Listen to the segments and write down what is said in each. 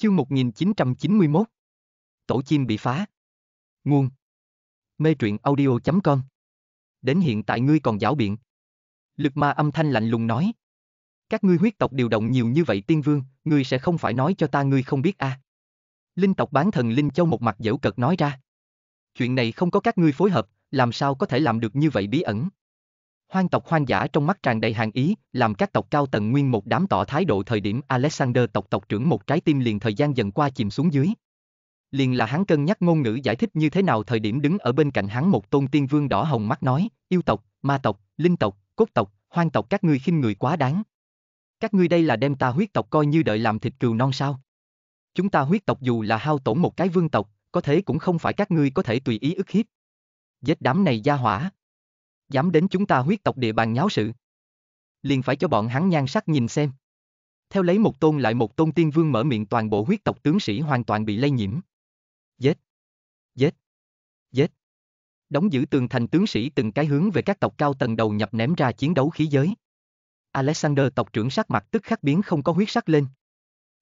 Chương 1991 Tổ chim bị phá Nguồn Mê truyện audio.com Đến hiện tại ngươi còn giáo biện Lực ma âm thanh lạnh lùng nói Các ngươi huyết tộc điều động nhiều như vậy tiên vương Ngươi sẽ không phải nói cho ta ngươi không biết a à. Linh tộc bán thần Linh Châu một mặt dễu cợt nói ra Chuyện này không có các ngươi phối hợp Làm sao có thể làm được như vậy bí ẩn Hoang tộc hoang dã trong mắt tràn đầy hàng ý, làm các tộc cao tầng nguyên một đám tỏ thái độ thời điểm Alexander tộc tộc trưởng một trái tim liền thời gian dần qua chìm xuống dưới. Liền là hắn cân nhắc ngôn ngữ giải thích như thế nào thời điểm đứng ở bên cạnh hắn một tôn tiên vương đỏ hồng mắt nói, yêu tộc, ma tộc, linh tộc, cốt tộc, hoang tộc các ngươi khinh người quá đáng. Các ngươi đây là đem ta huyết tộc coi như đợi làm thịt cừu non sao? Chúng ta huyết tộc dù là hao tổn một cái vương tộc, có thế cũng không phải các ngươi có thể tùy ý ức hiếp. Giết đám này gia hỏa, dám đến chúng ta huyết tộc địa bàn nháo sự. Liền phải cho bọn hắn nhan sắc nhìn xem. Theo lấy một tôn lại một tôn tiên vương mở miệng toàn bộ huyết tộc tướng sĩ hoàn toàn bị lây nhiễm. Giết! Giết! Giết! Đóng giữ tường thành tướng sĩ từng cái hướng về các tộc cao tầng đầu nhập ném ra chiến đấu khí giới. Alexander tộc trưởng sắc mặt tức khắc biến không có huyết sắc lên.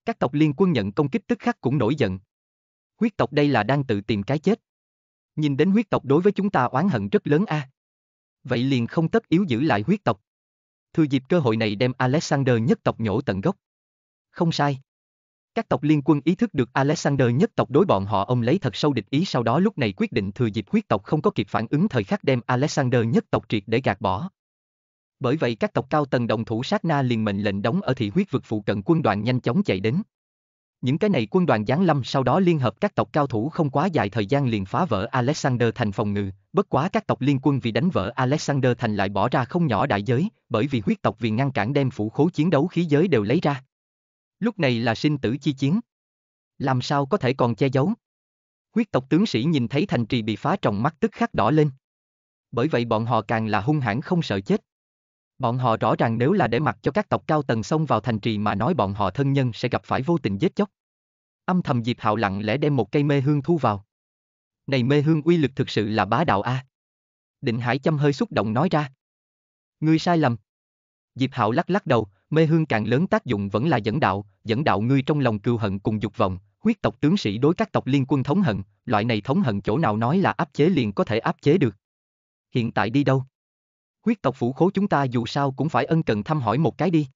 Các tộc liên quân nhận công kích tức khắc cũng nổi giận. Huyết tộc đây là đang tự tìm cái chết. Nhìn đến huyết tộc đối với chúng ta oán hận rất lớn a. À vậy liền không tất yếu giữ lại huyết tộc. Thừa dịp cơ hội này đem Alexander nhất tộc nhổ tận gốc. Không sai. Các tộc liên quân ý thức được Alexander nhất tộc đối bọn họ ông lấy thật sâu địch ý sau đó lúc này quyết định thừa dịp huyết tộc không có kịp phản ứng thời khắc đem Alexander nhất tộc triệt để gạt bỏ. Bởi vậy các tộc cao tầng đồng thủ sát na liền mệnh lệnh đóng ở thị huyết vực phụ cận quân đoàn nhanh chóng chạy đến. Những cái này quân đoàn giáng lâm sau đó liên hợp các tộc cao thủ không quá dài thời gian liền phá vỡ Alexander thành phòng ngự, bất quá các tộc liên quân vì đánh vỡ Alexander thành lại bỏ ra không nhỏ đại giới, bởi vì huyết tộc vì ngăn cản đem phủ khố chiến đấu khí giới đều lấy ra. Lúc này là sinh tử chi chiến. Làm sao có thể còn che giấu? Huyết tộc tướng sĩ nhìn thấy thành trì bị phá trong mắt tức khắc đỏ lên. Bởi vậy bọn họ càng là hung hãn không sợ chết. Bọn họ rõ ràng nếu là để mặc cho các tộc cao tầng xông vào thành trì mà nói bọn họ thân nhân sẽ gặp phải vô tình giết chóc. Âm thầm Diệp Hạo lặng lẽ đem một cây mê hương thu vào. Này mê hương uy lực thực sự là bá đạo a. À? Định Hải chăm hơi xúc động nói ra. Ngươi sai lầm. Diệp Hạo lắc lắc đầu, mê hương càng lớn tác dụng vẫn là dẫn đạo, dẫn đạo ngươi trong lòng cừu hận cùng dục vọng, huyết tộc tướng sĩ đối các tộc liên quân thống hận, loại này thống hận chỗ nào nói là áp chế liền có thể áp chế được. Hiện tại đi đâu? Quyết tộc phủ khố chúng ta dù sao cũng phải ân cần thăm hỏi một cái đi.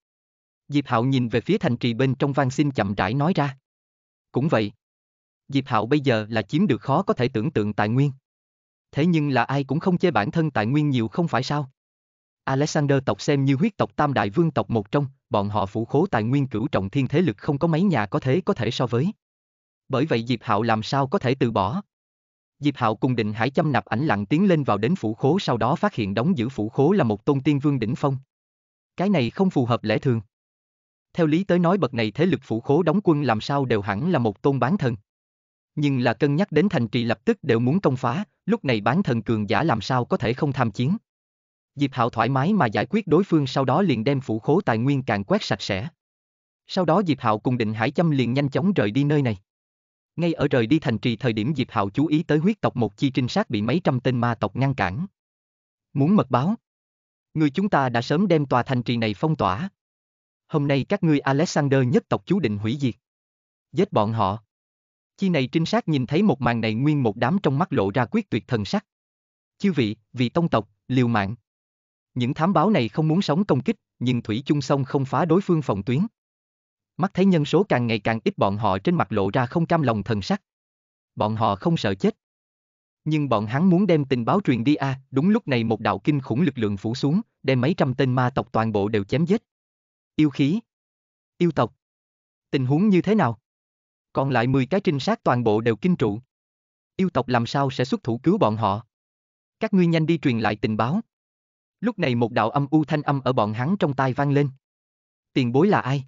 Diệp Hạo nhìn về phía thành trì bên trong vang xin chậm rãi nói ra. Cũng vậy. Diệp Hạo bây giờ là chiếm được khó có thể tưởng tượng tài nguyên. Thế nhưng là ai cũng không chê bản thân tài nguyên nhiều không phải sao? Alexander tộc xem như huyết tộc tam đại vương tộc một trong, bọn họ phủ khố tài nguyên cửu trọng thiên thế lực không có mấy nhà có thế có thể so với. Bởi vậy Diệp Hạo làm sao có thể từ bỏ? Diệp Hạo cùng Định Hải chăm nạp ảnh lặng tiến lên vào đến phủ khố sau đó phát hiện đóng giữ phủ khố là một tôn tiên vương đỉnh phong. Cái này không phù hợp lẽ thường. Theo lý tới nói bậc này thế lực phủ khố đóng quân làm sao đều hẳn là một tôn bán thần. Nhưng là cân nhắc đến thành trì lập tức đều muốn công phá, lúc này bán thần cường giả làm sao có thể không tham chiến. Diệp Hạo thoải mái mà giải quyết đối phương sau đó liền đem phủ khố tài nguyên càng quét sạch sẽ. Sau đó Diệp Hạo cùng Định Hải chăm liền nhanh chóng rời đi nơi này. Ngay ở rời đi thành trì thời điểm Diệp Hạo chú ý tới huyết tộc một chi trinh sát bị mấy trăm tên ma tộc ngăn cản. Muốn mật báo. Người chúng ta đã sớm đem tòa thành trì này phong tỏa. Hôm nay các ngươi Alexander nhất tộc chú định hủy diệt. Giết bọn họ. Chi này trinh sát nhìn thấy một màn này nguyên một đám trong mắt lộ ra quyết tuyệt thần sắc. Chư vị, vị tông tộc, liều mạng. Những thám báo này không muốn sống công kích, nhưng Thủy chung sông không phá đối phương phòng tuyến. Mắt thấy nhân số càng ngày càng ít bọn họ trên mặt lộ ra không cam lòng thần sắc. Bọn họ không sợ chết. Nhưng bọn hắn muốn đem tình báo truyền đi a, à, đúng lúc này một đạo kinh khủng lực lượng phủ xuống, đem mấy trăm tên ma tộc toàn bộ đều chém giết. Yêu khí. Yêu tộc. Tình huống như thế nào? Còn lại 10 cái trinh sát toàn bộ đều kinh trụ. Yêu tộc làm sao sẽ xuất thủ cứu bọn họ? Các ngươi nhanh đi truyền lại tình báo. Lúc này một đạo âm u thanh âm ở bọn hắn trong tai vang lên. Tiền bối là ai?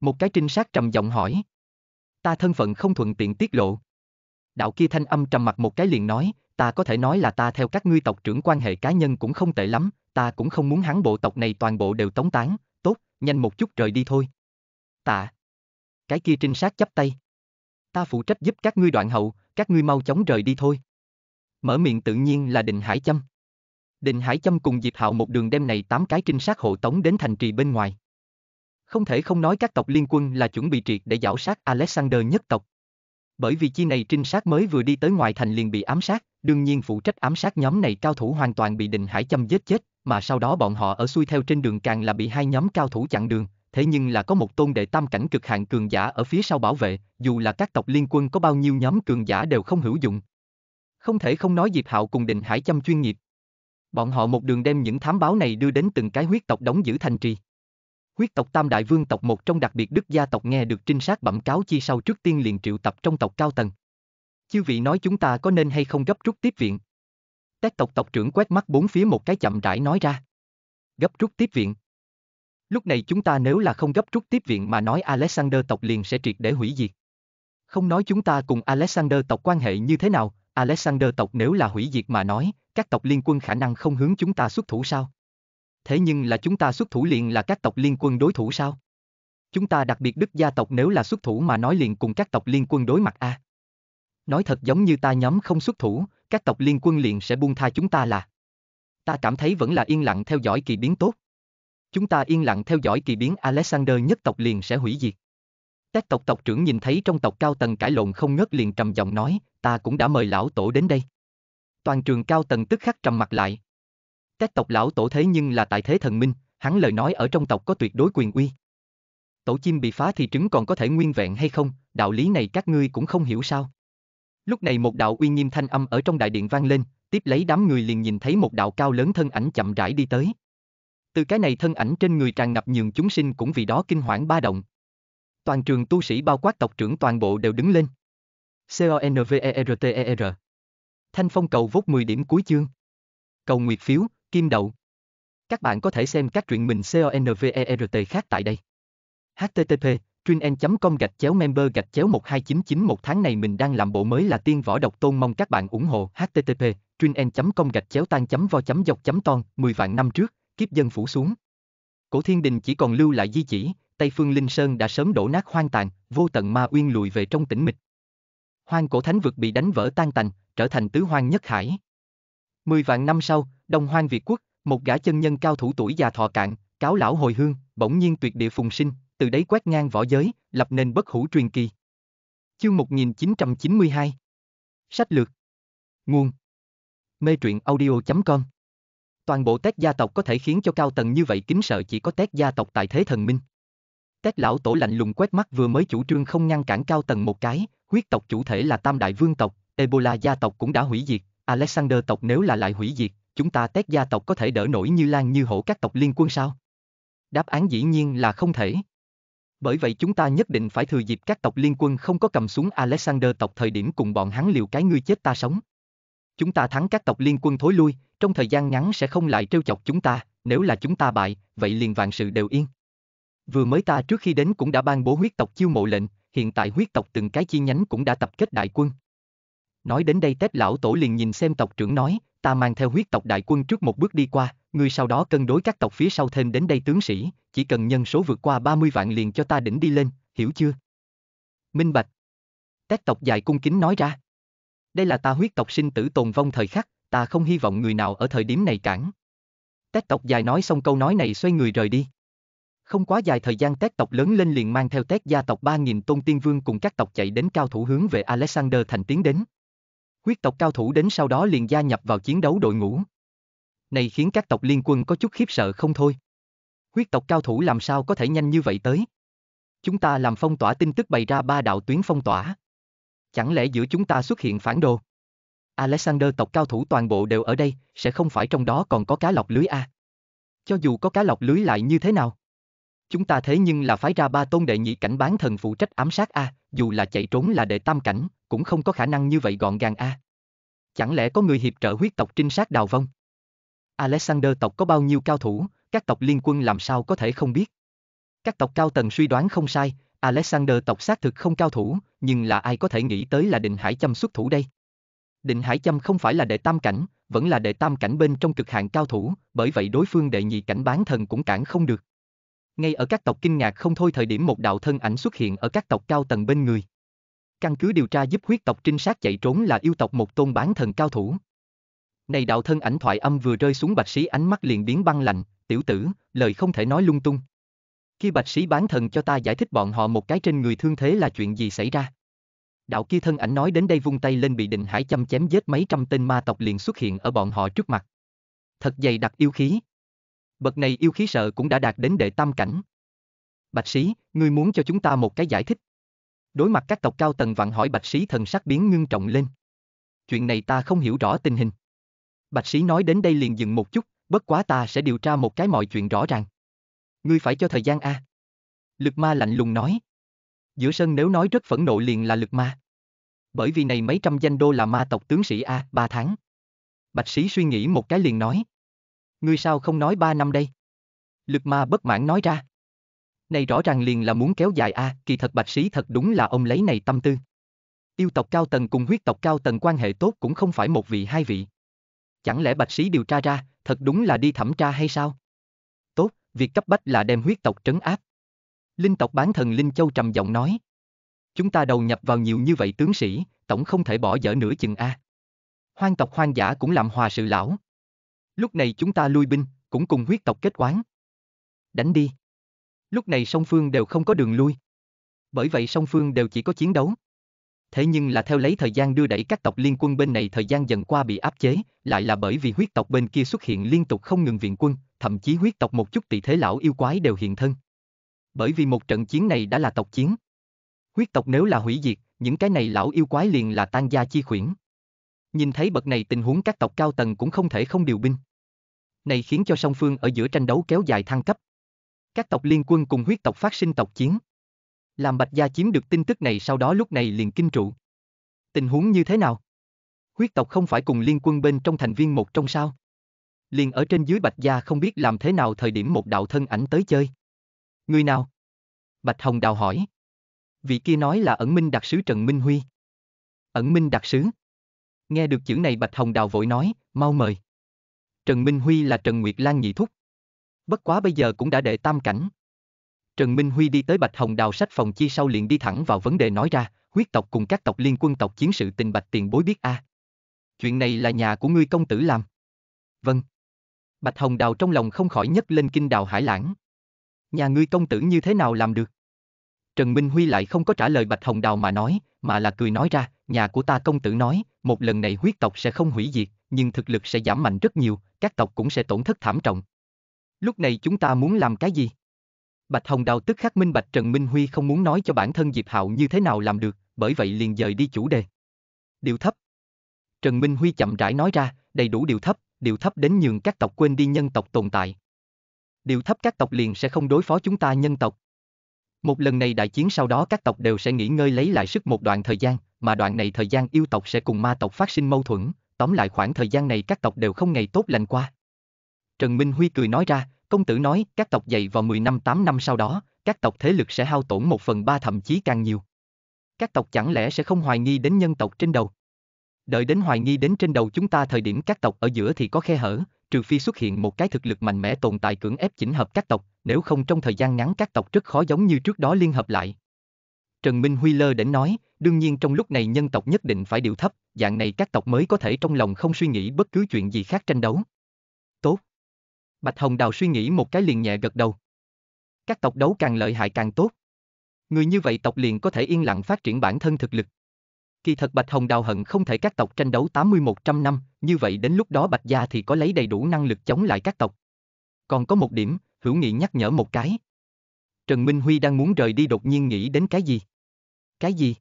Một cái trinh sát trầm giọng hỏi. Ta thân phận không thuận tiện tiết lộ. Đạo kia thanh âm trầm mặt một cái liền nói, ta có thể nói là ta theo các ngươi tộc trưởng quan hệ cá nhân cũng không tệ lắm, ta cũng không muốn hắn bộ tộc này toàn bộ đều tống tán, tốt, nhanh một chút rời đi thôi. Tạ. Cái kia trinh sát chắp tay. Ta phụ trách giúp các ngươi đoạn hậu, các ngươi mau chóng rời đi thôi. Mở miệng tự nhiên là Định Hải Châm. Định Hải Châm cùng Diệp Hạo một đường đem này tám cái trinh sát hộ tống đến thành trì bên ngoài. Không thể không nói các tộc liên quân là chuẩn bị triệt để giảo sát Alexander nhất tộc. Bởi vì chi này trinh sát mới vừa đi tới ngoài thành liền bị ám sát, đương nhiên phụ trách ám sát nhóm này cao thủ hoàn toàn bị định hải châm giết chết, mà sau đó bọn họ ở xuôi theo trên đường càng là bị hai nhóm cao thủ chặn đường, thế nhưng là có một tôn đệ tam cảnh cực hạn cường giả ở phía sau bảo vệ, dù là các tộc liên quân có bao nhiêu nhóm cường giả đều không hữu dụng. Không thể không nói Diệp Hạo cùng Định Hải Châm chuyên nghiệp. Bọn họ một đường đem những thám báo này đưa đến từng cái huyết tộc đóng giữ thành trì. Quyết tộc Tam Đại Vương tộc một trong đặc biệt đức gia tộc nghe được trinh sát bẩm cáo chi sau trước tiên liền triệu tập trong tộc cao tầng. Chư vị nói chúng ta có nên hay không gấp rút tiếp viện. Tét tộc tộc trưởng quét mắt bốn phía một cái chậm rãi nói ra. Gấp rút tiếp viện. Lúc này chúng ta nếu là không gấp rút tiếp viện mà nói Alexander tộc liền sẽ triệt để hủy diệt. Không nói chúng ta cùng Alexander tộc quan hệ như thế nào, Alexander tộc nếu là hủy diệt mà nói, các tộc liên quân khả năng không hướng chúng ta xuất thủ sao? thế nhưng là chúng ta xuất thủ liền là các tộc liên quân đối thủ sao? Chúng ta đặc biệt đức gia tộc nếu là xuất thủ mà nói liền cùng các tộc liên quân đối mặt a. À? Nói thật giống như ta nhóm không xuất thủ, các tộc liên quân liền sẽ buông tha chúng ta là. Ta cảm thấy vẫn là yên lặng theo dõi kỳ biến tốt. Chúng ta yên lặng theo dõi kỳ biến Alexander nhất tộc liền sẽ hủy diệt. Các tộc tộc trưởng nhìn thấy trong tộc cao tầng cãi lộn không ngớt liền trầm giọng nói, ta cũng đã mời lão tổ đến đây. Toàn trường cao tầng tức khắc trầm mặt lại, các tộc lão tổ thế nhưng là tại thế thần minh, hắn lời nói ở trong tộc có tuyệt đối quyền uy. Tổ chim bị phá thì trứng còn có thể nguyên vẹn hay không, đạo lý này các ngươi cũng không hiểu sao. Lúc này một đạo uy nghiêm thanh âm ở trong đại điện vang lên, tiếp lấy đám người liền nhìn thấy một đạo cao lớn thân ảnh chậm rãi đi tới. Từ cái này thân ảnh trên người tràn ngập nhường chúng sinh cũng vì đó kinh hoảng ba động. Toàn trường tu sĩ bao quát tộc trưởng toàn bộ đều đứng lên. CONVERTER. E thanh phong cầu vốt 10 điểm cuối chương. Cầu nguyệt phiếu, Kim Đậu. Các bạn có thể xem các truyện mình CONVERT khác tại đây. HTTP chuyên.com gạch chéo member gạch chéo 1299 một tháng này mình đang làm bộ mới là tiên võ độc tôn mong các bạn ủng hộ http chuyên.com gạch chéo tan chấm vo chấm dọc chấm ton 10 vạn năm trước kiếp dân phủ xuống cổ thiên đình chỉ còn lưu lại di chỉ tây phương linh sơn đã sớm đổ nát hoang tàn vô tận ma uyên lùi về trong tĩnh mịch hoang cổ thánh vực bị đánh vỡ tan tành trở thành tứ hoang nhất hải Mười vạn năm sau, Đông Hoang Việt Quốc, một gã chân nhân cao thủ tuổi già thọ cạn, cáo lão hồi hương, bỗng nhiên tuyệt địa phùng sinh, từ đấy quét ngang võ giới, lập nên bất hủ truyền kỳ. Chương 1992 Sách lược Nguồn Mê truyện audio.com Toàn bộ tét gia tộc có thể khiến cho cao tầng như vậy kính sợ chỉ có tét gia tộc tại thế thần minh. Tét lão tổ lạnh lùng quét mắt vừa mới chủ trương không ngăn cản cao tầng một cái, huyết tộc chủ thể là tam đại vương tộc, Ebola gia tộc cũng đã hủy diệt, Alexander tộc nếu là lại hủy diệt, chúng ta tét gia tộc có thể đỡ nổi như lan như hổ các tộc liên quân sao? Đáp án dĩ nhiên là không thể. Bởi vậy chúng ta nhất định phải thừa dịp các tộc liên quân không có cầm súng Alexander tộc thời điểm cùng bọn hắn liều cái ngươi chết ta sống. Chúng ta thắng các tộc liên quân thối lui, trong thời gian ngắn sẽ không lại trêu chọc chúng ta, nếu là chúng ta bại, vậy liền vạn sự đều yên. Vừa mới ta trước khi đến cũng đã ban bố huyết tộc chiêu mộ lệnh, hiện tại huyết tộc từng cái chi nhánh cũng đã tập kết đại quân, Nói đến đây tép lão tổ liền nhìn xem tộc trưởng nói, ta mang theo huyết tộc đại quân trước một bước đi qua, ngươi sau đó cân đối các tộc phía sau thêm đến đây tướng sĩ, chỉ cần nhân số vượt qua 30 vạn liền cho ta đỉnh đi lên, hiểu chưa? Minh Bạch Tét tộc dài cung kính nói ra. Đây là ta huyết tộc sinh tử tồn vong thời khắc, ta không hy vọng người nào ở thời điểm này cản. Tét tộc dài nói xong câu nói này xoay người rời đi. Không quá dài thời gian Tét tộc lớn lên liền mang theo Tét gia tộc 3.000 tôn tiên vương cùng các tộc chạy đến cao thủ hướng về Alexander thành tiến đến. Quyết tộc cao thủ đến sau đó liền gia nhập vào chiến đấu đội ngũ. Này khiến các tộc liên quân có chút khiếp sợ không thôi. Quyết tộc cao thủ làm sao có thể nhanh như vậy tới? Chúng ta làm phong tỏa tin tức bày ra ba đạo tuyến phong tỏa. Chẳng lẽ giữa chúng ta xuất hiện phản đồ? Alexander tộc cao thủ toàn bộ đều ở đây, sẽ không phải trong đó còn có cá lọc lưới a? Cho dù có cá lọc lưới lại như thế nào? Chúng ta thế nhưng là phái ra ba tôn đệ nhị cảnh bán thần phụ trách ám sát A, dù là chạy trốn là đệ tam cảnh, cũng không có khả năng như vậy gọn gàng A. Chẳng lẽ có người hiệp trợ huyết tộc trinh sát đào vong? Alexander tộc có bao nhiêu cao thủ, các tộc liên quân làm sao có thể không biết? Các tộc cao tầng suy đoán không sai, Alexander tộc xác thực không cao thủ, nhưng là ai có thể nghĩ tới là Định Hải Châm xuất thủ đây? Định Hải Châm không phải là đệ tam cảnh, vẫn là đệ tam cảnh bên trong cực hạn cao thủ, bởi vậy đối phương đệ nhị cảnh bán thần cũng cản không được. Ngay ở các tộc kinh ngạc không thôi thời điểm một đạo thân ảnh xuất hiện ở các tộc cao tầng bên người. Căn cứ điều tra giúp huyết tộc trinh sát chạy trốn là yêu tộc một tôn bán thần cao thủ. Này đạo thân ảnh thoại âm vừa rơi xuống bạch sĩ ánh mắt liền biến băng lạnh, tiểu tử, lời không thể nói lung tung. Khi bạch sĩ bán thần cho ta giải thích bọn họ một cái trên người thương thế là chuyện gì xảy ra. Đạo kia thân ảnh nói đến đây vung tay lên bị định hải chăm chém giết mấy trăm tên ma tộc liền xuất hiện ở bọn họ trước mặt. Thật dày đặc yêu khí bậc này yêu khí sợ cũng đã đạt đến đệ tam cảnh. Bạch sĩ, ngươi muốn cho chúng ta một cái giải thích. Đối mặt các tộc cao tầng vặn hỏi bạch sĩ thần sắc biến ngưng trọng lên. Chuyện này ta không hiểu rõ tình hình. Bạch sĩ nói đến đây liền dừng một chút, bất quá ta sẽ điều tra một cái mọi chuyện rõ ràng. Ngươi phải cho thời gian a. Lực ma lạnh lùng nói. Giữa sân nếu nói rất phẫn nộ liền là lực ma. Bởi vì này mấy trăm danh đô là ma tộc tướng sĩ A, ba tháng. Bạch sĩ suy nghĩ một cái liền nói ngươi sao không nói ba năm đây? Lực ma bất mãn nói ra. Này rõ ràng liền là muốn kéo dài a, à, kỳ thật bạch sĩ thật đúng là ông lấy này tâm tư. Yêu tộc cao tầng cùng huyết tộc cao tầng quan hệ tốt cũng không phải một vị hai vị. Chẳng lẽ bạch sĩ điều tra ra, thật đúng là đi thẩm tra hay sao? Tốt, việc cấp bách là đem huyết tộc trấn áp. Linh tộc bán thần Linh Châu trầm giọng nói. Chúng ta đầu nhập vào nhiều như vậy tướng sĩ, tổng không thể bỏ dở nửa chừng a. À. Hoang tộc hoang giả cũng làm hòa sự lão, Lúc này chúng ta lui binh, cũng cùng huyết tộc kết oán. Đánh đi. Lúc này song phương đều không có đường lui. Bởi vậy song phương đều chỉ có chiến đấu. Thế nhưng là theo lấy thời gian đưa đẩy các tộc liên quân bên này thời gian dần qua bị áp chế, lại là bởi vì huyết tộc bên kia xuất hiện liên tục không ngừng viện quân, thậm chí huyết tộc một chút tỷ thế lão yêu quái đều hiện thân. Bởi vì một trận chiến này đã là tộc chiến. Huyết tộc nếu là hủy diệt, những cái này lão yêu quái liền là tan gia chi khuyển. Nhìn thấy bậc này tình huống các tộc cao tầng cũng không thể không điều binh này khiến cho song phương ở giữa tranh đấu kéo dài thăng cấp. Các tộc liên quân cùng huyết tộc phát sinh tộc chiến. Làm Bạch Gia chiếm được tin tức này sau đó lúc này liền kinh trụ. Tình huống như thế nào? Huyết tộc không phải cùng liên quân bên trong thành viên một trong sao? Liền ở trên dưới Bạch Gia không biết làm thế nào thời điểm một đạo thân ảnh tới chơi. Người nào? Bạch Hồng Đào hỏi. Vị kia nói là ẩn minh đặc sứ Trần Minh Huy. Ẩn minh đặc sứ. Nghe được chữ này Bạch Hồng Đào vội nói, mau mời. Trần Minh Huy là Trần Nguyệt Lan nhị thúc. Bất quá bây giờ cũng đã đệ tam cảnh. Trần Minh Huy đi tới Bạch Hồng đào sách phòng chi sau liền đi thẳng vào vấn đề nói ra, huyết tộc cùng các tộc liên quân tộc chiến sự tình Bạch tiền bối biết a. À. Chuyện này là nhà của ngươi công tử làm. Vâng. Bạch Hồng đào trong lòng không khỏi nhấc lên kinh đào hải lãng. Nhà ngươi công tử như thế nào làm được? Trần Minh Huy lại không có trả lời Bạch Hồng Đào mà nói, mà là cười nói ra, nhà của ta công tử nói, một lần này huyết tộc sẽ không hủy diệt, nhưng thực lực sẽ giảm mạnh rất nhiều, các tộc cũng sẽ tổn thất thảm trọng. Lúc này chúng ta muốn làm cái gì? Bạch Hồng Đào tức khắc minh bạch Trần Minh Huy không muốn nói cho bản thân Diệp Hạo như thế nào làm được, bởi vậy liền dời đi chủ đề. Điều thấp. Trần Minh Huy chậm rãi nói ra, đầy đủ điều thấp, điều thấp đến nhường các tộc quên đi nhân tộc tồn tại. Điều thấp các tộc liền sẽ không đối phó chúng ta nhân tộc. Một lần này đại chiến sau đó các tộc đều sẽ nghỉ ngơi lấy lại sức một đoạn thời gian, mà đoạn này thời gian yêu tộc sẽ cùng ma tộc phát sinh mâu thuẫn, tóm lại khoảng thời gian này các tộc đều không ngày tốt lành qua. Trần Minh Huy cười nói ra, công tử nói, các tộc dậy vào 10 năm 8 năm sau đó, các tộc thế lực sẽ hao tổn một phần ba thậm chí càng nhiều. Các tộc chẳng lẽ sẽ không hoài nghi đến nhân tộc trên đầu? Đợi đến hoài nghi đến trên đầu chúng ta thời điểm các tộc ở giữa thì có khe hở, trừ phi xuất hiện một cái thực lực mạnh mẽ tồn tại cưỡng ép chỉnh hợp các tộc, nếu không trong thời gian ngắn các tộc rất khó giống như trước đó liên hợp lại. Trần Minh Huy lơ đến nói, Đương nhiên trong lúc này nhân tộc nhất định phải điều thấp, dạng này các tộc mới có thể trong lòng không suy nghĩ bất cứ chuyện gì khác tranh đấu. Tốt. Bạch Hồng Đào suy nghĩ một cái liền nhẹ gật đầu. Các tộc đấu càng lợi hại càng tốt. Người như vậy tộc liền có thể yên lặng phát triển bản thân thực lực. Kỳ thật Bạch Hồng Đào hận không thể các tộc tranh đấu 80-100 năm, như vậy đến lúc đó Bạch Gia thì có lấy đầy đủ năng lực chống lại các tộc. Còn có một điểm, Hữu Nghị nhắc nhở một cái. Trần Minh Huy đang muốn rời đi đột nhiên nghĩ đến cái gì? Cái gì?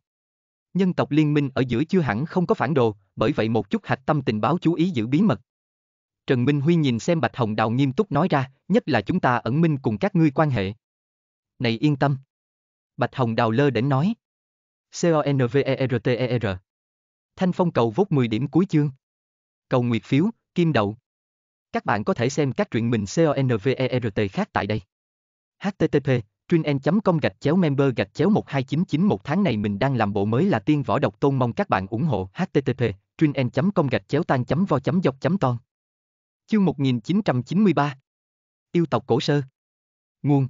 nhân tộc liên minh ở giữa chưa hẳn không có phản đồ, bởi vậy một chút hạch tâm tình báo chú ý giữ bí mật. Trần Minh Huy nhìn xem Bạch Hồng Đào nghiêm túc nói ra, nhất là chúng ta ẩn minh cùng các ngươi quan hệ. Này yên tâm. Bạch Hồng Đào lơ đến nói. C-O-N-V-E-R-T-E-R -E, e Thanh phong cầu vốt 10 điểm cuối chương. Cầu nguyệt phiếu, kim đậu. Các bạn có thể xem các truyện mình C-O-N-V-E-R-T khác tại đây. HTTP truyen.com gạch chéo member gạch chéo 1299 tháng này mình đang làm bộ mới là tiên võ độc tôn mong các bạn ủng hộ http truyen.com gạch chéo tan chấm vo chấm dọc chấm ton Chương 1993 Yêu tộc cổ sơ Nguồn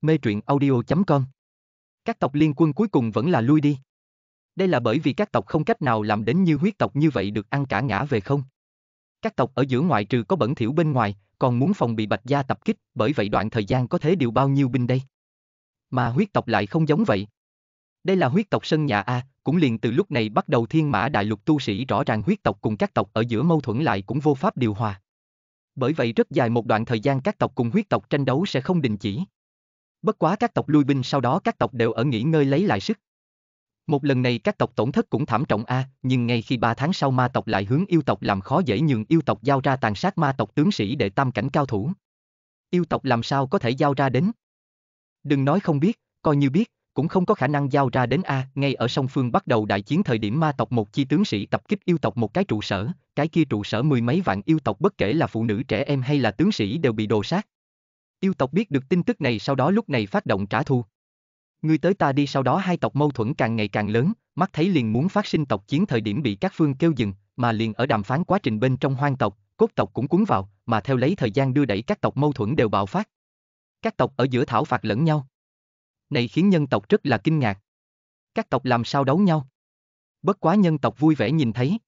Mê truyện audio.com Các tộc liên quân cuối cùng vẫn là lui đi. Đây là bởi vì các tộc không cách nào làm đến như huyết tộc như vậy được ăn cả ngã về không. Các tộc ở giữa ngoại trừ có bẩn thiểu bên ngoài, còn muốn phòng bị bạch gia tập kích, bởi vậy đoạn thời gian có thế điều bao nhiêu binh đây. Mà huyết tộc lại không giống vậy. Đây là huyết tộc sân nhà A, cũng liền từ lúc này bắt đầu thiên mã đại lục tu sĩ rõ ràng huyết tộc cùng các tộc ở giữa mâu thuẫn lại cũng vô pháp điều hòa. Bởi vậy rất dài một đoạn thời gian các tộc cùng huyết tộc tranh đấu sẽ không đình chỉ. Bất quá các tộc lui binh sau đó các tộc đều ở nghỉ ngơi lấy lại sức. Một lần này các tộc tổn thất cũng thảm trọng a, à, nhưng ngay khi 3 tháng sau ma tộc lại hướng yêu tộc làm khó dễ nhường yêu tộc giao ra tàn sát ma tộc tướng sĩ để tam cảnh cao thủ. Yêu tộc làm sao có thể giao ra đến? Đừng nói không biết, coi như biết, cũng không có khả năng giao ra đến a, à, ngay ở sông phương bắt đầu đại chiến thời điểm ma tộc một chi tướng sĩ tập kích yêu tộc một cái trụ sở, cái kia trụ sở mười mấy vạn yêu tộc bất kể là phụ nữ trẻ em hay là tướng sĩ đều bị đồ sát. Yêu tộc biết được tin tức này sau đó lúc này phát động trả thù. Ngươi tới ta đi sau đó hai tộc mâu thuẫn càng ngày càng lớn, mắt thấy liền muốn phát sinh tộc chiến thời điểm bị các phương kêu dừng, mà liền ở đàm phán quá trình bên trong hoang tộc, cốt tộc cũng cuốn vào, mà theo lấy thời gian đưa đẩy các tộc mâu thuẫn đều bạo phát. Các tộc ở giữa thảo phạt lẫn nhau. Này khiến nhân tộc rất là kinh ngạc. Các tộc làm sao đấu nhau? Bất quá nhân tộc vui vẻ nhìn thấy.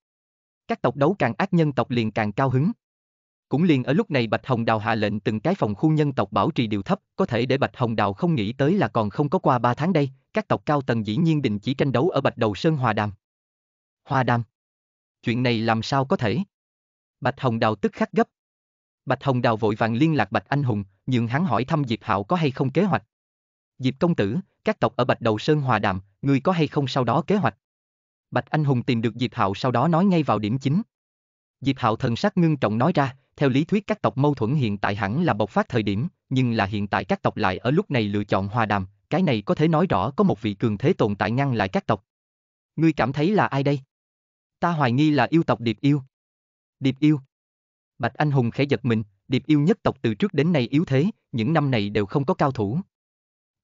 Các tộc đấu càng ác nhân tộc liền càng cao hứng. Cũng liền ở lúc này Bạch Hồng Đào hạ lệnh từng cái phòng khu nhân tộc bảo trì điều thấp, có thể để Bạch Hồng Đào không nghĩ tới là còn không có qua ba tháng đây, các tộc cao tầng dĩ nhiên định chỉ tranh đấu ở Bạch Đầu Sơn Hòa Đàm. Hòa Đàm? Chuyện này làm sao có thể? Bạch Hồng Đào tức khắc gấp. Bạch Hồng Đào vội vàng liên lạc Bạch Anh Hùng, nhưng hắn hỏi thăm Diệp Hạo có hay không kế hoạch. Diệp công tử, các tộc ở Bạch Đầu Sơn Hòa Đàm, ngươi có hay không sau đó kế hoạch? Bạch Anh Hùng tìm được Diệp Hạo sau đó nói ngay vào điểm chính. Diệp Hạo thần sắc ngưng trọng nói ra, theo lý thuyết các tộc mâu thuẫn hiện tại hẳn là bộc phát thời điểm, nhưng là hiện tại các tộc lại ở lúc này lựa chọn hòa đàm, cái này có thể nói rõ có một vị cường thế tồn tại ngăn lại các tộc. Ngươi cảm thấy là ai đây? Ta hoài nghi là yêu tộc Điệp Yêu. Điệp Yêu. Bạch Anh Hùng khẽ giật mình, Điệp Yêu nhất tộc từ trước đến nay yếu thế, những năm này đều không có cao thủ.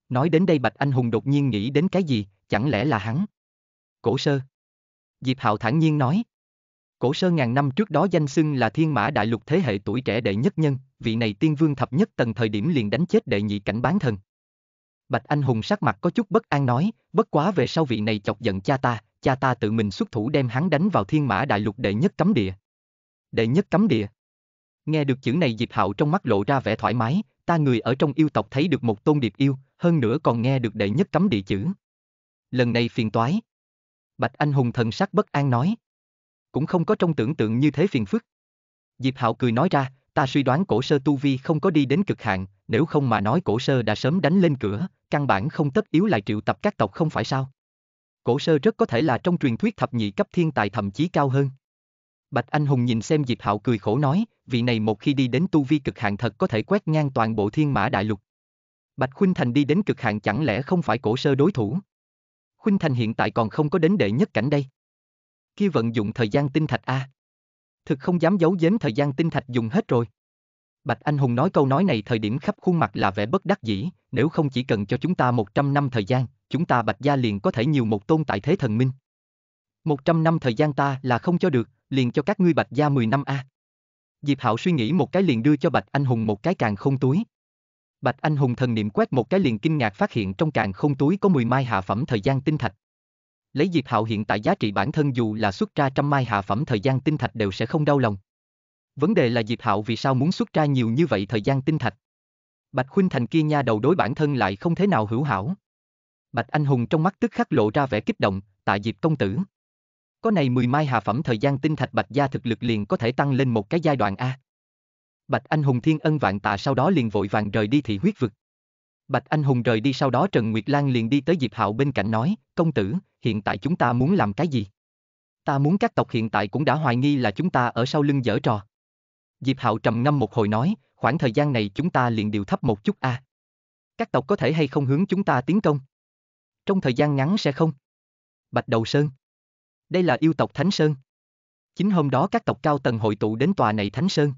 Nói đến đây Bạch Anh Hùng đột nhiên nghĩ đến cái gì, chẳng lẽ là hắn? Cổ sơ. Diệp Hạo thản nhiên nói. Cổ sơ ngàn năm trước đó danh xưng là thiên mã đại lục thế hệ tuổi trẻ đệ nhất nhân, vị này tiên vương thập nhất tầng thời điểm liền đánh chết đệ nhị cảnh bán thần. Bạch Anh Hùng sắc mặt có chút bất an nói, bất quá về sau vị này chọc giận cha ta, cha ta tự mình xuất thủ đem hắn đánh vào thiên mã đại lục đệ nhất cấm địa. Đệ nhất cấm địa. Nghe được chữ này Diệp Hạo trong mắt lộ ra vẻ thoải mái, ta người ở trong yêu tộc thấy được một tôn điệp yêu, hơn nữa còn nghe được đệ nhất cấm địa chữ. Lần này phiền toái. Bạch Anh Hùng thần sắc bất an nói, cũng không có trong tưởng tượng như thế phiền phức. Diệp Hạo cười nói ra, ta suy đoán cổ sơ tu vi không có đi đến cực hạn, nếu không mà nói cổ sơ đã sớm đánh lên cửa, căn bản không tất yếu lại triệu tập các tộc không phải sao. Cổ sơ rất có thể là trong truyền thuyết thập nhị cấp thiên tài thậm chí cao hơn. Bạch Anh Hùng nhìn xem Diệp Hạo cười khổ nói, vị này một khi đi đến tu vi cực hạn thật có thể quét ngang toàn bộ thiên mã đại lục. Bạch Khuynh Thành đi đến cực hạn chẳng lẽ không phải cổ sơ đối thủ. Khuynh Thành hiện tại còn không có đến đệ nhất cảnh đây kia vận dụng thời gian tinh thạch a. Thực không dám giấu giếm thời gian tinh thạch dùng hết rồi. Bạch Anh Hùng nói câu nói này thời điểm khắp khuôn mặt là vẻ bất đắc dĩ, nếu không chỉ cần cho chúng ta 100 năm thời gian, chúng ta Bạch Gia liền có thể nhiều một tôn tại thế thần minh. 100 năm thời gian ta là không cho được, liền cho các ngươi Bạch Gia 10 năm a. Diệp Hạo suy nghĩ một cái liền đưa cho Bạch Anh Hùng một cái càng không túi. Bạch Anh Hùng thần niệm quét một cái liền kinh ngạc phát hiện trong càng không túi có 10 mai hạ phẩm thời gian tinh thạch lấy Diệp Hạo hiện tại giá trị bản thân dù là xuất ra trăm mai hạ phẩm thời gian tinh thạch đều sẽ không đau lòng. Vấn đề là Diệp Hạo vì sao muốn xuất ra nhiều như vậy thời gian tinh thạch? Bạch huynh Thành kia nha đầu đối bản thân lại không thế nào hữu hảo. Bạch Anh Hùng trong mắt tức khắc lộ ra vẻ kích động, tại Diệp công tử. Có này 10 mai hạ phẩm thời gian tinh thạch Bạch gia thực lực liền có thể tăng lên một cái giai đoạn a. Bạch Anh Hùng thiên ân vạn tạ sau đó liền vội vàng rời đi thị huyết vực. Bạch Anh Hùng rời đi sau đó Trần Nguyệt Lan liền đi tới Diệp Hạo bên cạnh nói, công tử, hiện tại chúng ta muốn làm cái gì? Ta muốn các tộc hiện tại cũng đã hoài nghi là chúng ta ở sau lưng dở trò. Diệp Hạo trầm ngâm một hồi nói, khoảng thời gian này chúng ta liền điều thấp một chút a. À. Các tộc có thể hay không hướng chúng ta tiến công? Trong thời gian ngắn sẽ không. Bạch Đầu Sơn. Đây là yêu tộc Thánh Sơn. Chính hôm đó các tộc cao tầng hội tụ đến tòa này Thánh Sơn.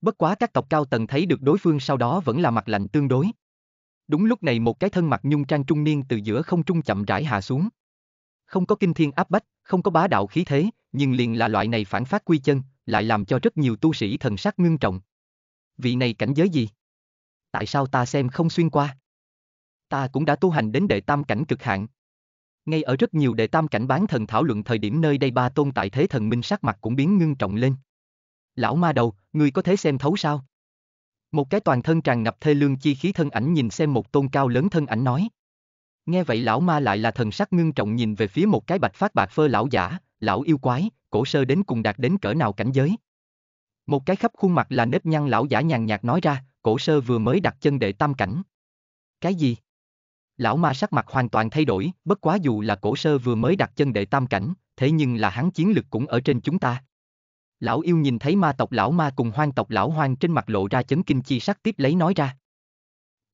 Bất quá các tộc cao tầng thấy được đối phương sau đó vẫn là mặt lạnh tương đối. Đúng lúc này một cái thân mặt nhung trang trung niên từ giữa không trung chậm rãi hạ xuống không có kinh thiên áp bách, không có bá đạo khí thế, nhưng liền là loại này phản phát quy chân, lại làm cho rất nhiều tu sĩ thần sắc ngưng trọng. Vị này cảnh giới gì? Tại sao ta xem không xuyên qua? Ta cũng đã tu hành đến đệ tam cảnh cực hạn. Ngay ở rất nhiều đệ tam cảnh bán thần thảo luận thời điểm nơi đây ba tôn tại thế thần minh sắc mặt cũng biến ngưng trọng lên. Lão ma đầu, ngươi có thể xem thấu sao? Một cái toàn thân tràn ngập thê lương chi khí thân ảnh nhìn xem một tôn cao lớn thân ảnh nói. Nghe vậy lão ma lại là thần sắc ngưng trọng nhìn về phía một cái bạch phát bạc phơ lão giả, lão yêu quái, cổ sơ đến cùng đạt đến cỡ nào cảnh giới. Một cái khắp khuôn mặt là nếp nhăn lão giả nhàn nhạt nói ra, cổ sơ vừa mới đặt chân đệ tam cảnh. Cái gì? Lão ma sắc mặt hoàn toàn thay đổi, bất quá dù là cổ sơ vừa mới đặt chân đệ tam cảnh, thế nhưng là hắn chiến lực cũng ở trên chúng ta. Lão yêu nhìn thấy ma tộc lão ma cùng hoang tộc lão hoang trên mặt lộ ra chấn kinh chi sắc tiếp lấy nói ra.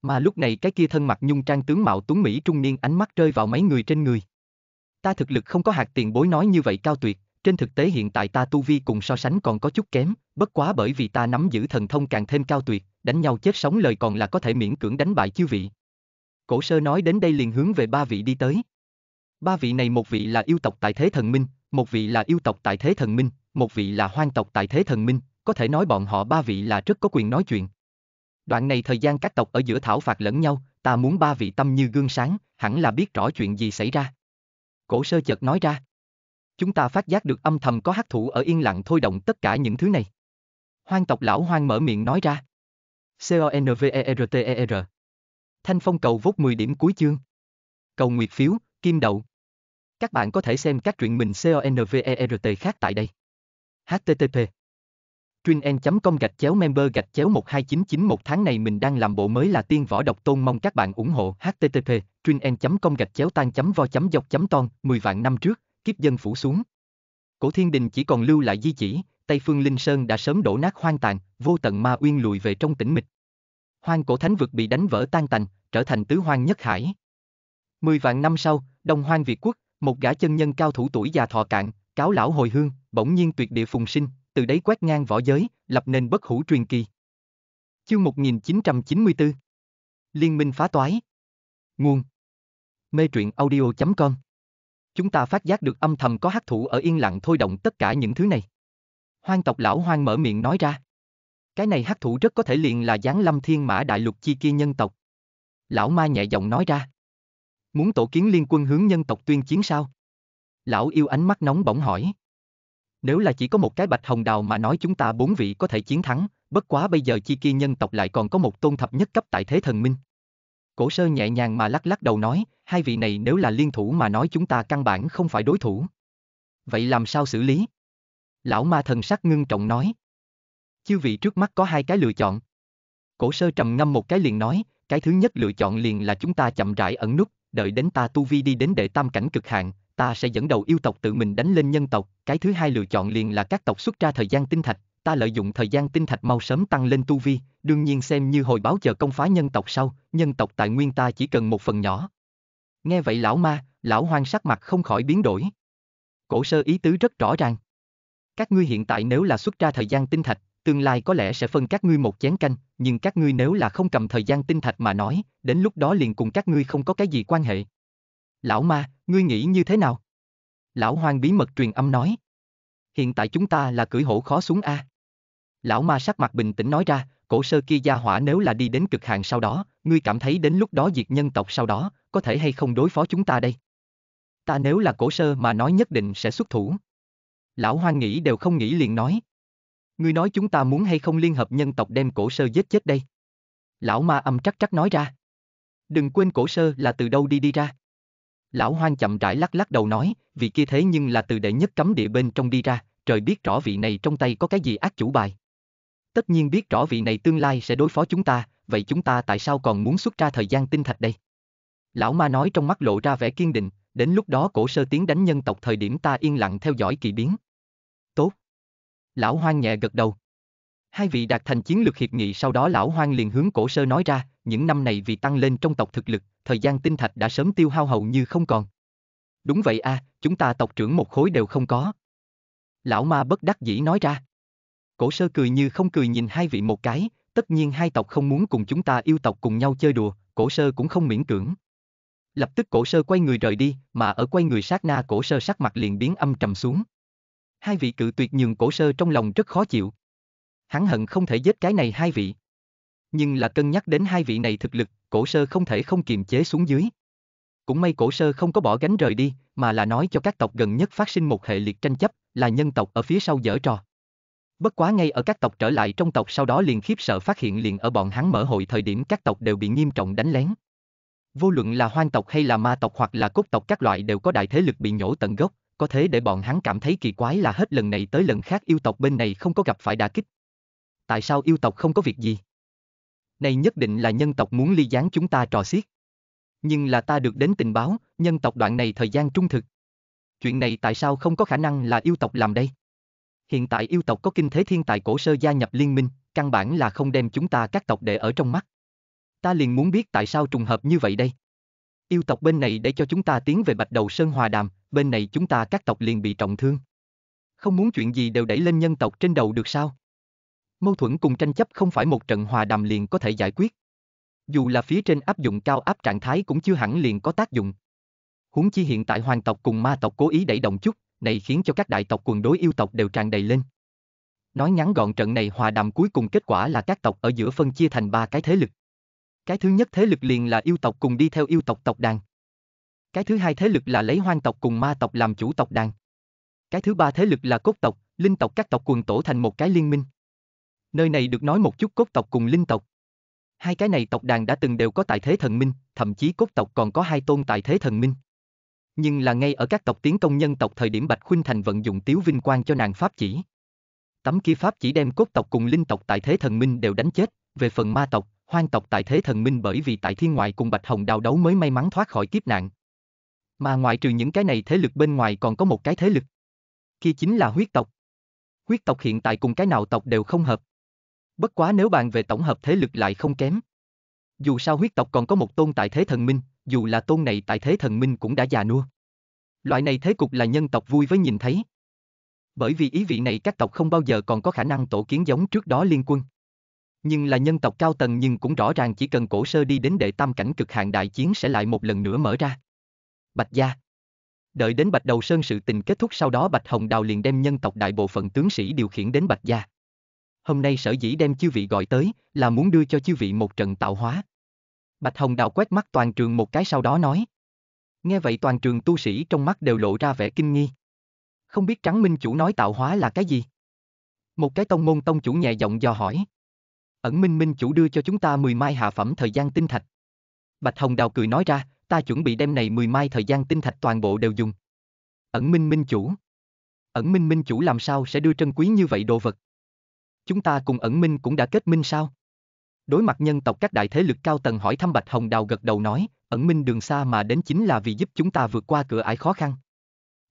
Mà lúc này cái kia thân mặt nhung trang tướng mạo tuấn Mỹ trung niên ánh mắt rơi vào mấy người trên người. Ta thực lực không có hạt tiền bối nói như vậy cao tuyệt, trên thực tế hiện tại ta tu vi cùng so sánh còn có chút kém, bất quá bởi vì ta nắm giữ thần thông càng thêm cao tuyệt, đánh nhau chết sống lời còn là có thể miễn cưỡng đánh bại chư vị. Cổ sơ nói đến đây liền hướng về ba vị đi tới. Ba vị này một vị là yêu tộc tại thế thần minh, một vị là yêu tộc tại thế thần minh, một vị là hoang tộc tại thế thần minh, có thể nói bọn họ ba vị là rất có quyền nói chuyện. Đoạn này thời gian các tộc ở giữa thảo phạt lẫn nhau, ta muốn ba vị tâm như gương sáng, hẳn là biết rõ chuyện gì xảy ra. Cổ sơ chợt nói ra. Chúng ta phát giác được âm thầm có hắc thủ ở yên lặng thôi động tất cả những thứ này. Hoang tộc lão hoang mở miệng nói ra. C-O-N-V-E-R-T-E-R -E, e Thanh phong cầu vốt 10 điểm cuối chương. Cầu nguyệt phiếu, kim đậu. Các bạn có thể xem các truyện mình C-O-N-V-E-R-T khác tại đây. HTTP Chuyên com gạch chéo member gạch chéo 1299 tháng này mình đang làm bộ mới là tiên võ độc tôn mong các bạn ủng hộ http chuyên com gạch chéo tan vo dọc ton 10 vạn năm trước, kiếp dân phủ xuống. Cổ thiên đình chỉ còn lưu lại di chỉ, Tây Phương Linh Sơn đã sớm đổ nát hoang tàn, vô tận ma uyên lùi về trong tĩnh mịch. Hoang cổ thánh vực bị đánh vỡ tan tành, trở thành tứ hoang nhất hải. Mười vạn năm sau, Đông Hoang Việt Quốc, một gã chân nhân cao thủ tuổi già thọ cạn, cáo lão hồi hương, bỗng nhiên tuyệt địa phùng sinh, từ đấy quét ngang võ giới, lập nên bất hủ truyền kỳ. Chương 1994 Liên minh phá toái Nguồn Mê truyện audio.com Chúng ta phát giác được âm thầm có hắc thủ ở yên lặng thôi động tất cả những thứ này. Hoang tộc lão hoang mở miệng nói ra. Cái này hắc thủ rất có thể liền là gián lâm thiên mã đại lục chi kia nhân tộc. Lão ma nhẹ giọng nói ra. Muốn tổ kiến liên quân hướng nhân tộc tuyên chiến sao? Lão yêu ánh mắt nóng bỏng hỏi. Nếu là chỉ có một cái bạch hồng đào mà nói chúng ta bốn vị có thể chiến thắng, bất quá bây giờ chi kia nhân tộc lại còn có một tôn thập nhất cấp tại thế thần minh. Cổ sơ nhẹ nhàng mà lắc lắc đầu nói, hai vị này nếu là liên thủ mà nói chúng ta căn bản không phải đối thủ. Vậy làm sao xử lý? Lão ma thần sắc ngưng trọng nói. Chư vị trước mắt có hai cái lựa chọn. Cổ sơ trầm ngâm một cái liền nói, cái thứ nhất lựa chọn liền là chúng ta chậm rãi ẩn nút, đợi đến ta tu vi đi đến đệ tam cảnh cực hạn, ta sẽ dẫn đầu yêu tộc tự mình đánh lên nhân tộc, cái thứ hai lựa chọn liền là các tộc xuất ra thời gian tinh thạch, ta lợi dụng thời gian tinh thạch mau sớm tăng lên tu vi, đương nhiên xem như hồi báo chờ công phá nhân tộc sau, nhân tộc tài nguyên ta chỉ cần một phần nhỏ. Nghe vậy lão ma, lão hoang sắc mặt không khỏi biến đổi. Cổ sơ ý tứ rất rõ ràng. Các ngươi hiện tại nếu là xuất ra thời gian tinh thạch, tương lai có lẽ sẽ phân các ngươi một chén canh, nhưng các ngươi nếu là không cầm thời gian tinh thạch mà nói, đến lúc đó liền cùng các ngươi không có cái gì quan hệ. Lão ma, ngươi nghĩ như thế nào? Lão hoang bí mật truyền âm nói. Hiện tại chúng ta là cưỡi hổ khó xuống A. Lão ma sắc mặt bình tĩnh nói ra, cổ sơ kia gia hỏa nếu là đi đến cực hạn sau đó, ngươi cảm thấy đến lúc đó diệt nhân tộc sau đó, có thể hay không đối phó chúng ta đây? Ta nếu là cổ sơ mà nói nhất định sẽ xuất thủ. Lão hoang nghĩ đều không nghĩ liền nói. Ngươi nói chúng ta muốn hay không liên hợp nhân tộc đem cổ sơ giết chết đây? Lão ma âm trắc trắc nói ra. Đừng quên cổ sơ là từ đâu đi đi ra. Lão Hoang chậm rãi lắc lắc đầu nói, vị kia thế nhưng là từ đệ nhất cấm địa bên trong đi ra, trời biết rõ vị này trong tay có cái gì ác chủ bài. Tất nhiên biết rõ vị này tương lai sẽ đối phó chúng ta, vậy chúng ta tại sao còn muốn xuất ra thời gian tinh thạch đây? Lão ma nói trong mắt lộ ra vẻ kiên định, đến lúc đó cổ sơ tiến đánh nhân tộc thời điểm ta yên lặng theo dõi kỳ biến. Tốt. Lão Hoang nhẹ gật đầu. Hai vị đạt thành chiến lược hiệp nghị sau đó lão Hoang liền hướng cổ sơ nói ra, những năm này vì tăng lên trong tộc thực lực, thời gian tinh thạch đã sớm tiêu hao hầu như không còn. Đúng vậy a, à, chúng ta tộc trưởng một khối đều không có. Lão ma bất đắc dĩ nói ra. Cổ sơ cười như không cười nhìn hai vị một cái, tất nhiên hai tộc không muốn cùng chúng ta yêu tộc cùng nhau chơi đùa, cổ sơ cũng không miễn cưỡng. Lập tức cổ sơ quay người rời đi, mà ở quay người sát na cổ sơ sắc mặt liền biến âm trầm xuống. Hai vị cự tuyệt nhường cổ sơ trong lòng rất khó chịu. Hắn hận không thể giết cái này hai vị nhưng là cân nhắc đến hai vị này thực lực, cổ sơ không thể không kiềm chế xuống dưới. Cũng may cổ sơ không có bỏ gánh rời đi, mà là nói cho các tộc gần nhất phát sinh một hệ liệt tranh chấp, là nhân tộc ở phía sau dở trò. Bất quá ngay ở các tộc trở lại trong tộc sau đó liền khiếp sợ phát hiện liền ở bọn hắn mở hội thời điểm các tộc đều bị nghiêm trọng đánh lén. Vô luận là hoang tộc hay là ma tộc hoặc là cốt tộc các loại đều có đại thế lực bị nhổ tận gốc, có thế để bọn hắn cảm thấy kỳ quái là hết lần này tới lần khác yêu tộc bên này không có gặp phải đả kích. Tại sao yêu tộc không có việc gì? này nhất định là nhân tộc muốn ly gián chúng ta trò xiết. Nhưng là ta được đến tình báo, nhân tộc đoạn này thời gian trung thực. Chuyện này tại sao không có khả năng là yêu tộc làm đây? Hiện tại yêu tộc có kinh thế thiên tài cổ sơ gia nhập liên minh, căn bản là không đem chúng ta các tộc để ở trong mắt. Ta liền muốn biết tại sao trùng hợp như vậy đây. Yêu tộc bên này để cho chúng ta tiến về bạch đầu sơn hòa đàm, bên này chúng ta các tộc liền bị trọng thương. Không muốn chuyện gì đều đẩy lên nhân tộc trên đầu được sao? Mâu thuẫn cùng tranh chấp không phải một trận hòa đàm liền có thể giải quyết. Dù là phía trên áp dụng cao áp trạng thái cũng chưa hẳn liền có tác dụng. Huống chi hiện tại hoàng tộc cùng ma tộc cố ý đẩy động chút, này khiến cho các đại tộc quần đối yêu tộc đều tràn đầy lên. Nói ngắn gọn trận này hòa đàm cuối cùng kết quả là các tộc ở giữa phân chia thành ba cái thế lực. Cái thứ nhất thế lực liền là yêu tộc cùng đi theo yêu tộc tộc đàn. Cái thứ hai thế lực là lấy hoang tộc cùng ma tộc làm chủ tộc đàn. Cái thứ ba thế lực là cốt tộc, linh tộc các tộc quần tổ thành một cái liên minh nơi này được nói một chút cốt tộc cùng linh tộc. Hai cái này tộc đàn đã từng đều có tài thế thần minh, thậm chí cốt tộc còn có hai tôn tài thế thần minh. Nhưng là ngay ở các tộc tiến công nhân tộc thời điểm Bạch Khuynh Thành vận dụng tiếu vinh quang cho nàng pháp chỉ. Tấm kia pháp chỉ đem cốt tộc cùng linh tộc tại thế thần minh đều đánh chết, về phần ma tộc, hoang tộc tại thế thần minh bởi vì tại thiên ngoại cùng Bạch Hồng đào đấu mới may mắn thoát khỏi kiếp nạn. Mà ngoại trừ những cái này thế lực bên ngoài còn có một cái thế lực. Kia chính là huyết tộc. Huyết tộc hiện tại cùng cái nào tộc đều không hợp. Bất quá nếu bàn về tổng hợp thế lực lại không kém. Dù sao huyết tộc còn có một tôn tại thế thần minh, dù là tôn này tại thế thần minh cũng đã già nua. Loại này thế cục là nhân tộc vui với nhìn thấy. Bởi vì ý vị này các tộc không bao giờ còn có khả năng tổ kiến giống trước đó liên quân. Nhưng là nhân tộc cao tầng nhưng cũng rõ ràng chỉ cần cổ sơ đi đến đệ tam cảnh cực hạn đại chiến sẽ lại một lần nữa mở ra. Bạch gia đợi đến Bạch Đầu Sơn sự tình kết thúc sau đó Bạch Hồng Đào liền đem nhân tộc đại bộ phận tướng sĩ điều khiển đến Bạch Gia hôm nay sở dĩ đem chư vị gọi tới, là muốn đưa cho chư vị một trận tạo hóa. Bạch Hồng Đào quét mắt toàn trường một cái sau đó nói. Nghe vậy toàn trường tu sĩ trong mắt đều lộ ra vẻ kinh nghi. Không biết Trắng Minh Chủ nói tạo hóa là cái gì? Một cái tông môn tông chủ nhẹ giọng dò hỏi. Ẩn Minh Minh Chủ đưa cho chúng ta 10 mai hạ phẩm thời gian tinh thạch. Bạch Hồng Đào cười nói ra, ta chuẩn bị đem này 10 mai thời gian tinh thạch toàn bộ đều dùng. Ẩn Minh Minh Chủ. Ẩn Minh Minh Chủ làm sao sẽ đưa trân quý như vậy đồ vật? chúng ta cùng ẩn minh cũng đã kết minh sao? Đối mặt nhân tộc các đại thế lực cao tầng hỏi thăm Bạch Hồng Đào gật đầu nói, ẩn minh đường xa mà đến chính là vì giúp chúng ta vượt qua cửa ải khó khăn.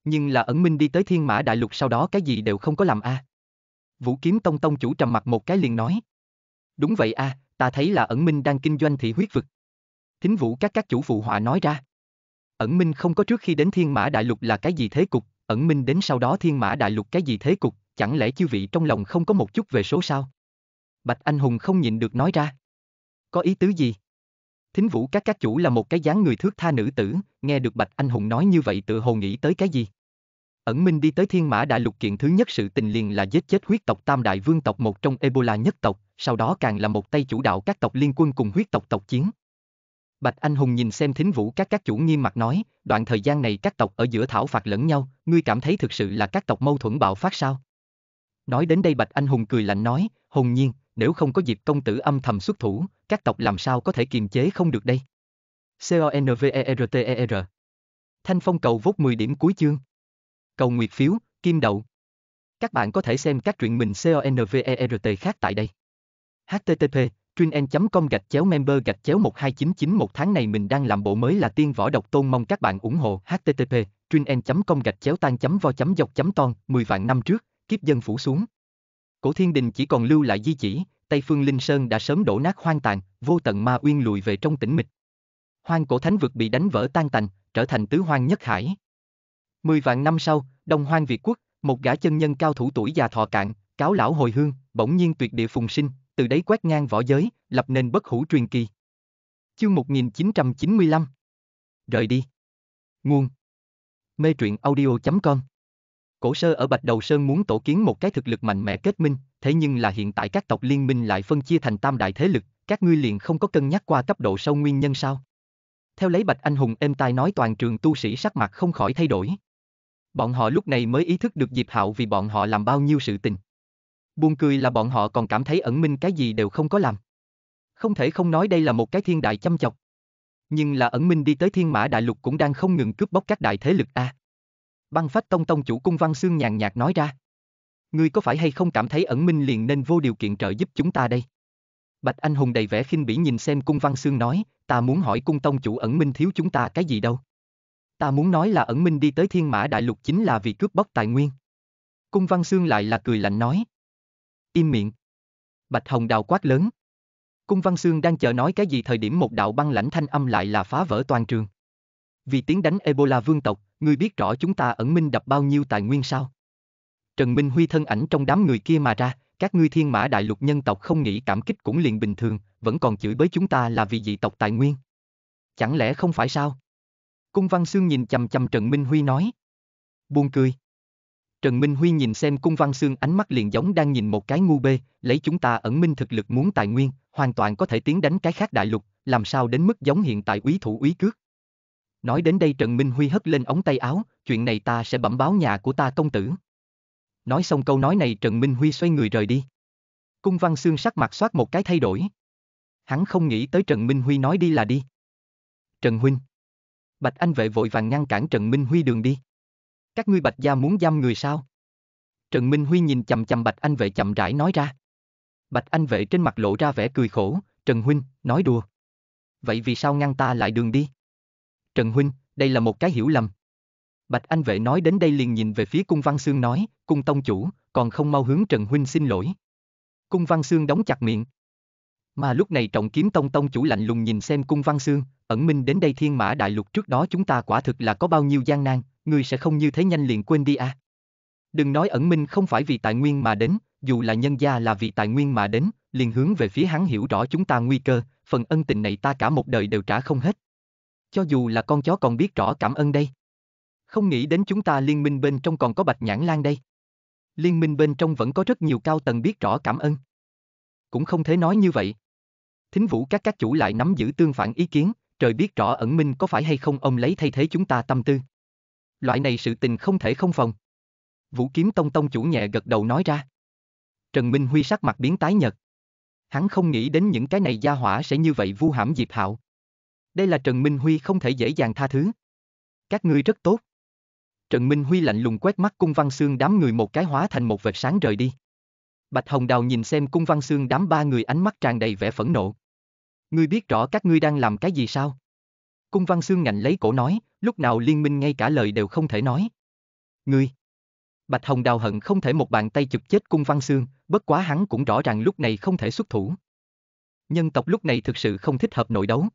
Nhưng là ẩn minh đi tới thiên mã đại lục sau đó cái gì đều không có làm a. À? Vũ kiếm tông tông chủ trầm mặt một cái liền nói. Đúng vậy a, à, ta thấy là ẩn minh đang kinh doanh thị huyết vực. Thính vũ các các chủ phụ họa nói ra. Ẩn minh không có trước khi đến thiên mã đại lục là cái gì thế cục, ẩn minh đến sau đó thiên mã đại lục cái gì thế cục, chẳng lẽ chư vị trong lòng không có một chút về số sao? Bạch Anh Hùng không nhịn được nói ra. Có ý tứ gì? Thính vũ các các chủ là một cái dáng người thước tha nữ tử, nghe được Bạch Anh Hùng nói như vậy tự hồ nghĩ tới cái gì? Ẩn Minh đi tới thiên mã đại lục kiện thứ nhất sự tình liền là giết chết huyết tộc tam đại vương tộc một trong Ebola nhất tộc, sau đó càng là một tay chủ đạo các tộc liên quân cùng huyết tộc tộc chiến. Bạch Anh Hùng nhìn xem thính vũ các các chủ nghiêm mặt nói, đoạn thời gian này các tộc ở giữa thảo phạt lẫn nhau, ngươi cảm thấy thực sự là các tộc mâu thuẫn bạo phát sao? Nói đến đây Bạch Anh Hùng cười lạnh nói, hồn nhiên, nếu không có dịp công tử âm thầm xuất thủ, các tộc làm sao có thể kiềm chế không được đây. C-O-N-V-E-R-T-E-R e Thanh phong cầu vốt 10 điểm cuối chương. Cầu nguyệt phiếu, kim đậu. Các bạn có thể xem các truyện mình C-O-N-V-E-R-T khác tại đây. HTTP, truyen.com gạch chéo member gạch chéo 1299 một tháng này mình đang làm bộ mới là tiên võ độc tôn mong các bạn ủng hộ. HTTP, truyen.com gạch chéo tan chấm vo chấm dọc chấm ton, 10 vạn năm trước, kiếp dân phủ xuống. Cổ thiên đình chỉ còn lưu lại di chỉ, Tây Phương Linh Sơn đã sớm đổ nát hoang tàn, vô tận ma uyên lùi về trong tĩnh mịch. Hoang cổ thánh vực bị đánh vỡ tan tành, trở thành tứ hoang nhất hải. Mười vạn năm sau, Đông Hoang Việt Quốc, một gã chân nhân cao thủ tuổi già thọ cạn, cáo lão hồi hương, bỗng nhiên tuyệt địa phùng sinh, từ đấy quét ngang võ giới, lập nên bất hủ truyền kỳ. Chương 1995 Rời đi Nguồn Mê truyện audio.com cổ sơ ở Bạch Đầu Sơn muốn tổ kiến một cái thực lực mạnh mẽ kết minh, thế nhưng là hiện tại các tộc liên minh lại phân chia thành tam đại thế lực, các ngươi liền không có cân nhắc qua cấp độ sâu nguyên nhân sao? Theo lấy Bạch Anh Hùng êm tai nói toàn trường tu sĩ sắc mặt không khỏi thay đổi. Bọn họ lúc này mới ý thức được dịp Hạo vì bọn họ làm bao nhiêu sự tình. Buồn cười là bọn họ còn cảm thấy ẩn minh cái gì đều không có làm. Không thể không nói đây là một cái thiên đại chăm chọc. Nhưng là ẩn minh đi tới thiên mã đại lục cũng đang không ngừng cướp bóc các đại thế lực A. À. Băng phách tông tông chủ cung văn xương nhàn nhạt nói ra. Ngươi có phải hay không cảm thấy ẩn minh liền nên vô điều kiện trợ giúp chúng ta đây? Bạch Anh Hùng đầy vẻ khinh bỉ nhìn xem cung văn xương nói, ta muốn hỏi cung tông chủ ẩn minh thiếu chúng ta cái gì đâu? Ta muốn nói là ẩn minh đi tới thiên mã đại lục chính là vì cướp bóc tài nguyên. Cung văn xương lại là cười lạnh nói. Im miệng. Bạch Hồng đào quát lớn. Cung văn xương đang chờ nói cái gì thời điểm một đạo băng lãnh thanh âm lại là phá vỡ toàn trường. Vì tiếng đánh Ebola vương tộc, ngươi biết rõ chúng ta ẩn minh đập bao nhiêu tài nguyên sao? Trần Minh Huy thân ảnh trong đám người kia mà ra, các ngươi thiên mã đại lục nhân tộc không nghĩ cảm kích cũng liền bình thường, vẫn còn chửi bới chúng ta là vì dị tộc tài nguyên. Chẳng lẽ không phải sao? Cung Văn Sương nhìn chầm chầm Trần Minh Huy nói. Buồn cười. Trần Minh Huy nhìn xem Cung Văn Sương ánh mắt liền giống đang nhìn một cái ngu bê, lấy chúng ta ẩn minh thực lực muốn tài nguyên, hoàn toàn có thể tiến đánh cái khác đại lục, làm sao đến mức giống hiện tại úy thủ úy cước. Nói đến đây Trần Minh Huy hất lên ống tay áo, chuyện này ta sẽ bẩm báo nhà của ta công tử. Nói xong câu nói này Trần Minh Huy xoay người rời đi. Cung văn xương sắc mặt soát một cái thay đổi. Hắn không nghĩ tới Trần Minh Huy nói đi là đi. Trần Huynh. Bạch Anh vệ vội vàng ngăn cản Trần Minh Huy đường đi. Các ngươi Bạch gia muốn giam người sao? Trần Minh Huy nhìn chầm chầm Bạch Anh vệ chậm rãi nói ra. Bạch Anh vệ trên mặt lộ ra vẻ cười khổ, Trần Huynh, nói đùa. Vậy vì sao ngăn ta lại đường đi? Trần Huynh, đây là một cái hiểu lầm. Bạch Anh Vệ nói đến đây liền nhìn về phía Cung Văn Sương nói, Cung Tông Chủ, còn không mau hướng Trần Huynh xin lỗi. Cung Văn Sương đóng chặt miệng. Mà lúc này trọng kiếm Tông Tông Chủ lạnh lùng nhìn xem Cung Văn Sương, ẩn minh đến đây thiên mã đại lục trước đó chúng ta quả thực là có bao nhiêu gian nan, ngươi sẽ không như thế nhanh liền quên đi à. Đừng nói ẩn minh không phải vì tài nguyên mà đến, dù là nhân gia là vì tài nguyên mà đến, liền hướng về phía hắn hiểu rõ chúng ta nguy cơ, phần ân tình này ta cả một đời đều trả không hết cho dù là con chó còn biết rõ cảm ơn đây. Không nghĩ đến chúng ta liên minh bên trong còn có bạch nhãn lan đây. Liên minh bên trong vẫn có rất nhiều cao tầng biết rõ cảm ơn. Cũng không thể nói như vậy. Thính vũ các các chủ lại nắm giữ tương phản ý kiến, trời biết rõ ẩn minh có phải hay không ông lấy thay thế chúng ta tâm tư. Loại này sự tình không thể không phòng. Vũ kiếm tông tông chủ nhẹ gật đầu nói ra. Trần Minh Huy sắc mặt biến tái nhật. Hắn không nghĩ đến những cái này gia hỏa sẽ như vậy vu hãm Diệp Hạo đây là Trần Minh Huy không thể dễ dàng tha thứ. Các ngươi rất tốt. Trần Minh Huy lạnh lùng quét mắt cung văn xương đám người một cái hóa thành một vệt sáng rời đi. Bạch Hồng Đào nhìn xem cung văn xương đám ba người ánh mắt tràn đầy vẻ phẫn nộ. Ngươi biết rõ các ngươi đang làm cái gì sao? Cung văn xương ngạnh lấy cổ nói, lúc nào liên minh ngay cả lời đều không thể nói. Ngươi! Bạch Hồng Đào hận không thể một bàn tay chụp chết cung văn xương, bất quá hắn cũng rõ ràng lúc này không thể xuất thủ. Nhân tộc lúc này thực sự không thích hợp nội đấu.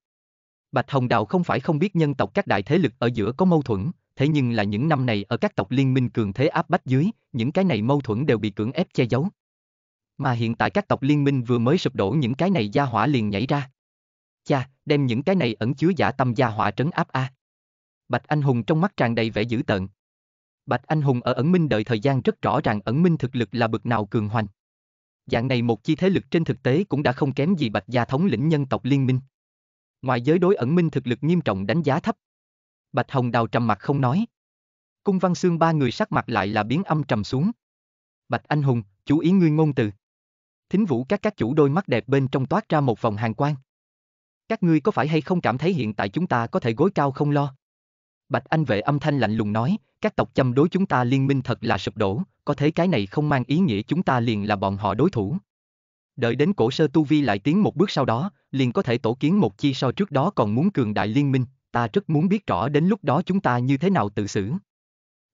Bạch Hồng Đạo không phải không biết nhân tộc các đại thế lực ở giữa có mâu thuẫn, thế nhưng là những năm này ở các tộc liên minh cường thế áp bách dưới, những cái này mâu thuẫn đều bị cưỡng ép che giấu. Mà hiện tại các tộc liên minh vừa mới sụp đổ những cái này gia hỏa liền nhảy ra. Cha, đem những cái này ẩn chứa giả tâm gia hỏa trấn áp a. Bạch Anh Hùng trong mắt tràn đầy vẻ dữ tợn. Bạch Anh Hùng ở ẩn minh đợi thời gian rất rõ ràng ẩn minh thực lực là bực nào cường hoành. Dạng này một chi thế lực trên thực tế cũng đã không kém gì Bạch gia thống lĩnh nhân tộc liên minh. Ngoại giới đối ẩn minh thực lực nghiêm trọng đánh giá thấp. Bạch Hồng Đào trầm mặt không nói. Cung Văn Xương ba người sắc mặt lại là biến âm trầm xuống. Bạch Anh Hùng, chú ý ngươi ngôn từ. Thính vũ các các chủ đôi mắt đẹp bên trong toát ra một vòng hàng quang. Các ngươi có phải hay không cảm thấy hiện tại chúng ta có thể gối cao không lo? Bạch Anh vệ âm thanh lạnh lùng nói, các tộc châm đối chúng ta liên minh thật là sụp đổ, có thế cái này không mang ý nghĩa chúng ta liền là bọn họ đối thủ đợi đến cổ sơ tu vi lại tiến một bước sau đó, liền có thể tổ kiến một chi so trước đó còn muốn cường đại liên minh, ta rất muốn biết rõ đến lúc đó chúng ta như thế nào tự xử.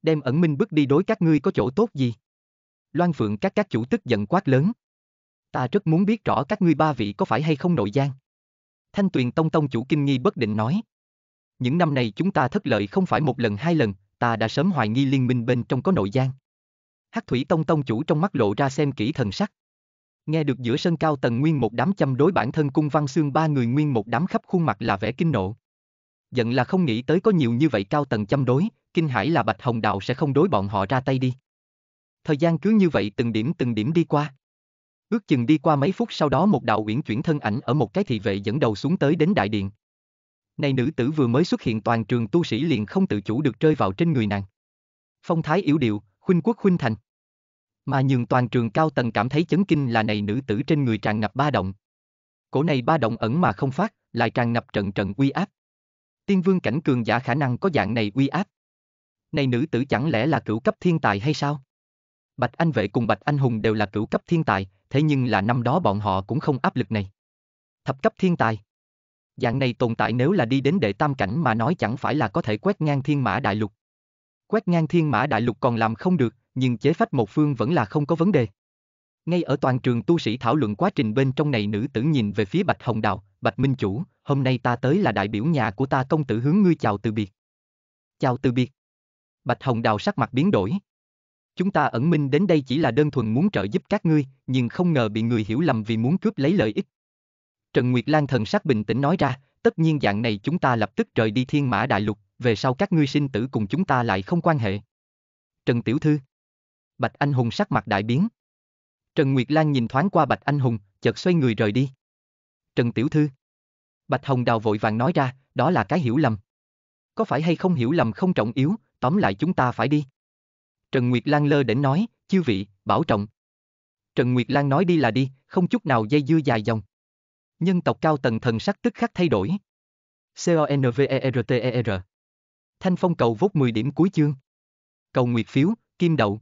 Đem ẩn minh bước đi đối các ngươi có chỗ tốt gì? Loan Phượng các các chủ tức giận quát lớn. Ta rất muốn biết rõ các ngươi ba vị có phải hay không nội gian. Thanh tuyền tông tông chủ kinh Nghi bất định nói. Những năm này chúng ta thất lợi không phải một lần hai lần, ta đã sớm hoài nghi liên minh bên trong có nội gian. Hắc thủy tông tông chủ trong mắt lộ ra xem kỹ thần sắc. Nghe được giữa sân cao tầng nguyên một đám chăm đối bản thân cung văn xương ba người nguyên một đám khắp khuôn mặt là vẻ kinh nộ. Giận là không nghĩ tới có nhiều như vậy cao tầng chăm đối, kinh hãi là Bạch Hồng Đạo sẽ không đối bọn họ ra tay đi. Thời gian cứ như vậy từng điểm từng điểm đi qua. Ước chừng đi qua mấy phút sau đó một đạo uyển chuyển thân ảnh ở một cái thị vệ dẫn đầu xuống tới đến đại điện. Này nữ tử vừa mới xuất hiện toàn trường tu sĩ liền không tự chủ được rơi vào trên người nàng. Phong thái yếu điệu, khuynh quốc khuynh thành. Mà nhường toàn trường cao tầng cảm thấy chấn kinh là này nữ tử trên người tràn ngập ba động. Cổ này ba động ẩn mà không phát, lại tràn ngập trận trận uy áp. Tiên vương cảnh cường giả khả năng có dạng này uy áp. Này nữ tử chẳng lẽ là cửu cấp thiên tài hay sao? Bạch Anh Vệ cùng Bạch Anh Hùng đều là cửu cấp thiên tài, thế nhưng là năm đó bọn họ cũng không áp lực này. Thập cấp thiên tài. Dạng này tồn tại nếu là đi đến đệ tam cảnh mà nói chẳng phải là có thể quét ngang thiên mã đại lục. Quét ngang thiên mã đại lục còn làm không được, nhưng chế phách một phương vẫn là không có vấn đề. Ngay ở toàn trường tu sĩ thảo luận quá trình bên trong này nữ tử nhìn về phía Bạch Hồng Đạo, Bạch Minh Chủ, hôm nay ta tới là đại biểu nhà của ta công tử hướng ngươi chào từ biệt. Chào từ biệt. Bạch Hồng Đào sắc mặt biến đổi. Chúng ta ẩn minh đến đây chỉ là đơn thuần muốn trợ giúp các ngươi, nhưng không ngờ bị người hiểu lầm vì muốn cướp lấy lợi ích. Trần Nguyệt Lan thần sắc bình tĩnh nói ra, tất nhiên dạng này chúng ta lập tức rời đi thiên mã đại lục, về sau các ngươi sinh tử cùng chúng ta lại không quan hệ. Trần Tiểu Thư Bạch Anh Hùng sắc mặt đại biến. Trần Nguyệt Lan nhìn thoáng qua Bạch Anh Hùng, chợt xoay người rời đi. Trần Tiểu Thư. Bạch Hồng Đào vội vàng nói ra, đó là cái hiểu lầm. Có phải hay không hiểu lầm không trọng yếu, tóm lại chúng ta phải đi. Trần Nguyệt Lan lơ đỉnh nói, chư vị, bảo trọng. Trần Nguyệt Lan nói đi là đi, không chút nào dây dưa dài dòng. Nhân tộc cao tầng thần sắc tức khắc thay đổi. C-O-N-V-E-R-T-E-R e Thanh phong cầu vốt 10 điểm cuối chương. Cầu nguyệt phiếu, kim đậu.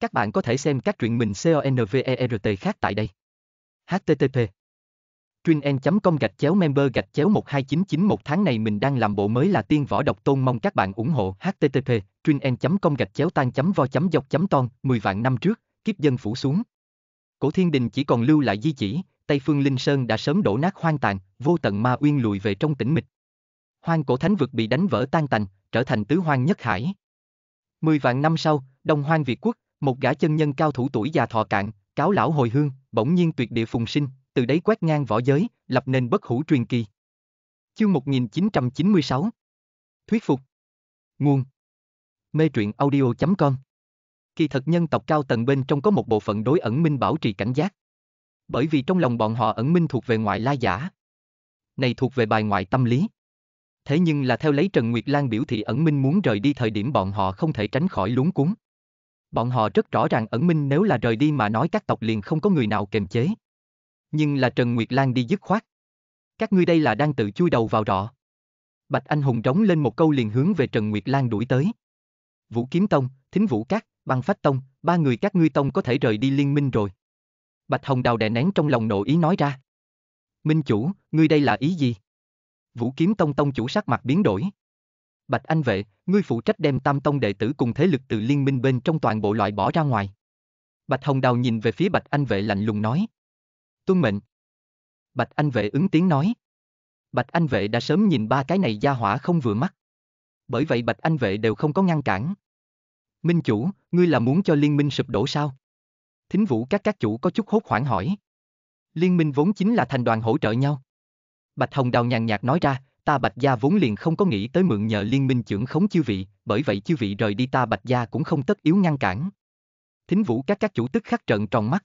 Các bạn có thể xem các truyện mình CONVERT khác tại đây. HTTP truyenen com gạch chéo member gạch chéo 129991 tháng này mình đang làm bộ mới là tiên võ độc tôn mong các bạn ủng hộ HTTP truyenen com gạch chéo tan vo dọc ton 10 vạn năm trước, kiếp dân phủ xuống. Cổ thiên đình chỉ còn lưu lại di chỉ, Tây Phương Linh Sơn đã sớm đổ nát hoang tàn, vô tận ma uyên lùi về trong tĩnh mịch. Hoang cổ thánh vực bị đánh vỡ tan tành, trở thành tứ hoang nhất hải. 10 vạn năm sau, Đông Hoang Việt Quốc, một gã chân nhân cao thủ tuổi già thọ cạn, cáo lão hồi hương, bỗng nhiên tuyệt địa phùng sinh, từ đấy quét ngang võ giới, lập nên bất hủ truyền kỳ. Chương 1996 Thuyết phục Nguồn Mê truyện audio.com Kỳ thật nhân tộc cao tầng bên trong có một bộ phận đối ẩn minh bảo trì cảnh giác. Bởi vì trong lòng bọn họ ẩn minh thuộc về ngoại lai giả. Này thuộc về bài ngoại tâm lý. Thế nhưng là theo lấy Trần Nguyệt Lan biểu thị ẩn minh muốn rời đi thời điểm bọn họ không thể tránh khỏi lúng cuốn bọn họ rất rõ ràng ẩn minh nếu là rời đi mà nói các tộc liền không có người nào kềm chế. Nhưng là Trần Nguyệt Lan đi dứt khoát. Các ngươi đây là đang tự chui đầu vào rọ. Bạch Anh Hùng trống lên một câu liền hướng về Trần Nguyệt Lan đuổi tới. Vũ Kiếm Tông, Thính Vũ Cát, Băng Phách Tông, ba người các ngươi tông có thể rời đi liên minh rồi. Bạch Hồng Đào đè nén trong lòng nộ ý nói ra. Minh chủ, ngươi đây là ý gì? Vũ Kiếm Tông tông chủ sắc mặt biến đổi. Bạch Anh Vệ, ngươi phụ trách đem tam tông đệ tử cùng thế lực từ liên minh bên trong toàn bộ loại bỏ ra ngoài. Bạch Hồng Đào nhìn về phía Bạch Anh Vệ lạnh lùng nói. Tuân mệnh. Bạch Anh Vệ ứng tiếng nói. Bạch Anh Vệ đã sớm nhìn ba cái này gia hỏa không vừa mắt. Bởi vậy Bạch Anh Vệ đều không có ngăn cản. Minh chủ, ngươi là muốn cho liên minh sụp đổ sao? Thính vũ các các chủ có chút hốt hoảng hỏi. Liên minh vốn chính là thành đoàn hỗ trợ nhau. Bạch Hồng Đào nhàn nhạt nói ra, ta Bạch Gia vốn liền không có nghĩ tới mượn nhờ liên minh trưởng khống chư vị, bởi vậy chư vị rời đi ta Bạch Gia cũng không tất yếu ngăn cản. Thính vũ các các chủ tức khắc trợn tròn mắt.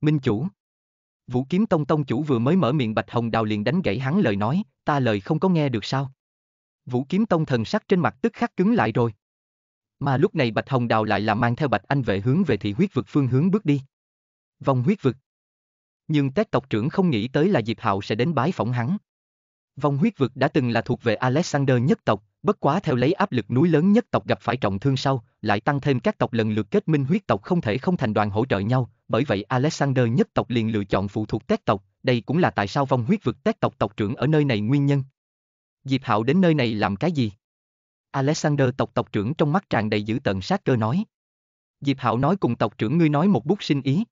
Minh chủ. Vũ kiếm tông tông chủ vừa mới mở miệng Bạch Hồng Đào liền đánh gãy hắn lời nói, ta lời không có nghe được sao. Vũ kiếm tông thần sắc trên mặt tức khắc cứng lại rồi. Mà lúc này Bạch Hồng Đào lại là mang theo Bạch Anh vệ hướng về thị huyết vực phương hướng bước đi. Vòng huyết vực. Nhưng Tết tộc trưởng không nghĩ tới là Diệp Hạo sẽ đến bái phỏng hắn. Vong huyết vực đã từng là thuộc về Alexander nhất tộc, bất quá theo lấy áp lực núi lớn nhất tộc gặp phải trọng thương sau, lại tăng thêm các tộc lần lượt kết minh huyết tộc không thể không thành đoàn hỗ trợ nhau, bởi vậy Alexander nhất tộc liền lựa chọn phụ thuộc Tết tộc, đây cũng là tại sao vong huyết vực Tết tộc tộc trưởng ở nơi này nguyên nhân. Diệp Hạo đến nơi này làm cái gì? Alexander tộc tộc trưởng trong mắt tràn đầy dữ tận sát cơ nói. Diệp Hạo nói cùng tộc trưởng ngươi nói một bút xin ý.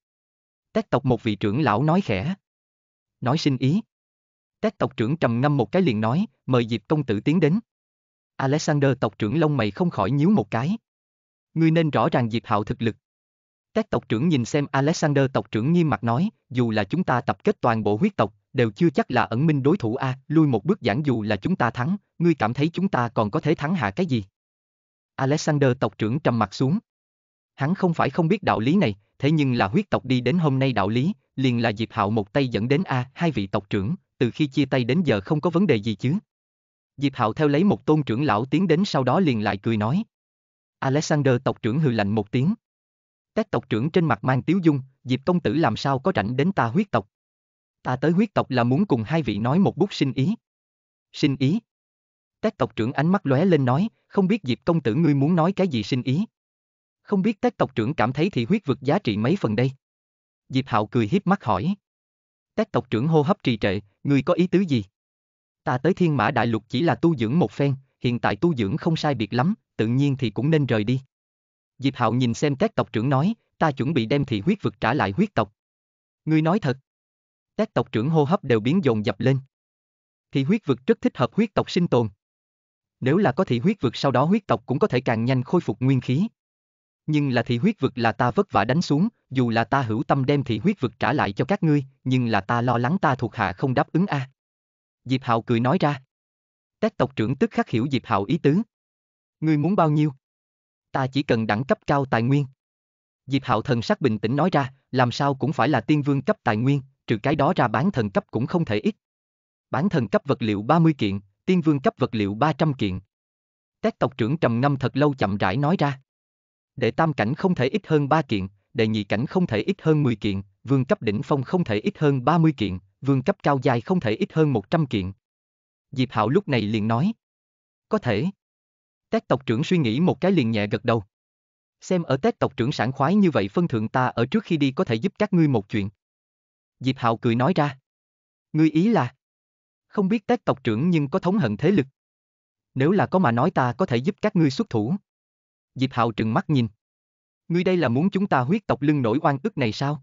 Tết tộc một vị trưởng lão nói khẽ. Nói xin ý. Các tộc trưởng trầm ngâm một cái liền nói, mời Diệp công tử tiến đến. Alexander tộc trưởng lông mày không khỏi nhíu một cái. Ngươi nên rõ ràng Diệp Hạo thực lực. Các tộc trưởng nhìn xem Alexander tộc trưởng nghiêm mặt nói, dù là chúng ta tập kết toàn bộ huyết tộc, đều chưa chắc là ẩn minh đối thủ a, à, lui một bước giảng dù là chúng ta thắng, ngươi cảm thấy chúng ta còn có thể thắng hạ cái gì? Alexander tộc trưởng trầm mặt xuống. Hắn không phải không biết đạo lý này, thế nhưng là huyết tộc đi đến hôm nay đạo lý, liền là Diệp Hạo một tay dẫn đến a, hai vị tộc trưởng, từ khi chia tay đến giờ không có vấn đề gì chứ. Diệp Hạo theo lấy một tôn trưởng lão tiến đến sau đó liền lại cười nói. Alexander tộc trưởng hừ lạnh một tiếng. Tết tộc trưởng trên mặt mang tiếu dung, Diệp công tử làm sao có rảnh đến ta huyết tộc. Ta tới huyết tộc là muốn cùng hai vị nói một bút sinh ý. Sinh ý. Tết tộc trưởng ánh mắt lóe lên nói, không biết Diệp công tử ngươi muốn nói cái gì sinh ý. Không biết Tết tộc trưởng cảm thấy thì huyết vực giá trị mấy phần đây. Diệp Hạo cười hiếp mắt hỏi. Tét tộc trưởng hô hấp trì trệ, người có ý tứ gì? Ta tới thiên mã đại lục chỉ là tu dưỡng một phen, hiện tại tu dưỡng không sai biệt lắm, tự nhiên thì cũng nên rời đi. Diệp Hạo nhìn xem Tét tộc trưởng nói, ta chuẩn bị đem thị huyết vực trả lại huyết tộc. Ngươi nói thật. Tét tộc trưởng hô hấp đều biến dồn dập lên. Thị huyết vực rất thích hợp huyết tộc sinh tồn. Nếu là có thị huyết vực sau đó huyết tộc cũng có thể càng nhanh khôi phục nguyên khí, nhưng là thị huyết vực là ta vất vả đánh xuống, dù là ta hữu tâm đem thị huyết vực trả lại cho các ngươi, nhưng là ta lo lắng ta thuộc hạ không đáp ứng a. À. Diệp Hạo cười nói ra. Tét tộc trưởng tức khắc hiểu Diệp Hạo ý tứ. Ngươi muốn bao nhiêu? Ta chỉ cần đẳng cấp cao tài nguyên. Diệp Hạo thần sắc bình tĩnh nói ra, làm sao cũng phải là tiên vương cấp tài nguyên, trừ cái đó ra bán thần cấp cũng không thể ít. Bán thần cấp vật liệu 30 kiện, tiên vương cấp vật liệu 300 kiện. Tét tộc trưởng trầm ngâm thật lâu chậm rãi nói ra. Đệ tam cảnh không thể ít hơn 3 kiện, đệ nhị cảnh không thể ít hơn 10 kiện, vương cấp đỉnh phong không thể ít hơn 30 kiện, vương cấp cao dài không thể ít hơn 100 kiện. Diệp Hạo lúc này liền nói. Có thể. Tét tộc trưởng suy nghĩ một cái liền nhẹ gật đầu. Xem ở tét tộc trưởng sảng khoái như vậy phân thượng ta ở trước khi đi có thể giúp các ngươi một chuyện. Diệp Hạo cười nói ra. Ngươi ý là? Không biết tét tộc trưởng nhưng có thống hận thế lực. Nếu là có mà nói ta có thể giúp các ngươi xuất thủ. Diệp Hạo trừng mắt nhìn. Ngươi đây là muốn chúng ta huyết tộc lưng nổi oan ức này sao?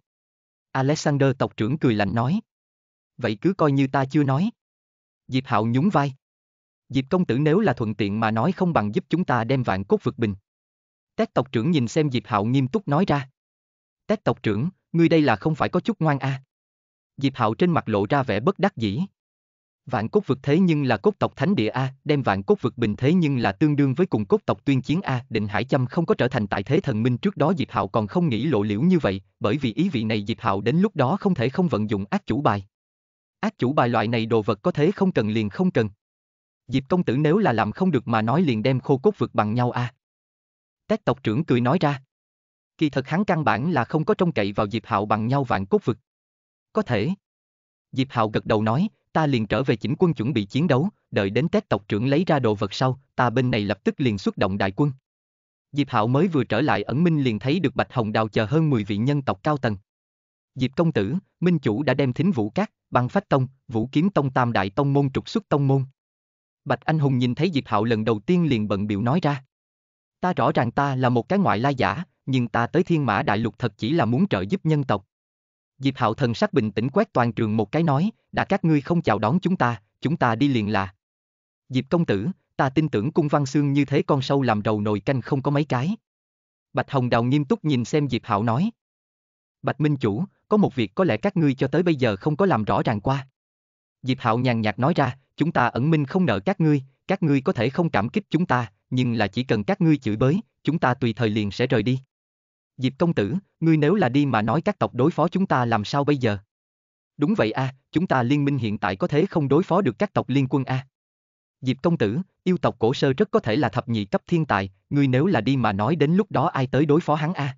Alexander tộc trưởng cười lạnh nói. Vậy cứ coi như ta chưa nói. Diệp Hạo nhún vai. Diệp công tử nếu là thuận tiện mà nói không bằng giúp chúng ta đem vạn cốt vực bình. Tét tộc trưởng nhìn xem Diệp Hạo nghiêm túc nói ra. Tét tộc trưởng, ngươi đây là không phải có chút ngoan a? À. Diệp Hạo trên mặt lộ ra vẻ bất đắc dĩ. Vạn cốt vực thế nhưng là cốt tộc thánh địa A, đem vạn cốt vực bình thế nhưng là tương đương với cùng cốt tộc tuyên chiến A, định Hải Châm không có trở thành tại thế thần minh trước đó Diệp Hạo còn không nghĩ lộ liễu như vậy, bởi vì ý vị này Diệp Hạo đến lúc đó không thể không vận dụng ác chủ bài. Ác chủ bài loại này đồ vật có thế không cần liền không cần. Diệp công tử nếu là làm không được mà nói liền đem khô cốt vực bằng nhau A. Tét tộc trưởng cười nói ra. Kỳ thật hắn căn bản là không có trông cậy vào Diệp Hạo bằng nhau vạn cốt vực. Có thể. Diệp Hạo gật đầu nói, ta liền trở về chỉnh quân chuẩn bị chiến đấu, đợi đến Tết tộc trưởng lấy ra đồ vật sau, ta bên này lập tức liền xuất động đại quân. Diệp Hạo mới vừa trở lại ẩn minh liền thấy được Bạch Hồng Đào chờ hơn 10 vị nhân tộc cao tầng. Diệp công tử, minh chủ đã đem Thính Vũ Các, Băng Phách Tông, Vũ Kiếm Tông Tam Đại Tông môn trục xuất tông môn. Bạch Anh Hùng nhìn thấy Diệp Hạo lần đầu tiên liền bận biểu nói ra. Ta rõ ràng ta là một cái ngoại lai giả, nhưng ta tới Thiên Mã Đại Lục thật chỉ là muốn trợ giúp nhân tộc, Diệp Hạo thần sắc bình tĩnh quét toàn trường một cái nói, đã các ngươi không chào đón chúng ta, chúng ta đi liền là. Diệp công tử, ta tin tưởng cung văn xương như thế con sâu làm đầu nồi canh không có mấy cái. Bạch Hồng Đào nghiêm túc nhìn xem Diệp Hạo nói. Bạch Minh Chủ, có một việc có lẽ các ngươi cho tới bây giờ không có làm rõ ràng qua. Diệp Hạo nhàn nhạt nói ra, chúng ta ẩn minh không nợ các ngươi, các ngươi có thể không cảm kích chúng ta, nhưng là chỉ cần các ngươi chửi bới, chúng ta tùy thời liền sẽ rời đi. Diệp công tử, ngươi nếu là đi mà nói các tộc đối phó chúng ta làm sao bây giờ? Đúng vậy a, à, chúng ta liên minh hiện tại có thế không đối phó được các tộc liên quân a. À. Diệp công tử, yêu tộc cổ sơ rất có thể là thập nhị cấp thiên tài, ngươi nếu là đi mà nói đến lúc đó ai tới đối phó hắn a? À.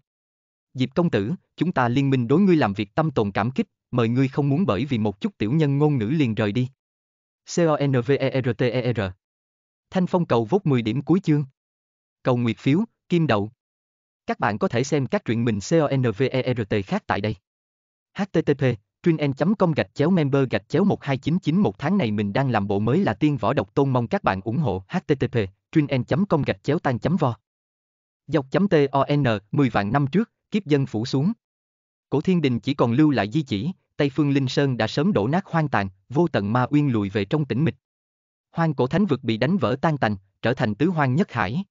Diệp công tử, chúng ta liên minh đối ngươi làm việc tâm tồn cảm kích, mời ngươi không muốn bởi vì một chút tiểu nhân ngôn ngữ liền rời đi. CONVERTER e Thanh phong cầu vốt 10 điểm cuối chương. Cầu nguyệt phiếu, kim đậu, các bạn có thể xem các truyện mình convert khác tại đây. HTTP, truyenen com gạch chéo member gạch chéo một tháng này mình đang làm bộ mới là tiên võ độc tôn mong các bạn ủng hộ HTTP, truyenen com gạch chéo tan chấm vo. Dọc chấm TON, 10 vạn năm trước, kiếp dân phủ xuống. Cổ thiên đình chỉ còn lưu lại di chỉ, Tây Phương Linh Sơn đã sớm đổ nát hoang tàn, vô tận ma uyên lùi về trong tĩnh mịch. Hoang cổ thánh vực bị đánh vỡ tan tành, trở thành tứ hoang nhất hải.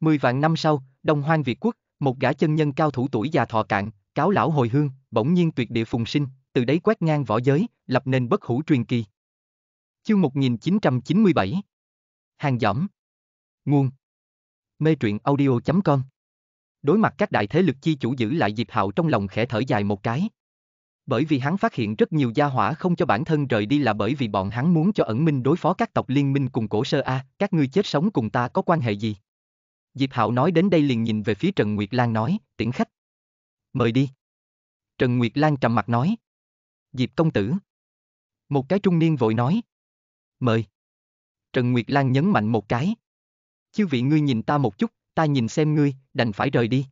Mười vạn năm sau, Đông Hoang Việt Quốc, một gã chân nhân cao thủ tuổi già thọ cạn, cáo lão hồi hương, bỗng nhiên tuyệt địa phùng sinh, từ đấy quét ngang võ giới, lập nên bất hủ truyền kỳ. Chương 1997 Hàng giỏng Nguồn Mê truyện audio.com Đối mặt các đại thế lực chi chủ giữ lại dịp Hạo trong lòng khẽ thở dài một cái. Bởi vì hắn phát hiện rất nhiều gia hỏa không cho bản thân rời đi là bởi vì bọn hắn muốn cho ẩn minh đối phó các tộc liên minh cùng cổ sơ A, các ngươi chết sống cùng ta có quan hệ gì? Diệp Hạo nói đến đây liền nhìn về phía Trần Nguyệt Lan nói, tiễn khách. Mời đi. Trần Nguyệt Lan trầm mặt nói. Diệp công tử. Một cái trung niên vội nói. Mời. Trần Nguyệt Lan nhấn mạnh một cái. Chư vị ngươi nhìn ta một chút, ta nhìn xem ngươi, đành phải rời đi.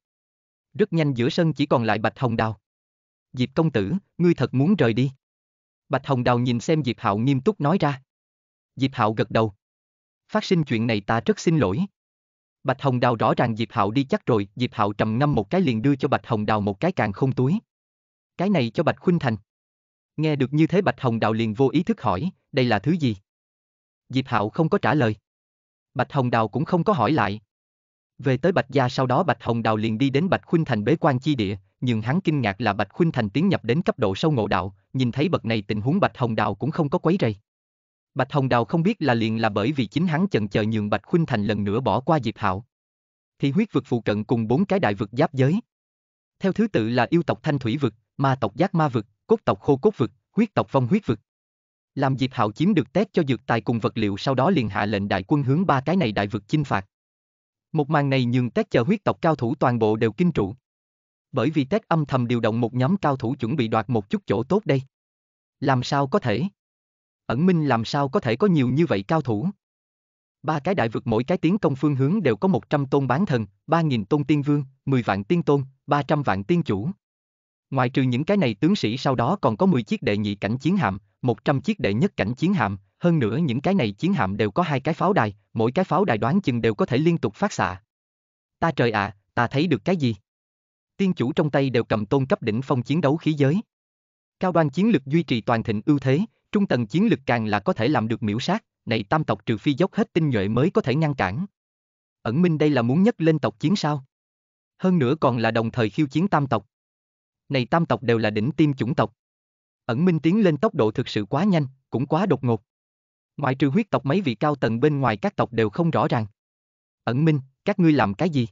Rất nhanh giữa sân chỉ còn lại Bạch Hồng Đào. Diệp công tử, ngươi thật muốn rời đi. Bạch Hồng Đào nhìn xem Diệp Hạo nghiêm túc nói ra. Diệp Hạo gật đầu. Phát sinh chuyện này ta rất xin lỗi. Bạch Hồng Đào rõ ràng Diệp Hạo đi chắc rồi, Diệp Hạo trầm ngâm một cái liền đưa cho Bạch Hồng Đào một cái càng không túi. Cái này cho Bạch Khuynh Thành. Nghe được như thế Bạch Hồng Đào liền vô ý thức hỏi, đây là thứ gì? Diệp Hạo không có trả lời. Bạch Hồng Đào cũng không có hỏi lại. Về tới Bạch Gia sau đó Bạch Hồng Đào liền đi đến Bạch Khuynh Thành bế quan chi địa, nhưng hắn kinh ngạc là Bạch Khuynh Thành tiến nhập đến cấp độ sâu ngộ đạo, nhìn thấy bậc này tình huống Bạch Hồng Đào cũng không có quấy rầy. Bạch Hồng Đào không biết là liền là bởi vì chính hắn chần chờ nhường Bạch Khuynh Thành lần nữa bỏ qua Diệp Hạo. Thì huyết vực phụ cận cùng bốn cái đại vực giáp giới. Theo thứ tự là yêu tộc Thanh Thủy vực, ma tộc Giác Ma vực, cốt tộc Khô Cốt vực, huyết tộc Phong huyết vực. Làm Diệp Hạo chiếm được tét cho dược tài cùng vật liệu sau đó liền hạ lệnh đại quân hướng ba cái này đại vực chinh phạt. Một màn này nhường tét chờ huyết tộc cao thủ toàn bộ đều kinh trụ. Bởi vì tét âm thầm điều động một nhóm cao thủ chuẩn bị đoạt một chút chỗ tốt đây. Làm sao có thể? ẩn minh làm sao có thể có nhiều như vậy cao thủ. Ba cái đại vực mỗi cái tiến công phương hướng đều có 100 tôn bán thần, 3.000 tôn tiên vương, 10 vạn tiên tôn, 300 vạn tiên chủ. Ngoài trừ những cái này tướng sĩ sau đó còn có 10 chiếc đệ nhị cảnh chiến hạm, 100 chiếc đệ nhất cảnh chiến hạm, hơn nữa những cái này chiến hạm đều có hai cái pháo đài, mỗi cái pháo đài đoán chừng đều có thể liên tục phát xạ. Ta trời ạ, à, ta thấy được cái gì? Tiên chủ trong tay đều cầm tôn cấp đỉnh phong chiến đấu khí giới. Cao đoan chiến lực duy trì toàn thịnh ưu thế, trung tầng chiến lực càng là có thể làm được miễu sát, này tam tộc trừ phi dốc hết tinh nhuệ mới có thể ngăn cản. Ẩn Minh đây là muốn nhấc lên tộc chiến sao? Hơn nữa còn là đồng thời khiêu chiến tam tộc. Này tam tộc đều là đỉnh tiêm chủng tộc. Ẩn Minh tiến lên tốc độ thực sự quá nhanh, cũng quá đột ngột. Ngoại trừ huyết tộc mấy vị cao tầng bên ngoài các tộc đều không rõ ràng. Ẩn Minh, các ngươi làm cái gì?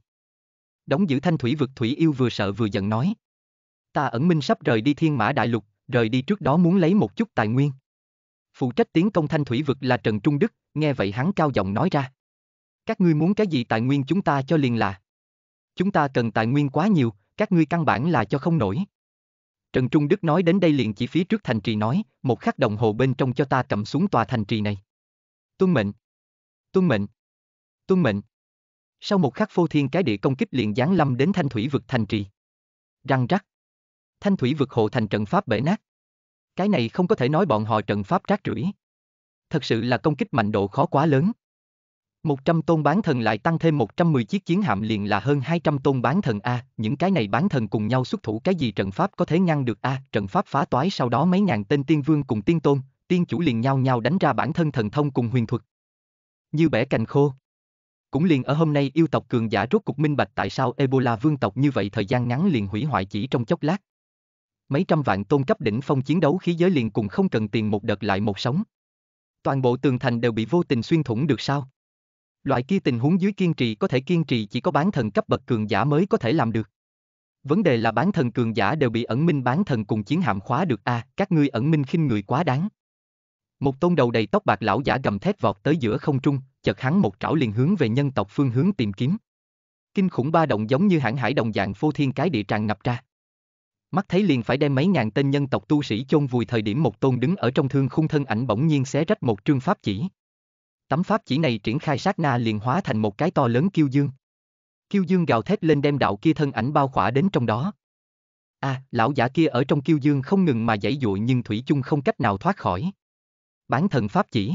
Đóng giữ thanh thủy vực thủy yêu vừa sợ vừa giận nói. Ta ẩn minh sắp rời đi thiên mã đại lục, rời đi trước đó muốn lấy một chút tài nguyên phụ trách tiến công thanh thủy vực là Trần Trung Đức, nghe vậy hắn cao giọng nói ra. Các ngươi muốn cái gì tài nguyên chúng ta cho liền là. Chúng ta cần tài nguyên quá nhiều, các ngươi căn bản là cho không nổi. Trần Trung Đức nói đến đây liền chỉ phía trước thành trì nói, một khắc đồng hồ bên trong cho ta cầm xuống tòa thành trì này. Tuân mệnh. Tuân mệnh. Tuân mệnh. Sau một khắc phô thiên cái địa công kích liền giáng lâm đến thanh thủy vực thành trì. Răng rắc. Thanh thủy vực hộ thành trận pháp bể nát. Cái này không có thể nói bọn họ trận pháp trác rưỡi. Thật sự là công kích mạnh độ khó quá lớn. 100 tôn bán thần lại tăng thêm 110 chiếc chiến hạm liền là hơn 200 tôn bán thần A, những cái này bán thần cùng nhau xuất thủ cái gì trận pháp có thể ngăn được A, trận pháp phá toái sau đó mấy ngàn tên tiên vương cùng tiên tôn, tiên chủ liền nhau nhau đánh ra bản thân thần thông cùng huyền thuật. Như bẻ cành khô. Cũng liền ở hôm nay yêu tộc cường giả rốt cục minh bạch tại sao Ebola vương tộc như vậy thời gian ngắn liền hủy hoại chỉ trong chốc lát mấy trăm vạn tôn cấp đỉnh phong chiến đấu khí giới liền cùng không cần tiền một đợt lại một sóng. Toàn bộ tường thành đều bị vô tình xuyên thủng được sao? Loại kia tình huống dưới kiên trì có thể kiên trì chỉ có bán thần cấp bậc cường giả mới có thể làm được. Vấn đề là bán thần cường giả đều bị ẩn minh bán thần cùng chiến hạm khóa được a, à, các ngươi ẩn minh khinh người quá đáng. Một tôn đầu đầy tóc bạc lão giả gầm thét vọt tới giữa không trung, chợt hắn một trảo liền hướng về nhân tộc phương hướng tìm kiếm. Kinh khủng ba động giống như hãng hải đồng dạng phô thiên cái địa tràn ngập ra mắt thấy liền phải đem mấy ngàn tên nhân tộc tu sĩ chôn vùi thời điểm một tôn đứng ở trong thương khung thân ảnh bỗng nhiên xé rách một trương pháp chỉ. Tấm pháp chỉ này triển khai sát na liền hóa thành một cái to lớn kiêu dương. Kiêu dương gào thét lên đem đạo kia thân ảnh bao khỏa đến trong đó. A, à, lão giả kia ở trong kiêu dương không ngừng mà dãy dụi nhưng thủy chung không cách nào thoát khỏi. Bán thần pháp chỉ.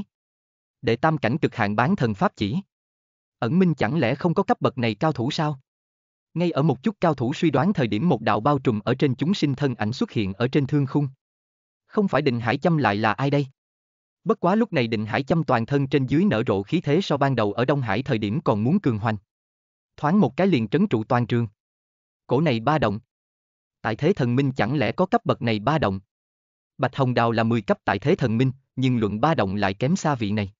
Đệ tam cảnh cực hạn bán thần pháp chỉ. Ẩn minh chẳng lẽ không có cấp bậc này cao thủ sao? Ngay ở một chút cao thủ suy đoán thời điểm một đạo bao trùm ở trên chúng sinh thân ảnh xuất hiện ở trên thương khung. Không phải định hải chăm lại là ai đây? Bất quá lúc này định hải chăm toàn thân trên dưới nở rộ khí thế so ban đầu ở Đông Hải thời điểm còn muốn cường hoành. Thoáng một cái liền trấn trụ toàn trường. Cổ này ba động. Tại thế thần minh chẳng lẽ có cấp bậc này ba động? Bạch Hồng Đào là 10 cấp tại thế thần minh, nhưng luận ba động lại kém xa vị này.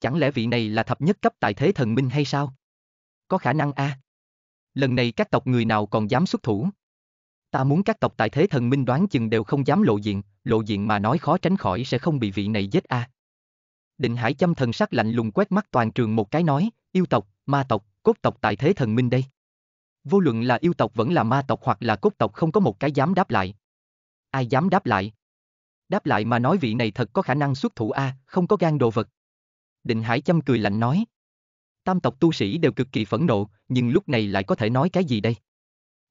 Chẳng lẽ vị này là thập nhất cấp tại thế thần minh hay sao? Có khả năng a. À? lần này các tộc người nào còn dám xuất thủ. Ta muốn các tộc tại thế thần minh đoán chừng đều không dám lộ diện, lộ diện mà nói khó tránh khỏi sẽ không bị vị này giết a. À. Định Hải châm thần sắc lạnh lùng quét mắt toàn trường một cái nói, yêu tộc, ma tộc, cốt tộc tại thế thần minh đây. Vô luận là yêu tộc vẫn là ma tộc hoặc là cốt tộc không có một cái dám đáp lại. Ai dám đáp lại? Đáp lại mà nói vị này thật có khả năng xuất thủ a, à, không có gan đồ vật. Định Hải châm cười lạnh nói tam tộc tu sĩ đều cực kỳ phẫn nộ, nhưng lúc này lại có thể nói cái gì đây?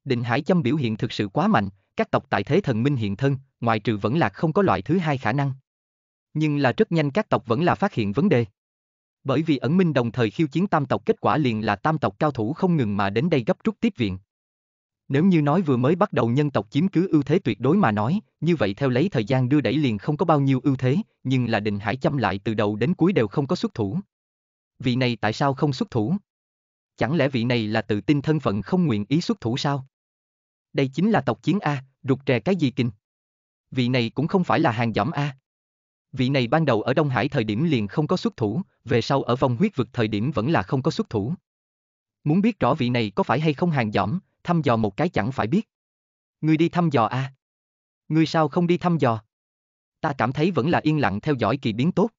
Định Hải Châm biểu hiện thực sự quá mạnh, các tộc tại thế thần minh hiện thân, ngoại trừ vẫn là không có loại thứ hai khả năng. Nhưng là rất nhanh các tộc vẫn là phát hiện vấn đề. Bởi vì ẩn minh đồng thời khiêu chiến tam tộc kết quả liền là tam tộc cao thủ không ngừng mà đến đây gấp rút tiếp viện. Nếu như nói vừa mới bắt đầu nhân tộc chiếm cứ ưu thế tuyệt đối mà nói, như vậy theo lấy thời gian đưa đẩy liền không có bao nhiêu ưu thế, nhưng là định hải chăm lại từ đầu đến cuối đều không có xuất thủ vị này tại sao không xuất thủ? Chẳng lẽ vị này là tự tin thân phận không nguyện ý xuất thủ sao? Đây chính là tộc chiến A, rụt rè cái gì kinh? Vị này cũng không phải là hàng giỏm A. Vị này ban đầu ở Đông Hải thời điểm liền không có xuất thủ, về sau ở vòng huyết vực thời điểm vẫn là không có xuất thủ. Muốn biết rõ vị này có phải hay không hàng giỏm, thăm dò một cái chẳng phải biết. người đi thăm dò A. người sao không đi thăm dò? Ta cảm thấy vẫn là yên lặng theo dõi kỳ biến tốt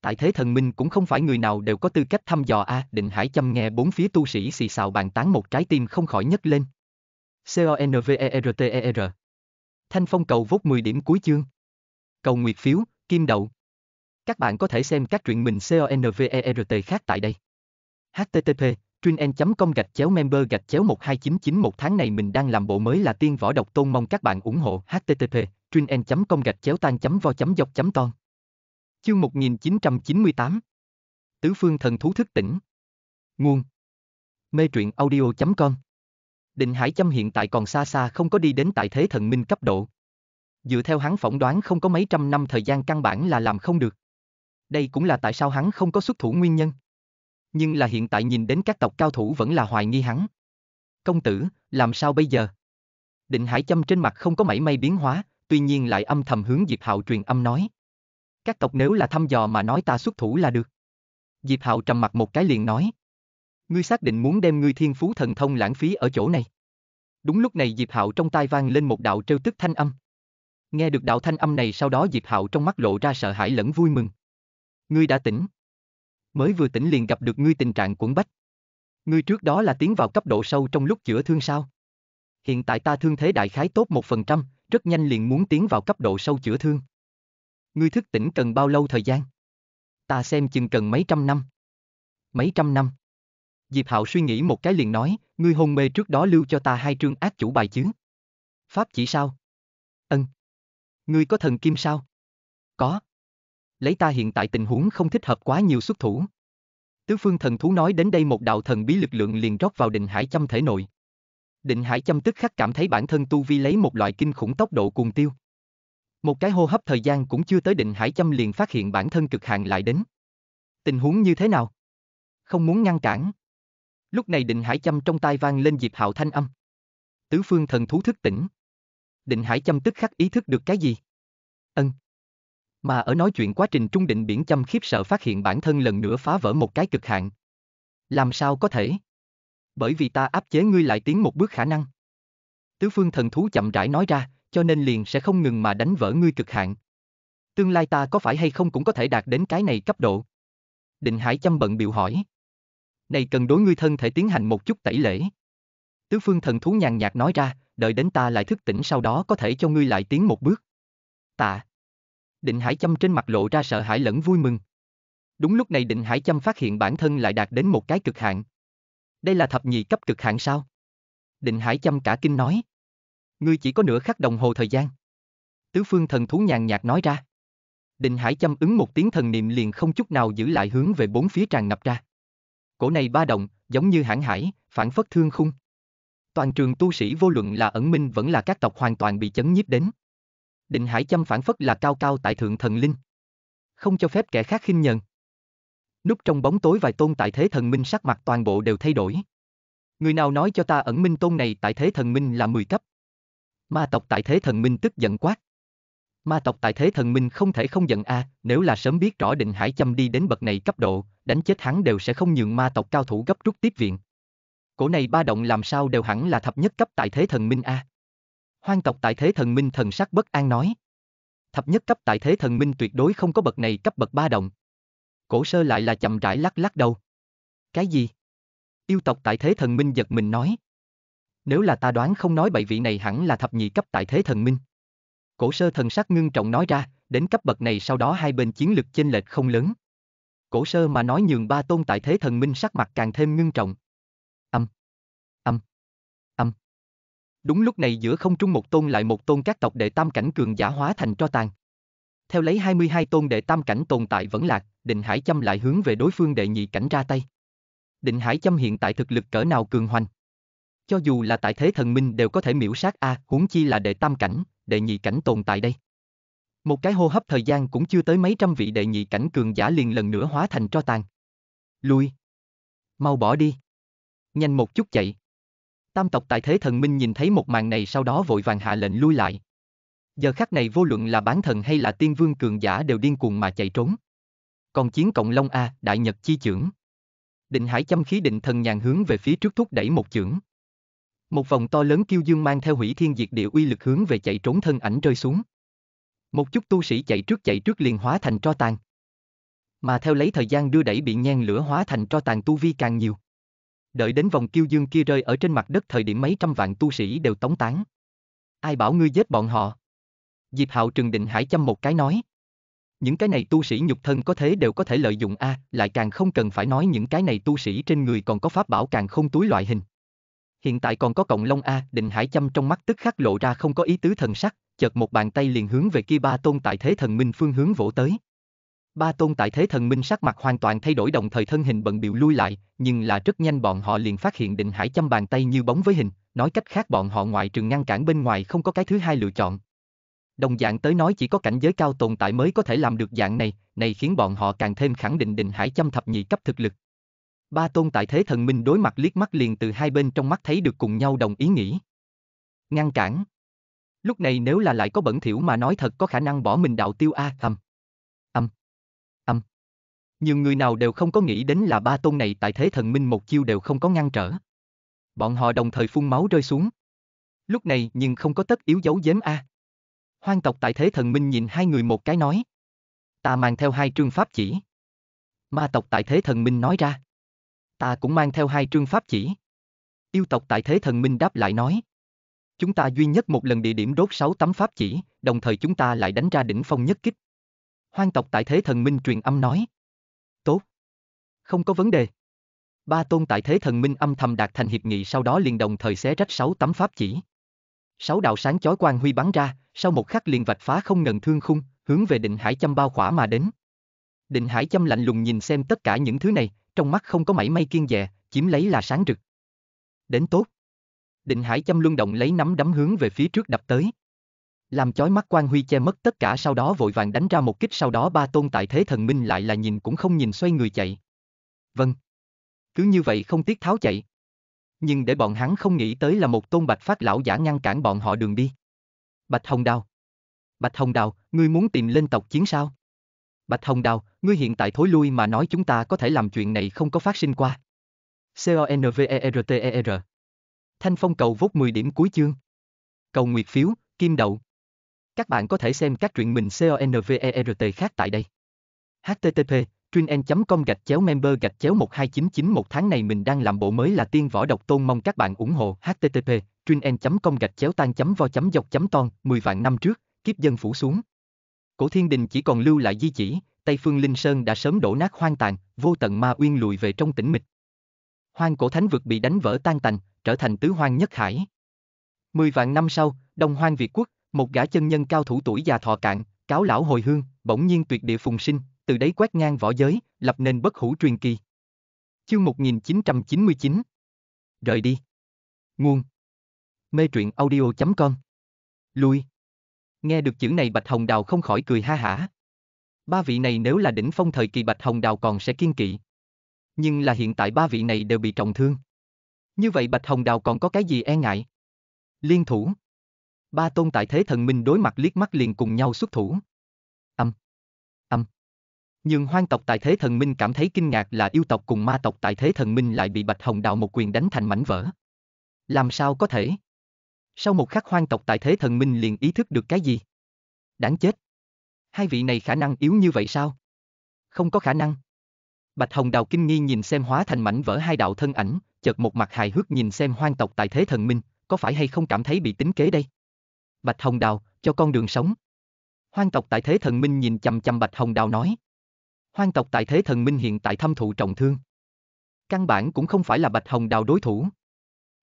tại thế thần minh cũng không phải người nào đều có tư cách thăm dò a à, định hải chăm nghe bốn phía tu sĩ xì xào bàn tán một trái tim không khỏi nhấc lên converter e thanh phong cầu vốt 10 điểm cuối chương cầu nguyệt phiếu kim đậu các bạn có thể xem các truyện mình convert khác tại đây http chuyên com gạch chéo member gạch chéo 1299 một tháng này mình đang làm bộ mới là tiên võ độc tôn mong các bạn ủng hộ http chuyên com gạch chéo tan chấm vo chấm dọc chấm ton Chương 1998 Tứ phương thần thú thức tỉnh Nguồn Mê truyện audio.com Định Hải Châm hiện tại còn xa xa không có đi đến tại thế thần minh cấp độ. Dựa theo hắn phỏng đoán không có mấy trăm năm thời gian căn bản là làm không được. Đây cũng là tại sao hắn không có xuất thủ nguyên nhân. Nhưng là hiện tại nhìn đến các tộc cao thủ vẫn là hoài nghi hắn. Công tử, làm sao bây giờ? Định Hải Châm trên mặt không có mảy may biến hóa, tuy nhiên lại âm thầm hướng Diệp Hạo truyền âm nói. Các tộc nếu là thăm dò mà nói ta xuất thủ là được. Diệp Hạo trầm mặt một cái liền nói. Ngươi xác định muốn đem ngươi thiên phú thần thông lãng phí ở chỗ này. Đúng lúc này Diệp Hạo trong tai vang lên một đạo trêu tức thanh âm. Nghe được đạo thanh âm này sau đó Diệp Hạo trong mắt lộ ra sợ hãi lẫn vui mừng. Ngươi đã tỉnh. Mới vừa tỉnh liền gặp được ngươi tình trạng cuốn bách. Ngươi trước đó là tiến vào cấp độ sâu trong lúc chữa thương sao? Hiện tại ta thương thế đại khái tốt một phần trăm, rất nhanh liền muốn tiến vào cấp độ sâu chữa thương. Ngươi thức tỉnh cần bao lâu thời gian? Ta xem chừng cần mấy trăm năm. Mấy trăm năm. Diệp Hạo suy nghĩ một cái liền nói, ngươi hôn mê trước đó lưu cho ta hai trương ác chủ bài chứ. Pháp chỉ sao? Ân. Ngươi có thần kim sao? Có. Lấy ta hiện tại tình huống không thích hợp quá nhiều xuất thủ. Tứ phương thần thú nói đến đây một đạo thần bí lực lượng liền rót vào định hải châm thể nội. Định hải châm tức khắc cảm thấy bản thân tu vi lấy một loại kinh khủng tốc độ cuồng tiêu. Một cái hô hấp thời gian cũng chưa tới định hải châm liền phát hiện bản thân cực hạn lại đến. Tình huống như thế nào? Không muốn ngăn cản. Lúc này định hải châm trong tai vang lên dịp hạo thanh âm. Tứ phương thần thú thức tỉnh. Định hải châm tức khắc ý thức được cái gì? Ân. Mà ở nói chuyện quá trình trung định biển châm khiếp sợ phát hiện bản thân lần nữa phá vỡ một cái cực hạn. Làm sao có thể? Bởi vì ta áp chế ngươi lại tiến một bước khả năng. Tứ phương thần thú chậm rãi nói ra, cho nên liền sẽ không ngừng mà đánh vỡ ngươi cực hạn. Tương lai ta có phải hay không cũng có thể đạt đến cái này cấp độ. Định Hải chăm bận biểu hỏi. Này cần đối ngươi thân thể tiến hành một chút tẩy lễ. Tứ phương thần thú nhàn nhạt nói ra, đợi đến ta lại thức tỉnh sau đó có thể cho ngươi lại tiến một bước. Tạ. Định Hải chăm trên mặt lộ ra sợ hãi lẫn vui mừng. Đúng lúc này Định Hải chăm phát hiện bản thân lại đạt đến một cái cực hạn. Đây là thập nhị cấp cực hạn sao? Định Hải chăm cả kinh nói. Ngươi chỉ có nửa khắc đồng hồ thời gian. Tứ phương thần thú nhàn nhạt nói ra. Định Hải chăm ứng một tiếng thần niệm liền không chút nào giữ lại hướng về bốn phía tràn ngập ra. Cổ này ba động, giống như hãng hải, phản phất thương khung. Toàn trường tu sĩ vô luận là ẩn minh vẫn là các tộc hoàn toàn bị chấn nhiếp đến. Định Hải chăm phản phất là cao cao tại thượng thần linh. Không cho phép kẻ khác khinh nhờn. Núp trong bóng tối vài tôn tại thế thần minh sắc mặt toàn bộ đều thay đổi. Người nào nói cho ta ẩn minh tôn này tại thế thần minh là 10 cấp? Ma tộc tại thế thần minh tức giận quát. Ma tộc tại thế thần minh không thể không giận a, à, nếu là sớm biết rõ định hải chăm đi đến bậc này cấp độ, đánh chết hắn đều sẽ không nhường ma tộc cao thủ gấp rút tiếp viện. Cổ này ba động làm sao đều hẳn là thập nhất cấp tại thế thần minh a. À. Hoang tộc tại thế thần minh thần sắc bất an nói. Thập nhất cấp tại thế thần minh tuyệt đối không có bậc này cấp bậc ba động. Cổ sơ lại là chậm rãi lắc lắc đầu. Cái gì? Yêu tộc tại thế thần minh giật mình nói. Nếu là ta đoán không nói bậy vị này hẳn là thập nhị cấp tại thế thần minh. Cổ sơ thần sắc ngưng trọng nói ra, đến cấp bậc này sau đó hai bên chiến lực chênh lệch không lớn. Cổ sơ mà nói nhường ba tôn tại thế thần minh sắc mặt càng thêm ngưng trọng. Âm. Âm. Âm. Đúng lúc này giữa không trung một tôn lại một tôn các tộc đệ tam cảnh cường giả hóa thành tro tàn. Theo lấy 22 tôn đệ tam cảnh tồn tại vẫn lạc, định hải châm lại hướng về đối phương đệ nhị cảnh ra tay. Định hải châm hiện tại thực lực cỡ nào cường hoành. Cho dù là tại thế thần minh đều có thể miễu sát A, à, huống chi là đệ tam cảnh, đệ nhị cảnh tồn tại đây. Một cái hô hấp thời gian cũng chưa tới mấy trăm vị đệ nhị cảnh cường giả liền lần nữa hóa thành cho tàn. Lui. Mau bỏ đi. Nhanh một chút chạy. Tam tộc tại thế thần minh nhìn thấy một màn này sau đó vội vàng hạ lệnh lui lại. Giờ khắc này vô luận là bán thần hay là tiên vương cường giả đều điên cuồng mà chạy trốn. Còn chiến cộng long A, đại nhật chi trưởng. Định hải chăm khí định thần nhàn hướng về phía trước thúc đẩy một chưởng. Một vòng to lớn kiêu dương mang theo hủy thiên diệt địa uy lực hướng về chạy trốn thân ảnh rơi xuống. Một chút tu sĩ chạy trước chạy trước liền hóa thành tro tàn. Mà theo lấy thời gian đưa đẩy bị nhen lửa hóa thành tro tàn tu vi càng nhiều. Đợi đến vòng kiêu dương kia rơi ở trên mặt đất thời điểm mấy trăm vạn tu sĩ đều tống tán. Ai bảo ngươi giết bọn họ? Diệp Hạo Trừng Định Hải chăm một cái nói. Những cái này tu sĩ nhục thân có thế đều có thể lợi dụng a, à, lại càng không cần phải nói những cái này tu sĩ trên người còn có pháp bảo càng không túi loại hình hiện tại còn có cộng long a định hải châm trong mắt tức khắc lộ ra không có ý tứ thần sắc chợt một bàn tay liền hướng về kia ba tôn tại thế thần minh phương hướng vỗ tới ba tôn tại thế thần minh sắc mặt hoàn toàn thay đổi đồng thời thân hình bận biểu lui lại nhưng là rất nhanh bọn họ liền phát hiện định hải châm bàn tay như bóng với hình nói cách khác bọn họ ngoại trường ngăn cản bên ngoài không có cái thứ hai lựa chọn đồng dạng tới nói chỉ có cảnh giới cao tồn tại mới có thể làm được dạng này này khiến bọn họ càng thêm khẳng định định hải châm thập nhị cấp thực lực Ba tôn tại thế thần minh đối mặt liếc mắt liền từ hai bên trong mắt thấy được cùng nhau đồng ý nghĩ. Ngăn cản. Lúc này nếu là lại có bẩn thiểu mà nói thật có khả năng bỏ mình đạo tiêu A âm. Âm. Âm. Nhiều người nào đều không có nghĩ đến là ba tôn này tại thế thần minh một chiêu đều không có ngăn trở. Bọn họ đồng thời phun máu rơi xuống. Lúc này nhưng không có tất yếu giấu giếm A. Hoang tộc tại thế thần minh nhìn hai người một cái nói. Ta mang theo hai trương pháp chỉ. Ma tộc tại thế thần minh nói ra. Ta cũng mang theo hai trương pháp chỉ. Yêu tộc tại thế thần minh đáp lại nói. Chúng ta duy nhất một lần địa điểm đốt sáu tấm pháp chỉ, đồng thời chúng ta lại đánh ra đỉnh phong nhất kích. Hoang tộc tại thế thần minh truyền âm nói. Tốt. Không có vấn đề. Ba tôn tại thế thần minh âm thầm đạt thành hiệp nghị sau đó liền đồng thời xé rách sáu tấm pháp chỉ. Sáu đạo sáng chói quang huy bắn ra, sau một khắc liền vạch phá không ngần thương khung, hướng về định hải châm bao khỏa mà đến. Định Hải Châm lạnh lùng nhìn xem tất cả những thứ này, trong mắt không có mảy may kiên dè, chiếm lấy là sáng rực. Đến tốt. Định Hải châm luân động lấy nắm đấm hướng về phía trước đập tới. Làm chói mắt quan huy che mất tất cả sau đó vội vàng đánh ra một kích sau đó ba tôn tại thế thần minh lại là nhìn cũng không nhìn xoay người chạy. Vâng. Cứ như vậy không tiếc tháo chạy. Nhưng để bọn hắn không nghĩ tới là một tôn bạch phát lão giả ngăn cản bọn họ đường đi. Bạch Hồng Đào. Bạch Hồng Đào, ngươi muốn tìm lên tộc chiến sao? Bạch Hồng Đào, ngươi hiện tại thối lui mà nói chúng ta có thể làm chuyện này không có phát sinh qua. C-O-N-V-E-R-T-E-R e Thanh phong cầu vốt 10 điểm cuối chương. Cầu nguyệt phiếu, kim đậu. Các bạn có thể xem các truyện mình C-O-N-V-E-R-T khác tại đây. HTTP, truyen.com gạch chéo member gạch chéo 1299 một tháng này mình đang làm bộ mới là tiên võ độc tôn mong các bạn ủng hộ http truyen.com gạch chéo tan chấm vo chấm dọc chấm ton 10 vạn năm trước kiếp dân phủ xuống Cổ thiên đình chỉ còn lưu lại di chỉ, Tây Phương Linh Sơn đã sớm đổ nát hoang tàn, vô tận ma uyên lùi về trong tĩnh mịch. Hoang cổ thánh vực bị đánh vỡ tan tành, trở thành tứ hoang nhất hải. Mười vạn năm sau, Đông Hoang Việt Quốc, một gã chân nhân cao thủ tuổi già thọ cạn, cáo lão hồi hương, bỗng nhiên tuyệt địa phùng sinh, từ đấy quét ngang võ giới, lập nên bất hủ truyền kỳ. Chương 1999 Rời đi Nguồn Mê truyện audio.com Lui Nghe được chữ này Bạch Hồng Đào không khỏi cười ha hả. Ba vị này nếu là đỉnh phong thời kỳ Bạch Hồng Đào còn sẽ kiên kỵ. Nhưng là hiện tại ba vị này đều bị trọng thương. Như vậy Bạch Hồng Đào còn có cái gì e ngại? Liên thủ. Ba tôn tại thế thần minh đối mặt liếc mắt liền cùng nhau xuất thủ. Âm. Âm. Nhưng hoang tộc tại thế thần minh cảm thấy kinh ngạc là yêu tộc cùng ma tộc tại thế thần minh lại bị Bạch Hồng Đào một quyền đánh thành mảnh vỡ. Làm sao có thể? Sau một khắc hoang tộc tại thế thần minh liền ý thức được cái gì? Đáng chết. Hai vị này khả năng yếu như vậy sao? Không có khả năng. Bạch Hồng Đào kinh nghi nhìn xem hóa thành mảnh vỡ hai đạo thân ảnh, chợt một mặt hài hước nhìn xem hoang tộc tại thế thần minh, có phải hay không cảm thấy bị tính kế đây? Bạch Hồng Đào, cho con đường sống. Hoang tộc tại thế thần minh nhìn chằm chằm Bạch Hồng Đào nói. Hoang tộc tại thế thần minh hiện tại thâm thụ trọng thương. Căn bản cũng không phải là Bạch Hồng Đào đối thủ.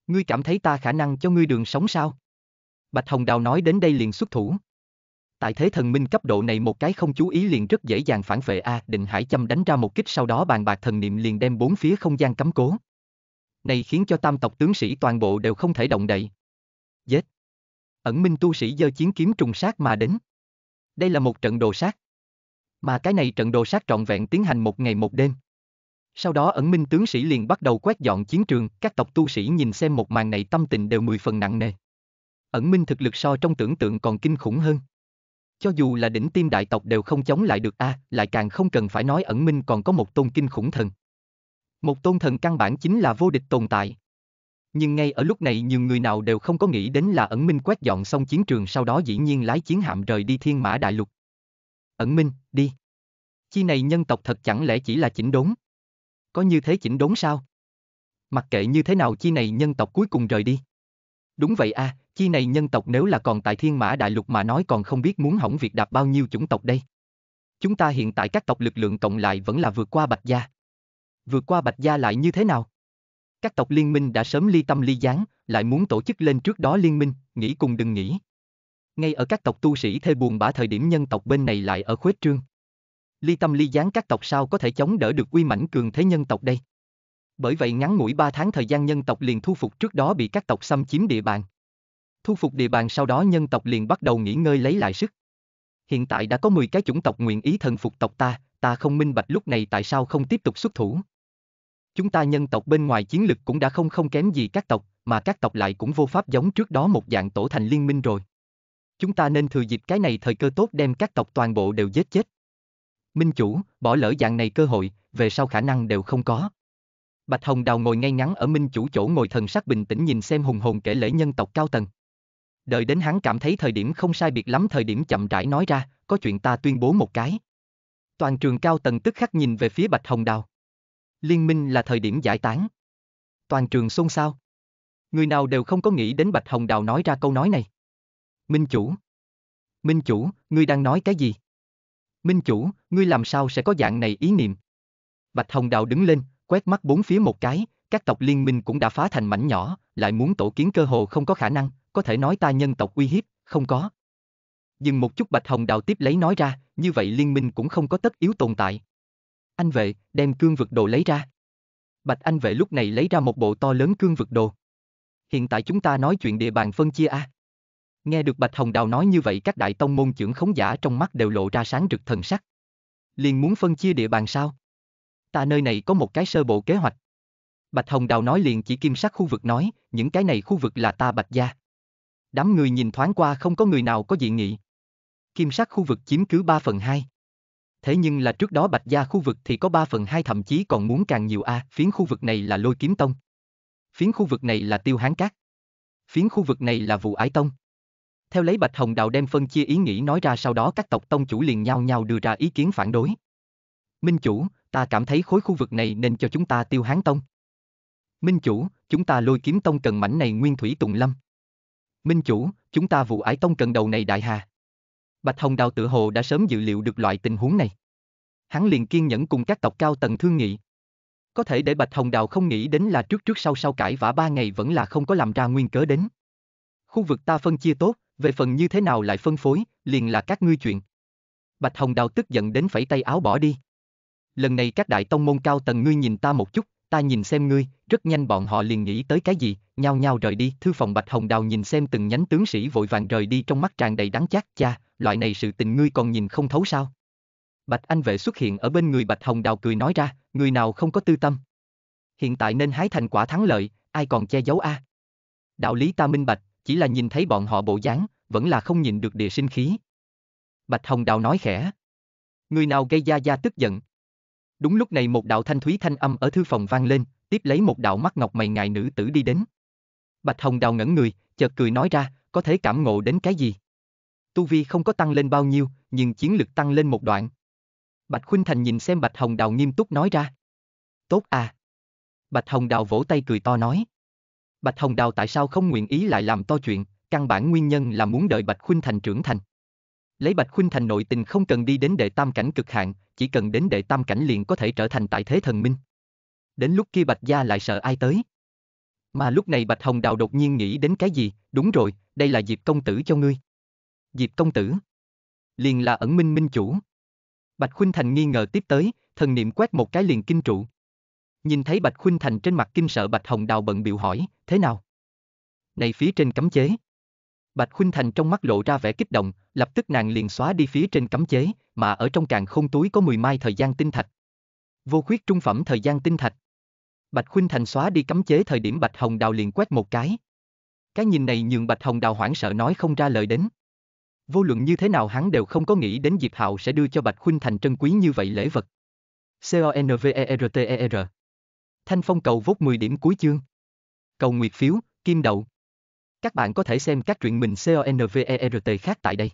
Ngươi cảm thấy ta khả năng cho ngươi đường sống sao? Bạch Hồng Đào nói đến đây liền xuất thủ. Tại thế thần minh cấp độ này một cái không chú ý liền rất dễ dàng phản vệ A, à, định hải châm đánh ra một kích sau đó bàn bạc thần niệm liền đem bốn phía không gian cấm cố. Này khiến cho tam tộc tướng sĩ toàn bộ đều không thể động đậy. Giết! Ẩn minh tu sĩ giơ chiến kiếm trùng sát mà đến. Đây là một trận đồ sát. Mà cái này trận đồ sát trọn vẹn tiến hành một ngày một đêm. Sau đó ẩn minh tướng sĩ liền bắt đầu quét dọn chiến trường, các tộc tu sĩ nhìn xem một màn này tâm tình đều mười phần nặng nề. Ẩn minh thực lực so trong tưởng tượng còn kinh khủng hơn. Cho dù là đỉnh tim đại tộc đều không chống lại được a, à, lại càng không cần phải nói ẩn minh còn có một tôn kinh khủng thần. Một tôn thần căn bản chính là vô địch tồn tại. Nhưng ngay ở lúc này nhiều người nào đều không có nghĩ đến là ẩn minh quét dọn xong chiến trường sau đó dĩ nhiên lái chiến hạm rời đi thiên mã đại lục. Ẩn minh, đi. Chi này nhân tộc thật chẳng lẽ chỉ là chỉnh đốn? có như thế chỉnh đốn sao? Mặc kệ như thế nào chi này nhân tộc cuối cùng rời đi. Đúng vậy a, à, chi này nhân tộc nếu là còn tại thiên mã đại lục mà nói còn không biết muốn hỏng việc đạp bao nhiêu chủng tộc đây. Chúng ta hiện tại các tộc lực lượng cộng lại vẫn là vượt qua Bạch Gia. Vượt qua Bạch Gia lại như thế nào? Các tộc liên minh đã sớm ly tâm ly gián, lại muốn tổ chức lên trước đó liên minh, nghĩ cùng đừng nghĩ. Ngay ở các tộc tu sĩ thê buồn bã thời điểm nhân tộc bên này lại ở khuếch trương ly tâm ly gián các tộc sao có thể chống đỡ được uy mãnh cường thế nhân tộc đây. Bởi vậy ngắn ngủi 3 tháng thời gian nhân tộc liền thu phục trước đó bị các tộc xâm chiếm địa bàn. Thu phục địa bàn sau đó nhân tộc liền bắt đầu nghỉ ngơi lấy lại sức. Hiện tại đã có 10 cái chủng tộc nguyện ý thần phục tộc ta, ta không minh bạch lúc này tại sao không tiếp tục xuất thủ. Chúng ta nhân tộc bên ngoài chiến lực cũng đã không không kém gì các tộc, mà các tộc lại cũng vô pháp giống trước đó một dạng tổ thành liên minh rồi. Chúng ta nên thừa dịp cái này thời cơ tốt đem các tộc toàn bộ đều giết chết. Minh chủ, bỏ lỡ dạng này cơ hội, về sau khả năng đều không có. Bạch Hồng Đào ngồi ngay ngắn ở Minh chủ chỗ ngồi thần sắc bình tĩnh nhìn xem hùng hồn kể lễ nhân tộc cao tầng. Đợi đến hắn cảm thấy thời điểm không sai biệt lắm thời điểm chậm rãi nói ra, có chuyện ta tuyên bố một cái. Toàn trường cao tầng tức khắc nhìn về phía Bạch Hồng Đào. Liên minh là thời điểm giải tán. Toàn trường xôn xao. Người nào đều không có nghĩ đến Bạch Hồng Đào nói ra câu nói này. Minh chủ. Minh chủ, ngươi đang nói cái gì? Minh chủ, ngươi làm sao sẽ có dạng này ý niệm? Bạch Hồng Đào đứng lên, quét mắt bốn phía một cái, các tộc liên minh cũng đã phá thành mảnh nhỏ, lại muốn tổ kiến cơ hồ không có khả năng, có thể nói ta nhân tộc uy hiếp, không có. Dừng một chút Bạch Hồng Đào tiếp lấy nói ra, như vậy liên minh cũng không có tất yếu tồn tại. Anh vệ, đem cương vực đồ lấy ra. Bạch Anh vệ lúc này lấy ra một bộ to lớn cương vực đồ. Hiện tại chúng ta nói chuyện địa bàn phân chia A. À? Nghe được Bạch Hồng Đào nói như vậy các đại tông môn trưởng khống giả trong mắt đều lộ ra sáng rực thần sắc. Liền muốn phân chia địa bàn sao? Ta nơi này có một cái sơ bộ kế hoạch. Bạch Hồng Đào nói liền chỉ kim sắc khu vực nói, những cái này khu vực là ta Bạch Gia. Đám người nhìn thoáng qua không có người nào có dị nghị. Kim sắc khu vực chiếm cứ 3 phần 2. Thế nhưng là trước đó Bạch Gia khu vực thì có 3 phần 2 thậm chí còn muốn càng nhiều A, phiến khu vực này là Lôi Kiếm Tông. Phiến khu vực này là Tiêu Hán Cát. Phiến khu vực này là Vụ Ái Tông. Theo lấy Bạch Hồng Đạo đem phân chia ý nghĩ nói ra sau đó các tộc tông chủ liền nhau nhau đưa ra ý kiến phản đối. Minh chủ, ta cảm thấy khối khu vực này nên cho chúng ta tiêu hán tông. Minh chủ, chúng ta lôi kiếm tông cần mảnh này nguyên thủy tùng lâm. Minh chủ, chúng ta vụ ải tông cần đầu này đại hà. Bạch Hồng Đào tự hồ đã sớm dự liệu được loại tình huống này. Hắn liền kiên nhẫn cùng các tộc cao tầng thương nghị. Có thể để Bạch Hồng Đào không nghĩ đến là trước trước sau sau cãi vã ba ngày vẫn là không có làm ra nguyên cớ đến. Khu vực ta phân chia tốt, về phần như thế nào lại phân phối, liền là các ngươi chuyện. Bạch Hồng Đào tức giận đến phải tay áo bỏ đi. Lần này các đại tông môn cao tầng ngươi nhìn ta một chút, ta nhìn xem ngươi, rất nhanh bọn họ liền nghĩ tới cái gì, nhao nhao rời đi, thư phòng Bạch Hồng Đào nhìn xem từng nhánh tướng sĩ vội vàng rời đi trong mắt tràn đầy đáng chát, cha, loại này sự tình ngươi còn nhìn không thấu sao? Bạch Anh Vệ xuất hiện ở bên người Bạch Hồng Đào cười nói ra, người nào không có tư tâm. Hiện tại nên hái thành quả thắng lợi, ai còn che giấu a? À? Đạo lý ta minh bạch, chỉ là nhìn thấy bọn họ bộ dáng, vẫn là không nhìn được địa sinh khí. Bạch Hồng Đào nói khẽ. Người nào gây Gia Gia tức giận? Đúng lúc này một đạo thanh thúy thanh âm ở thư phòng vang lên, tiếp lấy một đạo mắt ngọc mày ngài nữ tử đi đến. Bạch Hồng Đào ngẩn người, chợt cười nói ra, có thể cảm ngộ đến cái gì? Tu vi không có tăng lên bao nhiêu, nhưng chiến lực tăng lên một đoạn. Bạch Khuynh Thành nhìn xem Bạch Hồng Đào nghiêm túc nói ra. Tốt à. Bạch Hồng Đào vỗ tay cười to nói. Bạch Hồng Đào tại sao không nguyện ý lại làm to chuyện, căn bản nguyên nhân là muốn đợi Bạch Khuynh Thành trưởng thành. Lấy Bạch Khuynh Thành nội tình không cần đi đến đệ tam cảnh cực hạn, chỉ cần đến đệ tam cảnh liền có thể trở thành tại thế thần minh. Đến lúc kia Bạch gia lại sợ ai tới. Mà lúc này Bạch Hồng Đào đột nhiên nghĩ đến cái gì, đúng rồi, đây là Diệp công tử cho ngươi. Diệp công tử. Liền là ẩn minh minh chủ. Bạch Khuynh Thành nghi ngờ tiếp tới, thần niệm quét một cái liền kinh trụ. Nhìn thấy Bạch Khuynh Thành trên mặt kinh sợ Bạch Hồng Đào bận biểu hỏi, thế nào? Này phía trên cấm chế. Bạch Khuynh Thành trong mắt lộ ra vẻ kích động, lập tức nàng liền xóa đi phía trên cấm chế, mà ở trong càng không túi có 10 mai thời gian tinh thạch. Vô khuyết trung phẩm thời gian tinh thạch. Bạch Khuynh Thành xóa đi cấm chế thời điểm Bạch Hồng Đào liền quét một cái. Cái nhìn này nhường Bạch Hồng Đào hoảng sợ nói không ra lời đến. Vô luận như thế nào hắn đều không có nghĩ đến Diệp Hạo sẽ đưa cho Bạch Khuynh Thành trân quý như vậy lễ vật. C-O-N-V-E-R-T-E-R Thanh Phong cầu vốt 10 điểm cuối chương. Cầu nguyệt phiếu, kim đậu. Các bạn có thể xem các truyện mình convert khác tại đây.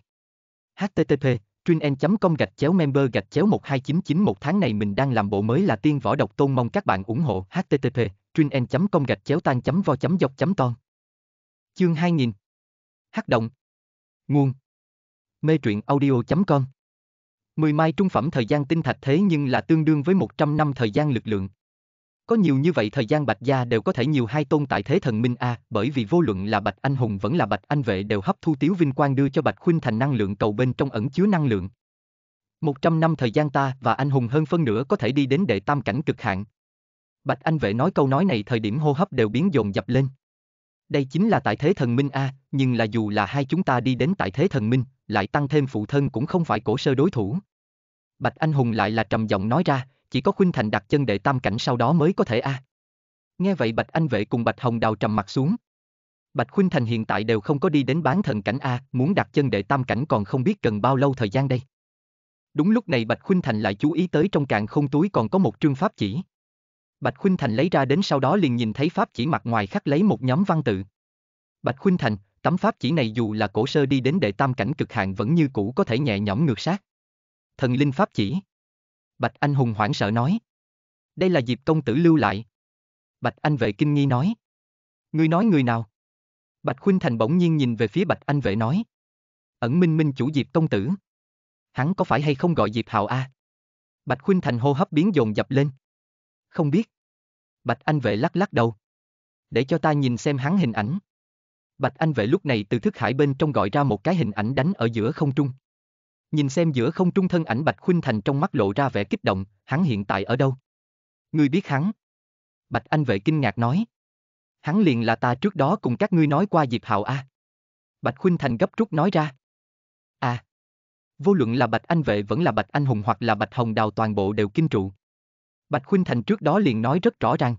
HTTP, truyen.com gạch chéo member gạch chéo 1299 một tháng này mình đang làm bộ mới là tiên võ độc tôn mong các bạn ủng hộ HTTP, truyen.com gạch chéo tan chấm vo chấm dọc chấm ton. Chương 2000 Hát động Nguồn Mê truyện audio.com 10 mai trung phẩm thời gian tinh thạch thế nhưng là tương đương với 100 năm thời gian lực lượng. Có nhiều như vậy thời gian Bạch Gia đều có thể nhiều hai tôn tại thế thần minh A, à, bởi vì vô luận là Bạch Anh Hùng vẫn là Bạch Anh Vệ đều hấp thu tiếu vinh quang đưa cho Bạch Khuynh thành năng lượng cầu bên trong ẩn chứa năng lượng. Một trăm năm thời gian ta và anh hùng hơn phân nửa có thể đi đến đệ tam cảnh cực hạn. Bạch Anh Vệ nói câu nói này thời điểm hô hấp đều biến dồn dập lên. Đây chính là tại thế thần minh A, à, nhưng là dù là hai chúng ta đi đến tại thế thần minh, lại tăng thêm phụ thân cũng không phải cổ sơ đối thủ. Bạch Anh Hùng lại là trầm giọng nói ra, chỉ có Khuynh Thành đặt chân đệ tam cảnh sau đó mới có thể a. À. Nghe vậy Bạch Anh Vệ cùng Bạch Hồng Đào trầm mặt xuống. Bạch Khuynh Thành hiện tại đều không có đi đến bán thần cảnh A, muốn đặt chân đệ tam cảnh còn không biết cần bao lâu thời gian đây. Đúng lúc này Bạch Khuynh Thành lại chú ý tới trong càng không túi còn có một trương pháp chỉ. Bạch Khuynh Thành lấy ra đến sau đó liền nhìn thấy pháp chỉ mặt ngoài khắc lấy một nhóm văn tự. Bạch Khuynh Thành, tấm pháp chỉ này dù là cổ sơ đi đến đệ tam cảnh cực hạn vẫn như cũ có thể nhẹ nhõm ngược sát. Thần linh pháp chỉ. Bạch Anh Hùng hoảng sợ nói. Đây là Diệp công tử lưu lại. Bạch Anh vệ kinh nghi nói. Ngươi nói người nào? Bạch Khuynh Thành bỗng nhiên nhìn về phía Bạch Anh vệ nói. Ẩn minh minh chủ Diệp công tử. Hắn có phải hay không gọi Diệp Hạo a? À? Bạch Khuynh Thành hô hấp biến dồn dập lên. Không biết. Bạch Anh vệ lắc lắc đầu. Để cho ta nhìn xem hắn hình ảnh. Bạch Anh vệ lúc này từ thức hải bên trong gọi ra một cái hình ảnh đánh ở giữa không trung. Nhìn xem giữa không trung thân ảnh Bạch Khuynh Thành trong mắt lộ ra vẻ kích động, hắn hiện tại ở đâu? Ngươi biết hắn? Bạch Anh Vệ kinh ngạc nói. Hắn liền là ta trước đó cùng các ngươi nói qua Diệp Hạo a. À? Bạch Khuynh Thành gấp rút nói ra. À. Vô luận là Bạch Anh Vệ vẫn là Bạch Anh Hùng hoặc là Bạch Hồng Đào toàn bộ đều kinh trụ. Bạch Khuynh Thành trước đó liền nói rất rõ ràng.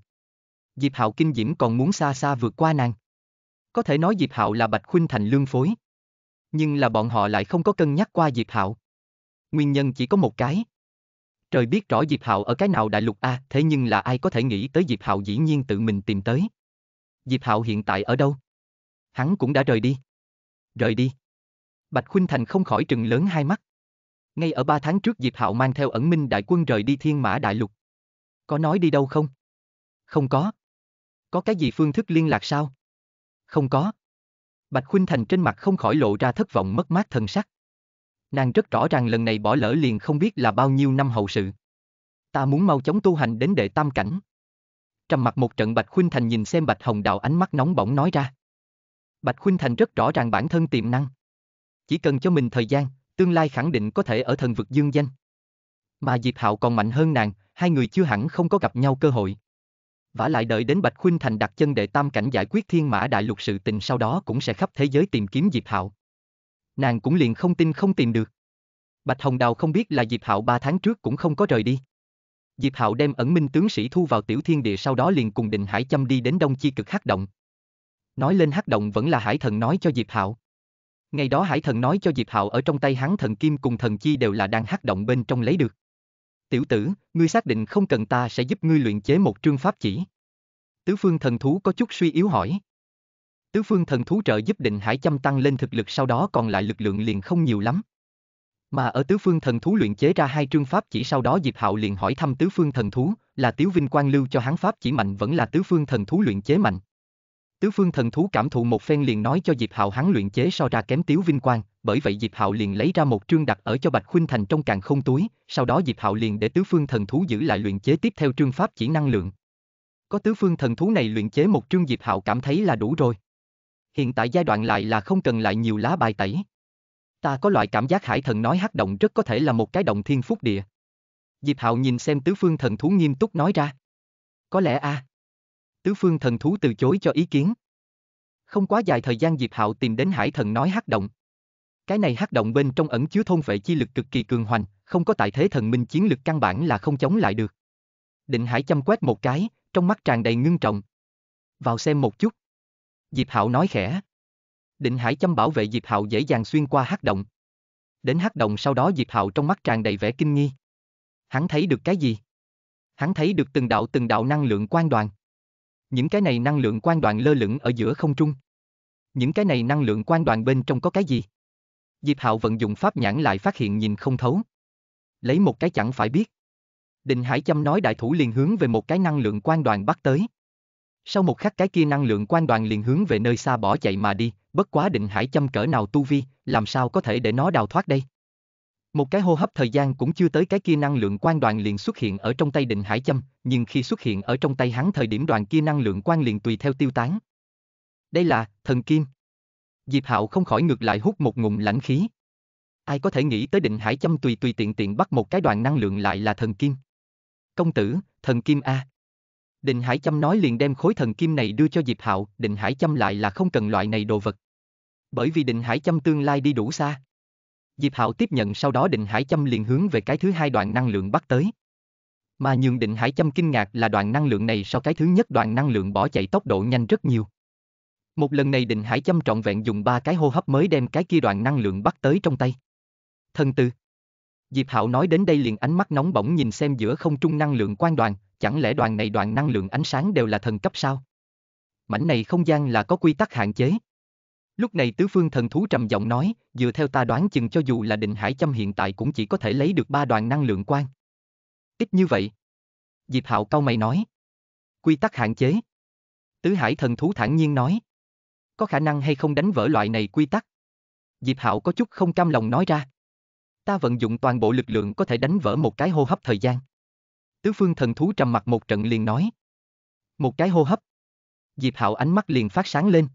Diệp Hạo kinh diễm còn muốn xa xa vượt qua nàng. Có thể nói Diệp Hạo là Bạch Khuynh Thành lương phối. Nhưng là bọn họ lại không có cân nhắc qua Diệp Hạo. Nguyên nhân chỉ có một cái. Trời biết rõ Diệp Hạo ở cái nào đại lục A, thế nhưng là ai có thể nghĩ tới Diệp Hạo dĩ nhiên tự mình tìm tới. Diệp Hạo hiện tại ở đâu? Hắn cũng đã rời đi. Rời đi. Bạch Khuynh Thành không khỏi trừng lớn hai mắt. Ngay ở ba tháng trước Diệp Hạo mang theo ẩn minh đại quân rời đi thiên mã đại lục. Có nói đi đâu không? Không có. Có cái gì phương thức liên lạc sao? Không có. Bạch Khuynh Thành trên mặt không khỏi lộ ra thất vọng mất mát thần sắc. Nàng rất rõ ràng lần này bỏ lỡ liền không biết là bao nhiêu năm hậu sự. Ta muốn mau chóng tu hành đến đệ tam cảnh. Trầm mặt một trận Bạch Khuynh Thành nhìn xem Bạch Hồng Đạo ánh mắt nóng bỏng nói ra. Bạch Khuynh Thành rất rõ ràng bản thân tiềm năng. Chỉ cần cho mình thời gian, tương lai khẳng định có thể ở thần vực dương danh. Mà Diệp Hạo còn mạnh hơn nàng, hai người chưa hẳn không có gặp nhau cơ hội vả lại đợi đến Bạch Khuynh Thành đặt chân đệ tam cảnh giải quyết thiên mã đại lục sự tình sau đó cũng sẽ khắp thế giới tìm kiếm Diệp Hạo. Nàng cũng liền không tin không tìm được. Bạch Hồng Đào không biết là Diệp Hạo ba tháng trước cũng không có rời đi. Diệp Hạo đem ẩn minh tướng sĩ thu vào tiểu thiên địa sau đó liền cùng Định Hải chăm đi đến Đông Chi cực hắc động. Nói lên hắc động vẫn là Hải Thần nói cho Diệp Hạo. Ngày đó Hải Thần nói cho Diệp Hạo ở trong tay hắn thần kim cùng thần chi đều là đang hắc động bên trong lấy được. Tiểu tử, ngươi xác định không cần ta sẽ giúp ngươi luyện chế một trương pháp chỉ. Tứ phương thần thú có chút suy yếu hỏi. Tứ phương thần thú trợ giúp định hải chăm tăng lên thực lực sau đó còn lại lực lượng liền không nhiều lắm. Mà ở tứ phương thần thú luyện chế ra hai trương pháp chỉ sau đó Diệp Hạo liền hỏi thăm tứ phương thần thú, là Tiếu Vinh Quang lưu cho hắn pháp chỉ mạnh vẫn là tứ phương thần thú luyện chế mạnh. Tứ phương thần thú cảm thụ một phen liền nói cho Diệp Hạo hắn luyện chế so ra kém Tiếu Vinh Quang, bởi vậy Diệp Hạo liền lấy ra một trương đặt ở cho Bạch Khuynh Thành trong càng không túi, sau đó Diệp Hạo liền để Tứ phương thần thú giữ lại luyện chế tiếp theo trương pháp chỉ năng lượng. Có Tứ phương thần thú này luyện chế một trương Diệp Hạo cảm thấy là đủ rồi. Hiện tại giai đoạn lại là không cần lại nhiều lá bài tẩy. Ta có loại cảm giác hải thần nói hắc động rất có thể là một cái động thiên phúc địa. Diệp Hạo nhìn xem Tứ phương thần thú nghiêm túc nói ra. Có lẽ a. À, tứ phương thần thú từ chối cho ý kiến. Không quá dài thời gian Diệp Hạo tìm đến Hải Thần nói hắc động. Cái này hắc động bên trong ẩn chứa thôn vệ chi lực cực kỳ cường hoành, không có tại thế thần minh chiến lực căn bản là không chống lại được. Định Hải chăm quét một cái, trong mắt tràn đầy ngưng trọng. Vào xem một chút. Diệp Hạo nói khẽ. Định Hải chăm bảo vệ Diệp Hạo dễ dàng xuyên qua hắc động. Đến hắc động sau đó Diệp Hạo trong mắt tràn đầy vẻ kinh nghi. Hắn thấy được cái gì? Hắn thấy được từng đạo từng đạo năng lượng quan đoàn. Những cái này năng lượng quan đoạn lơ lửng ở giữa không trung. Những cái này năng lượng quan đoạn bên trong có cái gì? Diệp Hạo vận dụng pháp nhãn lại phát hiện nhìn không thấu. Lấy một cái chẳng phải biết. Định Hải Châm nói đại thủ liền hướng về một cái năng lượng quan đoạn bắt tới. Sau một khắc cái kia năng lượng quan đoạn liền hướng về nơi xa bỏ chạy mà đi, bất quá Định Hải Châm cỡ nào tu vi, làm sao có thể để nó đào thoát đây? Một cái hô hấp thời gian cũng chưa tới cái kia năng lượng quan đoàn liền xuất hiện ở trong tay định hải châm, nhưng khi xuất hiện ở trong tay hắn thời điểm đoàn kia năng lượng quan liền tùy theo tiêu tán. Đây là, thần kim. Diệp Hạo không khỏi ngược lại hút một ngụm lãnh khí. Ai có thể nghĩ tới định hải châm tùy tùy tiện tiện bắt một cái đoàn năng lượng lại là thần kim. Công tử, thần kim A. Định hải châm nói liền đem khối thần kim này đưa cho Diệp Hạo, định hải châm lại là không cần loại này đồ vật. Bởi vì định hải châm tương lai đi đủ xa. Diệp Hạo tiếp nhận sau đó định hải châm liền hướng về cái thứ hai đoạn năng lượng bắt tới. Mà nhường định hải châm kinh ngạc là đoạn năng lượng này so cái thứ nhất đoạn năng lượng bỏ chạy tốc độ nhanh rất nhiều. Một lần này định hải châm trọn vẹn dùng ba cái hô hấp mới đem cái kia đoạn năng lượng bắt tới trong tay. Thần tư. Diệp Hạo nói đến đây liền ánh mắt nóng bỏng nhìn xem giữa không trung năng lượng quan đoàn, chẳng lẽ đoàn này đoạn năng lượng ánh sáng đều là thần cấp sao? Mảnh này không gian là có quy tắc hạn chế. Lúc này tứ phương thần thú trầm giọng nói, dựa theo ta đoán chừng cho dù là định hải châm hiện tại cũng chỉ có thể lấy được ba đoàn năng lượng quan. Ít như vậy. Diệp Hạo cau mày nói. Quy tắc hạn chế. Tứ hải thần thú thản nhiên nói. Có khả năng hay không đánh vỡ loại này quy tắc? Diệp Hạo có chút không cam lòng nói ra. Ta vận dụng toàn bộ lực lượng có thể đánh vỡ một cái hô hấp thời gian. Tứ phương thần thú trầm mặt một trận liền nói. Một cái hô hấp. Diệp Hạo ánh mắt liền phát sáng lên.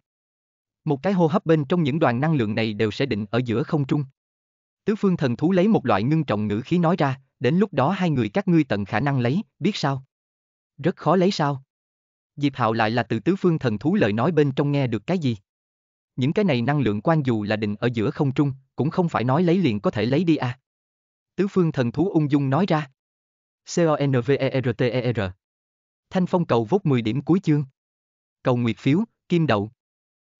Một cái hô hấp bên trong những đoàn năng lượng này đều sẽ định ở giữa không trung. Tứ phương thần thú lấy một loại ngưng trọng ngữ khí nói ra, đến lúc đó hai người các ngươi tận khả năng lấy, biết sao? Rất khó lấy sao? Diệp Hạo lại là từ tứ phương thần thú lời nói bên trong nghe được cái gì? Những cái này năng lượng quan dù là định ở giữa không trung, cũng không phải nói lấy liền có thể lấy đi à. Tứ phương thần thú ung dung nói ra. C-O-N-V-E-R-T-E-R e Thanh phong cầu vốt 10 điểm cuối chương. Cầu nguyệt phiếu, kim đậu.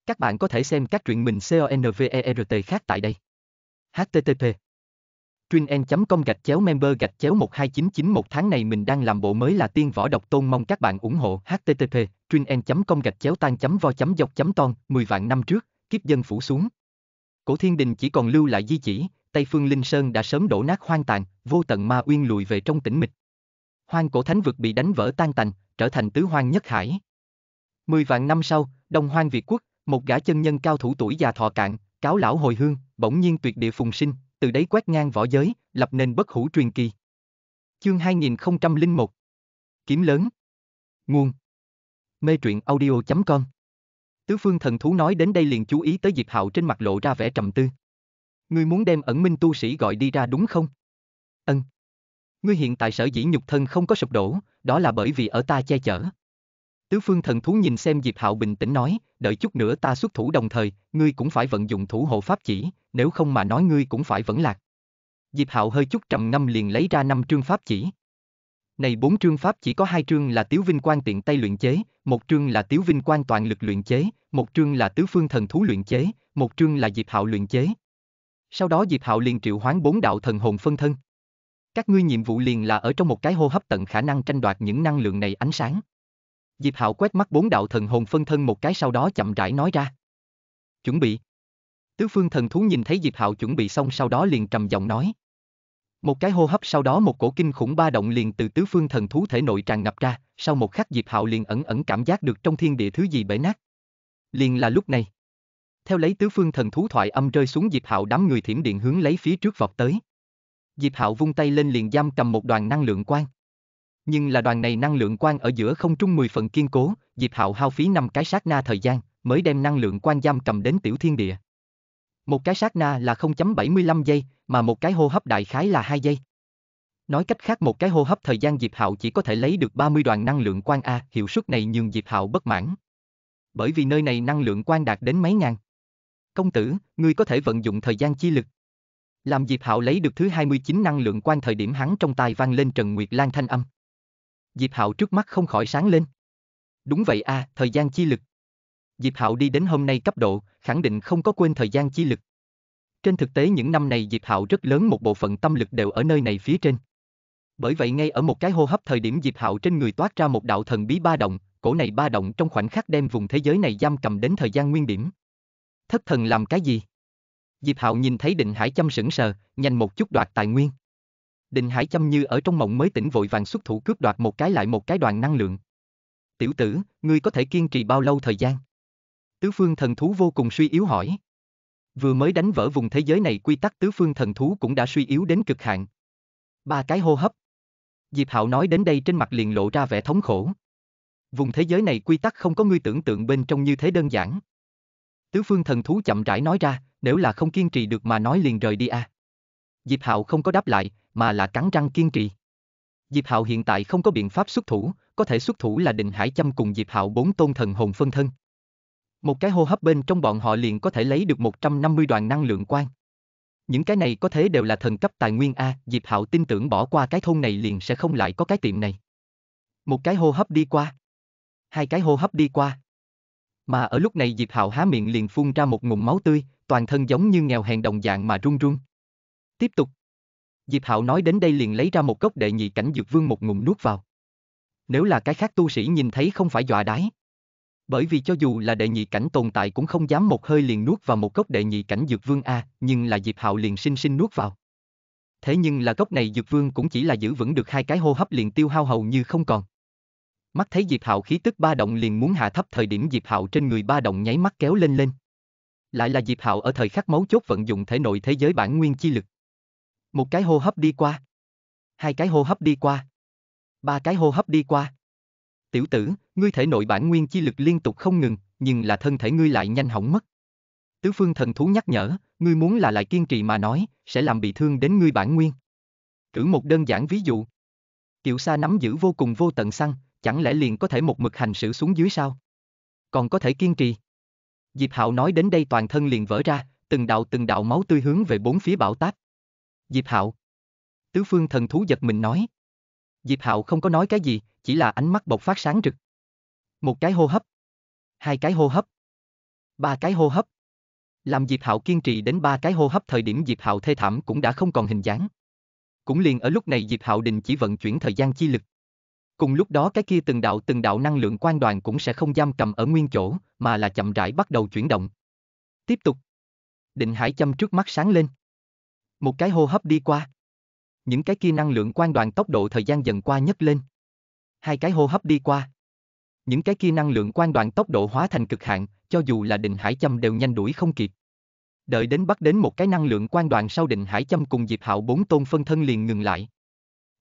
Các bạn có thể xem các truyện mình convert khác tại đây. HTTP chuyên.com gạch chéo member gạch chéo 1299 tháng này mình đang làm bộ mới là tiên võ độc tôn mong các bạn ủng hộ http chuyên.com gạch chéo tan vo dọc ton 10 vạn năm trước, kiếp dân phủ xuống. Cổ thiên đình chỉ còn lưu lại di chỉ, Tây Phương Linh Sơn đã sớm đổ nát hoang tàn, vô tận ma uyên lùi về trong tĩnh mịch. Hoang cổ thánh vực bị đánh vỡ tan tành, trở thành tứ hoang nhất hải. Mười vạn năm sau, Đông Hoang Việt Quốc, một gã chân nhân cao thủ tuổi già thọ cạn, cáo lão hồi hương, bỗng nhiên tuyệt địa phùng sinh, từ đấy quét ngang võ giới, lập nên bất hủ truyền kỳ. Chương 2001 Kiếm lớn Nguồn Mê truyện audio.com Tứ phương thần thú nói đến đây liền chú ý tới Diệp Hạo trên mặt lộ ra vẻ trầm tư. Ngươi muốn đem ẩn minh tu sĩ gọi đi ra đúng không? Ân. Ngươi hiện tại sở dĩ nhục thân không có sụp đổ, đó là bởi vì ở ta che chở. Tứ phương thần thú nhìn xem Diệp Hạo bình tĩnh nói, đợi chút nữa ta xuất thủ đồng thời, ngươi cũng phải vận dụng thủ hộ pháp chỉ, nếu không mà nói ngươi cũng phải vẫn lạc. Diệp Hạo hơi chút trầm ngâm liền lấy ra năm trương pháp chỉ. Này bốn trương pháp chỉ có hai trương là Tiếu Vinh Quang tiện tay luyện chế, một trương là Tiếu Vinh Quang toàn lực luyện chế, một trương là Tứ Phương Thần Thú luyện chế, một trương là Diệp Hạo luyện chế. Sau đó Diệp Hạo liền triệu hoán bốn đạo thần hồn phân thân. Các ngươi nhiệm vụ liền là ở trong một cái hô hấp tận khả năng tranh đoạt những năng lượng này ánh sáng. Diệp Hạo quét mắt bốn đạo thần hồn phân thân một cái sau đó chậm rãi nói ra. Chuẩn bị. Tứ phương thần thú nhìn thấy Diệp Hạo chuẩn bị xong sau đó liền trầm giọng nói. Một cái hô hấp sau đó một cổ kinh khủng ba động liền từ tứ phương thần thú thể nội tràn ngập ra, sau một khắc Diệp Hạo liền ẩn ẩn cảm giác được trong thiên địa thứ gì bể nát. Liền là lúc này. Theo lấy tứ phương thần thú thoại âm rơi xuống Diệp Hạo đám người thiểm điện hướng lấy phía trước vọt tới. Diệp Hạo vung tay lên liền giam cầm một đoàn năng lượng quang nhưng là đoàn này năng lượng quan ở giữa không trung 10 phần kiên cố, Diệp Hạo hao phí năm cái sát na thời gian, mới đem năng lượng quan giam cầm đến tiểu thiên địa. Một cái sát na là 0.75 giây, mà một cái hô hấp đại khái là 2 giây. Nói cách khác một cái hô hấp thời gian Diệp Hạo chỉ có thể lấy được 30 đoàn năng lượng quan A, hiệu suất này nhường Diệp Hạo bất mãn. Bởi vì nơi này năng lượng quan đạt đến mấy ngàn. Công tử, ngươi có thể vận dụng thời gian chi lực. Làm Diệp Hạo lấy được thứ 29 năng lượng quan thời điểm hắn trong tay vang lên Trần Nguyệt Lan thanh âm. Diệp Hạo trước mắt không khỏi sáng lên. Đúng vậy a, à, thời gian chi lực. Diệp Hạo đi đến hôm nay cấp độ, khẳng định không có quên thời gian chi lực. Trên thực tế những năm này Diệp Hạo rất lớn một bộ phận tâm lực đều ở nơi này phía trên. Bởi vậy ngay ở một cái hô hấp thời điểm Diệp Hạo trên người toát ra một đạo thần bí ba động, cổ này ba động trong khoảnh khắc đem vùng thế giới này giam cầm đến thời gian nguyên điểm. Thất thần làm cái gì? Diệp Hạo nhìn thấy Định Hải chăm sững sờ, nhanh một chút đoạt tài nguyên. Định Hải chăm như ở trong mộng mới tỉnh vội vàng xuất thủ cướp đoạt một cái lại một cái đoàn năng lượng. Tiểu tử, ngươi có thể kiên trì bao lâu thời gian? Tứ phương thần thú vô cùng suy yếu hỏi. Vừa mới đánh vỡ vùng thế giới này quy tắc tứ phương thần thú cũng đã suy yếu đến cực hạn. Ba cái hô hấp. Diệp Hạo nói đến đây trên mặt liền lộ ra vẻ thống khổ. Vùng thế giới này quy tắc không có ngươi tưởng tượng bên trong như thế đơn giản. Tứ phương thần thú chậm rãi nói ra, nếu là không kiên trì được mà nói liền rời đi a. À. Diệp Hạo không có đáp lại, mà là cắn răng kiên trì. Diệp Hạo hiện tại không có biện pháp xuất thủ, có thể xuất thủ là Định Hải Châm cùng Diệp Hạo bốn tôn thần hồn phân thân. Một cái hô hấp bên trong bọn họ liền có thể lấy được 150 đoàn năng lượng quan. Những cái này có thế đều là thần cấp tài nguyên A, Diệp Hạo tin tưởng bỏ qua cái thôn này liền sẽ không lại có cái tiệm này. Một cái hô hấp đi qua. Hai cái hô hấp đi qua. Mà ở lúc này Diệp Hạo há miệng liền phun ra một ngụm máu tươi, toàn thân giống như nghèo hèn đồng dạng mà run run. Tiếp tục. Diệp Hạo nói đến đây liền lấy ra một cốc đệ nhị cảnh dược vương một ngụm nuốt vào. Nếu là cái khác tu sĩ nhìn thấy không phải dọa đái. Bởi vì cho dù là đệ nhị cảnh tồn tại cũng không dám một hơi liền nuốt vào một cốc đệ nhị cảnh dược vương A, nhưng là Diệp Hạo liền sinh sinh nuốt vào. Thế nhưng là cốc này dược vương cũng chỉ là giữ vững được hai cái hô hấp liền tiêu hao hầu như không còn. Mắt thấy Diệp Hạo khí tức ba động liền muốn hạ thấp thời điểm Diệp Hạo trên người ba động nháy mắt kéo lên lên. Lại là Diệp Hạo ở thời khắc máu chốt vận dụng thể nội thế giới bản nguyên chi lực. Một cái hô hấp đi qua. Hai cái hô hấp đi qua. Ba cái hô hấp đi qua. Tiểu tử, ngươi thể nội bản nguyên chi lực liên tục không ngừng, nhưng là thân thể ngươi lại nhanh hỏng mất. Tứ phương thần thú nhắc nhở, ngươi muốn là lại kiên trì mà nói, sẽ làm bị thương đến ngươi bản nguyên. Cử một đơn giản ví dụ. Kiều Sa nắm giữ vô cùng vô tận xăng, chẳng lẽ liền có thể một mực hành xử xuống dưới sao? Còn có thể kiên trì. Diệp Hạo nói đến đây toàn thân liền vỡ ra, từng đạo từng đạo máu tươi hướng về bốn phía bão táp. Diệp Hạo. Tứ phương thần thú giật mình nói. Diệp Hạo không có nói cái gì, chỉ là ánh mắt bộc phát sáng rực. Một cái hô hấp. Hai cái hô hấp. Ba cái hô hấp. Làm Diệp Hạo kiên trì đến ba cái hô hấp thời điểm Diệp Hạo thê thảm cũng đã không còn hình dáng. Cũng liền ở lúc này Diệp Hạo đình chỉ vận chuyển thời gian chi lực. Cùng lúc đó cái kia từng đạo từng đạo năng lượng quan đoàn cũng sẽ không giam cầm ở nguyên chỗ, mà là chậm rãi bắt đầu chuyển động. Tiếp tục. Định Hải châm trước mắt sáng lên. Một cái hô hấp đi qua. Những cái kia năng lượng quan đoàn tốc độ thời gian dần qua nhấc lên. Hai cái hô hấp đi qua. Những cái kia năng lượng quan đoàn tốc độ hóa thành cực hạn, cho dù là định hải châm đều nhanh đuổi không kịp. Đợi đến bắt đến một cái năng lượng quan đoàn sau định hải châm cùng Diệp Hạo bốn tôn phân thân liền ngừng lại.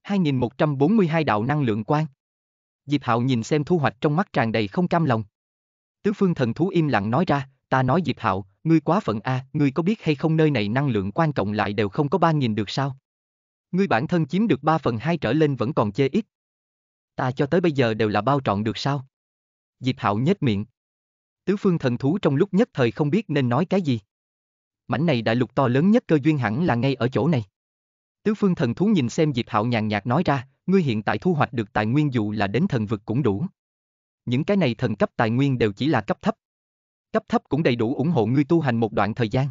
2142 đạo năng lượng quan. Diệp Hạo nhìn xem thu hoạch trong mắt tràn đầy không cam lòng. Tứ phương thần thú im lặng nói ra, ta nói Diệp Hạo, ngươi quá phận a, à, ngươi có biết hay không nơi này năng lượng quan trọng lại đều không có ba nghìn được sao? Ngươi bản thân chiếm được 3 phần 2 trở lên vẫn còn chê ít. Ta cho tới bây giờ đều là bao trọn được sao? Diệp Hạo nhếch miệng. Tứ phương thần thú trong lúc nhất thời không biết nên nói cái gì. Mảnh này đại lục to lớn nhất cơ duyên hẳn là ngay ở chỗ này. Tứ phương thần thú nhìn xem Diệp Hạo nhàn nhạt nói ra, ngươi hiện tại thu hoạch được tài nguyên dù là đến thần vực cũng đủ. Những cái này thần cấp tài nguyên đều chỉ là cấp thấp, cấp thấp cũng đầy đủ ủng hộ ngươi tu hành một đoạn thời gian.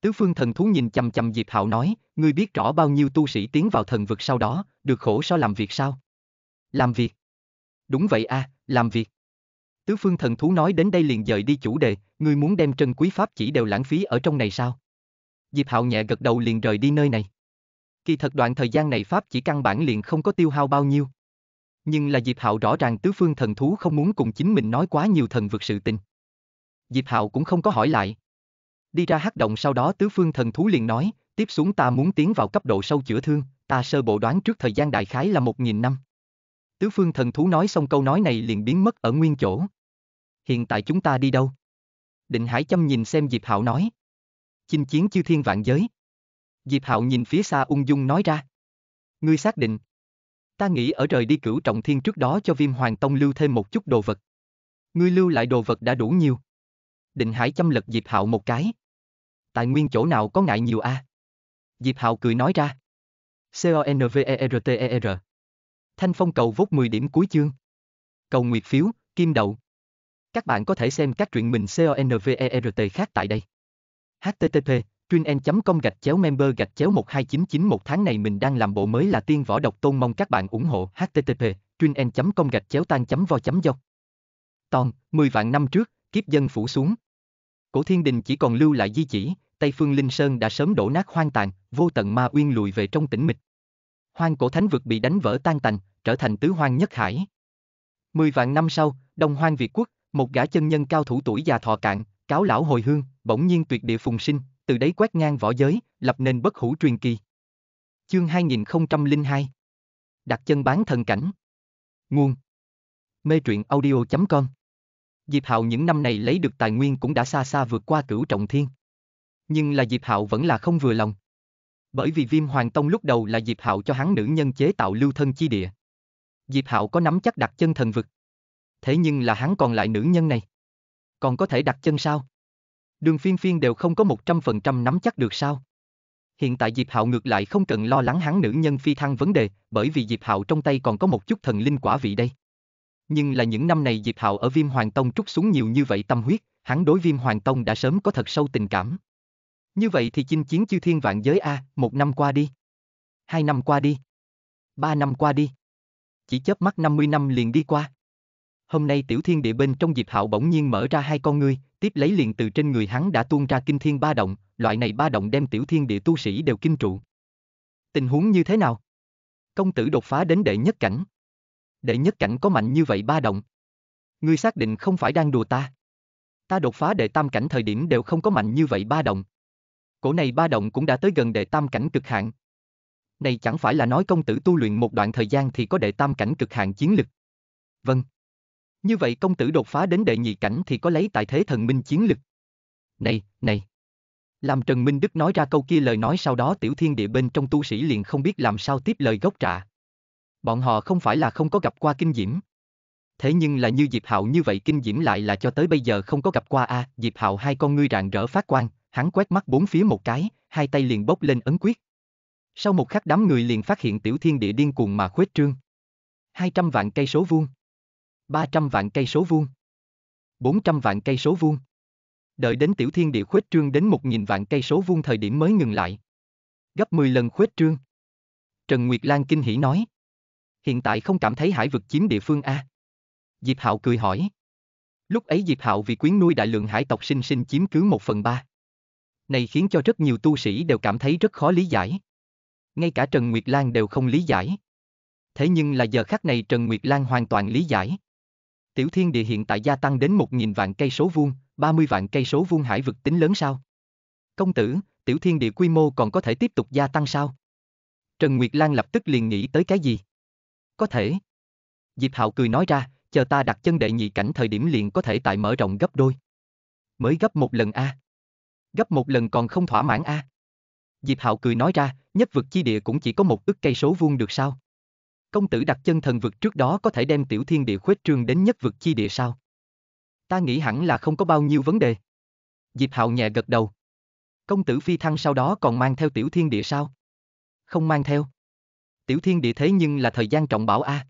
Tứ phương thần thú nhìn chầm chầm Diệp Hạo nói, ngươi biết rõ bao nhiêu tu sĩ tiến vào thần vực sau đó, được khổ so làm việc sao? Làm việc. Đúng vậy a, à, làm việc. Tứ phương thần thú nói đến đây liền dời đi chủ đề, ngươi muốn đem trân quý pháp chỉ đều lãng phí ở trong này sao? Diệp Hạo nhẹ gật đầu liền rời đi nơi này. Kỳ thật đoạn thời gian này pháp chỉ căn bản liền không có tiêu hao bao nhiêu. Nhưng là Diệp Hạo rõ ràng tứ phương thần thú không muốn cùng chính mình nói quá nhiều thần vực sự tình. Diệp Hạo cũng không có hỏi lại. Đi ra hắc động sau đó tứ phương thần thú liền nói, tiếp xuống ta muốn tiến vào cấp độ sâu chữa thương, ta sơ bộ đoán trước thời gian đại khái là một nghìn năm. Tứ phương thần thú nói xong câu nói này liền biến mất ở nguyên chỗ. Hiện tại chúng ta đi đâu? Định Hải chăm nhìn xem Diệp Hạo nói. Chinh chiến chư thiên vạn giới. Diệp Hạo nhìn phía xa ung dung nói ra. Ngươi xác định. Ta nghĩ ở rời đi cửu trọng thiên trước đó cho viêm hoàng tông lưu thêm một chút đồ vật. Ngươi lưu lại đồ vật đã đủ nhiều, định hải chăm lật Diệp Hạo một cái. Tài nguyên chỗ nào có ngại nhiều a? À? Diệp Hạo cười nói ra. C-O-N-V-E-R-T-E-R e Thanh phong cầu vốt 10 điểm cuối chương. Cầu nguyệt phiếu, kim đậu. Các bạn có thể xem các truyện mình CONVERT khác tại đây. HTTP, chuyên.com gạch chéo member gạch chéo 1299 một tháng này mình đang làm bộ mới là tiên võ độc tôn mong các bạn ủng hộ HTTP, chuyên.com gạch chéo tan chấm vo chấm dọc. Toàn, 10 vạn năm trước, kiếp dân phủ xuống. Cổ thiên đình chỉ còn lưu lại di chỉ, Tây Phương Linh Sơn đã sớm đổ nát hoang tàn, vô tận ma uyên lùi về trong tĩnh mịch. Hoang cổ thánh vực bị đánh vỡ tan tành, trở thành tứ hoang nhất hải. Mười vạn năm sau, Đông Hoang Việt Quốc, một gã chân nhân cao thủ tuổi già thọ cạn, cáo lão hồi hương, bỗng nhiên tuyệt địa phùng sinh, từ đấy quét ngang võ giới, lập nên bất hủ truyền kỳ. Chương 2002 Đặt chân bán thần cảnh Nguồn Mê truyện audio.com Diệp Hạo những năm này lấy được tài nguyên cũng đã xa xa vượt qua cửu trọng thiên. Nhưng là Diệp Hạo vẫn là không vừa lòng. Bởi vì Viêm Hoàng Tông lúc đầu là Diệp Hạo cho hắn nữ nhân chế tạo lưu thân chi địa. Diệp Hạo có nắm chắc đặt chân thần vực. Thế nhưng là hắn còn lại nữ nhân này. Còn có thể đặt chân sao? Đường phiên phiên đều không có 100% nắm chắc được sao? Hiện tại Diệp Hạo ngược lại không cần lo lắng hắn nữ nhân phi thăng vấn đề, bởi vì Diệp Hạo trong tay còn có một chút thần linh quả vị đây. Nhưng là những năm này Diệp Hạo ở Viêm Hoàng Tông trút xuống nhiều như vậy tâm huyết, hắn đối Viêm Hoàng Tông đã sớm có thật sâu tình cảm. Như vậy thì chinh chiến chư thiên vạn giới A, một năm qua đi. Hai năm qua đi. Ba năm qua đi. Chỉ chớp mắt 50 năm liền đi qua. Hôm nay tiểu thiên địa bên trong Diệp Hạo bỗng nhiên mở ra hai con ngươi, tiếp lấy liền từ trên người hắn đã tuôn ra kinh thiên ba động, loại này ba động đem tiểu thiên địa tu sĩ đều kinh trụ. Tình huống như thế nào? Công tử đột phá đến đệ nhất cảnh đệ nhất cảnh có mạnh như vậy ba động. Ngươi xác định không phải đang đùa ta. Ta đột phá đệ tam cảnh thời điểm đều không có mạnh như vậy ba động. Cổ này ba động cũng đã tới gần đệ tam cảnh cực hạn. Này chẳng phải là nói công tử tu luyện một đoạn thời gian thì có đệ tam cảnh cực hạn chiến lực. Vâng. Như vậy công tử đột phá đến đệ nhị cảnh thì có lấy tại thế thần minh chiến lực. Này, này. Làm Trần Minh Đức nói ra câu kia lời nói sau đó tiểu thiên địa bên trong tu sĩ liền không biết làm sao tiếp lời gốc trạ. Bọn họ không phải là không có gặp qua kinh diễm. Thế nhưng là như Diệp Hạo như vậy kinh diễm lại là cho tới bây giờ không có gặp qua a, à, Diệp Hạo hai con ngươi rạng rỡ phát quang, hắn quét mắt bốn phía một cái, hai tay liền bốc lên ấn quyết. Sau một khắc đám người liền phát hiện tiểu thiên địa điên cuồng mà khuếch trương. 200 vạn cây số vuông, 300 vạn cây số vuông, 400 vạn cây số vuông. Đợi đến tiểu thiên địa khuếch trương đến 1000 vạn cây số vuông thời điểm mới ngừng lại. Gấp 10 lần khuếch trương. Trần Nguyệt Lan kinh hỉ nói hiện tại không cảm thấy hải vực chiếm địa phương a. Diệp Hạo cười hỏi. Lúc ấy Diệp Hạo vì quyến nuôi đại lượng hải tộc sinh sinh chiếm cứ một phần ba. Này khiến cho rất nhiều tu sĩ đều cảm thấy rất khó lý giải. Ngay cả Trần Nguyệt Lan đều không lý giải. Thế nhưng là giờ khắc này Trần Nguyệt Lan hoàn toàn lý giải. Tiểu thiên địa hiện tại gia tăng đến một nghìn vạn cây số vuông, 30 vạn cây số vuông hải vực tính lớn sao? Công tử, tiểu thiên địa quy mô còn có thể tiếp tục gia tăng sao? Trần Nguyệt Lan lập tức liền nghĩ tới cái gì? có thể. Diệp Hạo cười nói ra, chờ ta đặt chân đệ nhị cảnh thời điểm liền có thể tại mở rộng gấp đôi. Mới gấp một lần a. Gấp một lần còn không thỏa mãn a. Diệp Hạo cười nói ra, nhất vực chi địa cũng chỉ có một ức cây số vuông được sao? Công tử đặt chân thần vực trước đó có thể đem tiểu thiên địa khuếch trương đến nhất vực chi địa sao? Ta nghĩ hẳn là không có bao nhiêu vấn đề. Diệp Hạo nhẹ gật đầu. Công tử phi thăng sau đó còn mang theo tiểu thiên địa sao? Không mang theo tiểu thiên địa thế nhưng là thời gian trọng bảo a. À.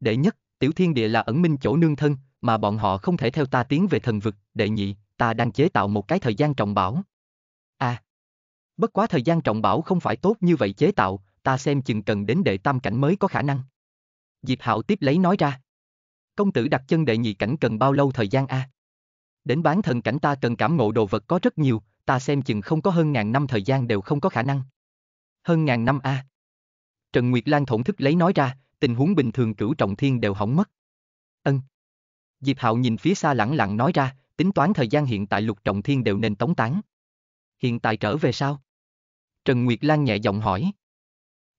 Đệ nhất, tiểu thiên địa là ẩn minh chỗ nương thân, mà bọn họ không thể theo ta tiến về thần vực, đệ nhị, ta đang chế tạo một cái thời gian trọng bảo. A. À. Bất quá thời gian trọng bảo không phải tốt như vậy chế tạo, ta xem chừng cần đến đệ tam cảnh mới có khả năng. Diệp Hạo tiếp lấy nói ra. Công tử đặt chân đệ nhị cảnh cần bao lâu thời gian a? À? Đến bán thần cảnh ta cần cảm ngộ đồ vật có rất nhiều, ta xem chừng không có hơn ngàn năm thời gian đều không có khả năng. Hơn ngàn năm a. À. Trần Nguyệt Lan thổn thức lấy nói ra, tình huống bình thường cửu trọng thiên đều hỏng mất. Ân. Diệp Hạo nhìn phía xa lẳng lặng nói ra, tính toán thời gian hiện tại lục trọng thiên đều nên tống tán. Hiện tại trở về sao? Trần Nguyệt Lan nhẹ giọng hỏi.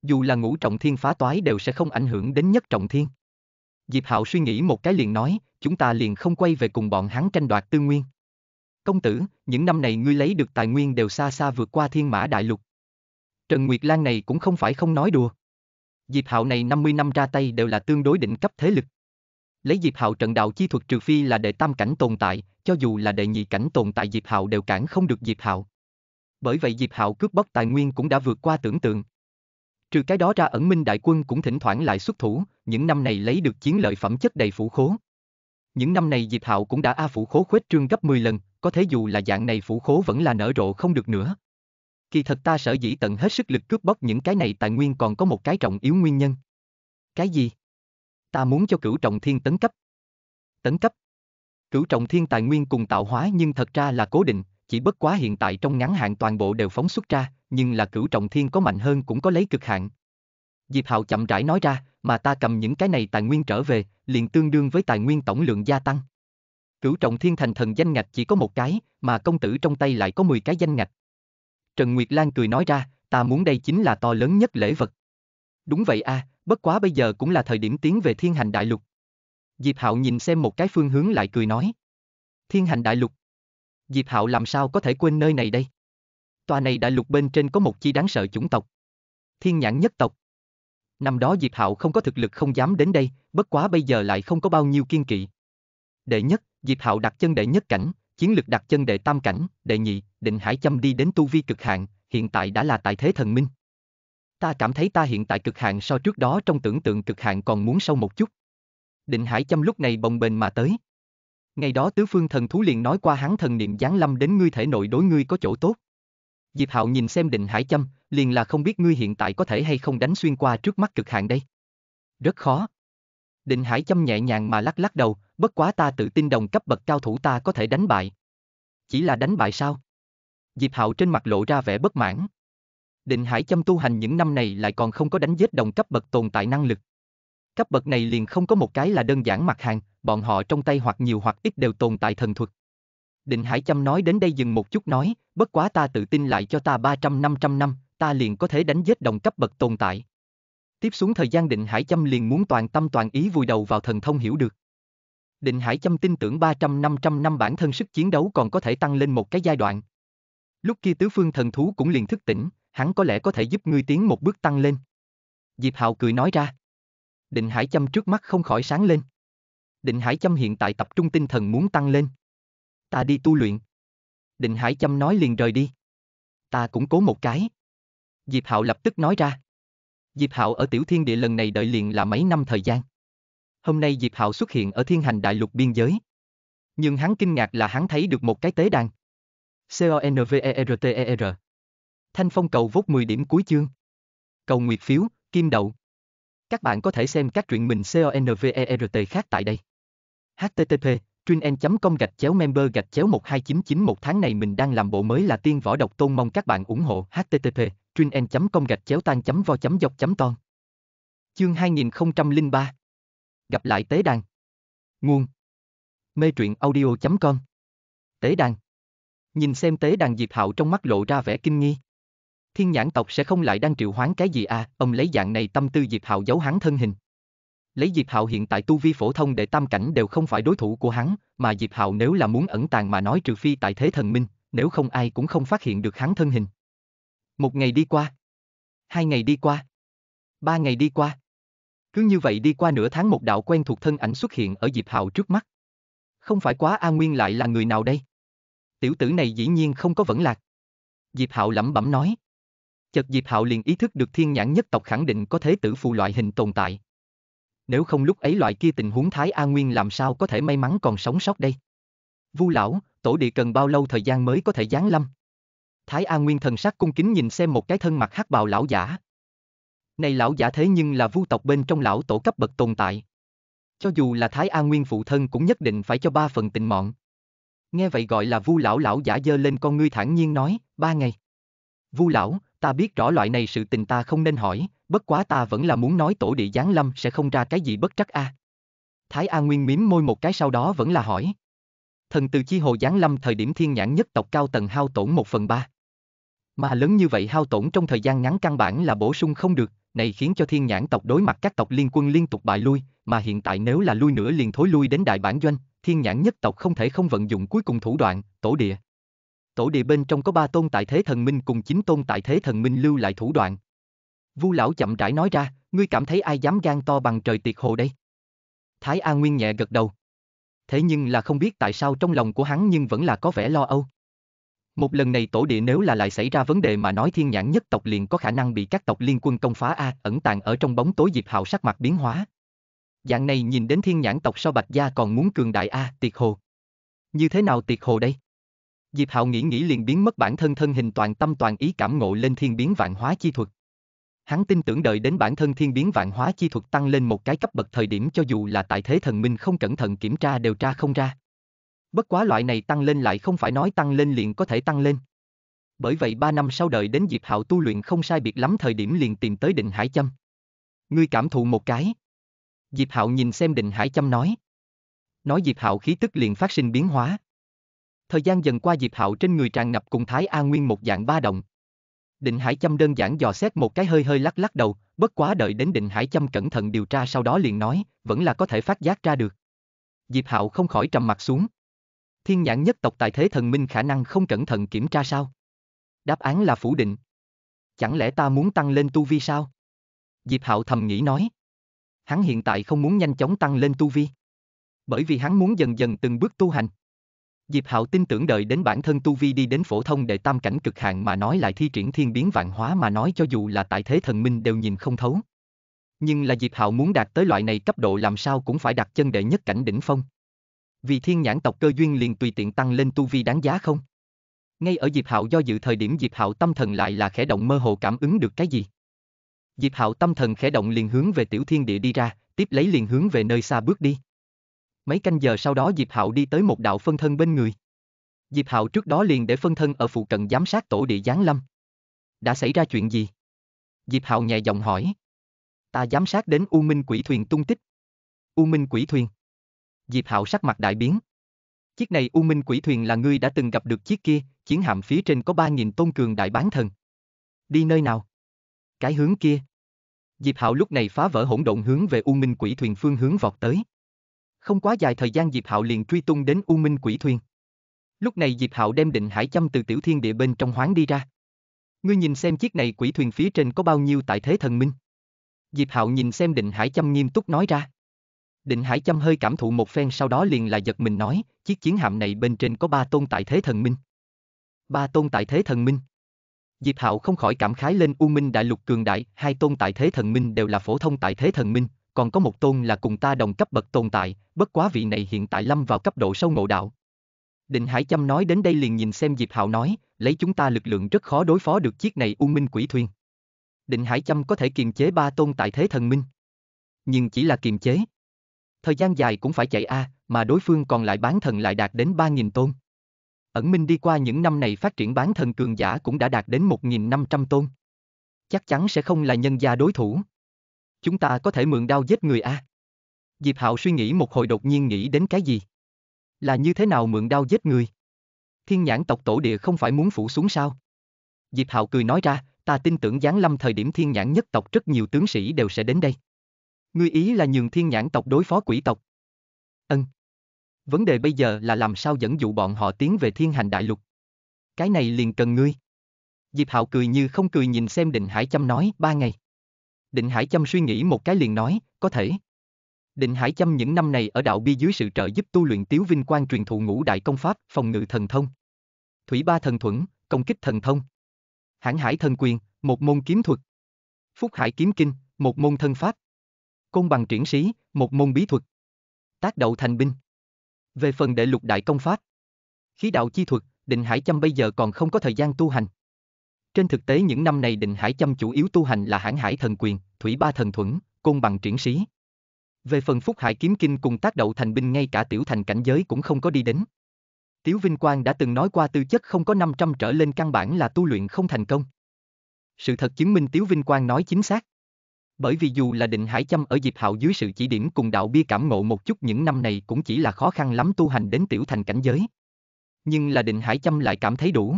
Dù là ngũ trọng thiên phá toái đều sẽ không ảnh hưởng đến nhất trọng thiên. Diệp Hạo suy nghĩ một cái liền nói, chúng ta liền không quay về cùng bọn hắn tranh đoạt tư nguyên. Công tử, những năm này ngươi lấy được tài nguyên đều xa xa vượt qua thiên mã đại lục, Trần Nguyệt Lan này cũng không phải không nói đùa. Diệp Hạo này 50 năm ra tay đều là tương đối đỉnh cấp thế lực. Lấy Diệp Hạo trận đạo chi thuật trừ phi là đệ tam cảnh tồn tại, cho dù là đệ nhị cảnh tồn tại Diệp Hạo đều cản không được Diệp Hạo. Bởi vậy Diệp Hạo cướp bóc tài nguyên cũng đã vượt qua tưởng tượng. Trừ cái đó ra ẩn minh đại quân cũng thỉnh thoảng lại xuất thủ, những năm này lấy được chiến lợi phẩm chất đầy phủ khố. Những năm này Diệp Hạo cũng đã a phủ khố khuếch trương gấp 10 lần, có thể dù là dạng này phủ khố vẫn là nở rộ không được nữa. Kỳ thật ta sở dĩ tận hết sức lực cướp bóc những cái này tài nguyên còn có một cái trọng yếu nguyên nhân. Cái gì? Ta muốn cho cửu trọng thiên tấn cấp. Tấn cấp. Cửu trọng thiên tài nguyên cùng tạo hóa nhưng thật ra là cố định, chỉ bất quá hiện tại trong ngắn hạn toàn bộ đều phóng xuất ra, nhưng là cửu trọng thiên có mạnh hơn cũng có lấy cực hạn. Diệp Hạo chậm rãi nói ra, mà ta cầm những cái này tài nguyên trở về, liền tương đương với tài nguyên tổng lượng gia tăng. Cửu trọng thiên thành thần danh ngạch chỉ có một cái, mà công tử trong tay lại có 10 cái danh ngạch, Trần Nguyệt Lan cười nói ra, ta muốn đây chính là to lớn nhất lễ vật. Đúng vậy a, à, bất quá bây giờ cũng là thời điểm tiến về thiên hành đại lục. Diệp Hạo nhìn xem một cái phương hướng lại cười nói. Thiên hành đại lục. Diệp Hạo làm sao có thể quên nơi này đây? Tòa này đại lục bên trên có một chi đáng sợ chủng tộc. Thiên nhãn nhất tộc. Năm đó Diệp Hạo không có thực lực không dám đến đây, bất quá bây giờ lại không có bao nhiêu kiên kỵ. Đệ nhất, Diệp Hạo đặt chân đệ nhất cảnh, chiến lực đặt chân đệ tam cảnh, đệ nhị, định hải châm đi đến tu vi cực hạn, hiện tại đã là tại thế thần minh. Ta cảm thấy ta hiện tại cực hạn so trước đó trong tưởng tượng cực hạn còn muốn sâu một chút. Định hải châm lúc này bồng bềnh mà tới. Ngày đó tứ phương thần thú liền nói qua hắn thần niệm giáng lâm đến ngươi thể nội đối ngươi có chỗ tốt. Diệp Hạo nhìn xem định hải châm, liền là không biết ngươi hiện tại có thể hay không đánh xuyên qua trước mắt cực hạn đây. Rất khó. Định hải châm nhẹ nhàng mà lắc lắc đầu, bất quá ta tự tin đồng cấp bậc cao thủ ta có thể đánh bại. Chỉ là đánh bại sao? Diệp Hạo trên mặt lộ ra vẻ bất mãn. Định Hải chăm tu hành những năm này lại còn không có đánh giết đồng cấp bậc tồn tại năng lực. Cấp bậc này liền không có một cái là đơn giản mặt hàng, bọn họ trong tay hoặc nhiều hoặc ít đều tồn tại thần thuật. Định Hải chăm nói đến đây dừng một chút nói, bất quá ta tự tin lại cho ta 300-500 năm, ta liền có thể đánh giết đồng cấp bậc tồn tại. Tiếp xuống thời gian định hải châm liền muốn toàn tâm toàn ý vùi đầu vào thần thông hiểu được. Định Hải Châm tin tưởng 300-500 năm bản thân sức chiến đấu còn có thể tăng lên một cái giai đoạn. Lúc kia tứ phương thần thú cũng liền thức tỉnh, hắn có lẽ có thể giúp ngươi tiến một bước tăng lên. Diệp Hạo cười nói ra. Định Hải Châm trước mắt không khỏi sáng lên. Định Hải Châm hiện tại tập trung tinh thần muốn tăng lên. Ta đi tu luyện. Định Hải Châm nói liền rời đi. Ta cũng cố một cái. Diệp Hạo lập tức nói ra. Diệp Hạo ở Tiểu Thiên Địa lần này đợi liền là mấy năm thời gian. Hôm nay Diệp Hạo xuất hiện ở thiên hành đại lục biên giới. Nhưng hắn kinh ngạc là hắn thấy được một cái tế đàn. C-O-N-V-E-R-T-E-R -E, e Thanh phong cầu vốt 10 điểm cuối chương. Cầu nguyệt phiếu, kim đậu. Các bạn có thể xem các truyện mình C o n v e r t khác tại đây. HTTP, truyen.com gạch chéo member gạch chéo 129991 tháng này mình đang làm bộ mới là tiên võ độc tôn mong các bạn ủng hộ HTTP, truyen.com gạch chéo tan chấm vo chấm dọc chấm ton. Chương 2003 gặp lại tế đàn. Nguồn Mê truyện audio.com Tế đàn Nhìn xem tế đàn Diệp Hạo trong mắt lộ ra vẻ kinh nghi. Thiên nhãn tộc sẽ không lại đang triệu hoán cái gì à, ông lấy dạng này tâm tư Diệp Hạo giấu hắn thân hình. Lấy Diệp Hạo hiện tại tu vi phổ thông để tam cảnh đều không phải đối thủ của hắn, mà Diệp Hạo nếu là muốn ẩn tàng mà nói trừ phi tại thế thần minh, nếu không ai cũng không phát hiện được hắn thân hình. Một ngày đi qua. Hai ngày đi qua. Ba ngày đi qua. Cứ như vậy đi qua nửa tháng một đạo quen thuộc thân ảnh xuất hiện ở Diệp Hạo trước mắt. Không phải quá A Nguyên lại là người nào đây? Tiểu tử này dĩ nhiên không có vẫn lạc. Diệp Hạo lẩm bẩm nói. Chợt Diệp Hạo liền ý thức được thiên nhãn nhất tộc khẳng định có thế tử phù loại hình tồn tại. Nếu không lúc ấy loại kia tình huống Thái A Nguyên làm sao có thể may mắn còn sống sót đây? Vu lão, tổ địa cần bao lâu thời gian mới có thể giáng lâm? Thái A Nguyên thần sắc cung kính nhìn xem một cái thân mặt hắc bào lão giả. Này lão giả thế nhưng là vu tộc bên trong lão tổ cấp bậc tồn tại. Cho dù là Thái An Nguyên phụ thân cũng nhất định phải cho ba phần tình mọn. Nghe vậy gọi là vu lão lão giả dơ lên con ngươi thản nhiên nói, ba ngày. Vu lão, ta biết rõ loại này sự tình ta không nên hỏi, bất quá ta vẫn là muốn nói tổ địa giáng lâm sẽ không ra cái gì bất trắc a. À. Thái An Nguyên miếm môi một cái sau đó vẫn là hỏi. Thần từ chi hồ giáng lâm thời điểm thiên nhãn nhất tộc cao tầng hao tổn một phần ba. Mà lớn như vậy hao tổn trong thời gian ngắn căn bản là bổ sung không được này khiến cho thiên nhãn tộc đối mặt các tộc liên quân liên tục bại lui, mà hiện tại nếu là lui nữa liền thối lui đến đại bản doanh, thiên nhãn nhất tộc không thể không vận dụng cuối cùng thủ đoạn, tổ địa. Tổ địa bên trong có ba tôn tại thế thần minh cùng chín tôn tại thế thần minh lưu lại thủ đoạn. Vu lão chậm rãi nói ra, ngươi cảm thấy ai dám gan to bằng trời tiệt hồ đây? Thái An Nguyên nhẹ gật đầu. Thế nhưng là không biết tại sao trong lòng của hắn nhưng vẫn là có vẻ lo âu. Một lần này tổ địa nếu là lại xảy ra vấn đề mà nói thiên nhãn nhất tộc liền có khả năng bị các tộc liên quân công phá A, ẩn tàng ở trong bóng tối Diệp Hạo sắc mặt biến hóa. Dạng này nhìn đến thiên nhãn tộc sau bạch gia còn muốn cường đại A, tiệt hồ. Như thế nào tiệt hồ đây? Diệp Hạo nghĩ nghĩ liền biến mất bản thân thân hình toàn tâm toàn ý cảm ngộ lên thiên biến vạn hóa chi thuật. Hắn tin tưởng đợi đến bản thân thiên biến vạn hóa chi thuật tăng lên một cái cấp bậc thời điểm cho dù là tại thế thần minh không cẩn thận kiểm tra đều tra không ra. Bất quá loại này tăng lên lại không phải nói tăng lên liền có thể tăng lên. Bởi vậy ba năm sau đợi đến Diệp Hạo tu luyện không sai biệt lắm thời điểm liền tìm tới định hải châm. Ngươi cảm thụ một cái. Diệp Hạo nhìn xem định hải châm nói. Nói Diệp Hạo khí tức liền phát sinh biến hóa. Thời gian dần qua Diệp Hạo trên người tràn ngập cùng Thái A Nguyên một dạng ba động. Định hải châm đơn giản dò xét một cái hơi hơi lắc lắc đầu, bất quá đợi đến định hải châm cẩn thận điều tra sau đó liền nói, vẫn là có thể phát giác ra được. Diệp Hạo không khỏi trầm mặt xuống thiên nhãn nhất tộc tại thế thần minh khả năng không cẩn thận kiểm tra sao? Đáp án là phủ định. Chẳng lẽ ta muốn tăng lên tu vi sao? Diệp Hạo thầm nghĩ nói. Hắn hiện tại không muốn nhanh chóng tăng lên tu vi. Bởi vì hắn muốn dần dần từng bước tu hành. Diệp Hạo tin tưởng đợi đến bản thân tu vi đi đến phổ thông để tam cảnh cực hạn mà nói lại thi triển thiên biến vạn hóa mà nói cho dù là tại thế thần minh đều nhìn không thấu. Nhưng là Diệp Hạo muốn đạt tới loại này cấp độ làm sao cũng phải đặt chân đệ nhất cảnh đỉnh phong vì thiên nhãn tộc cơ duyên liền tùy tiện tăng lên tu vi đáng giá không? Ngay ở Diệp Hạo do dự thời điểm Diệp Hạo tâm thần lại là khẽ động mơ hồ cảm ứng được cái gì? Diệp Hạo tâm thần khẽ động liền hướng về tiểu thiên địa đi ra, tiếp lấy liền hướng về nơi xa bước đi. Mấy canh giờ sau đó Diệp Hạo đi tới một đạo phân thân bên người. Diệp Hạo trước đó liền để phân thân ở phụ cận giám sát tổ địa giáng lâm. Đã xảy ra chuyện gì? Diệp Hạo nhẹ giọng hỏi. Ta giám sát đến U Minh Quỷ Thuyền tung tích. U Minh Quỷ Thuyền. Diệp Hạo sắc mặt đại biến. Chiếc này U Minh Quỷ Thuyền là ngươi đã từng gặp được chiếc kia, chiến hạm phía trên có 3.000 tôn cường đại bán thần. Đi nơi nào? Cái hướng kia. Diệp Hạo lúc này phá vỡ hỗn độn hướng về U Minh Quỷ Thuyền phương hướng vọt tới. Không quá dài thời gian Diệp Hạo liền truy tung đến U Minh Quỷ Thuyền. Lúc này Diệp Hạo đem định hải châm từ tiểu thiên địa bên trong hoán đi ra. Ngươi nhìn xem chiếc này quỷ thuyền phía trên có bao nhiêu tại thế thần minh. Diệp Hạo nhìn xem định hải châm nghiêm túc nói ra. Định Hải chăm hơi cảm thụ một phen sau đó liền là giật mình nói, chiếc chiến hạm này bên trên có ba tôn tại thế thần minh. Ba tôn tại thế thần minh. Diệp Hạo không khỏi cảm khái lên U Minh Đại Lục cường đại, hai tôn tại thế thần minh đều là phổ thông tại thế thần minh, còn có một tôn là cùng ta đồng cấp bậc tồn tại, bất quá vị này hiện tại lâm vào cấp độ sâu ngộ đạo. Định Hải Châm nói đến đây liền nhìn xem Diệp Hạo nói, lấy chúng ta lực lượng rất khó đối phó được chiếc này U Minh Quỷ Thuyền. Định Hải Châm có thể kiềm chế ba tôn tại thế thần minh. Nhưng chỉ là kiềm chế thời gian dài cũng phải chạy a, à, mà đối phương còn lại bán thần lại đạt đến 3.000 tôn. Ẩn Minh đi qua những năm này phát triển bán thần cường giả cũng đã đạt đến 1.500 tôn. Chắc chắn sẽ không là nhân gia đối thủ. Chúng ta có thể mượn đao giết người a. À? Diệp Hạo suy nghĩ một hồi đột nhiên nghĩ đến cái gì. Là như thế nào mượn đao giết người? Thiên nhãn tộc tổ địa không phải muốn phủ xuống sao? Diệp Hạo cười nói ra, ta tin tưởng giáng lâm thời điểm thiên nhãn nhất tộc rất nhiều tướng sĩ đều sẽ đến đây. Ngươi ý là nhường thiên nhãn tộc đối phó quỷ tộc. Ân. Vấn đề bây giờ là làm sao dẫn dụ bọn họ tiến về thiên hành đại lục. Cái này liền cần ngươi. Diệp Hạo cười như không cười nhìn xem Định Hải Châm nói ba ngày. Định Hải Châm suy nghĩ một cái liền nói, có thể. Định Hải Châm những năm này ở đạo bi dưới sự trợ giúp tu luyện Tiếu Vinh Quang truyền thụ ngũ đại công pháp, phòng ngự thần thông. Thủy ba thần thuẫn, công kích thần thông. Hãng hải thần quyền, một môn kiếm thuật. Phúc hải kiếm kinh, một môn thân pháp côn bằng triển sĩ, một môn bí thuật. Tác đậu thành binh. Về phần đệ lục đại công pháp, khí đạo chi thuật, định hải châm bây giờ còn không có thời gian tu hành. Trên thực tế những năm này định hải châm chủ yếu tu hành là hãn hải thần quyền, thủy ba thần thuẫn, côn bằng triển sĩ. Về phần phúc hải kiếm kinh cùng tác đậu thành binh ngay cả tiểu thành cảnh giới cũng không có đi đến. Tiếu Vinh Quang đã từng nói qua tư chất không có 500 trở lên căn bản là tu luyện không thành công. Sự thật chứng minh Tiếu Vinh Quang nói chính xác. Bởi vì dù là định hải châm ở dịp Hạo dưới sự chỉ điểm cùng đạo bia cảm ngộ một chút những năm này cũng chỉ là khó khăn lắm tu hành đến tiểu thành cảnh giới. Nhưng là định hải châm lại cảm thấy đủ.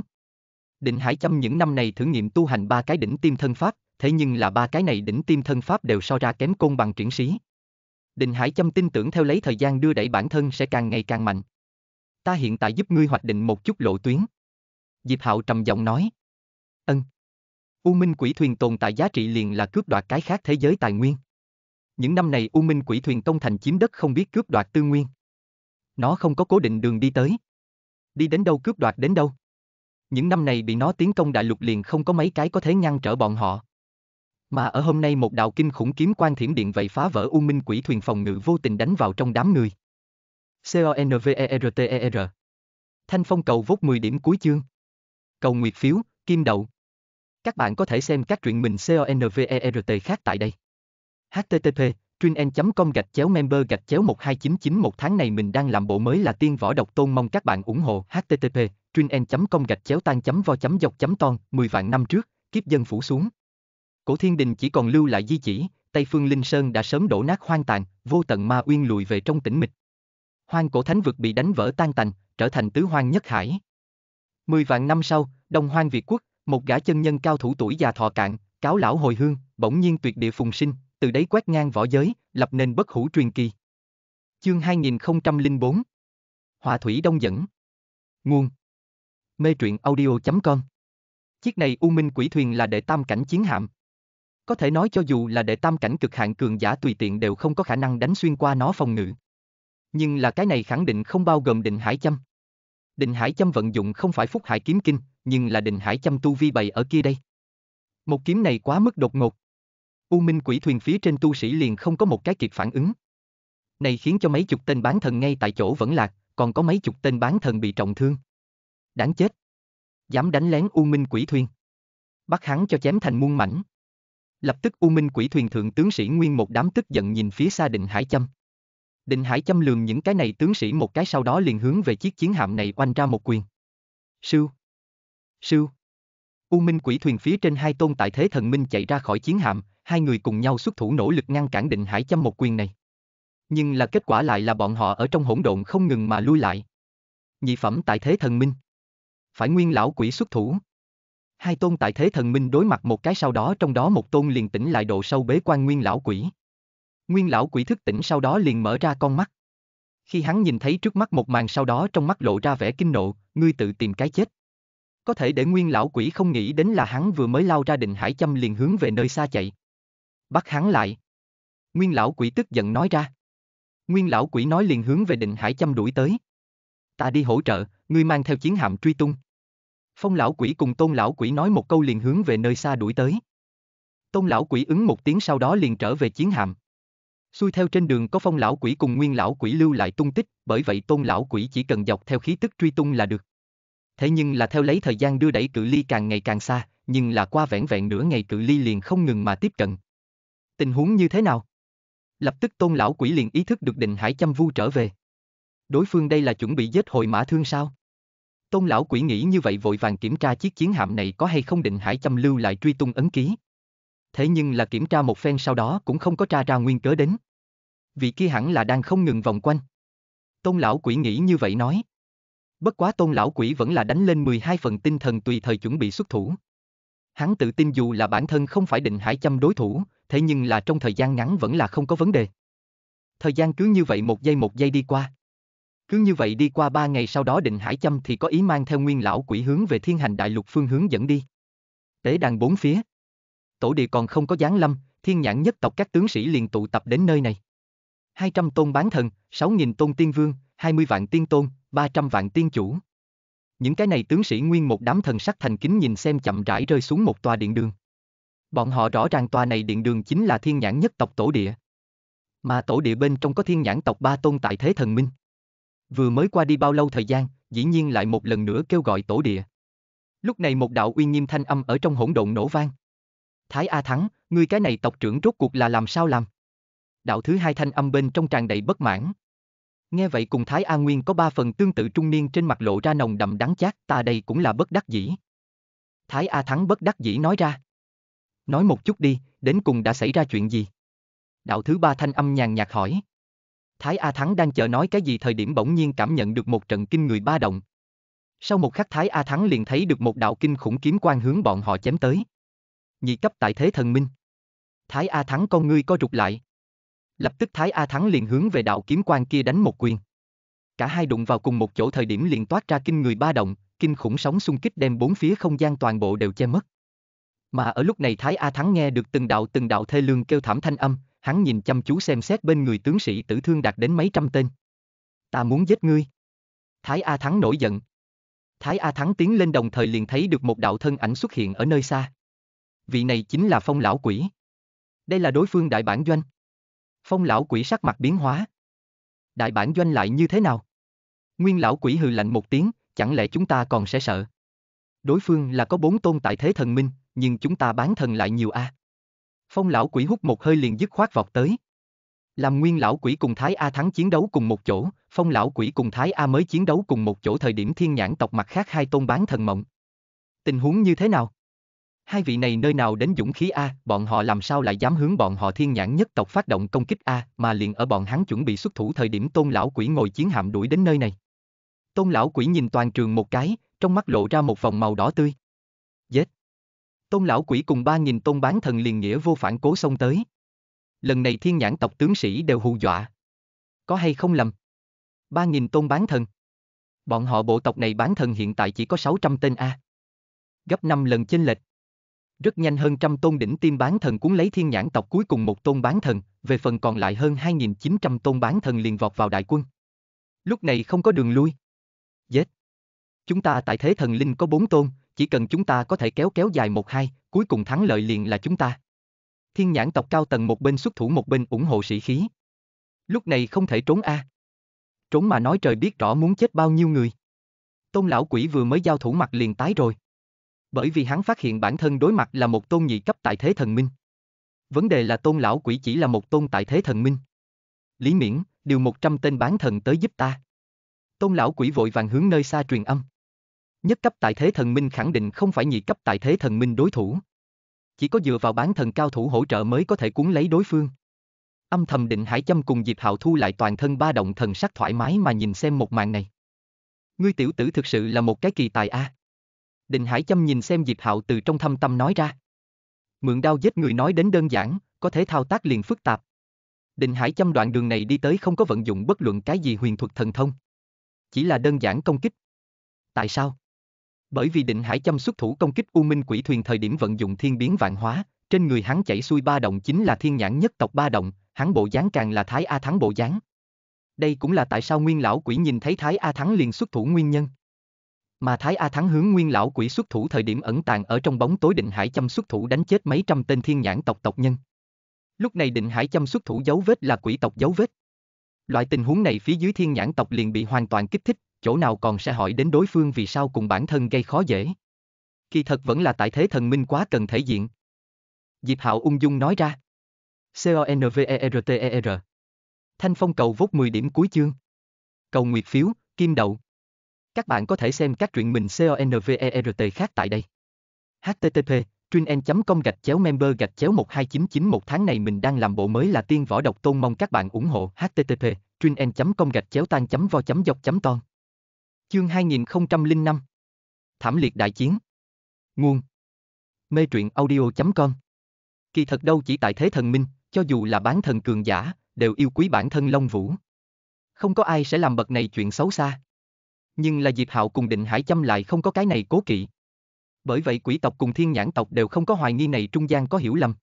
Định hải châm những năm này thử nghiệm tu hành ba cái đỉnh tim thân pháp, thế nhưng là ba cái này đỉnh tim thân pháp đều so ra kém côn bằng triển sĩ. Định hải châm tin tưởng theo lấy thời gian đưa đẩy bản thân sẽ càng ngày càng mạnh. Ta hiện tại giúp ngươi hoạch định một chút lộ tuyến. dịp Hạo trầm giọng nói. Ân. U Minh Quỷ Thuyền tồn tại giá trị liền là cướp đoạt cái khác thế giới tài nguyên. Những năm này U Minh Quỷ Thuyền Tông Thành chiếm đất không biết cướp đoạt tư nguyên. Nó không có cố định đường đi tới. Đi đến đâu cướp đoạt đến đâu. Những năm này bị nó tiến công đại lục liền không có mấy cái có thể ngăn trở bọn họ. Mà ở hôm nay một đạo kinh khủng kiếm quan thiểm điện vậy phá vỡ U Minh Quỷ Thuyền phòng ngự vô tình đánh vào trong đám người. C-O-N-V-E-R-T-E-R e Thanh phong cầu vốt 10 điểm cuối chương. Cầu nguyệt phiếu, kim đậu. Các bạn có thể xem các truyện mình CONVERT khác tại đây. HTTP truyenen com gạch chéo member gạch chéo 1299 một tháng này mình đang làm bộ mới là tiên võ độc tôn mong các bạn ủng hộ http truyenen com gạch chéo tan chấm vo chấm dọc chấm ton 10 vạn năm trước kiếp dân phủ xuống cổ thiên đình chỉ còn lưu lại di chỉ tây phương linh sơn đã sớm đổ nát hoang tàn vô tận ma uyên lùi về trong tĩnh mịch hoang cổ thánh vực bị đánh vỡ tan tành trở thành tứ hoang nhất hải 10 vạn năm sau đông hoang việt quốc một gã chân nhân cao thủ tuổi già thọ cạn, cáo lão hồi hương, bỗng nhiên tuyệt địa phùng sinh, từ đấy quét ngang võ giới, lập nên bất hủ truyền kỳ. Chương 2004 Hòa Thủy Đông Dẫn Nguồn Mê truyện audio.com Chiếc này U Minh Quỷ Thuyền là đệ tam cảnh chiến hạm. Có thể nói cho dù là đệ tam cảnh cực hạn cường giả tùy tiện đều không có khả năng đánh xuyên qua nó phòng ngự. Nhưng là cái này khẳng định không bao gồm định hải châm. Định hải châm vận dụng không phải phúc hải kiếm kinh, nhưng là Đình hải chăm tu vi bày ở kia đây. Một kiếm này quá mức đột ngột. U Minh quỷ thuyền phía trên tu sĩ liền không có một cái kịp phản ứng. Này khiến cho mấy chục tên bán thần ngay tại chỗ vẫn lạc, còn có mấy chục tên bán thần bị trọng thương. Đáng chết. Dám đánh lén U Minh quỷ thuyền. Bắt hắn cho chém thành muôn mảnh. Lập tức U Minh quỷ thuyền thượng tướng sĩ nguyên một đám tức giận nhìn phía xa định hải châm. Định hải châm lường những cái này tướng sĩ một cái sau đó liền hướng về chiếc chiến hạm này oanh ra một quyền. Sưu Sưu. U Minh Quỷ thuyền phía trên hai tôn tại thế thần minh chạy ra khỏi chiến hạm, hai người cùng nhau xuất thủ nỗ lực ngăn cản Định Hải Châm một quyền này. Nhưng là kết quả lại là bọn họ ở trong hỗn độn không ngừng mà lui lại. Nhị phẩm tại thế thần minh. Phải nguyên lão quỷ xuất thủ. Hai tôn tại thế thần minh đối mặt một cái sau đó trong đó một tôn liền tỉnh lại độ sâu bế quan nguyên lão quỷ. Nguyên lão quỷ thức tỉnh sau đó liền mở ra con mắt. Khi hắn nhìn thấy trước mắt một màn sau đó trong mắt lộ ra vẻ kinh nộ, ngươi tự tìm cái chết có thể để nguyên lão quỷ không nghĩ đến là hắn vừa mới lao ra định hải châm liền hướng về nơi xa chạy. Bắt hắn lại. Nguyên lão quỷ tức giận nói ra. Nguyên lão quỷ nói liền hướng về định hải châm đuổi tới. Ta đi hỗ trợ, ngươi mang theo chiến hạm truy tung. Phong lão quỷ cùng tôn lão quỷ nói một câu liền hướng về nơi xa đuổi tới. Tôn lão quỷ ứng một tiếng sau đó liền trở về chiến hạm. Xuôi theo trên đường có phong lão quỷ cùng nguyên lão quỷ lưu lại tung tích, bởi vậy tôn lão quỷ chỉ cần dọc theo khí tức truy tung là được. Thế nhưng là theo lấy thời gian đưa đẩy cự ly càng ngày càng xa, nhưng là qua vẹn vẹn nửa ngày cự ly liền không ngừng mà tiếp cận. Tình huống như thế nào? Lập tức tôn lão quỷ liền ý thức được định hải chăm vu trở về. Đối phương đây là chuẩn bị giết hồi mã thương sao? Tôn lão quỷ nghĩ như vậy vội vàng kiểm tra chiếc chiến hạm này có hay không định hải chăm lưu lại truy tung ấn ký. Thế nhưng là kiểm tra một phen sau đó cũng không có tra ra nguyên cớ đến. Vị kia hẳn là đang không ngừng vòng quanh. Tôn lão quỷ nghĩ như vậy nói. Bất quá tôn lão quỷ vẫn là đánh lên 12 phần tinh thần tùy thời chuẩn bị xuất thủ. Hắn tự tin dù là bản thân không phải định hải chăm đối thủ, thế nhưng là trong thời gian ngắn vẫn là không có vấn đề. Thời gian cứ như vậy một giây một giây đi qua. Cứ như vậy đi qua ba ngày sau đó định hải chăm thì có ý mang theo nguyên lão quỷ hướng về thiên hành đại lục phương hướng dẫn đi. Tế đàn bốn phía. Tổ địa còn không có gián lâm, thiên nhãn nhất tộc các tướng sĩ liền tụ tập đến nơi này. 200 tôn bán thần, 6.000 tôn tiên vương, 20 vạn tiên tôn, 300 vạn tiên chủ. Những cái này tướng sĩ nguyên một đám thần sắc thành kính nhìn xem chậm rãi rơi xuống một tòa điện đường. Bọn họ rõ ràng tòa này điện đường chính là thiên nhãn nhất tộc tổ địa. Mà tổ địa bên trong có thiên nhãn tộc ba tôn tại thế thần minh. Vừa mới qua đi bao lâu thời gian, dĩ nhiên lại một lần nữa kêu gọi tổ địa. Lúc này một đạo uy nghiêm thanh âm ở trong hỗn độn nổ vang. Thái A Thắng, ngươi cái này tộc trưởng rốt cuộc là làm sao làm? Đạo thứ hai thanh âm bên trong tràn đầy bất mãn. Nghe vậy cùng Thái A Nguyên có ba phần tương tự trung niên trên mặt lộ ra nồng đậm đắng chát, ta đây cũng là bất đắc dĩ. Thái A Thắng bất đắc dĩ nói ra. Nói một chút đi, đến cùng đã xảy ra chuyện gì? Đạo thứ ba thanh âm nhàn nhạt hỏi. Thái A Thắng đang chờ nói cái gì thời điểm bỗng nhiên cảm nhận được một trận kinh người ba động. Sau một khắc Thái A Thắng liền thấy được một đạo kinh khủng kiếm quan hướng bọn họ chém tới. Nhị cấp tại thế thần minh. Thái A Thắng con ngươi co rụt lại, Lập tức Thái A Thắng liền hướng về đạo kiếm quan kia đánh một quyền. Cả hai đụng vào cùng một chỗ thời điểm liền toát ra kinh người ba động, kinh khủng sóng xung kích đem bốn phía không gian toàn bộ đều che mất. Mà ở lúc này Thái A Thắng nghe được từng đạo từng đạo thê lương kêu thảm thanh âm, hắn nhìn chăm chú xem xét bên người tướng sĩ tử thương đạt đến mấy trăm tên. Ta muốn giết ngươi. Thái A Thắng nổi giận. Thái A Thắng tiến lên đồng thời liền thấy được một đạo thân ảnh xuất hiện ở nơi xa. Vị này chính là phong lão quỷ. Đây là đối phương đại bản doanh. Phong lão quỷ sắc mặt biến hóa. Đại bản doanh lại như thế nào? Nguyên lão quỷ hừ lạnh một tiếng, chẳng lẽ chúng ta còn sẽ sợ? Đối phương là có bốn tôn tại thế thần minh, nhưng chúng ta bán thần lại nhiều a. À? Phong lão quỷ hút một hơi liền dứt khoát vọt tới. Làm nguyên lão quỷ cùng Thái A thắng chiến đấu cùng một chỗ, phong lão quỷ cùng Thái A mới chiến đấu cùng một chỗ thời điểm thiên nhãn tộc mặt khác hai tôn bán thần mộng. Tình huống như thế nào? Hai vị này nơi nào đến dũng khí A, bọn họ làm sao lại dám hướng bọn họ thiên nhãn nhất tộc phát động công kích A, mà liền ở bọn hắn chuẩn bị xuất thủ thời điểm tôn lão quỷ ngồi chiến hạm đuổi đến nơi này. Tôn lão quỷ nhìn toàn trường một cái, trong mắt lộ ra một vòng màu đỏ tươi. Giết! Tôn lão quỷ cùng ba nghìn tôn bán thần liền nghĩa vô phản cố xông tới. Lần này thiên nhãn tộc tướng sĩ đều hù dọa. Có hay không lầm? Ba nghìn tôn bán thần. Bọn họ bộ tộc này bán thần hiện tại chỉ có 600 tên A. Gấp 5 lần chênh lệch. Rất nhanh hơn trăm tôn đỉnh tiêm bán thần cuốn lấy thiên nhãn tộc cuối cùng một tôn bán thần, về phần còn lại hơn 2.900 tôn bán thần liền vọt vào đại quân. Lúc này không có đường lui. Dết. Chúng ta tại thế thần linh có bốn tôn, chỉ cần chúng ta có thể kéo kéo dài một hai, cuối cùng thắng lợi liền là chúng ta. Thiên nhãn tộc cao tầng một bên xuất thủ một bên ủng hộ sĩ khí. Lúc này không thể trốn a. À. Trốn mà nói trời biết rõ muốn chết bao nhiêu người. Tôn lão quỷ vừa mới giao thủ mặt liền tái rồi bởi vì hắn phát hiện bản thân đối mặt là một tôn nhị cấp tại thế thần minh. Vấn đề là tôn lão quỷ chỉ là một tôn tại thế thần minh. Lý Miễn, điều 100 tên bán thần tới giúp ta. Tôn lão quỷ vội vàng hướng nơi xa truyền âm. Nhất cấp tại thế thần minh khẳng định không phải nhị cấp tại thế thần minh đối thủ. Chỉ có dựa vào bán thần cao thủ hỗ trợ mới có thể cuốn lấy đối phương. Âm thầm định hải châm cùng Diệp Hạo thu lại toàn thân ba động thần sắc thoải mái mà nhìn xem một màn này. Ngươi tiểu tử thực sự là một cái kỳ tài a. À. Định Hải chăm nhìn xem Diệp Hạo từ trong thâm tâm nói ra. Mượn đao giết người nói đến đơn giản, có thể thao tác liền phức tạp. Định Hải chăm đoạn đường này đi tới không có vận dụng bất luận cái gì huyền thuật thần thông. Chỉ là đơn giản công kích. Tại sao? Bởi vì Định Hải chăm xuất thủ công kích U Minh Quỷ Thuyền thời điểm vận dụng thiên biến vạn hóa, trên người hắn chảy xuôi ba động chính là thiên nhãn nhất tộc ba động, hắn bộ dáng càng là Thái A Thắng bộ dáng. Đây cũng là tại sao Nguyên lão quỷ nhìn thấy Thái A Thắng liền xuất thủ nguyên nhân. Mà Thái A Thắng hướng nguyên lão quỷ xuất thủ thời điểm ẩn tàng ở trong bóng tối định hải châm xuất thủ đánh chết mấy trăm tên thiên nhãn tộc tộc nhân. Lúc này định hải châm xuất thủ dấu vết là quỷ tộc dấu vết. Loại tình huống này phía dưới thiên nhãn tộc liền bị hoàn toàn kích thích, chỗ nào còn sẽ hỏi đến đối phương vì sao cùng bản thân gây khó dễ. Kỳ thật vẫn là tại thế thần minh quá cần thể diện. Diệp Hạo ung dung nói ra. C-O-N-V-E-R-T-E-R e Thanh phong cầu vốt 10 điểm cuối chương. Cầu nguyệt phiếu, kim đậu. Các bạn có thể xem các truyện mình convert khác tại đây. HTTP truyen.com gạch chéo member gạch chéo 1299 một tháng này mình đang làm bộ mới là tiên võ độc tôn mong các bạn ủng hộ http truyen.com gạch chéo tan chấm vo chấm dọc chấm ton chương 2005 thảm liệt đại chiến nguồn mê truyện audio.com kỳ thật đâu chỉ tại thế thần minh cho dù là bán thần cường giả đều yêu quý bản thân long vũ không có ai sẽ làm bậc này chuyện xấu xa nhưng là Diệp Hạo cùng Định Hải chăm lại không có cái này cố kỵ. Bởi vậy quỷ tộc cùng thiên nhãn tộc đều không có hoài nghi này trung gian có hiểu lầm.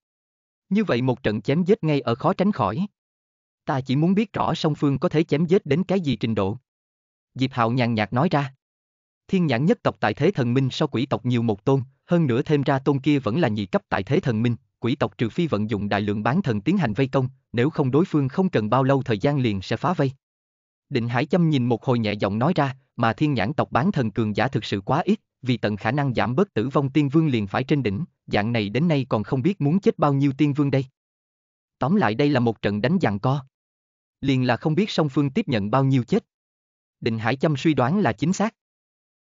Như vậy một trận chém giết ngay ở khó tránh khỏi. Ta chỉ muốn biết rõ song phương có thể chém giết đến cái gì trình độ. Diệp Hạo nhàn nhạt nói ra. Thiên nhãn nhất tộc tại thế thần minh so quỷ tộc nhiều một tôn, hơn nữa thêm ra tôn kia vẫn là nhị cấp tại thế thần minh, quỷ tộc trừ phi vận dụng đại lượng bán thần tiến hành vây công, nếu không đối phương không cần bao lâu thời gian liền sẽ phá vây. Định Hải chăm nhìn một hồi nhẹ giọng nói ra, mà thiên nhãn tộc bán thần cường giả thực sự quá ít, vì tận khả năng giảm bớt tử vong tiên vương liền phải trên đỉnh, dạng này đến nay còn không biết muốn chết bao nhiêu tiên vương đây. Tóm lại đây là một trận đánh giằng co. Liền là không biết song phương tiếp nhận bao nhiêu chết. Định Hải chăm suy đoán là chính xác.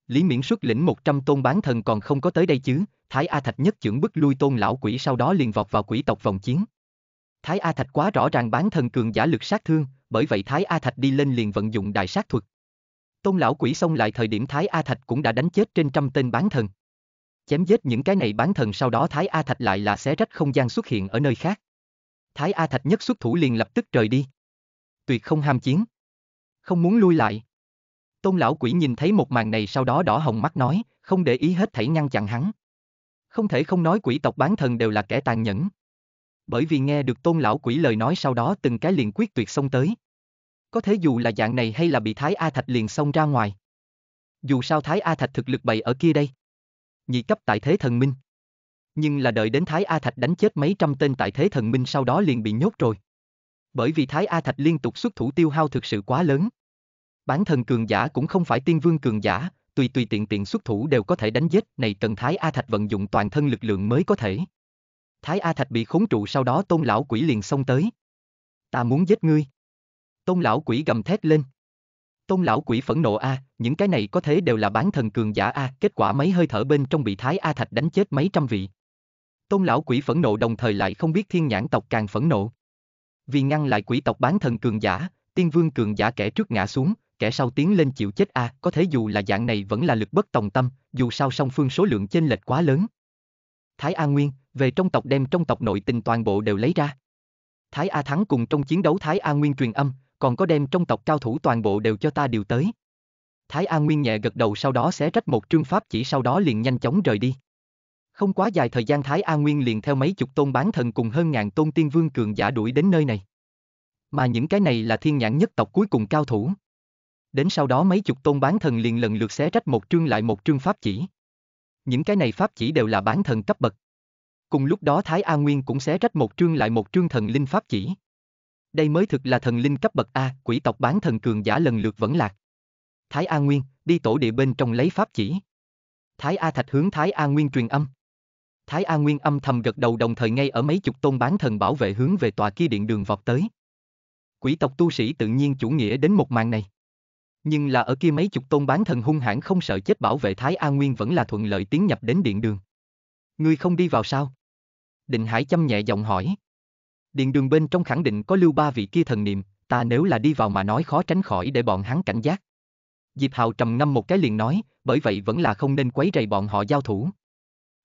Lý Miễn xuất lĩnh 100 tôn bán thần còn không có tới đây chứ, Thái A Thạch nhất chưởng bức lui tôn lão quỷ sau đó liền vọt vào quỷ tộc vòng chiến. Thái A Thạch quá rõ ràng bán thần cường giả lực sát thương, bởi vậy Thái A Thạch đi lên liền vận dụng đại sát thuật, Tôn lão quỷ xông lại thời điểm Thái A Thạch cũng đã đánh chết trên trăm tên bán thần. Chém giết những cái này bán thần sau đó Thái A Thạch lại là xé rách không gian xuất hiện ở nơi khác. Thái A Thạch nhất xuất thủ liền lập tức rời đi. Tuyệt không ham chiến. Không muốn lui lại. Tôn lão quỷ nhìn thấy một màn này sau đó đỏ hồng mắt nói, không để ý hết thảy ngăn chặn hắn. Không thể không nói quỷ tộc bán thần đều là kẻ tàn nhẫn. Bởi vì nghe được tôn lão quỷ lời nói sau đó từng cái liền quyết tuyệt xông tới có thế dù là dạng này hay là bị Thái A Thạch liền xông ra ngoài. Dù sao Thái A Thạch thực lực bày ở kia đây. Nhị cấp tại thế thần minh. Nhưng là đợi đến Thái A Thạch đánh chết mấy trăm tên tại thế thần minh sau đó liền bị nhốt rồi. Bởi vì Thái A Thạch liên tục xuất thủ tiêu hao thực sự quá lớn. Bản thân cường giả cũng không phải tiên vương cường giả, tùy tùy tiện tiện xuất thủ đều có thể đánh giết, này cần Thái A Thạch vận dụng toàn thân lực lượng mới có thể. Thái A Thạch bị khốn trụ sau đó tôn lão quỷ liền xông tới. Ta muốn giết ngươi. Tôn lão quỷ gầm thét lên. Tôn lão quỷ phẫn nộ a, à, những cái này có thế đều là bán thần cường giả a, à, kết quả mấy hơi thở bên trong bị Thái A Thạch đánh chết mấy trăm vị. Tôn lão quỷ phẫn nộ đồng thời lại không biết thiên nhãn tộc càng phẫn nộ. Vì ngăn lại quỷ tộc bán thần cường giả, tiên vương cường giả kẻ trước ngã xuống, kẻ sau tiến lên chịu chết a, à, có thể dù là dạng này vẫn là lực bất tòng tâm, dù sao song phương số lượng chênh lệch quá lớn. Thái A Nguyên, về trong tộc đem trong tộc nội tình toàn bộ đều lấy ra. Thái A Thắng cùng trong chiến đấu Thái A Nguyên truyền âm, còn có đem trong tộc cao thủ toàn bộ đều cho ta điều tới. Thái An Nguyên nhẹ gật đầu sau đó xé rách một trương pháp chỉ sau đó liền nhanh chóng rời đi. Không quá dài thời gian Thái An Nguyên liền theo mấy chục tôn bán thần cùng hơn ngàn tôn tiên vương cường giả đuổi đến nơi này. Mà những cái này là thiên nhãn nhất tộc cuối cùng cao thủ. Đến sau đó mấy chục tôn bán thần liền lần lượt xé rách một trương lại một trương pháp chỉ. Những cái này pháp chỉ đều là bán thần cấp bậc. Cùng lúc đó Thái An Nguyên cũng xé rách một trương lại một trương thần linh pháp chỉ. Đây mới thực là thần linh cấp bậc A, quỷ tộc bán thần cường giả lần lượt vẫn lạc. Thái A Nguyên, đi tổ địa bên trong lấy pháp chỉ. Thái A Thạch hướng Thái A Nguyên truyền âm. Thái A Nguyên âm thầm gật đầu đồng thời ngay ở mấy chục tôn bán thần bảo vệ hướng về tòa kia điện đường vọt tới. Quỷ tộc tu sĩ tự nhiên chủ nghĩa đến một màn này. Nhưng là ở kia mấy chục tôn bán thần hung hãn không sợ chết bảo vệ Thái A Nguyên vẫn là thuận lợi tiến nhập đến điện đường. Ngươi không đi vào sao? Định Hải chăm nhẹ giọng hỏi. Điện đường bên trong khẳng định có lưu ba vị kia thần niệm, ta nếu là đi vào mà nói khó tránh khỏi để bọn hắn cảnh giác. Diệp Hạo trầm ngâm một cái liền nói, bởi vậy vẫn là không nên quấy rầy bọn họ giao thủ.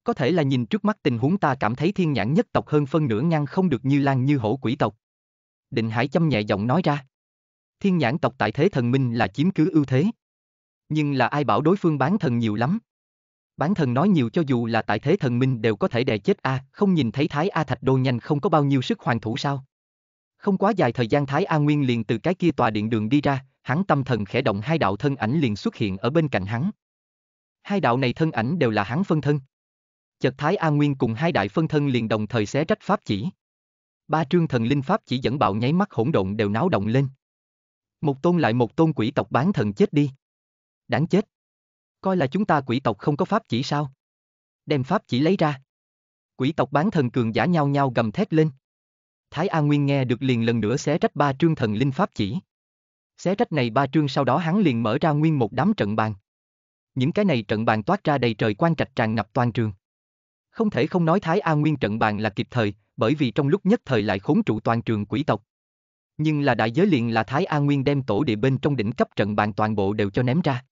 Có thể là nhìn trước mắt tình huống ta cảm thấy thiên nhãn nhất tộc hơn phân nửa ngăn không được như lan như hổ quỷ tộc. Định Hải châm nhẹ giọng nói ra. Thiên nhãn tộc tại thế thần minh là chiếm cứ ưu thế. Nhưng là ai bảo đối phương bán thần nhiều lắm. Bán thần nói nhiều cho dù là tại thế thần minh đều có thể đè chết A, không nhìn thấy Thái A Thạch Đô nhanh không có bao nhiêu sức hoàn thủ sao. Không quá dài thời gian Thái A Nguyên liền từ cái kia tòa điện đường đi ra, hắn tâm thần khẽ động hai đạo thân ảnh liền xuất hiện ở bên cạnh hắn. Hai đạo này thân ảnh đều là hắn phân thân. Chợt Thái A Nguyên cùng hai đại phân thân liền đồng thời xé rách pháp chỉ. Ba trương thần linh pháp chỉ dẫn bạo nháy mắt hỗn độn đều náo động lên. Một tôn lại một tôn quỷ tộc bán thần chết đi. Đáng chết. Coi là chúng ta quỷ tộc không có pháp chỉ sao? Đem pháp chỉ lấy ra. Quỷ tộc bán thần cường giả nhau nhau gầm thét lên. Thái A Nguyên nghe được liền lần nữa xé rách ba trương thần linh pháp chỉ. Xé rách này ba trương sau đó hắn liền mở ra nguyên một đám trận bàn. Những cái này trận bàn toát ra đầy trời quan trạch tràn ngập toàn trường. Không thể không nói Thái A Nguyên trận bàn là kịp thời, bởi vì trong lúc nhất thời lại khốn trụ toàn trường quỷ tộc. Nhưng là đại giới liền là Thái A Nguyên đem tổ địa bên trong đỉnh cấp trận bàn toàn bộ đều cho ném ra.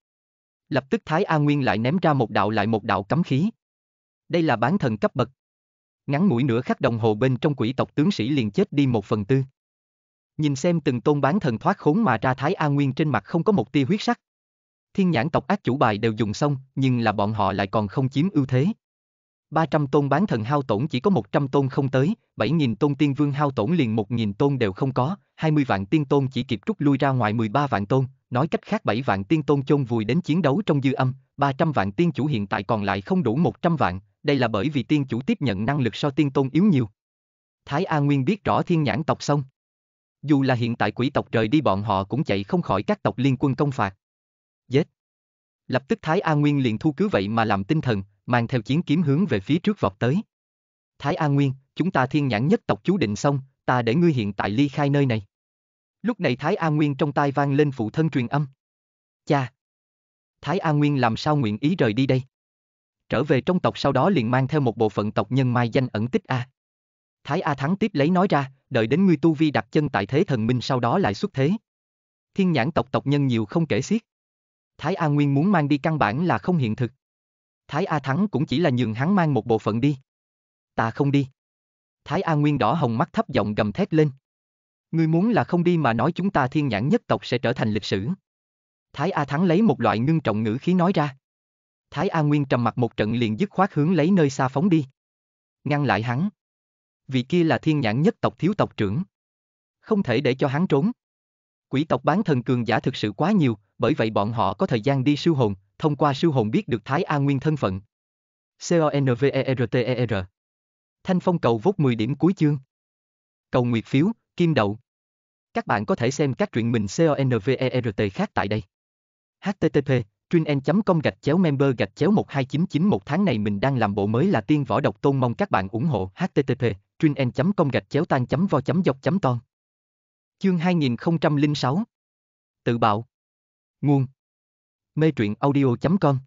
Lập tức Thái A Nguyên lại ném ra một đạo lại một đạo cấm khí. Đây là bán thần cấp bậc. Ngắn mũi nửa khắc đồng hồ bên trong quỷ tộc tướng sĩ liền chết đi một phần tư. Nhìn xem từng tôn bán thần thoát khốn mà ra Thái A Nguyên trên mặt không có một tia huyết sắc. Thiên nhãn tộc ác chủ bài đều dùng xong, nhưng là bọn họ lại còn không chiếm ưu thế. 300 tôn bán thần hao tổn chỉ có 100 tôn không tới, 7.000 tôn tiên vương hao tổn liền 1.000 tôn đều không có, 20 vạn tiên tôn chỉ kịp rút lui ra ngoài 13 vạn tôn, nói cách khác 7 vạn tiên tôn chôn vùi đến chiến đấu trong dư âm, 300 vạn tiên chủ hiện tại còn lại không đủ 100 vạn, đây là bởi vì tiên chủ tiếp nhận năng lực so tiên tôn yếu nhiều. Thái A Nguyên biết rõ thiên nhãn tộc xong. Dù là hiện tại quỷ tộc trời đi bọn họ cũng chạy không khỏi các tộc liên quân công phạt. Giết! Lập tức Thái A Nguyên liền thu cứ vậy mà làm tinh thần, mang theo chiến kiếm hướng về phía trước vọt tới. Thái A Nguyên, chúng ta thiên nhãn nhất tộc chú định xong, ta để ngươi hiện tại ly khai nơi này. Lúc này Thái A Nguyên trong tai vang lên phụ thân truyền âm. Cha! Thái A Nguyên làm sao nguyện ý rời đi đây? Trở về trong tộc sau đó liền mang theo một bộ phận tộc nhân mai danh ẩn tích A. Thái A Thắng tiếp lấy nói ra, đợi đến ngươi tu vi đặt chân tại thế thần minh sau đó lại xuất thế. Thiên nhãn tộc tộc nhân nhiều không kể xiết. Thái A Nguyên muốn mang đi căn bản là không hiện thực. Thái A Thắng cũng chỉ là nhường hắn mang một bộ phận đi. Ta không đi. Thái A Nguyên đỏ hồng mắt thấp giọng gầm thét lên. Ngươi muốn là không đi mà nói chúng ta thiên nhãn nhất tộc sẽ trở thành lịch sử. Thái A Thắng lấy một loại ngưng trọng ngữ khí nói ra. Thái A Nguyên trầm mặt một trận liền dứt khoát hướng lấy nơi xa phóng đi. Ngăn lại hắn. Vị kia là thiên nhãn nhất tộc thiếu tộc trưởng. Không thể để cho hắn trốn. Quỷ tộc bán thần cường giả thực sự quá nhiều, bởi vậy bọn họ có thời gian đi siêu hồn, thông qua siêu hồn biết được Thái A Nguyên thân phận. C-O-N-V-E-R-T-E-R e Thanh phong cầu vốt 10 điểm cuối chương. Cầu nguyệt phiếu, Kim Đậu. Các bạn có thể xem các truyện mình convert khác tại đây. HTTP, chuyên.com gạch chéo member gạch chéo 1299 tháng này mình đang làm bộ mới là tiên võ độc tôn mong các bạn ủng hộ HTTP, chuyên.com gạch chéo tan chấm vo chấm dọc chấm ton. Chương 2006 Tự bạo Nguồn Mê truyện audio.com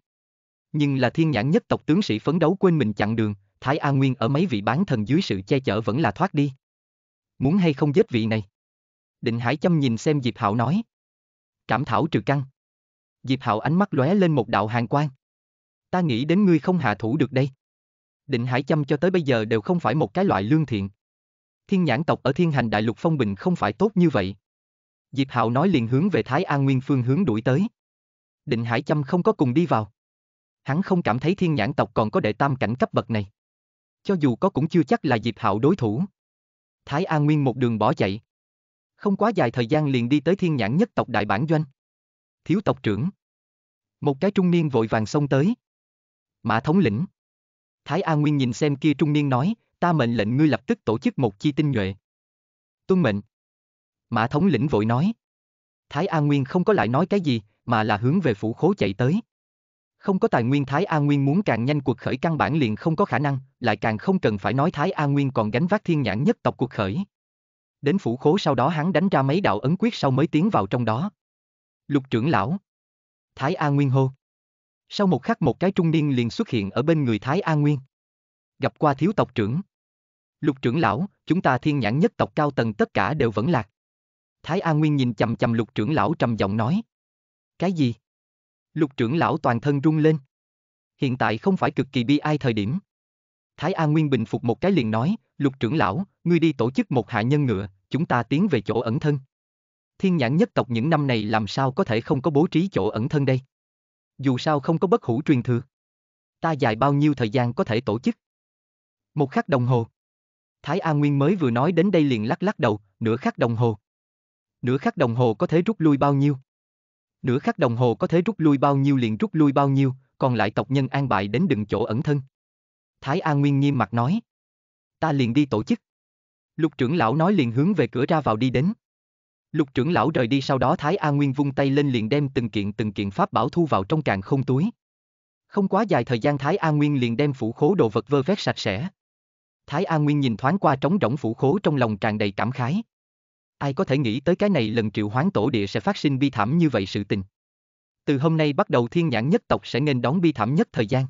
Nhưng là thiên nhãn nhất tộc tướng sĩ phấn đấu quên mình chặn đường, Thái A Nguyên ở mấy vị bán thần dưới sự che chở vẫn là thoát đi. Muốn hay không giết vị này? Định Hải chăm nhìn xem Diệp Hạo nói. Cảm thảo trừ căn. Diệp Hạo ánh mắt lóe lên một đạo hàng quang. Ta nghĩ đến ngươi không hạ thủ được đây. Định Hải chăm cho tới bây giờ đều không phải một cái loại lương thiện. Thiên nhãn tộc ở thiên hành đại lục phong bình không phải tốt như vậy. Diệp Hạo nói liền hướng về Thái An Nguyên phương hướng đuổi tới. Định Hải Châm không có cùng đi vào. Hắn không cảm thấy thiên nhãn tộc còn có đệ tam cảnh cấp bậc này. Cho dù có cũng chưa chắc là Diệp Hạo đối thủ. Thái An Nguyên một đường bỏ chạy. Không quá dài thời gian liền đi tới thiên nhãn nhất tộc đại bản doanh. Thiếu tộc trưởng. Một cái trung niên vội vàng xông tới. Mã thống lĩnh. Thái An Nguyên nhìn xem kia trung niên nói, ta mệnh lệnh ngươi lập tức tổ chức một chi tinh nhuệ. Tuân mệnh. Mã thống lĩnh vội nói. Thái An Nguyên không có lại nói cái gì, mà là hướng về phủ khố chạy tới. Không có tài nguyên Thái A Nguyên muốn càng nhanh cuộc khởi căn bản liền không có khả năng, lại càng không cần phải nói Thái A Nguyên còn gánh vác thiên nhãn nhất tộc cuộc khởi. Đến phủ khố sau đó hắn đánh ra mấy đạo ấn quyết sau mới tiến vào trong đó. Lục trưởng lão. Thái A Nguyên hô. Sau một khắc một cái trung niên liền xuất hiện ở bên người Thái A Nguyên. Gặp qua thiếu tộc trưởng. Lục trưởng lão, chúng ta thiên nhãn nhất tộc cao tầng tất cả đều vẫn lạc. Thái A Nguyên nhìn chầm chầm lục trưởng lão trầm giọng nói. Cái gì? Lục trưởng lão toàn thân rung lên. Hiện tại không phải cực kỳ bi ai thời điểm. Thái A Nguyên bình phục một cái liền nói, lục trưởng lão, ngươi đi tổ chức một hạ nhân ngựa, chúng ta tiến về chỗ ẩn thân. Thiên nhãn nhất tộc những năm này làm sao có thể không có bố trí chỗ ẩn thân đây? Dù sao không có bất hủ truyền thừa. Ta dài bao nhiêu thời gian có thể tổ chức? Một khắc đồng hồ. Thái A Nguyên mới vừa nói đến đây liền lắc lắc đầu, nửa khắc đồng hồ. Nửa khắc đồng hồ có thể rút lui bao nhiêu? Nửa khắc đồng hồ có thể rút lui bao nhiêu liền rút lui bao nhiêu, còn lại tộc nhân an bài đến đừng chỗ ẩn thân. Thái An Nguyên nghiêm mặt nói. Ta liền đi tổ chức. Lục trưởng lão nói liền hướng về cửa ra vào đi đến. Lục trưởng lão rời đi sau đó Thái An Nguyên vung tay lên liền đem từng kiện từng kiện pháp bảo thu vào trong càng không túi. Không quá dài thời gian Thái An Nguyên liền đem phủ khố đồ vật vơ vét sạch sẽ. Thái An Nguyên nhìn thoáng qua trống rỗng phủ khố trong lòng tràn đầy cảm khái. Ai có thể nghĩ tới cái này lần triệu hoán tổ địa sẽ phát sinh bi thảm như vậy sự tình. Từ hôm nay bắt đầu thiên nhãn nhất tộc sẽ nên đón bi thảm nhất thời gian.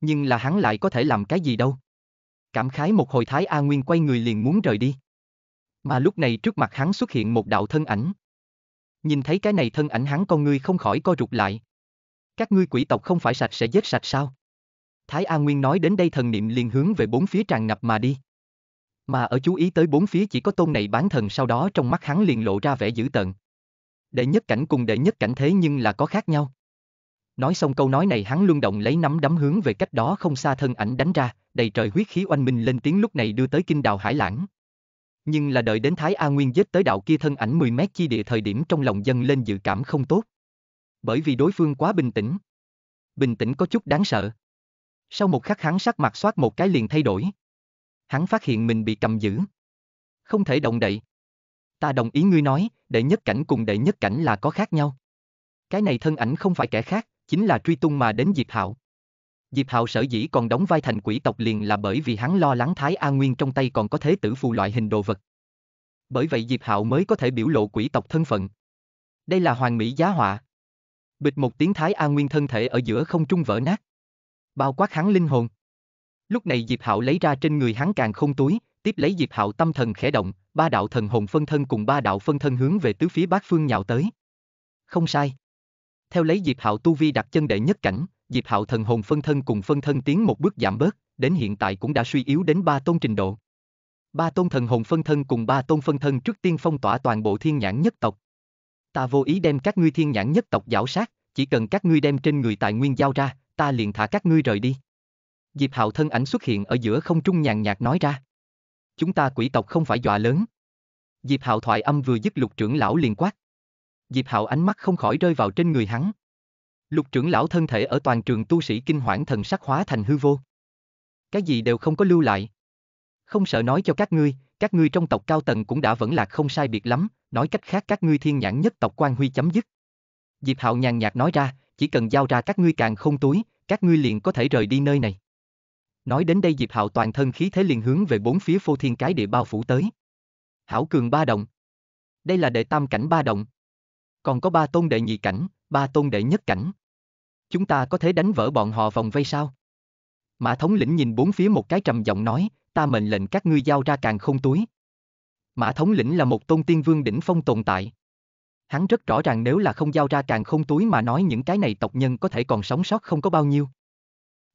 Nhưng là hắn lại có thể làm cái gì đâu. Cảm khái một hồi Thái A Nguyên quay người liền muốn rời đi. Mà lúc này trước mặt hắn xuất hiện một đạo thân ảnh. Nhìn thấy cái này thân ảnh hắn con ngươi không khỏi co rụt lại. Các ngươi quỷ tộc không phải sạch sẽ giết sạch sao? Thái A Nguyên nói đến đây thần niệm liền hướng về bốn phía tràn ngập mà đi. Mà ở chú ý tới bốn phía chỉ có tôn này bán thần sau đó trong mắt hắn liền lộ ra vẻ dữ tợn. Đệ nhất cảnh cùng đệ nhất cảnh thế nhưng là có khác nhau. Nói xong câu nói này hắn luân động lấy nắm đấm hướng về cách đó không xa thân ảnh đánh ra, đầy trời huyết khí oanh minh lên tiếng lúc này đưa tới kinh đào hải lãng. Nhưng là đợi đến Thái A Nguyên giết tới đạo kia thân ảnh 10 mét chi địa thời điểm trong lòng dân lên dự cảm không tốt. Bởi vì đối phương quá bình tĩnh. Bình tĩnh có chút đáng sợ. Sau một khắc hắn sắc mặt soát một cái liền thay đổi hắn phát hiện mình bị cầm giữ. Không thể động đậy. Ta đồng ý ngươi nói, đệ nhất cảnh cùng đệ nhất cảnh là có khác nhau. Cái này thân ảnh không phải kẻ khác, chính là truy tung mà đến Diệp Hạo. Diệp Hạo sở dĩ còn đóng vai thành quỷ tộc liền là bởi vì hắn lo lắng Thái A Nguyên trong tay còn có thế tử phù loại hình đồ vật. Bởi vậy Diệp Hạo mới có thể biểu lộ quỷ tộc thân phận. Đây là hoàng mỹ giá họa. Bịch một tiếng Thái A Nguyên thân thể ở giữa không trung vỡ nát. Bao quát hắn linh hồn. Lúc này Diệp Hạo lấy ra trên người hắn càng không túi, tiếp lấy Diệp Hạo tâm thần khẽ động, ba đạo thần hồn phân thân cùng ba đạo phân thân hướng về tứ phía bát phương nhào tới. Không sai. Theo lấy Diệp Hạo tu vi đặt chân đệ nhất cảnh, Diệp Hạo thần hồn phân thân cùng phân thân tiến một bước giảm bớt, đến hiện tại cũng đã suy yếu đến ba tôn trình độ. Ba tôn thần hồn phân thân cùng ba tôn phân thân trước tiên phong tỏa toàn bộ thiên nhãn nhất tộc. Ta vô ý đem các ngươi thiên nhãn nhất tộc giảo sát, chỉ cần các ngươi đem trên người tài nguyên giao ra, ta liền thả các ngươi rời đi. Diệp Hạo thân ảnh xuất hiện ở giữa không trung nhàn nhạt nói ra. Chúng ta quỷ tộc không phải dọa lớn. Diệp Hạo thoại âm vừa dứt lục trưởng lão liền quát. Diệp Hạo ánh mắt không khỏi rơi vào trên người hắn. Lục trưởng lão thân thể ở toàn trường tu sĩ kinh hoảng thần sắc hóa thành hư vô. Cái gì đều không có lưu lại. Không sợ nói cho các ngươi, các ngươi trong tộc cao tầng cũng đã vẫn lạc không sai biệt lắm, nói cách khác các ngươi thiên nhãn nhất tộc quan huy chấm dứt. Diệp Hạo nhàn nhạt nói ra, chỉ cần giao ra các ngươi càng không túi, các ngươi liền có thể rời đi nơi này. Nói đến đây Diệp Hạo toàn thân khí thế liền hướng về bốn phía phô thiên cái địa bao phủ tới. Hảo cường ba động. Đây là đệ tam cảnh ba động. Còn có ba tôn đệ nhị cảnh, ba tôn đệ nhất cảnh. Chúng ta có thể đánh vỡ bọn họ vòng vây sao? Mã thống lĩnh nhìn bốn phía một cái trầm giọng nói, ta mệnh lệnh các ngươi giao ra càng không túi. Mã thống lĩnh là một tôn tiên vương đỉnh phong tồn tại. Hắn rất rõ ràng nếu là không giao ra càng không túi mà nói những cái này tộc nhân có thể còn sống sót không có bao nhiêu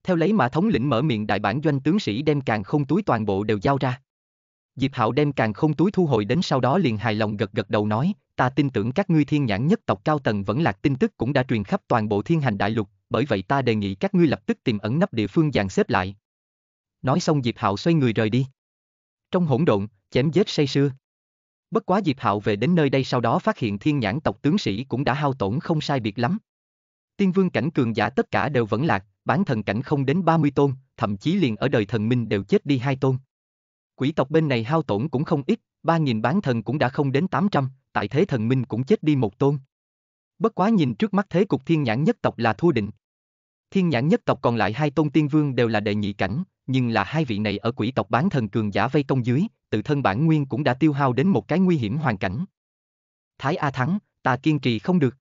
theo lấy mà thống lĩnh mở miệng đại bản doanh tướng sĩ đem càng không túi toàn bộ đều giao ra. Diệp Hạo đem càng không túi thu hồi đến sau đó liền hài lòng gật gật đầu nói, ta tin tưởng các ngươi thiên nhãn nhất tộc cao tầng vẫn lạc tin tức cũng đã truyền khắp toàn bộ thiên hành đại lục, bởi vậy ta đề nghị các ngươi lập tức tìm ẩn nấp địa phương dàn xếp lại. Nói xong Diệp Hạo xoay người rời đi. Trong hỗn độn, chém giết say sưa. Bất quá Diệp Hạo về đến nơi đây sau đó phát hiện thiên nhãn tộc tướng sĩ cũng đã hao tổn không sai biệt lắm. Tiên vương cảnh cường giả tất cả đều vẫn lạc, bán thần cảnh không đến 30 tôn, thậm chí liền ở đời thần minh đều chết đi hai tôn. Quỷ tộc bên này hao tổn cũng không ít, 3.000 bán thần cũng đã không đến 800, tại thế thần minh cũng chết đi một tôn. Bất quá nhìn trước mắt thế cục thiên nhãn nhất tộc là thua định. Thiên nhãn nhất tộc còn lại hai tôn tiên vương đều là đệ nhị cảnh, nhưng là hai vị này ở quỷ tộc bán thần cường giả vây công dưới, tự thân bản nguyên cũng đã tiêu hao đến một cái nguy hiểm hoàn cảnh. Thái A Thắng, ta kiên trì không được.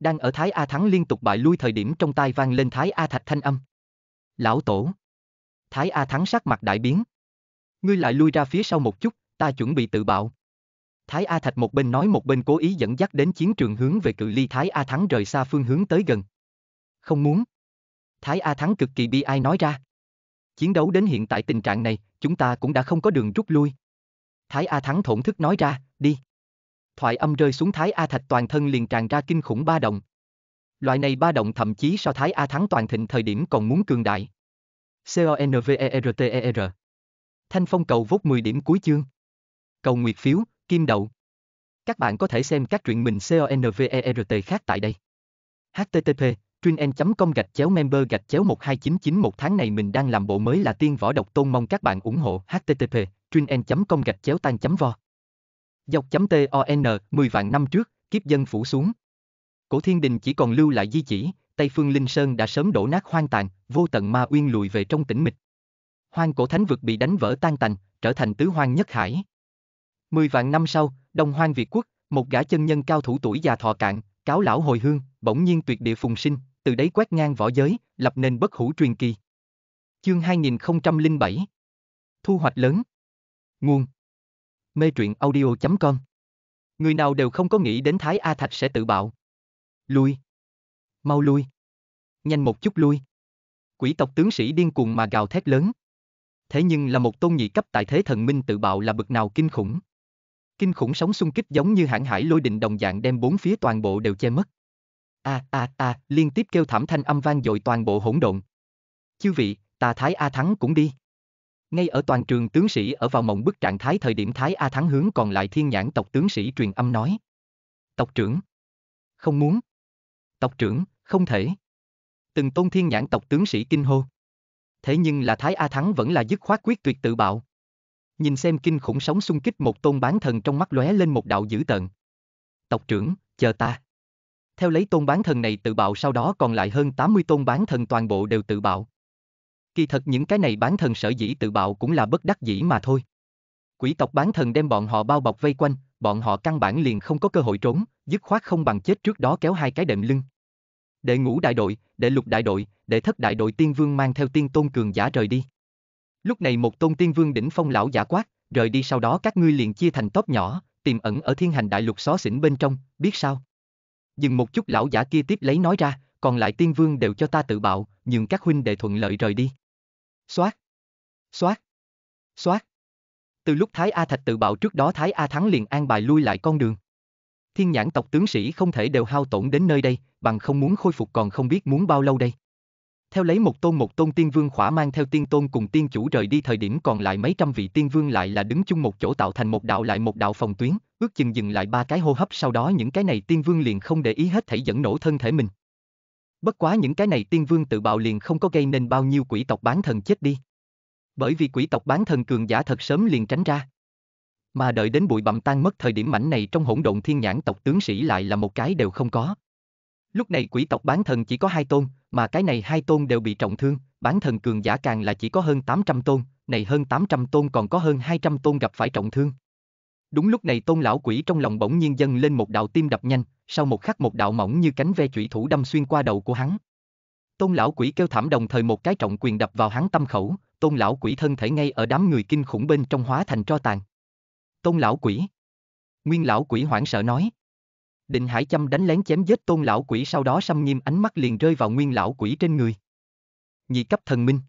Đang ở Thái A Thắng liên tục bại lui thời điểm trong tai vang lên Thái A Thạch thanh âm. Lão tổ. Thái A Thắng sắc mặt đại biến. Ngươi lại lui ra phía sau một chút, ta chuẩn bị tự bạo. Thái A Thạch một bên nói một bên cố ý dẫn dắt đến chiến trường hướng về cự ly Thái A Thắng rời xa phương hướng tới gần. Không muốn. Thái A Thắng cực kỳ bi ai nói ra. Chiến đấu đến hiện tại tình trạng này, chúng ta cũng đã không có đường rút lui. Thái A Thắng thổn thức nói ra, đi thoại âm rơi xuống Thái A Thạch toàn thân liền tràn ra kinh khủng ba động. Loại này ba động thậm chí so Thái A Thắng toàn thịnh thời điểm còn muốn cường đại. C-O-N-V-E-R-T-E-R e Thanh phong cầu vốt 10 điểm cuối chương. Cầu nguyệt phiếu, kim đậu. Các bạn có thể xem các truyện mình C-O-N-V-E-R-T khác tại đây. HTTP, chuyên.com gạch chéo member gạch chéo 12991 tháng này mình đang làm bộ mới là tiên võ độc tôn mong các bạn ủng hộ. HTTP, chuyên.com gạch chéo tan chấm vo dọc chấm TON 10 vạn năm trước, kiếp dân phủ xuống. Cổ thiên đình chỉ còn lưu lại di chỉ, Tây Phương Linh Sơn đã sớm đổ nát hoang tàn, vô tận ma uyên lùi về trong tĩnh mịch. Hoang cổ thánh vực bị đánh vỡ tan tành, trở thành tứ hoang nhất hải. Mười vạn năm sau, Đông Hoang Việt Quốc, một gã chân nhân cao thủ tuổi già thọ cạn, cáo lão hồi hương, bỗng nhiên tuyệt địa phùng sinh, từ đấy quét ngang võ giới, lập nên bất hủ truyền kỳ. Chương 2007 Thu hoạch lớn Nguồn mê truyện audio.com. Người nào đều không có nghĩ đến Thái A Thạch sẽ tự bạo. Lui. Mau lui. Nhanh một chút lui. Quỷ tộc tướng sĩ điên cuồng mà gào thét lớn. Thế nhưng là một tôn nhị cấp tại thế thần minh tự bạo là bực nào kinh khủng. Kinh khủng sóng xung kích giống như hãng hải lôi đình đồng dạng đem bốn phía toàn bộ đều che mất. A a a, liên tiếp kêu thảm thanh âm vang dội toàn bộ hỗn độn. Chư vị, ta Thái A Thắng cũng đi. Ngay ở toàn trường tướng sĩ ở vào mộng bức trạng thái thời điểm Thái A Thắng hướng còn lại thiên nhãn tộc tướng sĩ truyền âm nói. Tộc trưởng. Không muốn. Tộc trưởng, không thể. Từng tôn thiên nhãn tộc tướng sĩ kinh hô. Thế nhưng là Thái A Thắng vẫn là dứt khoát quyết tuyệt tự bạo. Nhìn xem kinh khủng sóng xung kích một tôn bán thần trong mắt lóe lên một đạo dữ tợn. Tộc trưởng, chờ ta. Theo lấy tôn bán thần này tự bạo sau đó còn lại hơn 80 tôn bán thần toàn bộ đều tự bạo. Kỳ thật những cái này bán thần sở dĩ tự bạo cũng là bất đắc dĩ mà thôi. Quỷ tộc bán thần đem bọn họ bao bọc vây quanh, bọn họ căn bản liền không có cơ hội trốn, dứt khoát không bằng chết trước đó kéo hai cái đệm lưng. Đệ ngũ đại đội, đệ lục đại đội, đệ thất đại đội tiên vương mang theo tiên tôn cường giả rời đi. Lúc này một tôn tiên vương đỉnh phong lão giả quát, rời đi sau đó các ngươi liền chia thành tốp nhỏ, tìm ẩn ở thiên hành đại lục xó xỉnh bên trong, biết sao? Dừng một chút lão giả kia tiếp lấy nói ra, còn lại tiên vương đều cho ta tự bạo, nhưng các huynh đệ thuận lợi rời đi. Xoát. Xoát. Xoát. Từ lúc Thái A Thạch tự bạo trước đó Thái A Thắng liền an bài lui lại con đường. Thiên nhãn tộc tướng sĩ không thể đều hao tổn đến nơi đây, bằng không muốn khôi phục còn không biết muốn bao lâu đây. Theo lấy một tôn một tôn tiên vương khỏa mang theo tiên tôn cùng tiên chủ rời đi thời điểm còn lại mấy trăm vị tiên vương lại là đứng chung một chỗ tạo thành một đạo lại một đạo phòng tuyến, ước chừng dừng lại ba cái hô hấp sau đó những cái này tiên vương liền không để ý hết thảy dẫn nổ thân thể mình. Bất quá những cái này tiên vương tự bạo liền không có gây nên bao nhiêu quỷ tộc bán thần chết đi. Bởi vì quỷ tộc bán thần cường giả thật sớm liền tránh ra. Mà đợi đến bụi bặm tan mất thời điểm mảnh này trong hỗn độn thiên nhãn tộc tướng sĩ lại là một cái đều không có. Lúc này quỷ tộc bán thần chỉ có hai tôn, mà cái này hai tôn đều bị trọng thương, bán thần cường giả càng là chỉ có hơn 800 tôn, này hơn 800 tôn còn có hơn 200 tôn gặp phải trọng thương. Đúng lúc này tôn lão quỷ trong lòng bỗng nhiên dâng lên một đạo tim đập nhanh, sau một khắc một đạo mỏng như cánh ve chủy thủ đâm xuyên qua đầu của hắn. Tôn lão quỷ kêu thảm đồng thời một cái trọng quyền đập vào hắn tâm khẩu, tôn lão quỷ thân thể ngay ở đám người kinh khủng bên trong hóa thành tro tàn. Tôn lão quỷ. Nguyên lão quỷ hoảng sợ nói. Định Hải chăm đánh lén chém giết tôn lão quỷ sau đó xăm nghiêm ánh mắt liền rơi vào nguyên lão quỷ trên người. Nhị cấp thần minh.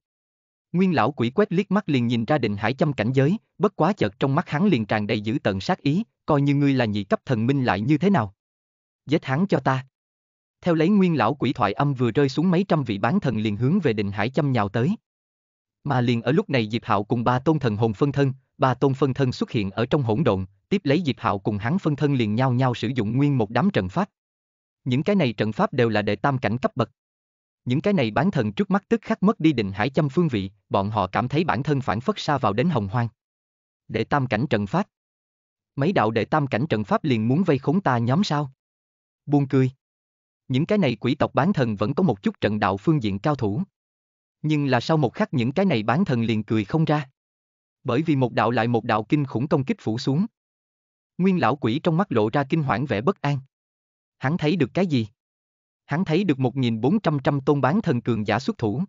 Nguyên lão quỷ quét liếc mắt liền nhìn ra định hải chăm cảnh giới, bất quá chợt trong mắt hắn liền tràn đầy dữ tợn sát ý, coi như ngươi là nhị cấp thần minh lại như thế nào. Giết hắn cho ta. Theo lấy nguyên lão quỷ thoại âm vừa rơi xuống mấy trăm vị bán thần liền hướng về định hải chăm nhào tới. Mà liền ở lúc này Diệp Hạo cùng ba tôn thần hồn phân thân, ba tôn phân thân xuất hiện ở trong hỗn độn, tiếp lấy Diệp Hạo cùng hắn phân thân liền nhau nhau sử dụng nguyên một đám trận pháp. Những cái này trận pháp đều là đệ tam cảnh cấp bậc những cái này bán thần trước mắt tức khắc mất đi định hải châm phương vị, bọn họ cảm thấy bản thân phản phất xa vào đến hồng hoang. Để tam cảnh trận pháp. Mấy đạo đệ tam cảnh trận pháp liền muốn vây khốn ta nhóm sao? Buông cười. Những cái này quỷ tộc bán thần vẫn có một chút trận đạo phương diện cao thủ. Nhưng là sau một khắc những cái này bán thần liền cười không ra. Bởi vì một đạo lại một đạo kinh khủng công kích phủ xuống. Nguyên lão quỷ trong mắt lộ ra kinh hoảng vẻ bất an. Hắn thấy được cái gì? hắn thấy được 1.400 tôn bán thần cường giả xuất thủ.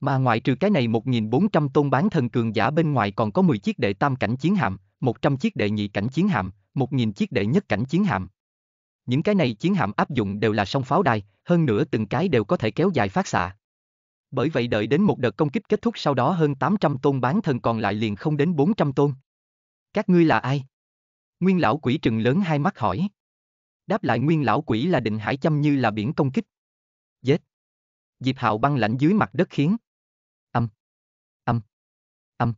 Mà ngoại trừ cái này 1.400 tôn bán thần cường giả bên ngoài còn có 10 chiếc đệ tam cảnh chiến hạm, 100 chiếc đệ nhị cảnh chiến hạm, 1.000 chiếc đệ nhất cảnh chiến hạm. Những cái này chiến hạm áp dụng đều là song pháo đài, hơn nữa từng cái đều có thể kéo dài phát xạ. Bởi vậy đợi đến một đợt công kích kết thúc sau đó hơn 800 tôn bán thần còn lại liền không đến 400 tôn. Các ngươi là ai? Nguyên lão quỷ trừng lớn hai mắt hỏi đáp lại nguyên lão quỷ là định hải châm như là biển công kích. Dết. Diệp Hạo băng lạnh dưới mặt đất khiến. Âm. Âm. Âm.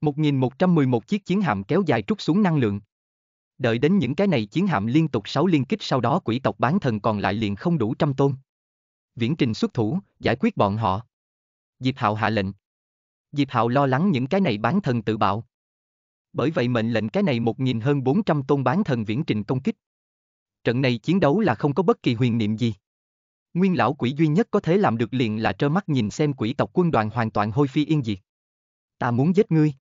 1111 chiếc chiến hạm kéo dài trút xuống năng lượng. Đợi đến những cái này chiến hạm liên tục 6 liên kích sau đó quỷ tộc bán thần còn lại liền không đủ trăm tôn. Viễn trình xuất thủ, giải quyết bọn họ. Diệp Hạo hạ lệnh. Diệp Hạo lo lắng những cái này bán thần tự bạo. Bởi vậy mệnh lệnh cái này 1.000 hơn 400 tôn bán thần viễn trình công kích trận này chiến đấu là không có bất kỳ huyền niệm gì. Nguyên lão quỷ duy nhất có thể làm được liền là trơ mắt nhìn xem quỷ tộc quân đoàn hoàn toàn hôi phi yên diệt. Ta muốn giết ngươi.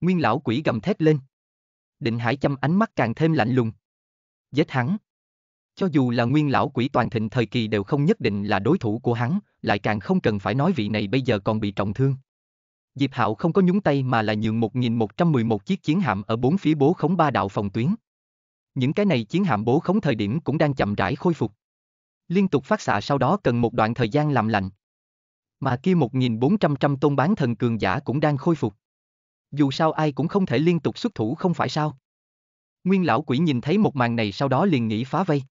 Nguyên lão quỷ gầm thét lên. Định hải chăm ánh mắt càng thêm lạnh lùng. Giết hắn. Cho dù là nguyên lão quỷ toàn thịnh thời kỳ đều không nhất định là đối thủ của hắn, lại càng không cần phải nói vị này bây giờ còn bị trọng thương. Diệp Hạo không có nhúng tay mà là nhường 1111 chiếc chiến hạm ở bốn phía bố khống ba đạo phòng tuyến những cái này chiến hạm bố khống thời điểm cũng đang chậm rãi khôi phục. Liên tục phát xạ sau đó cần một đoạn thời gian làm lạnh. Mà kia 1.400 trăm tôn bán thần cường giả cũng đang khôi phục. Dù sao ai cũng không thể liên tục xuất thủ không phải sao. Nguyên lão quỷ nhìn thấy một màn này sau đó liền nghĩ phá vây.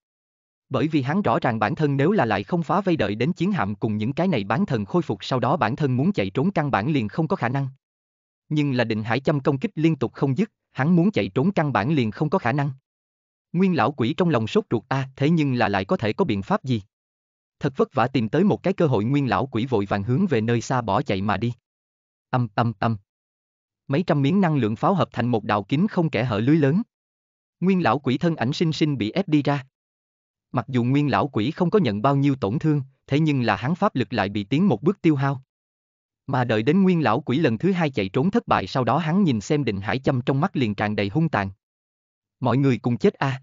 Bởi vì hắn rõ ràng bản thân nếu là lại không phá vây đợi đến chiến hạm cùng những cái này bán thần khôi phục sau đó bản thân muốn chạy trốn căn bản liền không có khả năng. Nhưng là định hải châm công kích liên tục không dứt, hắn muốn chạy trốn căn bản liền không có khả năng. Nguyên lão quỷ trong lòng sốt ruột a, à, thế nhưng là lại có thể có biện pháp gì? Thật vất vả tìm tới một cái cơ hội nguyên lão quỷ vội vàng hướng về nơi xa bỏ chạy mà đi. Âm âm âm. Mấy trăm miếng năng lượng pháo hợp thành một đạo kính không kẻ hở lưới lớn. Nguyên lão quỷ thân ảnh sinh sinh bị ép đi ra. Mặc dù nguyên lão quỷ không có nhận bao nhiêu tổn thương, thế nhưng là hắn pháp lực lại bị tiến một bước tiêu hao. Mà đợi đến nguyên lão quỷ lần thứ hai chạy trốn thất bại sau đó hắn nhìn xem định hải châm trong mắt liền tràn đầy hung tàn, Mọi người cùng chết a. À.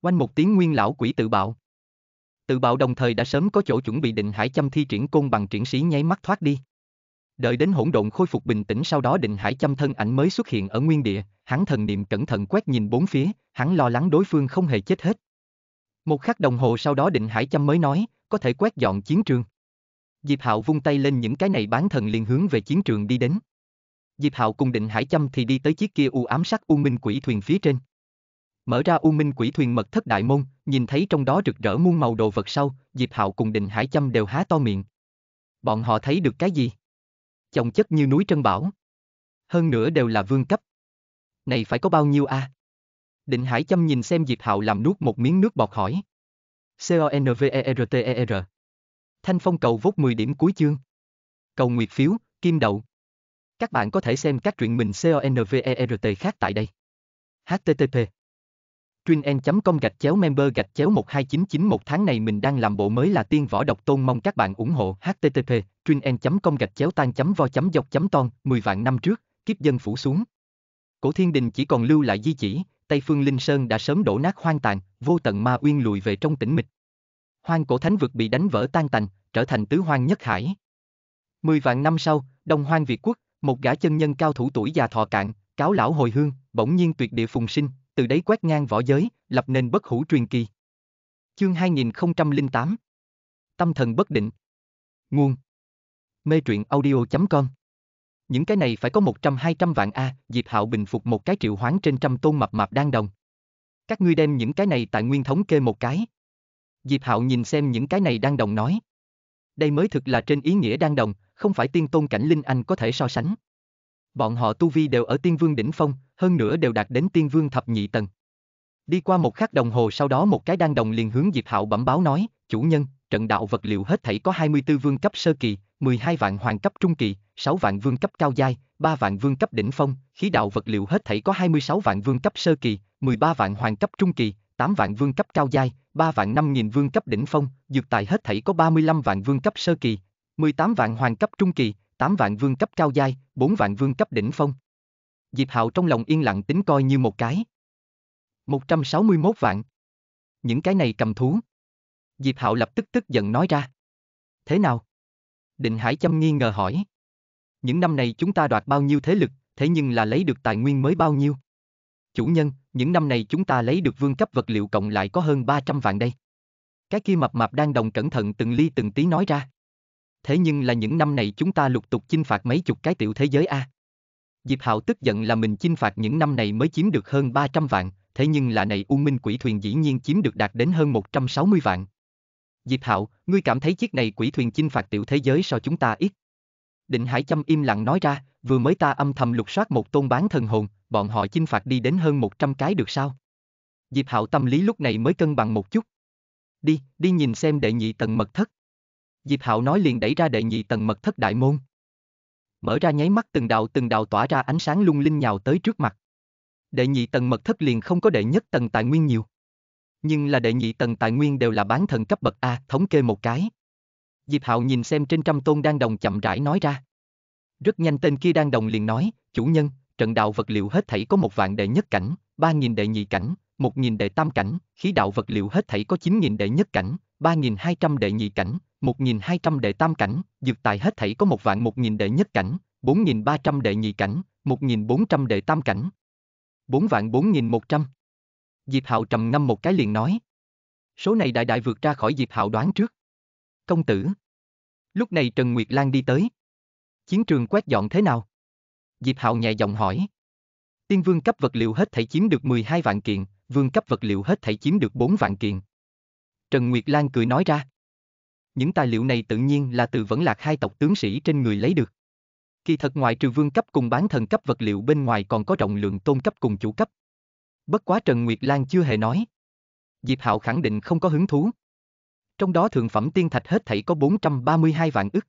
Quanh một tiếng nguyên lão quỷ tự bạo. Tự bạo đồng thời đã sớm có chỗ chuẩn bị định hải chăm thi triển côn bằng triển sĩ nháy mắt thoát đi. Đợi đến hỗn độn khôi phục bình tĩnh sau đó định hải chăm thân ảnh mới xuất hiện ở nguyên địa, hắn thần niệm cẩn thận quét nhìn bốn phía, hắn lo lắng đối phương không hề chết hết. Một khắc đồng hồ sau đó định hải chăm mới nói, có thể quét dọn chiến trường. Diệp Hạo vung tay lên những cái này bán thần liền hướng về chiến trường đi đến. Diệp Hạo cùng Định Hải Châm thì đi tới chiếc kia u ám sắc u minh quỷ thuyền phía trên. Mở ra U Minh Quỷ Thuyền mật thất đại môn, nhìn thấy trong đó rực rỡ muôn màu đồ vật sau, Diệp Hạo cùng Định Hải chăm đều há to miệng. Bọn họ thấy được cái gì? Chồng chất như núi trân bảo. Hơn nữa đều là vương cấp. Này phải có bao nhiêu a? À? Định Hải chăm nhìn xem Diệp Hạo làm nuốt một miếng nước bọt hỏi. C-O-N-V-E-R-T-E-R e Thanh phong cầu vốt 10 điểm cuối chương. Cầu nguyệt phiếu, kim đậu. Các bạn có thể xem các truyện mình C-O-N-V-E-R-T khác tại đây. HTTP Truyện.com gạch chéo member gạch chéo 1299 tháng này mình đang làm bộ mới là tiên võ độc tôn mong các bạn ủng hộ http truyện.com gạch chéo tan chấm vo chấm dọc chấm ton 10 vạn năm trước kiếp dân phủ xuống cổ thiên đình chỉ còn lưu lại di chỉ tây phương linh sơn đã sớm đổ nát hoang tàn vô tận ma uyên lùi về trong tĩnh mịch hoang cổ thánh vực bị đánh vỡ tan tành trở thành tứ hoang nhất hải mười vạn năm sau đông hoang việt quốc một gã chân nhân cao thủ tuổi già thọ cạn cáo lão hồi hương bỗng nhiên tuyệt địa phùng sinh từ đấy quét ngang võ giới, lập nên bất hủ truyền kỳ. Chương 2008 Tâm thần bất định Nguồn Mê truyện audio.com Những cái này phải có 100-200 vạn A, Diệp Hạo bình phục một cái triệu hoán trên trăm tôn mập mạp đang đồng. Các ngươi đem những cái này tại nguyên thống kê một cái. Diệp Hạo nhìn xem những cái này đang đồng nói. Đây mới thực là trên ý nghĩa đang đồng, không phải tiên tôn cảnh Linh Anh có thể so sánh. Bọn họ tu vi đều ở tiên vương đỉnh phong, hơn nữa đều đạt đến tiên vương thập nhị tầng. Đi qua một khắc đồng hồ sau đó một cái đan đồng liền hướng Diệp Hạo bẩm báo nói, chủ nhân, trận đạo vật liệu hết thảy có 24 vương cấp sơ kỳ, 12 vạn hoàng cấp trung kỳ, 6 vạn vương cấp cao giai, 3 vạn vương cấp đỉnh phong, khí đạo vật liệu hết thảy có 26 vạn vương cấp sơ kỳ, 13 vạn hoàng cấp trung kỳ, 8 vạn vương cấp cao giai, 3 vạn 5000 vương cấp đỉnh phong, dược tài hết thảy có 35 vạn vương cấp sơ kỳ, 18 vạn hoàng cấp trung kỳ, 8 vạn vương cấp cao giai, 4 vạn vương cấp đỉnh phong. Diệp Hạo trong lòng yên lặng tính coi như một cái. 161 vạn. Những cái này cầm thú. Diệp Hạo lập tức tức giận nói ra. Thế nào? Định Hải chăm nghi ngờ hỏi. Những năm này chúng ta đoạt bao nhiêu thế lực, thế nhưng là lấy được tài nguyên mới bao nhiêu? Chủ nhân, những năm này chúng ta lấy được vương cấp vật liệu cộng lại có hơn 300 vạn đây. Cái kia mập mạp đang đồng cẩn thận từng ly từng tí nói ra thế nhưng là những năm này chúng ta lục tục chinh phạt mấy chục cái tiểu thế giới a. À. Diệp Hạo tức giận là mình chinh phạt những năm này mới chiếm được hơn 300 vạn, thế nhưng là này U Minh Quỷ Thuyền dĩ nhiên chiếm được đạt đến hơn 160 vạn. Diệp Hạo, ngươi cảm thấy chiếc này quỷ thuyền chinh phạt tiểu thế giới so chúng ta ít. Định Hải Châm im lặng nói ra, vừa mới ta âm thầm lục soát một tôn bán thần hồn, bọn họ chinh phạt đi đến hơn 100 cái được sao? Diệp Hạo tâm lý lúc này mới cân bằng một chút. Đi, đi nhìn xem đệ nhị tầng mật thất. Diệp Hạo nói liền đẩy ra đệ nhị tầng mật thất đại môn. Mở ra nháy mắt từng đạo từng đạo tỏa ra ánh sáng lung linh nhào tới trước mặt. Đệ nhị tầng mật thất liền không có đệ nhất tầng tài nguyên nhiều. Nhưng là đệ nhị tầng tài nguyên đều là bán thần cấp bậc A, thống kê một cái. Diệp Hạo nhìn xem trên trăm tôn đang đồng chậm rãi nói ra. Rất nhanh tên kia đang đồng liền nói, chủ nhân, trận đạo vật liệu hết thảy có một vạn đệ nhất cảnh, ba nghìn đệ nhị cảnh, một nghìn đệ tam cảnh, khí đạo vật liệu hết thảy có chín nghìn đệ nhất cảnh, ba nghìn hai trăm đệ nhị cảnh, 1.200 đệ tam cảnh, dược tài hết thảy có một vạn một nghìn đệ nhất cảnh, 4.300 đệ nhị cảnh, 1.400 đệ tam cảnh. 4 vạn 4.100. Diệp Hạo trầm ngâm một cái liền nói. Số này đại đại vượt ra khỏi Diệp Hạo đoán trước. Công tử. Lúc này Trần Nguyệt Lan đi tới. Chiến trường quét dọn thế nào? Diệp Hạo nhẹ giọng hỏi. Tiên vương cấp vật liệu hết thảy chiếm được 12 vạn kiện, vương cấp vật liệu hết thảy chiếm được 4 vạn kiện. Trần Nguyệt Lan cười nói ra những tài liệu này tự nhiên là từ vẫn lạc hai tộc tướng sĩ trên người lấy được. Kỳ thật ngoại trừ vương cấp cùng bán thần cấp vật liệu bên ngoài còn có trọng lượng tôn cấp cùng chủ cấp. Bất quá Trần Nguyệt Lan chưa hề nói. Diệp Hạo khẳng định không có hứng thú. Trong đó thượng phẩm tiên thạch hết thảy có 432 vạn ức.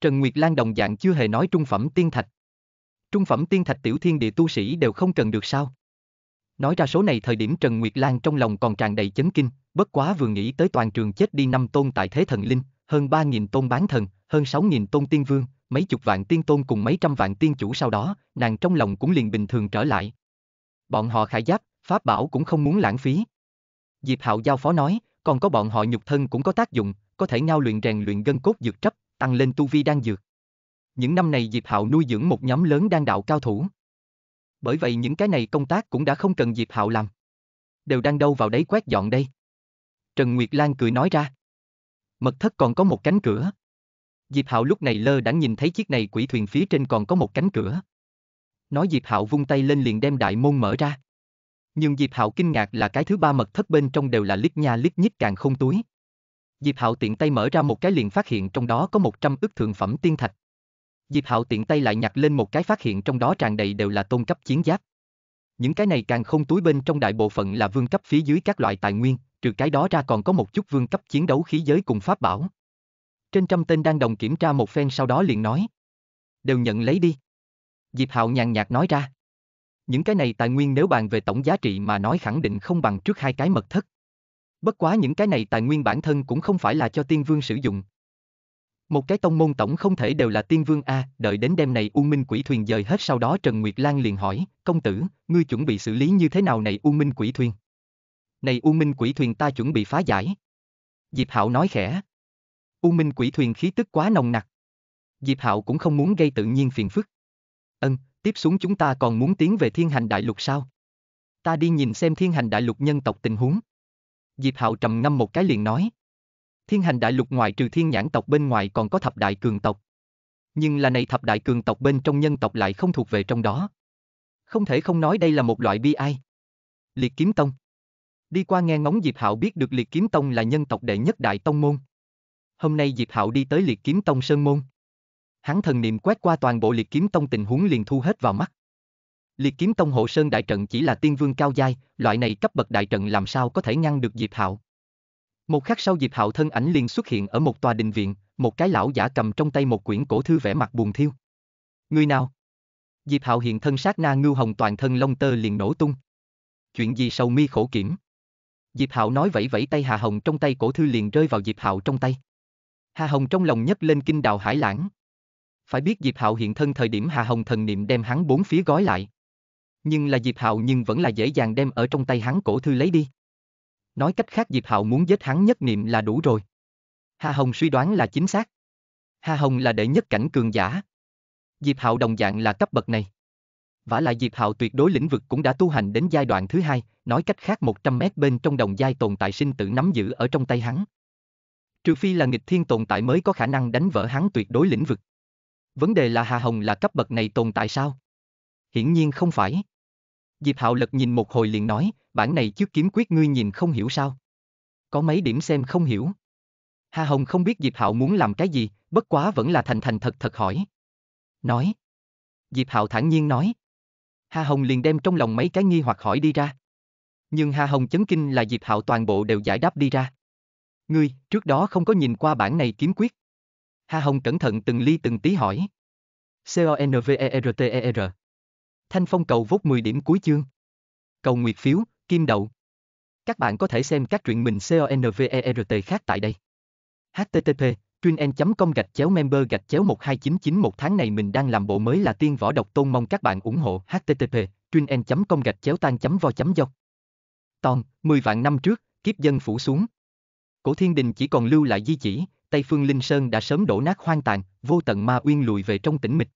Trần Nguyệt Lan đồng dạng chưa hề nói trung phẩm tiên thạch. Trung phẩm tiên thạch tiểu thiên địa tu sĩ đều không cần được sao? Nói ra số này thời điểm Trần Nguyệt Lan trong lòng còn tràn đầy chấn kinh, Bất quá vừa nghĩ tới toàn trường chết đi năm tôn tại thế thần linh, hơn 3.000 tôn bán thần, hơn 6.000 tôn tiên vương, mấy chục vạn tiên tôn cùng mấy trăm vạn tiên chủ sau đó, nàng trong lòng cũng liền bình thường trở lại. Bọn họ khải giáp, pháp bảo cũng không muốn lãng phí. Diệp Hạo giao phó nói, còn có bọn họ nhục thân cũng có tác dụng, có thể ngao luyện rèn luyện gân cốt dược chấp tăng lên tu vi đang dược. Những năm này Diệp Hạo nuôi dưỡng một nhóm lớn đang đạo cao thủ. Bởi vậy những cái này công tác cũng đã không cần Diệp Hạo làm. Đều đang đâu vào đấy quét dọn đây. Trần Nguyệt Lan cười nói ra. Mật thất còn có một cánh cửa. Diệp Hạo lúc này lơ đã nhìn thấy chiếc này quỷ thuyền phía trên còn có một cánh cửa. Nói Diệp Hạo vung tay lên liền đem đại môn mở ra. Nhưng Diệp Hạo kinh ngạc là cái thứ ba mật thất bên trong đều là lít nha lít nhít càng không túi. Diệp Hạo tiện tay mở ra một cái liền phát hiện trong đó có 100 ức thượng phẩm tiên thạch. Diệp Hạo tiện tay lại nhặt lên một cái phát hiện trong đó tràn đầy đều là tôn cấp chiến giáp. Những cái này càng không túi bên trong đại bộ phận là vương cấp phía dưới các loại tài nguyên trừ cái đó ra còn có một chút vương cấp chiến đấu khí giới cùng pháp bảo. Trên trăm tên đang đồng kiểm tra một phen sau đó liền nói. Đều nhận lấy đi. Diệp Hạo nhàn nhạt nói ra. Những cái này tài nguyên nếu bàn về tổng giá trị mà nói khẳng định không bằng trước hai cái mật thất. Bất quá những cái này tài nguyên bản thân cũng không phải là cho tiên vương sử dụng. Một cái tông môn tổng không thể đều là tiên vương A, đợi đến đêm này U Minh Quỷ Thuyền dời hết sau đó Trần Nguyệt Lan liền hỏi, công tử, ngươi chuẩn bị xử lý như thế nào này U Minh Quỷ Thuyền? này U Minh quỷ thuyền ta chuẩn bị phá giải. Diệp Hạo nói khẽ. U Minh quỷ thuyền khí tức quá nồng nặc. Diệp Hạo cũng không muốn gây tự nhiên phiền phức. Ân, tiếp xuống chúng ta còn muốn tiến về thiên hành đại lục sao? Ta đi nhìn xem thiên hành đại lục nhân tộc tình huống. Diệp Hạo trầm ngâm một cái liền nói. Thiên hành đại lục ngoài trừ thiên nhãn tộc bên ngoài còn có thập đại cường tộc. Nhưng là này thập đại cường tộc bên trong nhân tộc lại không thuộc về trong đó. Không thể không nói đây là một loại bi ai. Liệt kiếm tông. Đi qua nghe ngóng Diệp Hạo biết được Liệt Kiếm Tông là nhân tộc đệ nhất đại tông môn. Hôm nay Diệp Hạo đi tới Liệt Kiếm Tông Sơn Môn. Hắn thần niệm quét qua toàn bộ Liệt Kiếm Tông tình huống liền thu hết vào mắt. Liệt Kiếm Tông hộ sơn đại trận chỉ là tiên vương cao giai, loại này cấp bậc đại trận làm sao có thể ngăn được Diệp Hạo. Một khắc sau Diệp Hạo thân ảnh liền xuất hiện ở một tòa đình viện, một cái lão giả cầm trong tay một quyển cổ thư vẻ mặt buồn thiêu. Người nào? Diệp Hạo hiện thân sát na ngưu hồng toàn thân lông tơ liền nổ tung. Chuyện gì sầu mi khổ kiểm? Diệp Hạo nói vẫy vẫy tay Hà Hồng trong tay cổ thư liền rơi vào Diệp Hạo trong tay. Hà Hồng trong lòng nhấc lên kinh đào hải lãng. Phải biết Diệp Hạo hiện thân thời điểm Hà Hồng thần niệm đem hắn bốn phía gói lại. Nhưng là Diệp Hạo nhưng vẫn là dễ dàng đem ở trong tay hắn cổ thư lấy đi. Nói cách khác Diệp Hạo muốn giết hắn nhất niệm là đủ rồi. Hà Hồng suy đoán là chính xác. Hà Hồng là đệ nhất cảnh cường giả. Diệp Hạo đồng dạng là cấp bậc này vả lại Diệp Hạo tuyệt đối lĩnh vực cũng đã tu hành đến giai đoạn thứ hai, nói cách khác 100 mét bên trong đồng giai tồn tại sinh tử nắm giữ ở trong tay hắn. Trừ phi là nghịch thiên tồn tại mới có khả năng đánh vỡ hắn tuyệt đối lĩnh vực. Vấn đề là Hà Hồng là cấp bậc này tồn tại sao? Hiển nhiên không phải. Diệp Hạo lật nhìn một hồi liền nói, bản này trước kiếm quyết ngươi nhìn không hiểu sao? Có mấy điểm xem không hiểu. Hà Hồng không biết Diệp Hạo muốn làm cái gì, bất quá vẫn là thành thành thật thật hỏi. Nói. Diệp Hạo thản nhiên nói. Hà Hồng liền đem trong lòng mấy cái nghi hoặc hỏi đi ra. Nhưng Hà Hồng chấn kinh là Diệp Hạo toàn bộ đều giải đáp đi ra. Ngươi, trước đó không có nhìn qua bản này kiếm quyết. Hà Hồng cẩn thận từng ly từng tí hỏi. C-O-N-V-E-R-T-E-R -E, e Thanh phong cầu vốt 10 điểm cuối chương. Cầu nguyệt phiếu, kim đậu. Các bạn có thể xem các truyện mình C-O-N-V-E-R-T khác tại đây. HTTP Tuyên en com gạch chéo member gạch chéo một tháng này mình đang làm bộ mới là tiên võ độc tôn mong các bạn ủng hộ http tuyên en com gạch chéo tan chấm vo chấm dọc. Toàn, 10 vạn năm trước, kiếp dân phủ xuống. Cổ thiên đình chỉ còn lưu lại di chỉ, Tây Phương Linh Sơn đã sớm đổ nát hoang tàn, vô tận ma uyên lùi về trong tĩnh mịch.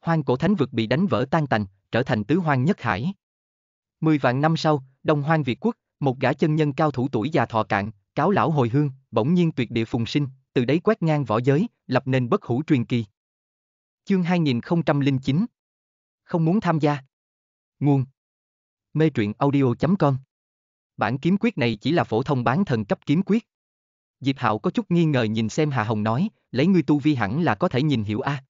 Hoang cổ thánh vực bị đánh vỡ tan tành, trở thành tứ hoang nhất hải. Mười vạn năm sau, Đông Hoang Việt Quốc, một gã chân nhân cao thủ tuổi già thọ cạn, cáo lão hồi hương, bỗng nhiên tuyệt địa phùng sinh, từ đấy quét ngang võ giới, lập nên bất hủ truyền kỳ. Chương 2009 Không muốn tham gia Nguồn Mê truyện audio.com Bản kiếm quyết này chỉ là phổ thông bán thần cấp kiếm quyết. Diệp Hạo có chút nghi ngờ nhìn xem Hà Hồng nói, lấy ngươi tu vi hẳn là có thể nhìn hiểu a. À.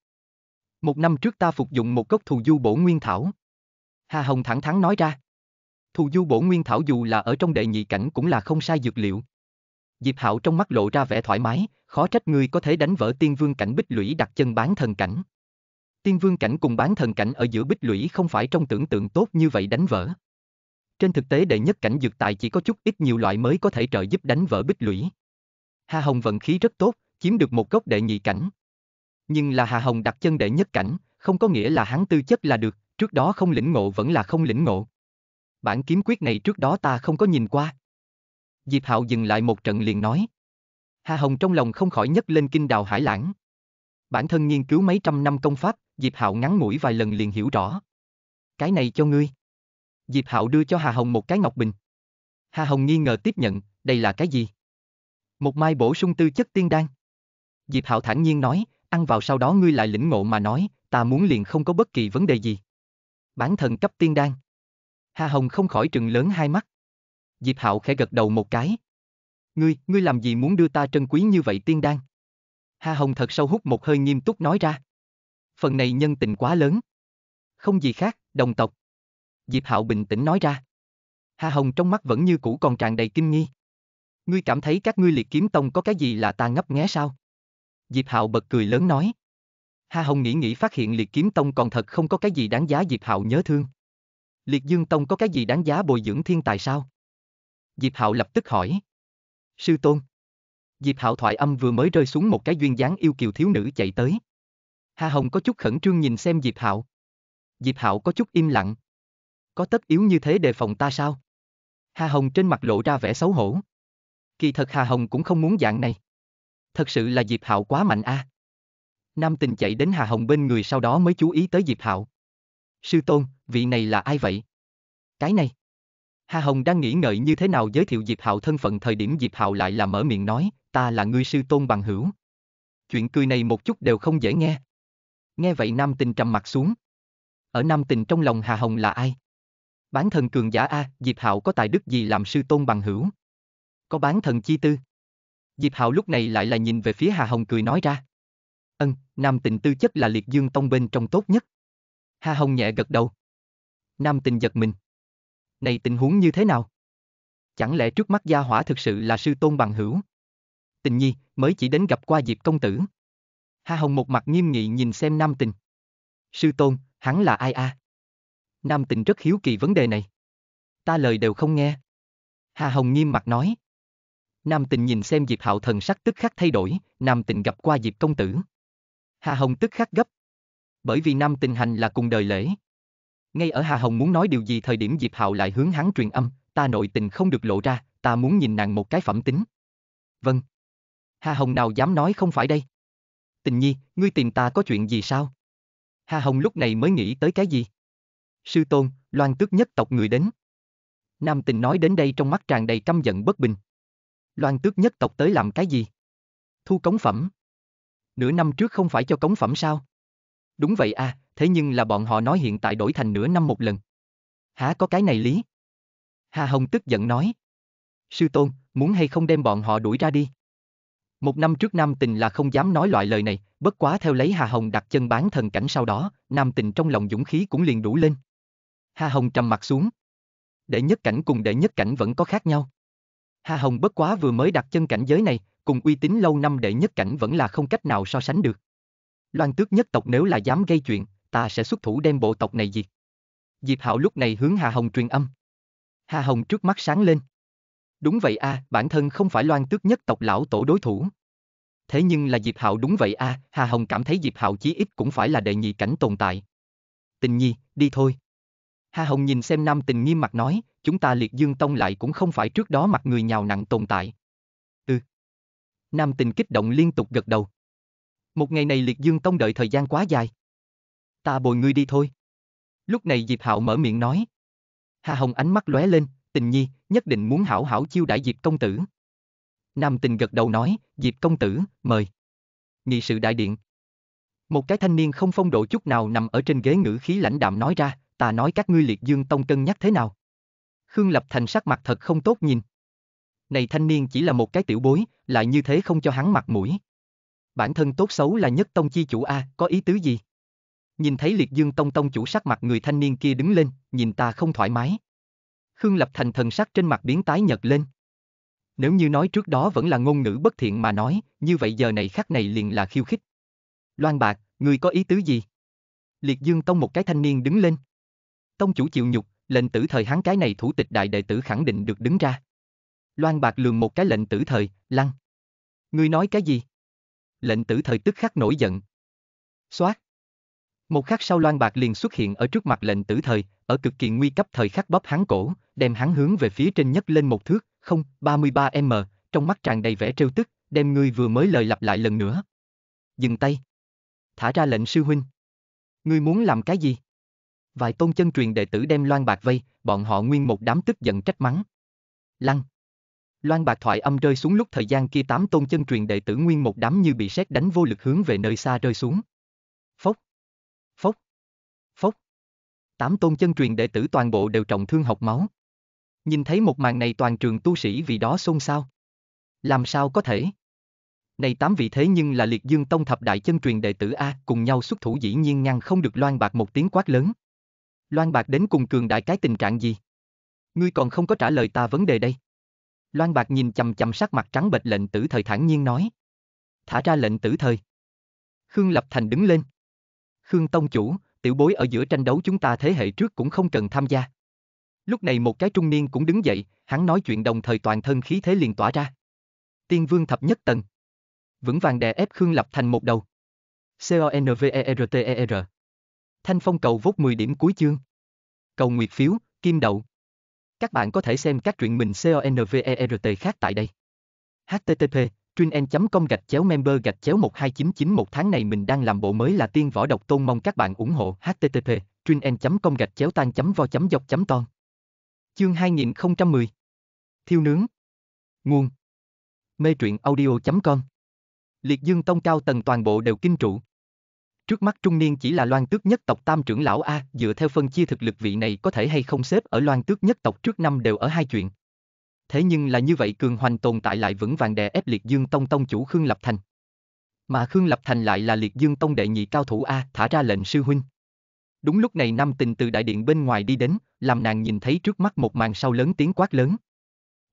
Một năm trước ta phục dụng một gốc thù du bổ nguyên thảo. Hà Hồng thẳng thắn nói ra. Thù du bổ nguyên thảo dù là ở trong đệ nhị cảnh cũng là không sai dược liệu. Diệp Hạo trong mắt lộ ra vẻ thoải mái, khó trách ngươi có thể đánh vỡ tiên vương cảnh bích lũy đặt chân bán thần cảnh. Tiên vương cảnh cùng bán thần cảnh ở giữa bích lũy không phải trong tưởng tượng tốt như vậy đánh vỡ. Trên thực tế đệ nhất cảnh dược tài chỉ có chút ít nhiều loại mới có thể trợ giúp đánh vỡ bích lũy. Hà Hồng vận khí rất tốt, chiếm được một gốc đệ nhị cảnh. Nhưng là Hà Hồng đặt chân đệ nhất cảnh, không có nghĩa là hắn tư chất là được, trước đó không lĩnh ngộ vẫn là không lĩnh ngộ. Bản kiếm quyết này trước đó ta không có nhìn qua. Diệp Hạo dừng lại một trận liền nói. Hà Hồng trong lòng không khỏi nhấc lên kinh đào hải lãng. Bản thân nghiên cứu mấy trăm năm công pháp, Diệp Hạo ngắn mũi vài lần liền hiểu rõ. Cái này cho ngươi. Diệp Hạo đưa cho Hà Hồng một cái ngọc bình. Hà Hồng nghi ngờ tiếp nhận, đây là cái gì? Một mai bổ sung tư chất tiên đan. Diệp Hạo thản nhiên nói, ăn vào sau đó ngươi lại lĩnh ngộ mà nói, ta muốn liền không có bất kỳ vấn đề gì. Bản thân cấp tiên đan. Hà Hồng không khỏi trừng lớn hai mắt. Diệp Hạo khẽ gật đầu một cái. Ngươi, ngươi làm gì muốn đưa ta trân quý như vậy tiên đan? Hà Hồng thật sâu hút một hơi nghiêm túc nói ra. Phần này nhân tình quá lớn. Không gì khác, đồng tộc. Diệp Hạo bình tĩnh nói ra. Hà Hồng trong mắt vẫn như cũ còn tràn đầy kinh nghi. Ngươi cảm thấy các ngươi liệt kiếm tông có cái gì là ta ngấp nghé sao? Diệp Hạo bật cười lớn nói. Hà Hồng nghĩ nghĩ phát hiện liệt kiếm tông còn thật không có cái gì đáng giá Diệp Hạo nhớ thương. Liệt Dương Tông có cái gì đáng giá bồi dưỡng thiên tài sao? Diệp Hạo lập tức hỏi. Sư tôn. Diệp Hạo thoại âm vừa mới rơi xuống một cái duyên dáng yêu kiều thiếu nữ chạy tới. Hà Hồng có chút khẩn trương nhìn xem Diệp Hạo. Diệp Hạo có chút im lặng. Có tất yếu như thế đề phòng ta sao? Hà Hồng trên mặt lộ ra vẻ xấu hổ. Kỳ thật Hà Hồng cũng không muốn dạng này. Thật sự là Diệp Hạo quá mạnh a. À. Nam tình chạy đến Hà Hồng bên người sau đó mới chú ý tới Diệp Hạo. Sư tôn, vị này là ai vậy? Cái này. Hà Hồng đang nghĩ ngợi như thế nào giới thiệu Diệp Hạo thân phận thời điểm Diệp Hạo lại là mở miệng nói, ta là ngươi sư tôn bằng hữu. Chuyện cười này một chút đều không dễ nghe. Nghe vậy nam tình trầm mặt xuống. Ở nam tình trong lòng Hà Hồng là ai? Bán thần cường giả A, Diệp Hạo có tài đức gì làm sư tôn bằng hữu? Có bán thần chi tư? Diệp Hạo lúc này lại là nhìn về phía Hà Hồng cười nói ra. Ân, nam tình tư chất là liệt dương tông bên trong tốt nhất. Hà Hồng nhẹ gật đầu. Nam tình giật mình, này tình huống như thế nào? Chẳng lẽ trước mắt gia hỏa thực sự là sư tôn bằng hữu? Tình nhi, mới chỉ đến gặp qua Diệp công tử. Hà Hồng một mặt nghiêm nghị nhìn xem nam tình. Sư tôn, hắn là ai a? À? Nam tình rất hiếu kỳ vấn đề này. Ta lời đều không nghe. Hà Hồng nghiêm mặt nói. Nam tình nhìn xem Diệp Hạo thần sắc tức khắc thay đổi, Nam tình gặp qua Diệp công tử. Hà Hồng tức khắc gấp. Bởi vì Nam tình hành là cùng đời lễ, ngay ở Hà Hồng muốn nói điều gì thời điểm Diệp Hạo lại hướng hắn truyền âm, ta nội tình không được lộ ra, ta muốn nhìn nàng một cái phẩm tính. Vâng. Hà Hồng nào dám nói không phải đây. Tình nhi, ngươi tìm ta có chuyện gì sao? Hà Hồng lúc này mới nghĩ tới cái gì? Sư tôn, loan tước nhất tộc người đến. Nam tình nói đến đây trong mắt tràn đầy căm giận bất bình. Loan tước nhất tộc tới làm cái gì? Thu cống phẩm. Nửa năm trước không phải cho cống phẩm sao? Đúng vậy à, thế nhưng là bọn họ nói hiện tại đổi thành nửa năm một lần. há có cái này lý? Hà Hồng tức giận nói. Sư tôn, muốn hay không đem bọn họ đuổi ra đi? Một năm trước Nam Tình là không dám nói loại lời này, bất quá theo lấy Hà Hồng đặt chân bán thần cảnh sau đó, Nam Tình trong lòng dũng khí cũng liền đủ lên. Hà Hồng trầm mặt xuống. Đệ nhất cảnh cùng đệ nhất cảnh vẫn có khác nhau. Hà Hồng bất quá vừa mới đặt chân cảnh giới này, cùng uy tín lâu năm đệ nhất cảnh vẫn là không cách nào so sánh được. Loan tước nhất tộc nếu là dám gây chuyện, ta sẽ xuất thủ đem bộ tộc này diệt. Diệp Hạo lúc này hướng Hà Hồng truyền âm. Hà Hồng trước mắt sáng lên. Đúng vậy a, à, bản thân không phải loan tước nhất tộc lão tổ đối thủ. Thế nhưng là Diệp Hạo đúng vậy a, à, Hà Hồng cảm thấy Diệp Hạo chí ít cũng phải là đệ nhị cảnh tồn tại. Tình nhi, đi thôi. Hà Hồng nhìn xem Nam Tình nghiêm mặt nói, chúng ta liệt dương tông lại cũng không phải trước đó mặt người nhào nặng tồn tại. Ừ. Nam Tình kích động liên tục gật đầu. Một ngày này liệt dương tông đợi thời gian quá dài ta bồi ngươi đi thôi. Lúc này Diệp Hạo mở miệng nói. Hà Hồng ánh mắt lóe lên, tình nhi, nhất định muốn hảo hảo chiêu đại Diệp công tử. Nam tình gật đầu nói, Diệp công tử, mời. Nghị sự đại điện. Một cái thanh niên không phong độ chút nào nằm ở trên ghế ngữ khí lãnh đạm nói ra, ta nói các ngươi liệt dương tông cân nhắc thế nào. Khương Lập Thành sắc mặt thật không tốt nhìn. Này thanh niên chỉ là một cái tiểu bối, lại như thế không cho hắn mặt mũi. Bản thân tốt xấu là nhất tông chi chủ A, có ý tứ gì? nhìn thấy liệt dương tông tông chủ sắc mặt người thanh niên kia đứng lên, nhìn ta không thoải mái. Khương Lập Thành thần sắc trên mặt biến tái nhật lên. Nếu như nói trước đó vẫn là ngôn ngữ bất thiện mà nói, như vậy giờ này khắc này liền là khiêu khích. Loan bạc, người có ý tứ gì? Liệt dương tông một cái thanh niên đứng lên. Tông chủ chịu nhục, lệnh tử thời hắn cái này thủ tịch đại đệ tử khẳng định được đứng ra. Loan bạc lường một cái lệnh tử thời, lăng. Ngươi nói cái gì? Lệnh tử thời tức khắc nổi giận. Xoát. Một khắc sau Loan Bạc liền xuất hiện ở trước mặt lệnh tử thời, ở cực kỳ nguy cấp thời khắc bóp hắn cổ, đem hắn hướng về phía trên nhất lên một thước, không, 33m, trong mắt tràn đầy vẻ trêu tức, đem ngươi vừa mới lời lặp lại lần nữa. Dừng tay. Thả ra lệnh sư huynh. Ngươi muốn làm cái gì? Vài tôn chân truyền đệ tử đem Loan Bạc vây, bọn họ nguyên một đám tức giận trách mắng. Lăng. Loan Bạc thoại âm rơi xuống lúc thời gian kia tám tôn chân truyền đệ tử nguyên một đám như bị sét đánh vô lực hướng về nơi xa rơi xuống. tám tôn chân truyền đệ tử toàn bộ đều trọng thương học máu. Nhìn thấy một màn này toàn trường tu sĩ vì đó xôn xao. Làm sao có thể? Này tám vị thế nhưng là liệt dương tông thập đại chân truyền đệ tử A cùng nhau xuất thủ dĩ nhiên ngăn không được loan bạc một tiếng quát lớn. Loan bạc đến cùng cường đại cái tình trạng gì? Ngươi còn không có trả lời ta vấn đề đây. Loan bạc nhìn chầm chầm sắc mặt trắng bệch lệnh tử thời thản nhiên nói. Thả ra lệnh tử thời. Khương Lập Thành đứng lên. Khương Tông Chủ, tiểu bối ở giữa tranh đấu chúng ta thế hệ trước cũng không cần tham gia. Lúc này một cái trung niên cũng đứng dậy, hắn nói chuyện đồng thời toàn thân khí thế liền tỏa ra. Tiên vương thập nhất tầng. Vững vàng đè ép Khương Lập thành một đầu. C-O-N-V-E-R-T-E-R. -E, e Thanh phong cầu vốt 10 điểm cuối chương. Cầu nguyệt phiếu, kim đậu. Các bạn có thể xem các truyện mình C-O-N-V-E-R-T khác tại đây. HTTP truyen.com gạch chéo member gạch chéo 12991 một tháng này mình đang làm bộ mới là tiên võ độc tôn mong các bạn ủng hộ http truyen.com gạch chéo tan chấm vo chấm dọc chấm ton. Chương 2010 Thiêu nướng Nguồn Mê truyện audio.com Liệt dương tông cao tầng toàn bộ đều kinh trụ. Trước mắt trung niên chỉ là loan tước nhất tộc tam trưởng lão A, dựa theo phân chia thực lực vị này có thể hay không xếp ở loan tước nhất tộc trước năm đều ở hai chuyện thế nhưng là như vậy cường hoành tồn tại lại vững vàng đè ép liệt dương tông tông chủ Khương Lập Thành. Mà Khương Lập Thành lại là liệt dương tông đệ nhị cao thủ A thả ra lệnh sư huynh. Đúng lúc này Nam Tình từ đại điện bên ngoài đi đến, làm nàng nhìn thấy trước mắt một màn sau lớn tiếng quát lớn.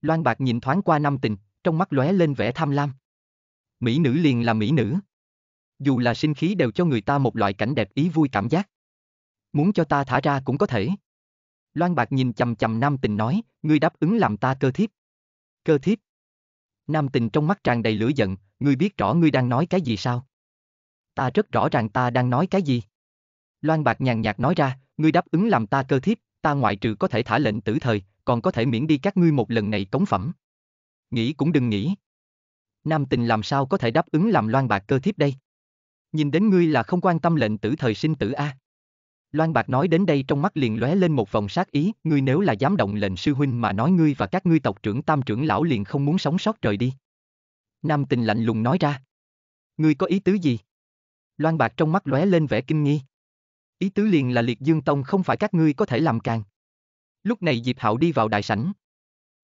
Loan Bạc nhìn thoáng qua Nam Tình, trong mắt lóe lên vẻ tham lam. Mỹ nữ liền là mỹ nữ. Dù là sinh khí đều cho người ta một loại cảnh đẹp ý vui cảm giác. Muốn cho ta thả ra cũng có thể. Loan Bạc nhìn chầm chầm Nam Tình nói, ngươi đáp ứng làm ta cơ thiếp. Cơ thiếp? Nam Tình trong mắt tràn đầy lửa giận, ngươi biết rõ ngươi đang nói cái gì sao? Ta rất rõ ràng ta đang nói cái gì. Loan Bạc nhàn nhạt nói ra, ngươi đáp ứng làm ta cơ thiếp, ta ngoại trừ có thể thả lệnh tử thời, còn có thể miễn đi các ngươi một lần này cống phẩm. Nghĩ cũng đừng nghĩ. Nam Tình làm sao có thể đáp ứng làm Loan Bạc cơ thiếp đây? Nhìn đến ngươi là không quan tâm lệnh tử thời sinh tử a. À? Loan Bạc nói đến đây trong mắt liền lóe lên một vòng sát ý, ngươi nếu là dám động lệnh sư huynh mà nói ngươi và các ngươi tộc trưởng tam trưởng lão liền không muốn sống sót rời đi. Nam tình lạnh lùng nói ra. Ngươi có ý tứ gì? Loan Bạc trong mắt lóe lên vẻ kinh nghi. Ý tứ liền là liệt dương tông không phải các ngươi có thể làm càng. Lúc này Diệp Hạo đi vào đại sảnh.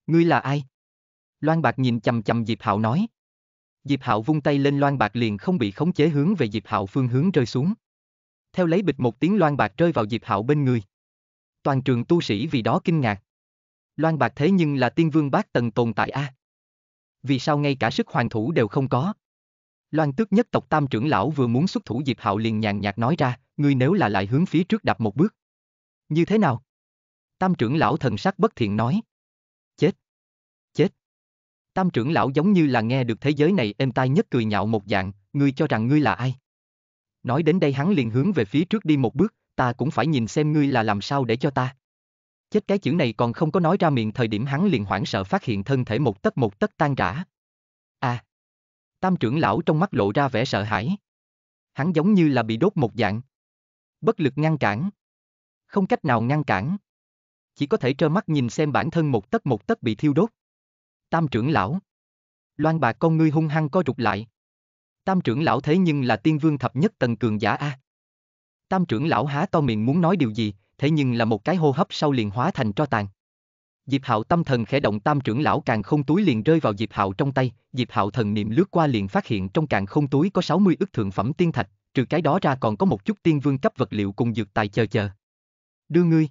Ngươi là ai? Loan Bạc nhìn chầm chầm Diệp Hạo nói. Diệp Hạo vung tay lên Loan Bạc liền không bị khống chế hướng về Diệp Hạo phương hướng rơi xuống theo lấy bịch một tiếng loan bạc rơi vào Diệp Hạo bên người. Toàn trường tu sĩ vì đó kinh ngạc. Loan bạc thế nhưng là tiên vương bát tần tồn tại a. À? Vì sao ngay cả sức hoàng thủ đều không có? Loan tước nhất tộc tam trưởng lão vừa muốn xuất thủ Diệp Hạo liền nhàn nhạt nói ra, ngươi nếu là lại hướng phía trước đạp một bước. Như thế nào? Tam trưởng lão thần sắc bất thiện nói. Chết. Chết. Tam trưởng lão giống như là nghe được thế giới này êm tai nhất cười nhạo một dạng, ngươi cho rằng ngươi là ai? Nói đến đây hắn liền hướng về phía trước đi một bước, ta cũng phải nhìn xem ngươi là làm sao để cho ta. Chết cái chữ này còn không có nói ra miệng thời điểm hắn liền hoảng sợ phát hiện thân thể một tấc một tấc tan rã. À! Tam trưởng lão trong mắt lộ ra vẻ sợ hãi. Hắn giống như là bị đốt một dạng. Bất lực ngăn cản. Không cách nào ngăn cản. Chỉ có thể trơ mắt nhìn xem bản thân một tấc một tấc bị thiêu đốt. Tam trưởng lão. Loan bà con ngươi hung hăng co rụt lại. Tam trưởng lão thế nhưng là tiên vương thập nhất tầng cường giả A. Tam trưởng lão há to miệng muốn nói điều gì, thế nhưng là một cái hô hấp sau liền hóa thành tro tàn. Diệp Hạo tâm thần khẽ động tam trưởng lão càng không túi liền rơi vào Diệp Hạo trong tay, Diệp Hạo thần niệm lướt qua liền phát hiện trong càng không túi có 60 ức thượng phẩm tiên thạch, trừ cái đó ra còn có một chút tiên vương cấp vật liệu cùng dược tài chờ chờ. Đưa ngươi.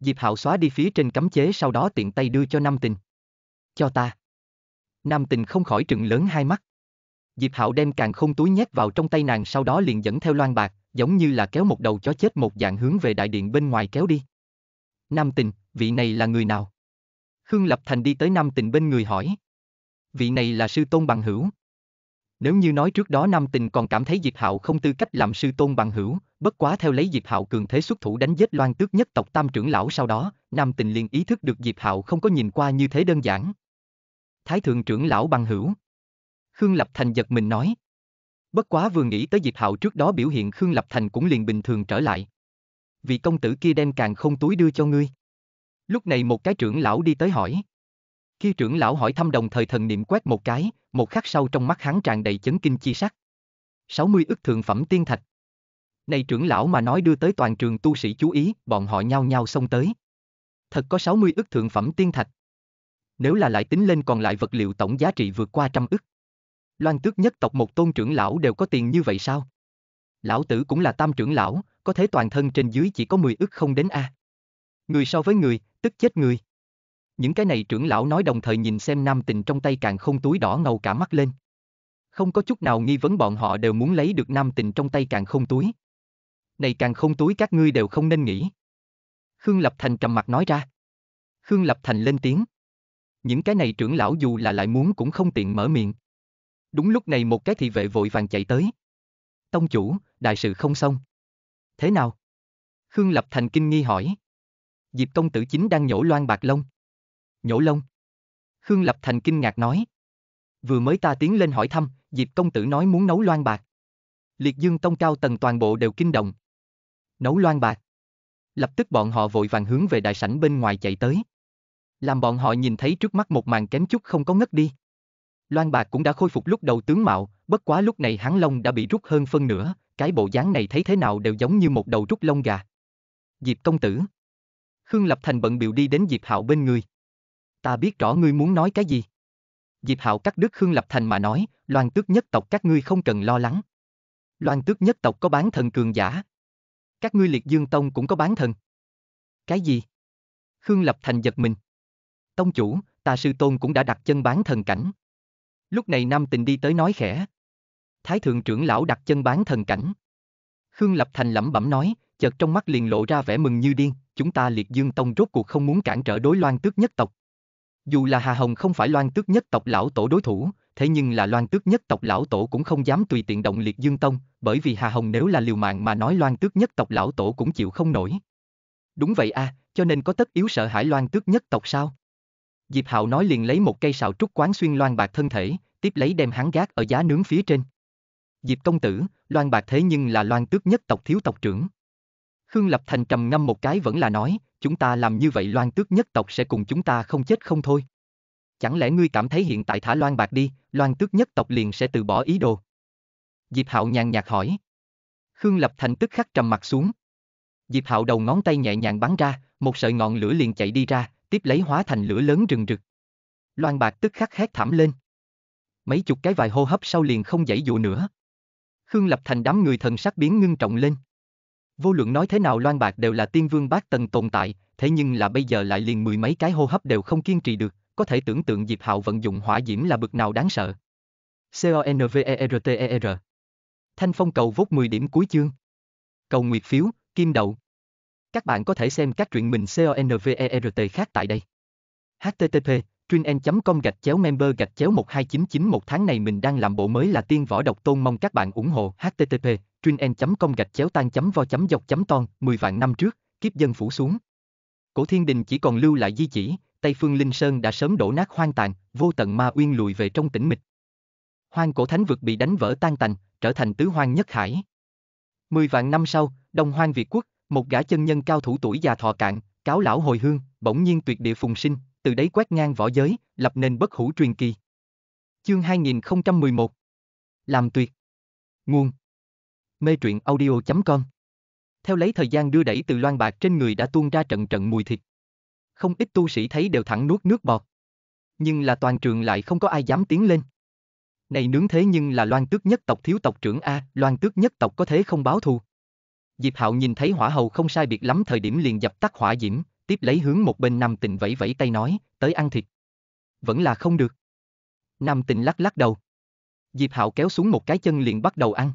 Diệp Hạo xóa đi phía trên cấm chế sau đó tiện tay đưa cho Nam Tình. Cho ta. Nam Tình không khỏi trừng lớn hai mắt. Diệp Hạo đem càng không túi nhét vào trong tay nàng sau đó liền dẫn theo loan bạc, giống như là kéo một đầu chó chết một dạng hướng về đại điện bên ngoài kéo đi. Nam tình, vị này là người nào? Khương Lập Thành đi tới Nam tình bên người hỏi. Vị này là sư tôn bằng hữu. Nếu như nói trước đó Nam tình còn cảm thấy Diệp Hạo không tư cách làm sư tôn bằng hữu, bất quá theo lấy Diệp Hạo cường thế xuất thủ đánh giết loan tước nhất tộc tam trưởng lão sau đó, Nam tình liền ý thức được Diệp Hạo không có nhìn qua như thế đơn giản. Thái thượng trưởng lão bằng hữu. Khương Lập Thành giật mình nói. Bất quá vừa nghĩ tới Diệp Hạo trước đó biểu hiện Khương Lập Thành cũng liền bình thường trở lại. Vị công tử kia đem càng không túi đưa cho ngươi. Lúc này một cái trưởng lão đi tới hỏi. Khi trưởng lão hỏi thăm đồng thời thần niệm quét một cái, một khắc sau trong mắt hắn tràn đầy chấn kinh chi sắc. 60 ức thượng phẩm tiên thạch. Này trưởng lão mà nói đưa tới toàn trường tu sĩ chú ý, bọn họ nhao nhao xông tới. Thật có 60 ức thượng phẩm tiên thạch. Nếu là lại tính lên còn lại vật liệu tổng giá trị vượt qua trăm ức. Loan tước nhất tộc một tôn trưởng lão đều có tiền như vậy sao? Lão tử cũng là tam trưởng lão, có thế toàn thân trên dưới chỉ có 10 ức không đến a. Người so với người, tức chết người. Những cái này trưởng lão nói đồng thời nhìn xem nam tình trong tay càng không túi đỏ ngầu cả mắt lên. Không có chút nào nghi vấn bọn họ đều muốn lấy được nam tình trong tay càng không túi. Này càng không túi các ngươi đều không nên nghĩ. Khương Lập Thành trầm mặt nói ra. Khương Lập Thành lên tiếng. Những cái này trưởng lão dù là lại muốn cũng không tiện mở miệng. Đúng lúc này một cái thị vệ vội vàng chạy tới. Tông chủ, đại sự không xong. Thế nào? Khương Lập Thành kinh nghi hỏi. Diệp công tử chính đang nhổ loan bạc lông. Nhổ lông? Khương Lập Thành kinh ngạc nói. Vừa mới ta tiến lên hỏi thăm, Diệp công tử nói muốn nấu loan bạc. Liệt dương tông cao tầng toàn bộ đều kinh động. Nấu loan bạc. Lập tức bọn họ vội vàng hướng về đại sảnh bên ngoài chạy tới. Làm bọn họ nhìn thấy trước mắt một màn kém chút không có ngất đi. Loan Bạc cũng đã khôi phục lúc đầu tướng mạo, bất quá lúc này hắn lông đã bị rút hơn phân nửa, cái bộ dáng này thấy thế nào đều giống như một đầu rút lông gà. Diệp công tử. Khương Lập Thành bận biểu đi đến Diệp Hạo bên người. Ta biết rõ ngươi muốn nói cái gì. Diệp Hạo cắt đứt Khương Lập Thành mà nói, Loan Tước nhất tộc các ngươi không cần lo lắng. Loan Tước nhất tộc có bán thần cường giả. Các ngươi liệt dương tông cũng có bán thần. Cái gì? Khương Lập Thành giật mình. Tông chủ, ta sư tôn cũng đã đặt chân bán thần cảnh. Lúc này Nam Tình đi tới nói khẽ. Thái thượng trưởng lão đặt chân bán thần cảnh. Khương Lập Thành lẩm bẩm nói, chợt trong mắt liền lộ ra vẻ mừng như điên, chúng ta liệt dương tông rốt cuộc không muốn cản trở đối loan tước nhất tộc. Dù là Hà Hồng không phải loan tước nhất tộc lão tổ đối thủ, thế nhưng là loan tước nhất tộc lão tổ cũng không dám tùy tiện động liệt dương tông, bởi vì Hà Hồng nếu là liều mạng mà nói loan tước nhất tộc lão tổ cũng chịu không nổi. Đúng vậy a, à, cho nên có tất yếu sợ hãi loan tước nhất tộc sao? Diệp Hạo nói liền lấy một cây sào trúc quán xuyên loan bạc thân thể, tiếp lấy đem hắn gác ở giá nướng phía trên. Diệp công tử, loan bạc thế nhưng là loan tước nhất tộc thiếu tộc trưởng. Khương Lập Thành trầm ngâm một cái vẫn là nói, chúng ta làm như vậy loan tước nhất tộc sẽ cùng chúng ta không chết không thôi. Chẳng lẽ ngươi cảm thấy hiện tại thả loan bạc đi, loan tước nhất tộc liền sẽ từ bỏ ý đồ? Diệp Hạo nhàn nhạt hỏi. Khương Lập Thành tức khắc trầm mặt xuống. Diệp Hạo đầu ngón tay nhẹ nhàng bắn ra, một sợi ngọn lửa liền chạy đi ra, tiếp lấy hóa thành lửa lớn rừng rực. Loan Bạc tức khắc hét thảm lên. Mấy chục cái vài hô hấp sau liền không dãy dụ nữa. Khương Lập Thành đám người thần sắc biến ngưng trọng lên. Vô luận nói thế nào Loan Bạc đều là tiên vương bát tần tồn tại, thế nhưng là bây giờ lại liền mười mấy cái hô hấp đều không kiên trì được, có thể tưởng tượng Diệp Hạo vận dụng hỏa diễm là bực nào đáng sợ. C O N V E E R T e R Thanh phong cầu vốt 10 điểm cuối chương. Cầu nguyệt phiếu, kim đậu. Các bạn có thể xem các truyện mình CONVERT khác tại đây. HTTP truyen.com gạch chéo member gạch chéo 1299 một tháng này mình đang làm bộ mới là tiên võ độc tôn mong các bạn ủng hộ http truyen.com gạch chéo tan chấm vo chấm dọc chấm ton 10 vạn năm trước kiếp dân phủ xuống cổ thiên đình chỉ còn lưu lại di chỉ tây phương linh sơn đã sớm đổ nát hoang tàn vô tận ma uyên lùi về trong tĩnh mịch hoang cổ thánh vực bị đánh vỡ tan tành trở thành tứ hoang nhất hải 10 vạn năm sau đông hoang việt quốc một gã chân nhân cao thủ tuổi già thọ cạn, cáo lão hồi hương, bỗng nhiên tuyệt địa phùng sinh, từ đấy quét ngang võ giới, lập nên bất hủ truyền kỳ. Chương 2011 Làm tuyệt Nguồn Mê truyện audio.com Theo lấy thời gian đưa đẩy từ loan bạc trên người đã tuôn ra trận trận mùi thịt. Không ít tu sĩ thấy đều thẳng nuốt nước bọt. Nhưng là toàn trường lại không có ai dám tiến lên. Này nướng thế nhưng là loan tước nhất tộc thiếu tộc trưởng A, loan tước nhất tộc có thế không báo thù. Diệp Hạo nhìn thấy hỏa hầu không sai biệt lắm thời điểm liền dập tắt hỏa diễm, tiếp lấy hướng một bên Nam Tịnh vẫy vẫy tay nói, tới ăn thịt. Vẫn là không được. Nam Tịnh lắc lắc đầu. Diệp Hạo kéo xuống một cái chân liền bắt đầu ăn.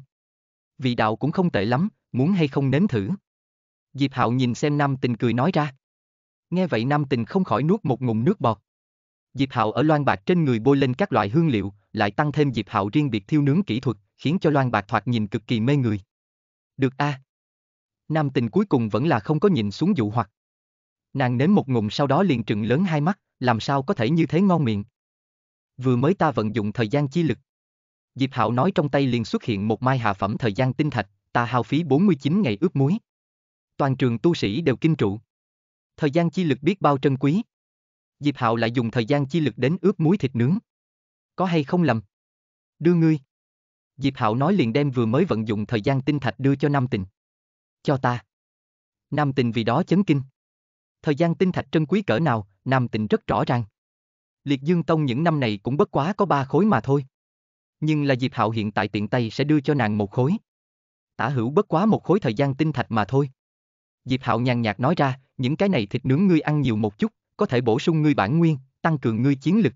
Vị đạo cũng không tệ lắm, muốn hay không nếm thử. Diệp Hạo nhìn xem Nam Tịnh cười nói ra. Nghe vậy Nam Tịnh không khỏi nuốt một ngụm nước bọt. Diệp Hạo ở loan bạc trên người bôi lên các loại hương liệu, lại tăng thêm Diệp Hạo riêng biệt thiêu nướng kỹ thuật, khiến cho loan bạc thoạt nhìn cực kỳ mê người. Được a, à, nam tình cuối cùng vẫn là không có nhìn xuống dụ hoặc. Nàng nếm một ngụm sau đó liền trừng lớn hai mắt, làm sao có thể như thế ngon miệng. Vừa mới ta vận dụng thời gian chi lực. Diệp Hạo nói trong tay liền xuất hiện một mai hạ phẩm thời gian tinh thạch, ta hao phí 49 ngày ướp muối. Toàn trường tu sĩ đều kinh trụ. Thời gian chi lực biết bao trân quý. Diệp Hạo lại dùng thời gian chi lực đến ướp muối thịt nướng. Có hay không lầm? Đưa ngươi. Diệp Hạo nói liền đem vừa mới vận dụng thời gian tinh thạch đưa cho Nam Tình. Cho ta. Nam tình vì đó chấn kinh. Thời gian tinh thạch trân quý cỡ nào, Nam tình rất rõ ràng. Liệt Dương Tông những năm này cũng bất quá có ba khối mà thôi. Nhưng là Diệp Hạo hiện tại tiện tay sẽ đưa cho nàng một khối. Tả hữu bất quá một khối thời gian tinh thạch mà thôi. Diệp Hạo nhàn nhạt nói ra, những cái này thịt nướng ngươi ăn nhiều một chút, có thể bổ sung ngươi bản nguyên, tăng cường ngươi chiến lực.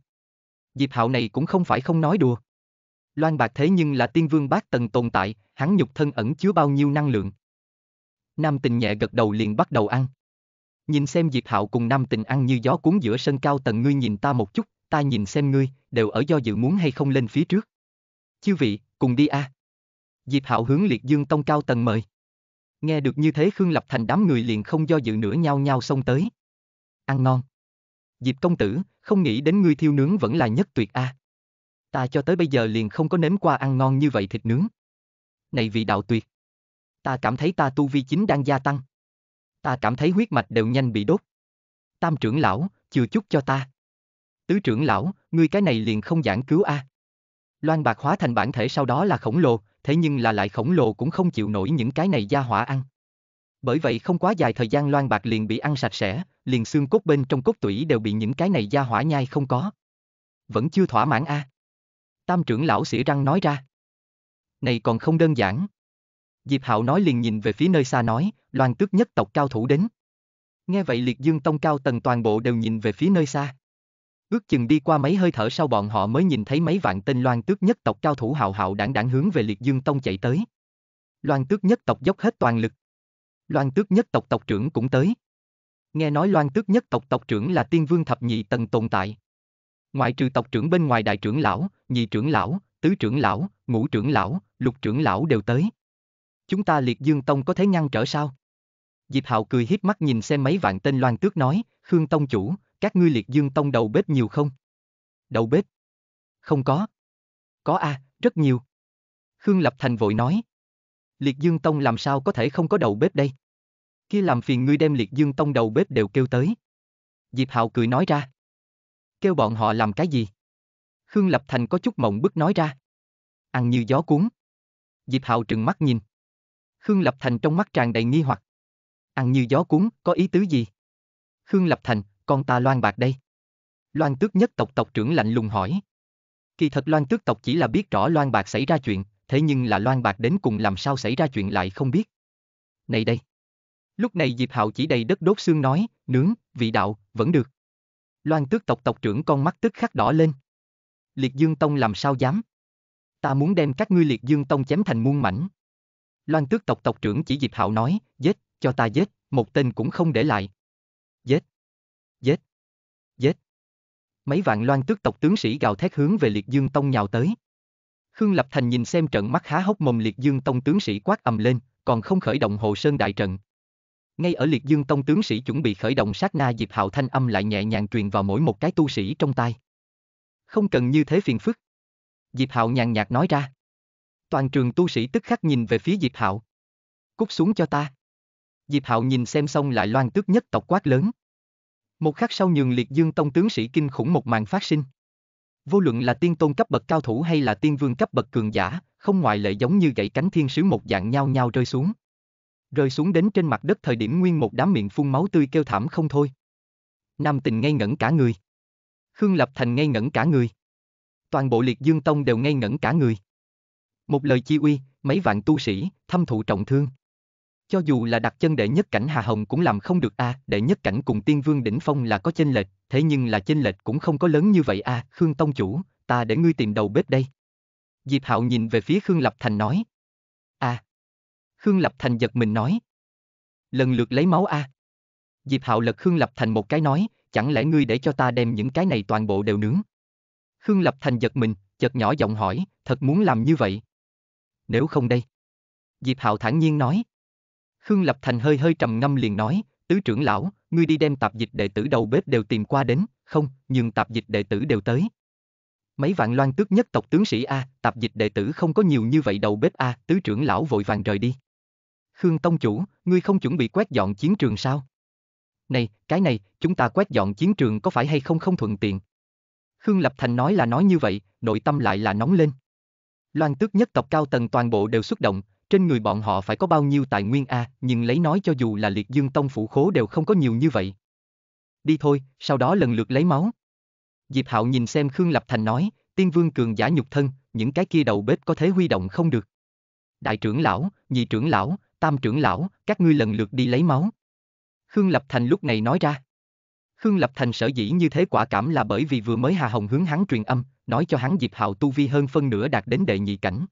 Diệp Hạo này cũng không phải không nói đùa. Loan Bạc thế nhưng là tiên vương bát tần tồn tại, hắn nhục thân ẩn chứa bao nhiêu năng lượng. Nam Tình nhẹ gật đầu liền bắt đầu ăn. Nhìn xem Diệp Hạo cùng Nam Tình ăn như gió cuốn giữa sân cao tầng ngươi nhìn ta một chút, ta nhìn xem ngươi, đều ở do dự muốn hay không lên phía trước. Chư vị, cùng đi a. À. Diệp Hạo hướng Liệt Dương Tông cao tầng mời. Nghe được như thế Khương Lập Thành đám người liền không do dự nữa nhau nhau xông tới. Ăn ngon. Diệp công tử, không nghĩ đến ngươi thiêu nướng vẫn là nhất tuyệt a. À. Ta cho tới bây giờ liền không có nếm qua ăn ngon như vậy thịt nướng. Này vị đạo tuyệt. Ta cảm thấy ta tu vi chính đang gia tăng. Ta cảm thấy huyết mạch đều nhanh bị đốt. Tam trưởng lão, chừa chút cho ta. Tứ trưởng lão, ngươi cái này liền không giảng cứu a. À. Loan bạc hóa thành bản thể sau đó là khổng lồ, thế nhưng là lại khổng lồ cũng không chịu nổi những cái này gia hỏa ăn. Bởi vậy không quá dài thời gian loan bạc liền bị ăn sạch sẽ, liền xương cốt bên trong cốt tủy đều bị những cái này gia hỏa nhai không có. Vẫn chưa thỏa mãn a. À. Tam trưởng lão sĩ răng nói ra. Này còn không đơn giản. Diệp Hạo nói liền nhìn về phía nơi xa nói, loan tước nhất tộc cao thủ đến. Nghe vậy liệt dương tông cao tầng toàn bộ đều nhìn về phía nơi xa. Ước chừng đi qua mấy hơi thở sau bọn họ mới nhìn thấy mấy vạn tên loan tước nhất tộc cao thủ hạo hạo đảng đảng hướng về liệt dương tông chạy tới. Loan tước nhất tộc dốc hết toàn lực. Loan tước nhất tộc tộc trưởng cũng tới. Nghe nói loan tước nhất tộc tộc trưởng là tiên vương thập nhị tầng tồn tại. Ngoại trừ tộc trưởng bên ngoài đại trưởng lão, nhị trưởng lão, tứ trưởng lão, ngũ trưởng lão, lục trưởng lão đều tới. Chúng ta liệt dương tông có thể ngăn trở sao? Diệp Hạo cười hiếp mắt nhìn xem mấy vạn tên loan tước nói, Khương Tông chủ, các ngươi liệt dương tông đầu bếp nhiều không? Đầu bếp? Không có. Có a, à, rất nhiều. Khương Lập Thành vội nói. Liệt dương tông làm sao có thể không có đầu bếp đây? Kia làm phiền ngươi đem liệt dương tông đầu bếp đều kêu tới. Diệp Hạo cười nói ra. Kêu bọn họ làm cái gì? Khương Lập Thành có chút mộng bức nói ra. Ăn như gió cuốn. Diệp Hạo trừng mắt nhìn. Khương Lập Thành trong mắt tràn đầy nghi hoặc. Ăn như gió cuốn, có ý tứ gì? Khương Lập Thành, con ta Loan Bạc đây. Loan Tước nhất tộc tộc trưởng lạnh lùng hỏi. Kỳ thật Loan Tước tộc chỉ là biết rõ Loan Bạc xảy ra chuyện, thế nhưng là Loan Bạc đến cùng làm sao xảy ra chuyện lại không biết. Này đây. Lúc này Diệp Hạo chỉ đầy đất đốt xương nói, nướng, vị đạo, vẫn được. Loan Tước tộc tộc trưởng con mắt tức khắc đỏ lên. Liệt Dương Tông làm sao dám? Ta muốn đem các ngươi Liệt Dương Tông chém thành muôn mảnh. Loan tước tộc tộc trưởng chỉ Diệp Hạo nói, giết, cho ta giết, một tên cũng không để lại. Giết. Giết. Giết. Mấy vạn loan tước tộc tướng sĩ gào thét hướng về Liệt Dương Tông nhào tới. Khương Lập Thành nhìn xem trận mắt há hốc mồm Liệt Dương Tông tướng sĩ quát ầm lên, còn không khởi động Hồ Sơn đại trận. Ngay ở Liệt Dương Tông tướng sĩ chuẩn bị khởi động sát na dịp Hạo thanh âm lại nhẹ nhàng truyền vào mỗi một cái tu sĩ trong tai. Không cần như thế phiền phức. Dịp Hạo nhàn nhạt nói ra. Toàn trường tu sĩ tức khắc nhìn về phía Diệp Hạo. Cút xuống cho ta. Diệp Hạo nhìn xem xong lại loan tức nhất tộc quát lớn. Một khắc sau nhường liệt dương tông tướng sĩ kinh khủng một màn phát sinh. Vô luận là tiên tôn cấp bậc cao thủ hay là tiên vương cấp bậc cường giả, không ngoại lệ giống như gãy cánh thiên sứ một dạng nhau nhau rơi xuống. Rơi xuống đến trên mặt đất thời điểm nguyên một đám miệng phun máu tươi kêu thảm không thôi. Nam tình ngây ngẩn cả người. Khương Lập Thành ngây ngẩn cả người. Toàn bộ liệt dương tông đều ngây ngẩn cả người. Một lời chi uy, mấy vạn tu sĩ, thâm thụ trọng thương. Cho dù là đặt chân đệ nhất cảnh Hà Hồng cũng làm không được a, à, đệ nhất cảnh cùng tiên vương đỉnh phong là có chênh lệch, thế nhưng là chênh lệch cũng không có lớn như vậy a, à, Khương Tông Chủ, ta để ngươi tìm đầu bếp đây. Diệp Hạo nhìn về phía Khương Lập Thành nói. a à. Khương Lập Thành giật mình nói. Lần lượt lấy máu a Diệp Hạo lật Khương Lập Thành một cái nói, chẳng lẽ ngươi để cho ta đem những cái này toàn bộ đều nướng? Khương Lập Thành giật mình, chợt nhỏ giọng hỏi, thật muốn làm như vậy, nếu không đây. Diệp Hạo thản nhiên nói. Khương Lập Thành hơi hơi trầm ngâm liền nói, tứ trưởng lão, ngươi đi đem tạp dịch đệ tử đầu bếp đều tìm qua đến, không, nhưng tạp dịch đệ tử đều tới. Mấy vạn loan tước nhất tộc tướng sĩ A, tạp dịch đệ tử không có nhiều như vậy đầu bếp A, tứ trưởng lão vội vàng rời đi. Khương Tông Chủ, ngươi không chuẩn bị quét dọn chiến trường sao? Này, cái này, chúng ta quét dọn chiến trường có phải hay không không thuận tiện? Khương Lập Thành nói là nói như vậy, nội tâm lại là nóng lên. Loan tước nhất tộc cao tầng toàn bộ đều xuất động, trên người bọn họ phải có bao nhiêu tài nguyên a, à, nhưng lấy nói cho dù là liệt dương tông phủ khố đều không có nhiều như vậy. Đi thôi, sau đó lần lượt lấy máu. Diệp Hạo nhìn xem Khương Lập Thành nói, tiên vương cường giả nhục thân, những cái kia đầu bếp có thể huy động không được. Đại trưởng lão, nhị trưởng lão, tam trưởng lão, các ngươi lần lượt đi lấy máu. Khương Lập Thành lúc này nói ra. Khương Lập Thành sở dĩ như thế quả cảm là bởi vì vừa mới Hà Hồng hướng hắn truyền âm, nói cho hắn Diệp Hạo tu vi hơn phân nửa đạt đến đệ nhị cảnh.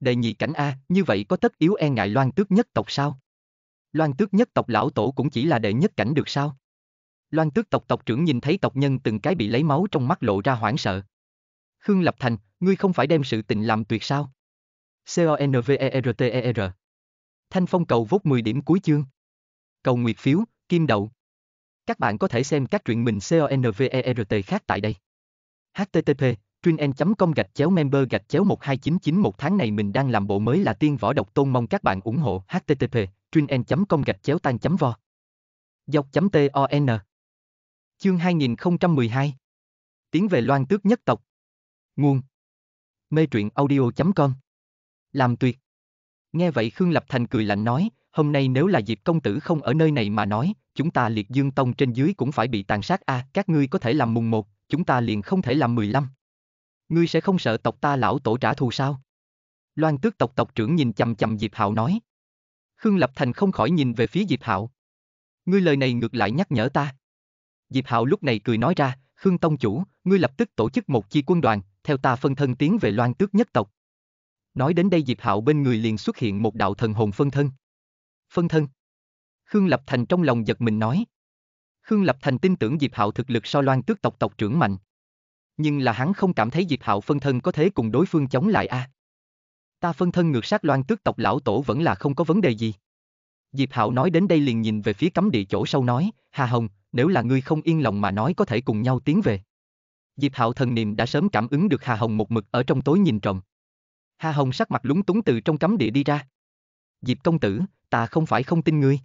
Đệ nhị cảnh A, như vậy có tất yếu e ngại loan tước nhất tộc sao? Loan tước nhất tộc lão tổ cũng chỉ là đệ nhất cảnh được sao? Loan tước tộc tộc trưởng nhìn thấy tộc nhân từng cái bị lấy máu trong mắt lộ ra hoảng sợ. Khương Lập Thành, ngươi không phải đem sự tình làm tuyệt sao? c n v e r t e r Thanh phong cầu vốt 10 điểm cuối chương. Cầu nguyệt phiếu, kim đậu. Các bạn có thể xem các truyện mình c n v e r t khác tại đây http truyenen com gạch chéo member gạch chéo 1299 tháng này mình đang làm bộ mới là tiên võ độc tôn mong các bạn ủng hộ http truyenen com gạch chéo tan chấm vo dọc chấm ton chương 2012 tiến về loan tước nhất tộc nguồn mê truyện audio.com làm tuyệt nghe vậy khương lập thành cười lạnh nói hôm nay nếu là diệp công tử không ở nơi này mà nói chúng ta liệt dương tông trên dưới cũng phải bị tàn sát a à, các ngươi có thể làm mùng một chúng ta liền không thể làm 15. Ngươi sẽ không sợ tộc ta lão tổ trả thù sao? Loan tước tộc tộc trưởng nhìn chầm chầm Diệp Hạo nói. Khương Lập Thành không khỏi nhìn về phía Diệp Hạo. Ngươi lời này ngược lại nhắc nhở ta. Diệp Hạo lúc này cười nói ra, Khương Tông Chủ, ngươi lập tức tổ chức một chi quân đoàn, theo ta phân thân tiến về Loan tước nhất tộc. Nói đến đây Diệp Hạo bên người liền xuất hiện một đạo thần hồn phân thân. Phân thân. Khương Lập Thành trong lòng giật mình nói. Khương Lập Thành tin tưởng Diệp Hạo thực lực so loan tước tộc tộc trưởng mạnh. Nhưng là hắn không cảm thấy Diệp Hạo phân thân có thể cùng đối phương chống lại a. À? Ta phân thân ngược sát loan tước tộc lão tổ vẫn là không có vấn đề gì. Diệp Hạo nói đến đây liền nhìn về phía cấm địa chỗ sâu nói, Hà Hồng, nếu là ngươi không yên lòng mà nói có thể cùng nhau tiến về. Diệp Hạo thần niệm đã sớm cảm ứng được Hà Hồng một mực ở trong tối nhìn trộm. Hà Hồng sắc mặt lúng túng từ trong cấm địa đi ra. Diệp công tử, ta không phải không tin ngươi.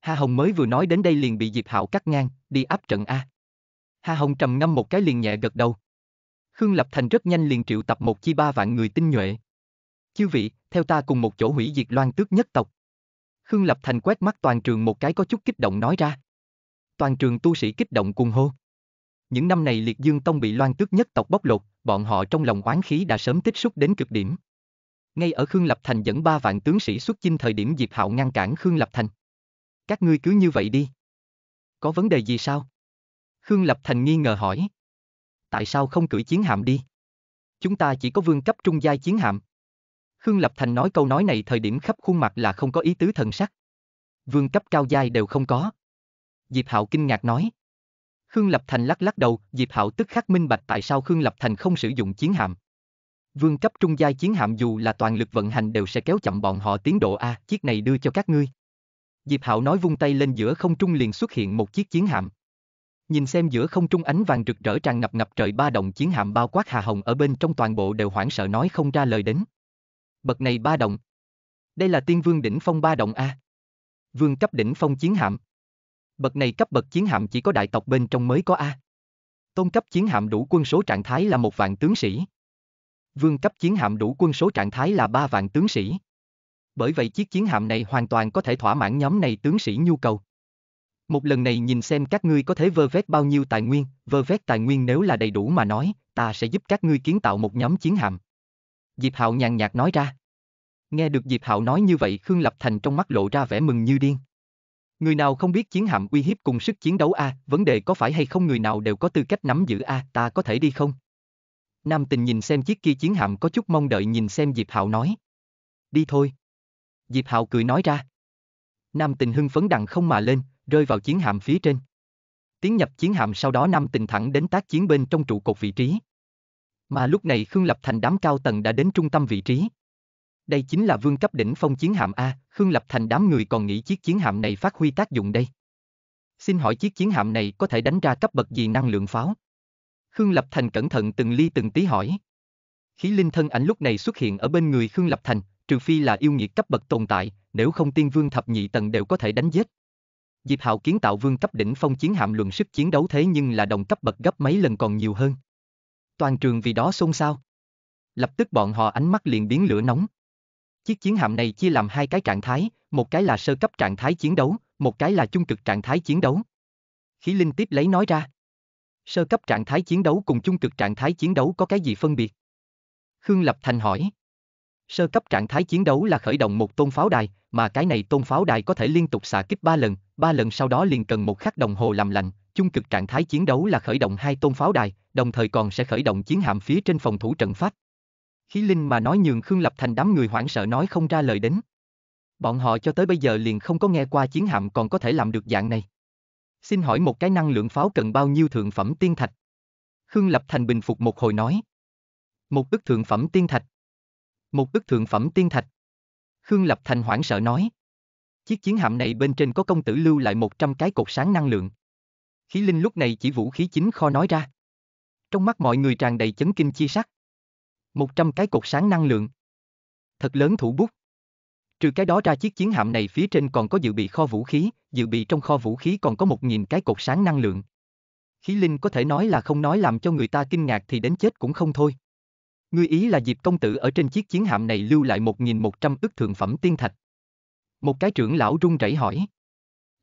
Ha Hồng mới vừa nói đến đây liền bị Diệp Hạo cắt ngang, đi áp trận A. Ha Hồng trầm ngâm một cái liền nhẹ gật đầu. Khương Lập Thành rất nhanh liền triệu tập một chi ba vạn người tinh nhuệ. Chư vị, theo ta cùng một chỗ hủy diệt loan tước nhất tộc. Khương Lập Thành quét mắt toàn trường một cái có chút kích động nói ra. Toàn trường tu sĩ kích động cùng hô. Những năm này liệt dương tông bị loan tước nhất tộc bóc lột, bọn họ trong lòng oán khí đã sớm tích xúc đến cực điểm. Ngay ở Khương Lập Thành dẫn ba vạn tướng sĩ xuất chinh thời điểm Diệp Hạo ngăn cản Khương Lập Thành. Các ngươi cứ như vậy đi. Có vấn đề gì sao? Khương Lập Thành nghi ngờ hỏi. Tại sao không cử chiến hạm đi? Chúng ta chỉ có vương cấp trung giai chiến hạm. Khương Lập Thành nói câu nói này thời điểm khắp khuôn mặt là không có ý tứ thần sắc. Vương cấp cao giai đều không có. Diệp Hạo kinh ngạc nói. Khương Lập Thành lắc lắc đầu, Diệp Hạo tức khắc minh bạch tại sao Khương Lập Thành không sử dụng chiến hạm. Vương cấp trung giai chiến hạm dù là toàn lực vận hành đều sẽ kéo chậm bọn họ tiến độ A, chiếc này đưa cho các ngươi. Diệp Hạo nói vung tay lên giữa không trung liền xuất hiện một chiếc chiến hạm. Nhìn xem giữa không trung ánh vàng rực rỡ tràn ngập ngập trời ba đồng chiến hạm bao quát Hà Hồng ở bên trong toàn bộ đều hoảng sợ nói không ra lời đến. Bậc này ba đồng. Đây là tiên vương đỉnh phong ba đồng A. Vương cấp đỉnh phong chiến hạm. Bậc này cấp bậc chiến hạm chỉ có đại tộc bên trong mới có A. Tôn cấp chiến hạm đủ quân số trạng thái là một vạn tướng sĩ. Vương cấp chiến hạm đủ quân số trạng thái là ba vạn tướng sĩ bởi vậy chiếc chiến hạm này hoàn toàn có thể thỏa mãn nhóm này tướng sĩ nhu cầu. Một lần này nhìn xem các ngươi có thể vơ vét bao nhiêu tài nguyên, vơ vét tài nguyên nếu là đầy đủ mà nói, ta sẽ giúp các ngươi kiến tạo một nhóm chiến hạm. Diệp Hạo nhàn nhạt nói ra. Nghe được Diệp Hạo nói như vậy Khương Lập Thành trong mắt lộ ra vẻ mừng như điên. Người nào không biết chiến hạm uy hiếp cùng sức chiến đấu A, vấn đề có phải hay không người nào đều có tư cách nắm giữ A, ta có thể đi không? Nam tình nhìn xem chiếc kia chiến hạm có chút mong đợi nhìn xem Diệp Hạo nói. Đi thôi. Diệp Hạo cười nói ra. Nam tình hưng phấn đằng không mà lên, rơi vào chiến hạm phía trên. Tiến nhập chiến hạm sau đó Nam tình thẳng đến tác chiến bên trong trụ cột vị trí. Mà lúc này Khương Lập Thành đám cao tầng đã đến trung tâm vị trí. Đây chính là vương cấp đỉnh phong chiến hạm A, Khương Lập Thành đám người còn nghĩ chiếc chiến hạm này phát huy tác dụng đây. Xin hỏi chiếc chiến hạm này có thể đánh ra cấp bậc gì năng lượng pháo? Khương Lập Thành cẩn thận từng ly từng tí hỏi. Khí linh thân ảnh lúc này xuất hiện ở bên người Khương Lập Thành, trừ phi là yêu nghiệt cấp bậc tồn tại, nếu không tiên vương thập nhị tầng đều có thể đánh giết. Diệp Hạo kiến tạo vương cấp đỉnh phong chiến hạm luận sức chiến đấu thế nhưng là đồng cấp bậc gấp mấy lần còn nhiều hơn. Toàn trường vì đó xôn xao. Lập tức bọn họ ánh mắt liền biến lửa nóng. Chiếc chiến hạm này chia làm hai cái trạng thái, một cái là sơ cấp trạng thái chiến đấu, một cái là trung cực trạng thái chiến đấu. Khí Linh tiếp lấy nói ra. Sơ cấp trạng thái chiến đấu cùng trung cực trạng thái chiến đấu có cái gì phân biệt? Khương Lập Thành hỏi. Sơ cấp trạng thái chiến đấu là khởi động một tôn pháo đài, mà cái này tôn pháo đài có thể liên tục xạ kích 3 lần, 3 lần sau đó liền cần một khắc đồng hồ làm lạnh, chung cực trạng thái chiến đấu là khởi động hai tôn pháo đài, đồng thời còn sẽ khởi động chiến hạm phía trên phòng thủ trận pháp. Khí linh mà nói nhường Khương Lập Thành đám người hoảng sợ nói không ra lời đến. Bọn họ cho tới bây giờ liền không có nghe qua chiến hạm còn có thể làm được dạng này. Xin hỏi một cái năng lượng pháo cần bao nhiêu thượng phẩm tiên thạch? Khương Lập Thành bình phục một hồi nói. Một ức thượng phẩm tiên thạch. Một ức thượng phẩm tiên thạch. Khương Lập Thành hoảng sợ nói. Chiếc chiến hạm này bên trên có công tử lưu lại 100 cái cột sáng năng lượng. Khí linh lúc này chỉ vũ khí chính kho nói ra. Trong mắt mọi người tràn đầy chấn kinh chi sắc. 100 cái cột sáng năng lượng. Thật lớn thủ bút. Trừ cái đó ra chiếc chiến hạm này phía trên còn có dự bị kho vũ khí, dự bị trong kho vũ khí còn có 1.000 cái cột sáng năng lượng. Khí linh có thể nói là không nói làm cho người ta kinh ngạc thì đến chết cũng không thôi. Ngươi ý là dịp công tử ở trên chiếc chiến hạm này lưu lại 1.100 ức thượng phẩm tiên thạch. Một cái trưởng lão run rẩy hỏi.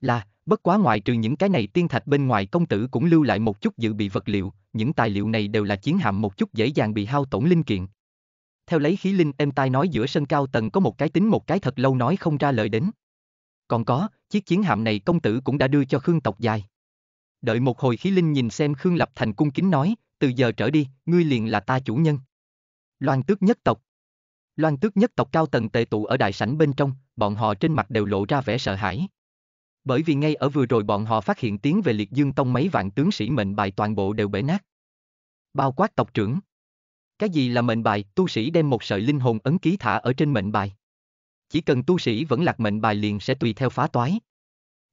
Là, bất quá ngoại trừ những cái này tiên thạch bên ngoài công tử cũng lưu lại một chút dự bị vật liệu, những tài liệu này đều là chiến hạm một chút dễ dàng bị hao tổn linh kiện. Theo lấy khí linh êm tai nói giữa sân cao tầng có một cái tính một cái thật lâu nói không ra lời đến. Còn có, chiếc chiến hạm này công tử cũng đã đưa cho Khương tộc dài. Đợi một hồi khí linh nhìn xem Khương Lập Thành cung kính nói, từ giờ trở đi, ngươi liền là ta chủ nhân. Loan tước nhất tộc Loan tước nhất tộc cao tầng tề tụ ở đại sảnh bên trong, bọn họ trên mặt đều lộ ra vẻ sợ hãi. Bởi vì ngay ở vừa rồi bọn họ phát hiện tiếng về liệt dương tông mấy vạn tướng sĩ mệnh bài toàn bộ đều bể nát. Bao quát tộc trưởng. Cái gì là mệnh bài, tu sĩ đem một sợi linh hồn ấn ký thả ở trên mệnh bài. Chỉ cần tu sĩ vẫn lạc mệnh bài liền sẽ tùy theo phá toái.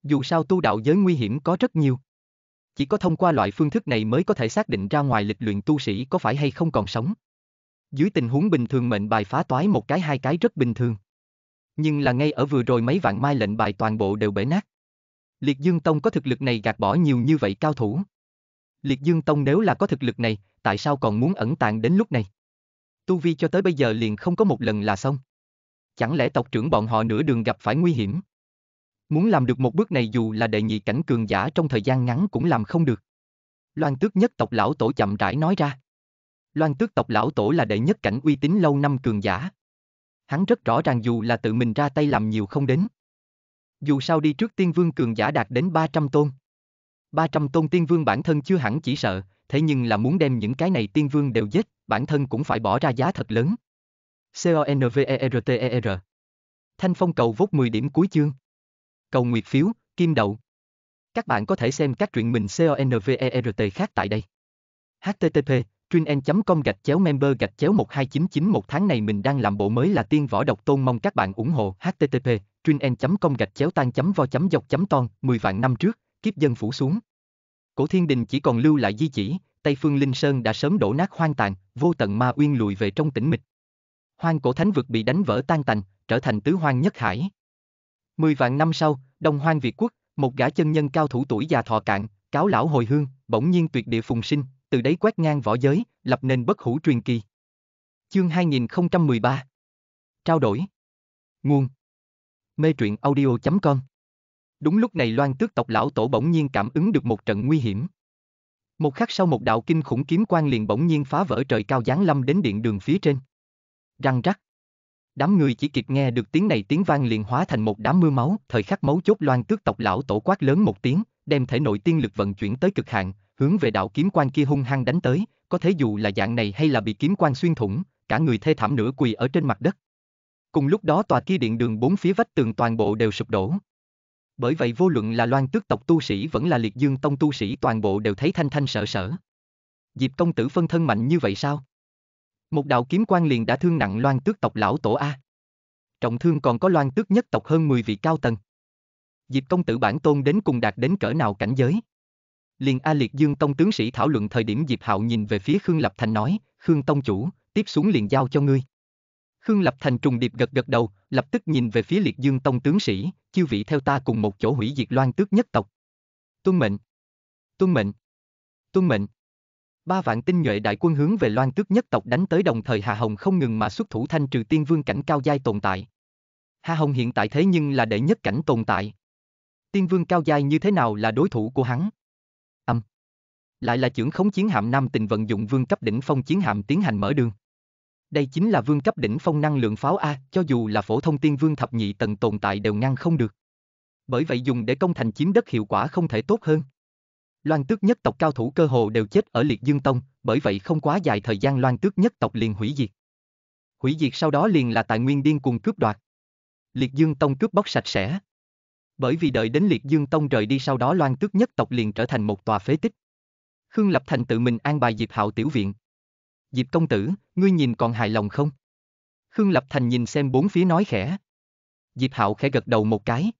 Dù sao tu đạo giới nguy hiểm có rất nhiều. Chỉ có thông qua loại phương thức này mới có thể xác định ra ngoài lịch luyện tu sĩ có phải hay không còn sống. Dưới tình huống bình thường mệnh bài phá toái một cái hai cái rất bình thường. Nhưng là ngay ở vừa rồi mấy vạn mai lệnh bài toàn bộ đều bể nát. Liệt Dương Tông có thực lực này gạt bỏ nhiều như vậy cao thủ. Liệt Dương Tông nếu là có thực lực này, tại sao còn muốn ẩn tàng đến lúc này? Tu Vi cho tới bây giờ liền không có một lần là xong. Chẳng lẽ tộc trưởng bọn họ nửa đường gặp phải nguy hiểm? Muốn làm được một bước này dù là đệ nhị cảnh cường giả trong thời gian ngắn cũng làm không được. Loan tước nhất tộc lão tổ chậm rãi nói ra. Loan tước tộc lão tổ là đệ nhất cảnh uy tín lâu năm cường giả. Hắn rất rõ ràng dù là tự mình ra tay làm nhiều không đến. Dù sao đi trước tiên vương cường giả đạt đến 300 tôn. 300 tôn tiên vương bản thân chưa hẳn chỉ sợ, thế nhưng là muốn đem những cái này tiên vương đều giết, bản thân cũng phải bỏ ra giá thật lớn. C-O-N-V-E-R-T-E-R e Thanh phong cầu vốt 10 điểm cuối chương. Cầu nguyệt phiếu, kim đậu. Các bạn có thể xem các truyện mình C-O-N-V-E-R-T khác tại đây. HTTP chuyên.com gạch chéo member gạch chéo 1299 tháng này mình đang làm bộ mới là tiên võ độc tôn mong các bạn ủng hộ http chuyên.com gạch chéo tan chấm vo chấm dọc chấm ton 10 vạn năm trước, kiếp dân phủ xuống. Cổ thiên đình chỉ còn lưu lại di chỉ, Tây Phương Linh Sơn đã sớm đổ nát hoang tàn, vô tận ma uyên lùi về trong tĩnh mịch. Hoang cổ thánh vực bị đánh vỡ tan tành, trở thành tứ hoang nhất hải. Mười vạn năm sau, Đông Hoang Việt Quốc, một gã chân nhân cao thủ tuổi già thọ cạn, cáo lão hồi hương, bỗng nhiên tuyệt địa phùng sinh, từ đấy quét ngang võ giới, lập nên bất hủ truyền kỳ. Chương 2013 Trao đổi Nguồn Mê truyện audio.com Đúng lúc này loan tước tộc lão tổ bỗng nhiên cảm ứng được một trận nguy hiểm. Một khắc sau một đạo kinh khủng kiếm quang liền bỗng nhiên phá vỡ trời cao giáng lâm đến điện đường phía trên. Răng rắc. Đám người chỉ kịp nghe được tiếng này tiếng vang liền hóa thành một đám mưa máu, thời khắc máu chốt loan tước tộc lão tổ quát lớn một tiếng, đem thể nội tiên lực vận chuyển tới cực hạn, hướng về đạo kiếm quan kia hung hăng đánh tới, có thế dù là dạng này hay là bị kiếm quan xuyên thủng, cả người thê thảm nửa quỳ ở trên mặt đất. Cùng lúc đó tòa kia điện đường bốn phía vách tường toàn bộ đều sụp đổ. Bởi vậy vô luận là loan tước tộc tu sĩ vẫn là liệt dương tông tu sĩ toàn bộ đều thấy thanh thanh sợ sợ. Diệp công tử phân thân mạnh như vậy sao? Một đạo kiếm quan liền đã thương nặng loan tước tộc lão tổ A. Trọng thương còn có loan tước nhất tộc hơn 10 vị cao tầng. Diệp công tử bản tôn đến cùng đạt đến cỡ nào cảnh giới? liền A Liệt Dương Tông tướng sĩ thảo luận thời điểm Diệp Hạo nhìn về phía Khương Lập Thành nói, Khương Tông chủ, tiếp xuống liền giao cho ngươi. Khương Lập Thành trùng điệp gật gật đầu, lập tức nhìn về phía Liệt Dương Tông tướng sĩ, chư vị theo ta cùng một chỗ hủy diệt loan tước nhất tộc. Tuân mệnh. Tuân mệnh. Tuân mệnh. Ba vạn tinh nhuệ đại quân hướng về loan tước nhất tộc đánh tới đồng thời Hà Hồng không ngừng mà xuất thủ thanh trừ tiên vương cảnh cao giai tồn tại. Hà Hồng hiện tại thế nhưng là đệ nhất cảnh tồn tại. Tiên vương cao giai như thế nào là đối thủ của hắn? Lại là trưởng khống chiến hạm Nam Tình vận dụng vương cấp đỉnh phong chiến hạm tiến hành mở đường. Đây chính là vương cấp đỉnh phong năng lượng pháo A, cho dù là phổ thông tiên vương thập nhị tầng tồn tại đều ngăn không được. Bởi vậy dùng để công thành chiếm đất hiệu quả không thể tốt hơn. Loan tước nhất tộc cao thủ cơ hồ đều chết ở liệt dương tông, bởi vậy không quá dài thời gian loan tước nhất tộc liền hủy diệt. Hủy diệt sau đó liền là tài nguyên điên cuồng cướp đoạt. Liệt dương tông cướp bóc sạch sẽ. Bởi vì đợi đến liệt dương tông rời đi sau đó loan tước nhất tộc liền trở thành một tòa phế tích. Khương Lập Thành tự mình an bài Diệp Hạo tiểu viện. Diệp công tử, ngươi nhìn còn hài lòng không? Khương Lập Thành nhìn xem bốn phía nói khẽ. Diệp Hạo khẽ gật đầu một cái.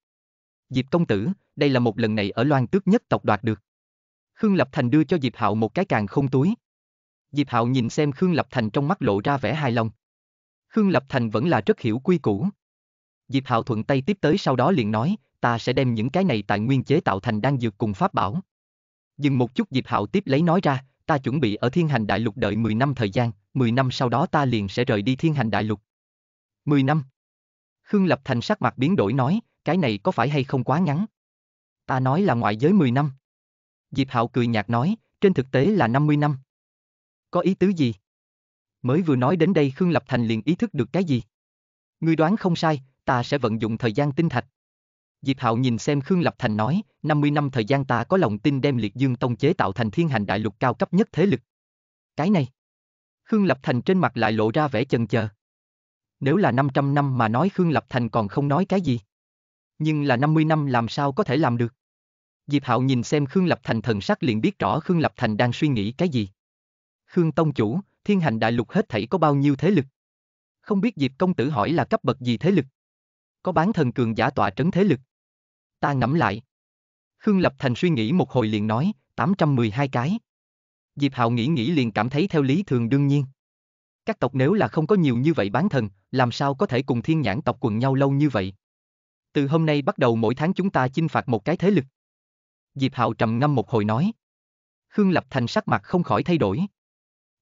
Diệp công tử, đây là một lần này ở Loan Tước nhất tộc đoạt được. Khương Lập Thành đưa cho Diệp Hạo một cái càng không túi. Diệp Hạo nhìn xem Khương Lập Thành trong mắt lộ ra vẻ hài lòng. Khương Lập Thành vẫn là rất hiểu quy củ. Diệp Hạo thuận tay tiếp tới sau đó liền nói, ta sẽ đem những cái này tài nguyên chế tạo thành đan dược cùng pháp bảo. Dừng một chút Diệp Hạo tiếp lấy nói ra, ta chuẩn bị ở thiên hành đại lục đợi 10 năm thời gian, 10 năm sau đó ta liền sẽ rời đi thiên hành đại lục. 10 năm. Khương Lập Thành sắc mặt biến đổi nói, cái này có phải hay không quá ngắn? Ta nói là ngoại giới 10 năm. Diệp Hạo cười nhạt nói, trên thực tế là 50 năm. Có ý tứ gì? Mới vừa nói đến đây Khương Lập Thành liền ý thức được cái gì? Ngươi đoán không sai, ta sẽ vận dụng thời gian tinh thạch. Diệp Hạo nhìn xem Khương Lập Thành nói, 50 năm thời gian ta có lòng tin đem liệt dương tông chế tạo thành thiên hành đại lục cao cấp nhất thế lực. Cái này. Khương Lập Thành trên mặt lại lộ ra vẻ chần chờ. Nếu là 500 năm mà nói Khương Lập Thành còn không nói cái gì. Nhưng là 50 năm làm sao có thể làm được. Diệp Hạo nhìn xem Khương Lập Thành thần sắc liền biết rõ Khương Lập Thành đang suy nghĩ cái gì. Khương Tông Chủ, thiên hành đại lục hết thảy có bao nhiêu thế lực? Không biết Diệp Công Tử hỏi là cấp bậc gì thế lực? Có bán thần cường giả tọa trấn thế lực? Ta ngẫm lại. Khương Lập Thành suy nghĩ một hồi liền nói, 812 cái. Diệp Hạo nghĩ nghĩ liền cảm thấy theo lý thường đương nhiên. Các tộc nếu là không có nhiều như vậy bán thần, làm sao có thể cùng thiên nhãn tộc quần nhau lâu như vậy? Từ hôm nay bắt đầu mỗi tháng chúng ta chinh phạt một cái thế lực. Diệp Hạo trầm ngâm một hồi nói. Khương Lập Thành sắc mặt không khỏi thay đổi.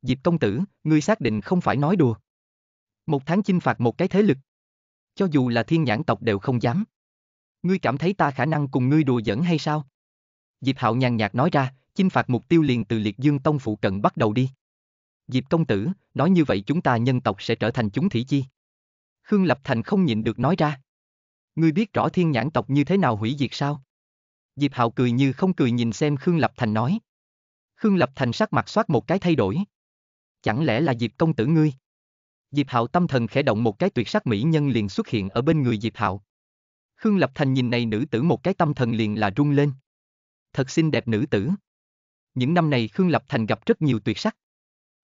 Diệp công tử, ngươi xác định không phải nói đùa. Một tháng chinh phạt một cái thế lực. Cho dù là thiên nhãn tộc đều không dám ngươi cảm thấy ta khả năng cùng ngươi đùa giỡn hay sao? Diệp Hạo nhàn nhạt nói ra, chinh phạt mục tiêu liền từ liệt dương tông phụ cận bắt đầu đi. Diệp công tử, nói như vậy chúng ta nhân tộc sẽ trở thành chúng thị chi. Khương Lập Thành không nhịn được nói ra. Ngươi biết rõ thiên nhãn tộc như thế nào hủy diệt sao? Diệp Hạo cười như không cười nhìn xem Khương Lập Thành nói. Khương Lập Thành sắc mặt soát một cái thay đổi. Chẳng lẽ là Diệp công tử ngươi? Diệp Hạo tâm thần khẽ động một cái tuyệt sắc mỹ nhân liền xuất hiện ở bên người Diệp Hạo. Khương Lập Thành nhìn này nữ tử một cái tâm thần liền là rung lên. Thật xinh đẹp nữ tử. Những năm này Khương Lập Thành gặp rất nhiều tuyệt sắc.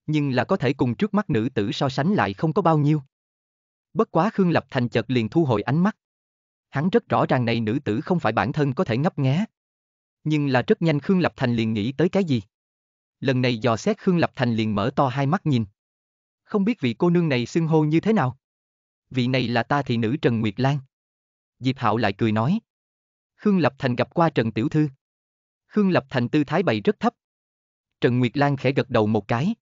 Nhưng là có thể cùng trước mắt nữ tử so sánh lại không có bao nhiêu. Bất quá Khương Lập Thành chợt liền thu hồi ánh mắt. Hắn rất rõ ràng này nữ tử không phải bản thân có thể ngấp nghé. Nhưng là rất nhanh Khương Lập Thành liền nghĩ tới cái gì. Lần này dò xét Khương Lập Thành liền mở to hai mắt nhìn. Không biết vị cô nương này xưng hô như thế nào. Vị này là ta thị nữ Trần Nguyệt Lan. Diệp Hạo lại cười nói. Khương Lập Thành gặp qua Trần Tiểu Thư. Khương Lập Thành tư thái bày rất thấp. Trần Nguyệt Lan khẽ gật đầu một cái.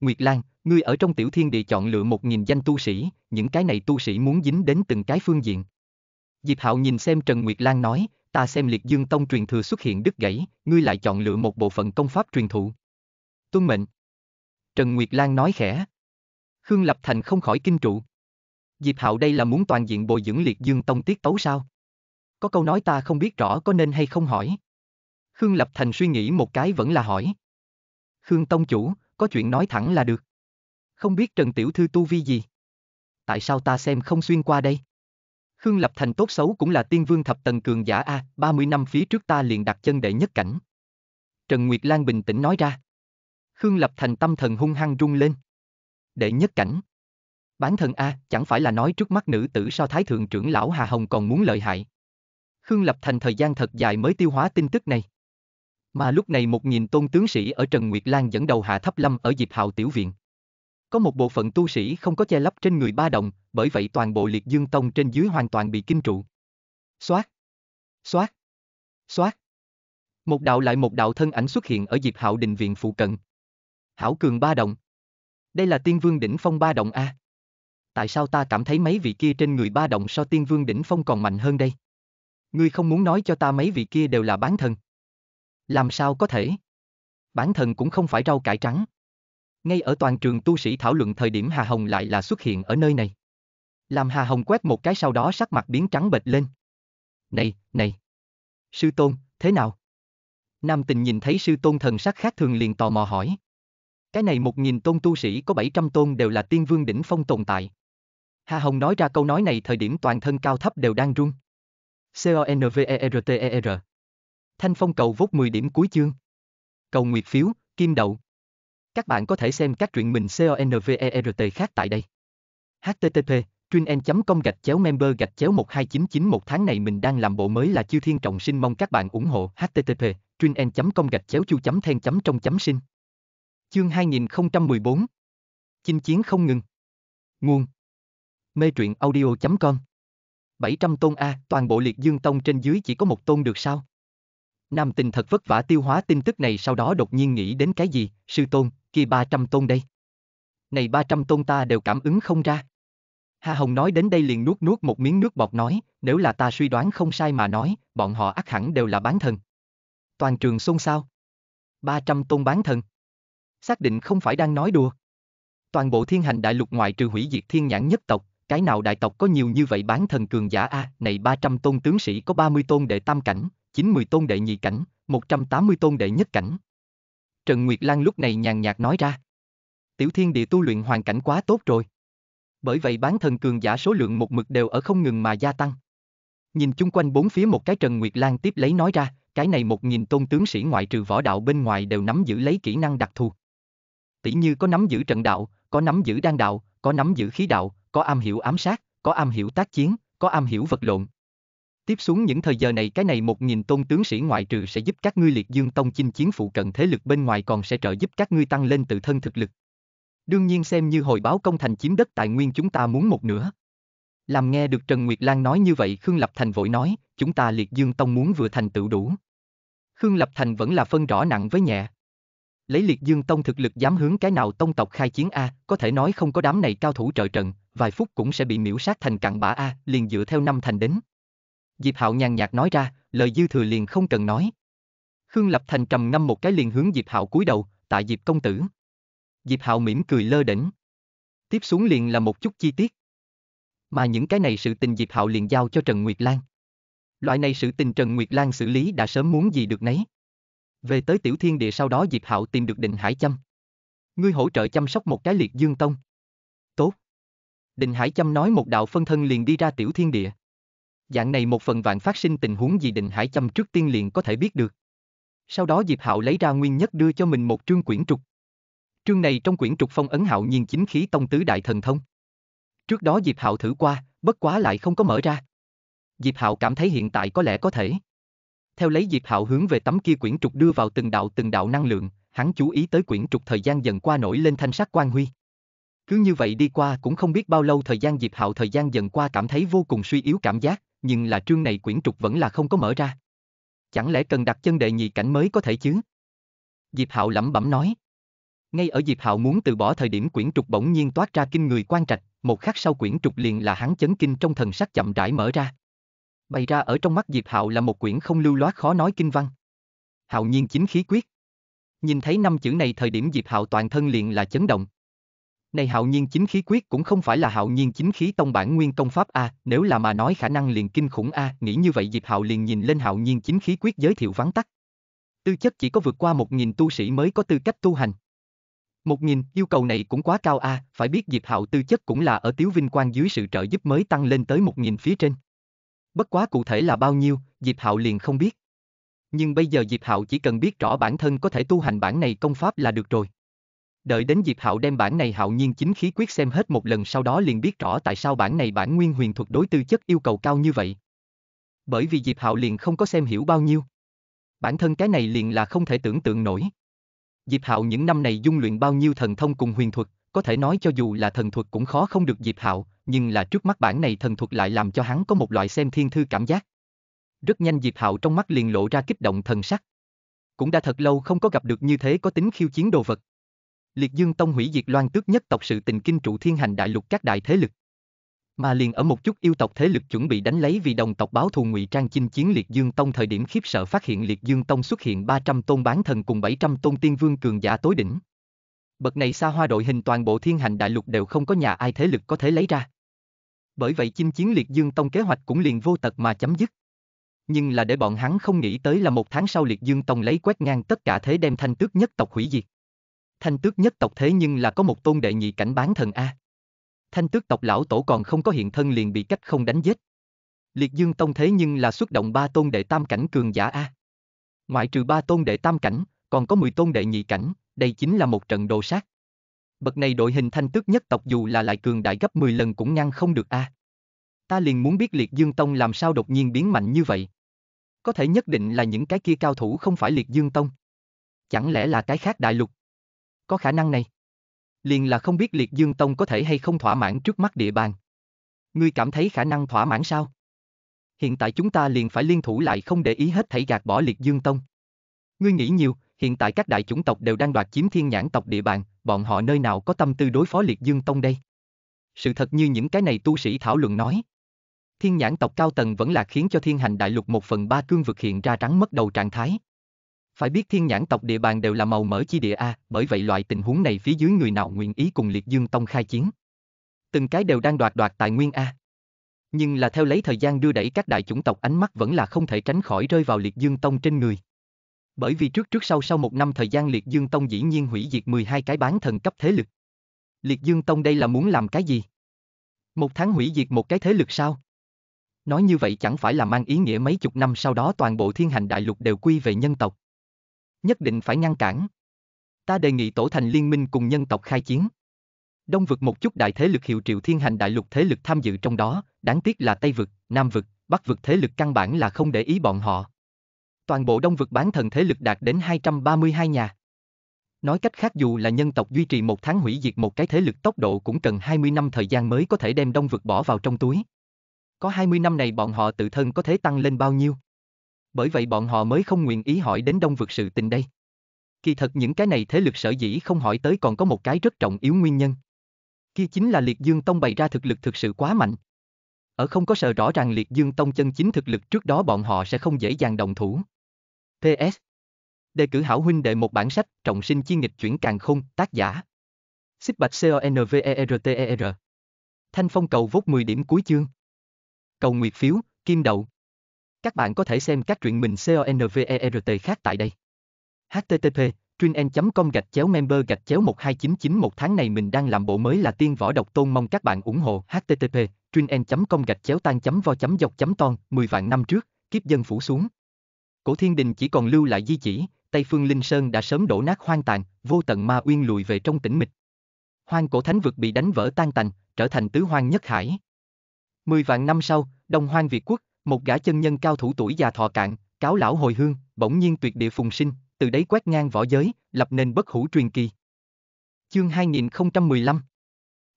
Nguyệt Lan, ngươi ở trong tiểu thiên địa chọn lựa một nghìn danh tu sĩ, những cái này tu sĩ muốn dính đến từng cái phương diện. Diệp Hạo nhìn xem Trần Nguyệt Lan nói, ta xem liệt dương tông truyền thừa xuất hiện đứt gãy, ngươi lại chọn lựa một bộ phận công pháp truyền thụ. Tuân mệnh. Trần Nguyệt Lan nói khẽ. Khương Lập Thành không khỏi kinh trụ. Diệp Hạo đây là muốn toàn diện bồi dưỡng liệt dương tông tiết tấu sao? Có câu nói ta không biết rõ có nên hay không hỏi. Khương Lập Thành suy nghĩ một cái vẫn là hỏi. Khương Tông Chủ, có chuyện nói thẳng là được. Không biết Trần Tiểu Thư tu vi gì? Tại sao ta xem không xuyên qua đây? Khương Lập Thành tốt xấu cũng là tiên vương thập tầng cường giả A, 30 năm phía trước ta liền đặt chân đệ nhất cảnh. Trần Nguyệt Lan bình tĩnh nói ra. Khương Lập Thành tâm thần hung hăng rung lên. Đệ nhất cảnh. Bán thân A, chẳng phải là nói trước mắt nữ tử so thái thượng trưởng lão Hà Hồng còn muốn lợi hại. Khương Lập Thành thời gian thật dài mới tiêu hóa tin tức này. Mà lúc này một nghìn tôn tướng sĩ ở Trần Nguyệt Lan dẫn đầu hạ thấp lâm ở dịp hào tiểu viện. Có một bộ phận tu sĩ không có che lấp trên người ba đồng, bởi vậy toàn bộ liệt dương tông trên dưới hoàn toàn bị kinh trụ. Xoát! Xoát! Xoát! Một đạo lại một đạo thân ảnh xuất hiện ở dịp hạo đình viện phụ cận. Hảo cường ba đồng. Đây là tiên vương đỉnh phong ba đồng A tại sao ta cảm thấy mấy vị kia trên người ba động so tiên vương đỉnh phong còn mạnh hơn đây? Ngươi không muốn nói cho ta mấy vị kia đều là bán thần. Làm sao có thể? Bán thần cũng không phải rau cải trắng. Ngay ở toàn trường tu sĩ thảo luận thời điểm Hà Hồng lại là xuất hiện ở nơi này. Làm Hà Hồng quét một cái sau đó sắc mặt biến trắng bệch lên. Này, này! Sư Tôn, thế nào? Nam tình nhìn thấy sư Tôn thần sắc khác thường liền tò mò hỏi. Cái này một nghìn tôn tu sĩ có 700 tôn đều là tiên vương đỉnh phong tồn tại, Ha Hồng nói ra câu nói này thời điểm toàn thân cao thấp đều đang run. C-O-N-V-E-R-T-E-R. E Thanh phong cầu vốt 10 điểm cuối chương. Cầu nguyệt phiếu, kim đậu. Các bạn có thể xem các truyện mình C-O-N-V-E-R-T khác tại đây. HTTP, chuyên.com gạch chéo member gạch chéo 1299 tháng này mình đang làm bộ mới là chiêu thiên trọng sinh mong các bạn ủng hộ HTTP, chuyên.com gạch chéo chu chấm then chấm trong chấm sinh. Chương 2014 Chinh chiến không ngừng Nguồn mê truyện audio.com 700 tôn A, toàn bộ liệt dương tông trên dưới chỉ có một tôn được sao? Nam tình thật vất vả tiêu hóa tin tức này sau đó đột nhiên nghĩ đến cái gì, sư tôn, kia 300 tôn đây. Này 300 tôn ta đều cảm ứng không ra. Hà Hồng nói đến đây liền nuốt nuốt một miếng nước bọt nói, nếu là ta suy đoán không sai mà nói, bọn họ ắt hẳn đều là bán thần. Toàn trường xôn xao. 300 tôn bán thần. Xác định không phải đang nói đùa. Toàn bộ thiên hành đại lục ngoại trừ hủy diệt thiên nhãn nhất tộc, cái nào đại tộc có nhiều như vậy bán thần cường giả a, à, này 300 tôn tướng sĩ có 30 tôn đệ tam cảnh, 90 tôn đệ nhị cảnh, 180 tôn đệ nhất cảnh. Trần Nguyệt Lan lúc này nhàn nhạt nói ra. Tiểu thiên địa tu luyện hoàn cảnh quá tốt rồi. Bởi vậy bán thần cường giả số lượng một mực đều ở không ngừng mà gia tăng. Nhìn chung quanh bốn phía một cái Trần Nguyệt Lan tiếp lấy nói ra, cái này một nghìn tôn tướng sĩ ngoại trừ võ đạo bên ngoài đều nắm giữ lấy kỹ năng đặc thù. Tỷ như có nắm giữ trận đạo, có nắm giữ đan đạo, có nắm giữ khí đạo, có am hiểu ám sát, có am hiểu tác chiến, có am hiểu vật lộn. Tiếp xuống những thời giờ này cái này một nghìn tôn tướng sĩ ngoại trừ sẽ giúp các ngươi liệt dương tông chinh chiến phụ cận thế lực bên ngoài còn sẽ trợ giúp các ngươi tăng lên tự thân thực lực. Đương nhiên xem như hồi báo công thành chiếm đất tài nguyên chúng ta muốn một nửa. Làm nghe được Trần Nguyệt Lan nói như vậy Khương Lập Thành vội nói, chúng ta liệt dương tông muốn vừa thành tựu đủ. Khương Lập Thành vẫn là phân rõ nặng với nhẹ. Lấy liệt dương tông thực lực dám hướng cái nào tông tộc khai chiến A, có thể nói không có đám này cao thủ trợ trận, vài phút cũng sẽ bị miễu sát thành cặn bã a, liền dựa theo năm thành đến. Diệp Hạo nhàn nhạt nói ra, lời dư thừa liền không cần nói. Khương Lập Thành trầm ngâm một cái liền hướng Diệp Hạo cúi đầu, tại Diệp công tử. Diệp Hạo mỉm cười lơ đỉnh. Tiếp xuống liền là một chút chi tiết. Mà những cái này sự tình Diệp Hạo liền giao cho Trần Nguyệt Lan. Loại này sự tình Trần Nguyệt Lan xử lý đã sớm muốn gì được nấy. Về tới Tiểu Thiên Địa sau đó Diệp Hạo tìm được Định Hải Châm. Ngươi hỗ trợ chăm sóc một cái liệt dương tông. Đình Hải Châm nói một đạo phân thân liền đi ra tiểu thiên địa. Dạng này một phần vạn phát sinh tình huống gì Đình Hải Châm trước tiên liền có thể biết được. Sau đó Diệp Hạo lấy ra nguyên nhất đưa cho mình một trương quyển trục. Trương này trong quyển trục phong ấn Hạo nhiên chính khí tông tứ đại thần thông. Trước đó Diệp Hạo thử qua, bất quá lại không có mở ra. Diệp Hạo cảm thấy hiện tại có lẽ có thể. Theo lấy Diệp Hạo hướng về tấm kia quyển trục đưa vào từng đạo từng đạo năng lượng, hắn chú ý tới quyển trục thời gian dần qua nổi lên thanh sắc quang huy. Cứ như vậy đi qua cũng không biết bao lâu thời gian Diệp Hạo thời gian dần qua cảm thấy vô cùng suy yếu cảm giác, nhưng là trương này quyển trục vẫn là không có mở ra. Chẳng lẽ cần đặt chân đệ nhị cảnh mới có thể chứ? Diệp Hạo lẩm bẩm nói. Ngay ở Diệp Hạo muốn từ bỏ thời điểm quyển trục bỗng nhiên toát ra kinh người quan trạch, một khắc sau quyển trục liền là hắn chấn kinh trong thần sắc chậm rãi mở ra. Bày ra ở trong mắt Diệp Hạo là một quyển không lưu loát khó nói kinh văn. Hạo nhiên chính khí quyết. Nhìn thấy năm chữ này thời điểm Diệp Hạo toàn thân liền là chấn động, này hạo nhiên chính khí quyết cũng không phải là hạo nhiên chính khí tông bản nguyên công pháp a, nếu là mà nói khả năng liền kinh khủng a, nghĩ như vậy Diệp Hạo liền nhìn lên hạo nhiên chính khí quyết giới thiệu vắn tắt. Tư chất chỉ có vượt qua một nghìn tu sĩ mới có tư cách tu hành. Một nghìn, yêu cầu này cũng quá cao a, phải biết Diệp Hạo tư chất cũng là ở Tiếu Vinh Quang dưới sự trợ giúp mới tăng lên tới một nghìn phía trên. Bất quá cụ thể là bao nhiêu, Diệp Hạo liền không biết. Nhưng bây giờ Diệp Hạo chỉ cần biết rõ bản thân có thể tu hành bản này công pháp là được rồi đợi đến dịp Hạo đem bản này Hạo Nhiên chính khí quyết xem hết một lần sau đó liền biết rõ tại sao bản này bản nguyên huyền thuật đối tư chất yêu cầu cao như vậy. Bởi vì dịp Hạo liền không có xem hiểu bao nhiêu. Bản thân cái này liền là không thể tưởng tượng nổi. dịp Hạo những năm này dung luyện bao nhiêu thần thông cùng huyền thuật, có thể nói cho dù là thần thuật cũng khó không được dịp Hạo, nhưng là trước mắt bản này thần thuật lại làm cho hắn có một loại xem thiên thư cảm giác. Rất nhanh dịp Hạo trong mắt liền lộ ra kích động thần sắc. Cũng đã thật lâu không có gặp được như thế có tính khiêu chiến đồ vật liệt dương tông hủy diệt loan tước nhất tộc sự tình kinh trụ thiên hành đại lục các đại thế lực mà liền ở một chút yêu tộc thế lực chuẩn bị đánh lấy vì đồng tộc báo thù ngụy trang chinh chiến liệt dương tông thời điểm khiếp sợ phát hiện liệt dương tông xuất hiện 300 tôn bán thần cùng 700 tôn tiên vương cường giả tối đỉnh bậc này xa hoa đội hình toàn bộ thiên hành đại lục đều không có nhà ai thế lực có thể lấy ra bởi vậy chinh chiến liệt dương tông kế hoạch cũng liền vô tật mà chấm dứt nhưng là để bọn hắn không nghĩ tới là một tháng sau liệt dương tông lấy quét ngang tất cả thế đem thanh tước nhất tộc hủy diệt Thanh tước nhất tộc thế nhưng là có một tôn đệ nhị cảnh bán thần A. Thanh tước tộc lão tổ còn không có hiện thân liền bị cách không đánh giết. Liệt dương tông thế nhưng là xuất động ba tôn đệ tam cảnh cường giả A. Ngoại trừ ba tôn đệ tam cảnh, còn có mười tôn đệ nhị cảnh, đây chính là một trận đồ sát. Bậc này đội hình thanh tước nhất tộc dù là lại cường đại gấp 10 lần cũng ngăn không được A. Ta liền muốn biết liệt dương tông làm sao đột nhiên biến mạnh như vậy. Có thể nhất định là những cái kia cao thủ không phải liệt dương tông. Chẳng lẽ là cái khác đại lục? có khả năng này. Liền là không biết liệt dương tông có thể hay không thỏa mãn trước mắt địa bàn. Ngươi cảm thấy khả năng thỏa mãn sao? Hiện tại chúng ta liền phải liên thủ lại không để ý hết thảy gạt bỏ liệt dương tông. Ngươi nghĩ nhiều, hiện tại các đại chủng tộc đều đang đoạt chiếm thiên nhãn tộc địa bàn, bọn họ nơi nào có tâm tư đối phó liệt dương tông đây? Sự thật như những cái này tu sĩ thảo luận nói. Thiên nhãn tộc cao tầng vẫn là khiến cho thiên hành đại lục một phần ba cương vực hiện ra trắng mất đầu trạng thái. Phải biết thiên nhãn tộc địa bàn đều là màu mỡ chi địa A, bởi vậy loại tình huống này phía dưới người nào nguyện ý cùng liệt dương tông khai chiến. Từng cái đều đang đoạt đoạt tài nguyên A. Nhưng là theo lấy thời gian đưa đẩy các đại chủng tộc ánh mắt vẫn là không thể tránh khỏi rơi vào liệt dương tông trên người. Bởi vì trước trước sau sau một năm thời gian liệt dương tông dĩ nhiên hủy diệt 12 cái bán thần cấp thế lực. Liệt dương tông đây là muốn làm cái gì? Một tháng hủy diệt một cái thế lực sao? Nói như vậy chẳng phải là mang ý nghĩa mấy chục năm sau đó toàn bộ thiên hành đại lục đều quy về nhân tộc nhất định phải ngăn cản. Ta đề nghị tổ thành liên minh cùng nhân tộc khai chiến. Đông vực một chút đại thế lực hiệu triệu thiên hành đại lục thế lực tham dự trong đó, đáng tiếc là Tây vực, Nam vực, Bắc vực thế lực căn bản là không để ý bọn họ. Toàn bộ Đông vực bán thần thế lực đạt đến 232 nhà. Nói cách khác dù là nhân tộc duy trì một tháng hủy diệt một cái thế lực tốc độ cũng cần 20 năm thời gian mới có thể đem Đông vực bỏ vào trong túi. Có 20 năm này bọn họ tự thân có thể tăng lên bao nhiêu? bởi vậy bọn họ mới không nguyện ý hỏi đến đông vực sự tình đây. Kỳ thật những cái này thế lực sở dĩ không hỏi tới còn có một cái rất trọng yếu nguyên nhân. Kia chính là Liệt Dương Tông bày ra thực lực thực sự quá mạnh. Ở không có sợ rõ ràng Liệt Dương Tông chân chính thực lực trước đó bọn họ sẽ không dễ dàng đồng thủ. PS. Đề cử hảo huynh đệ một bản sách Trọng sinh chi nghịch chuyển càng khôn, tác giả. Xích bạch n v e e r t e r Thanh phong cầu vốt 10 điểm cuối chương. Cầu nguyệt phiếu, kim đậu. Các bạn có thể xem các truyện mình convert khác tại đây. HTTP truyenen com gạch chéo member gạch chéo 1299 một tháng này mình đang làm bộ mới là tiên võ độc tôn mong các bạn ủng hộ http truyenen com gạch chéo tan chấm vo chấm dọc chấm ton 10 vạn năm trước kiếp dân phủ xuống cổ thiên đình chỉ còn lưu lại di chỉ tây phương linh sơn đã sớm đổ nát hoang tàn vô tận ma uyên lùi về trong tĩnh mịch hoang cổ thánh vực bị đánh vỡ tan tành trở thành tứ hoang nhất hải 10 vạn năm sau đông hoang việt quốc một gã chân nhân cao thủ tuổi già thọ cạn, cáo lão hồi hương, bỗng nhiên tuyệt địa phùng sinh, từ đấy quét ngang võ giới, lập nên bất hủ truyền kỳ. Chương 2015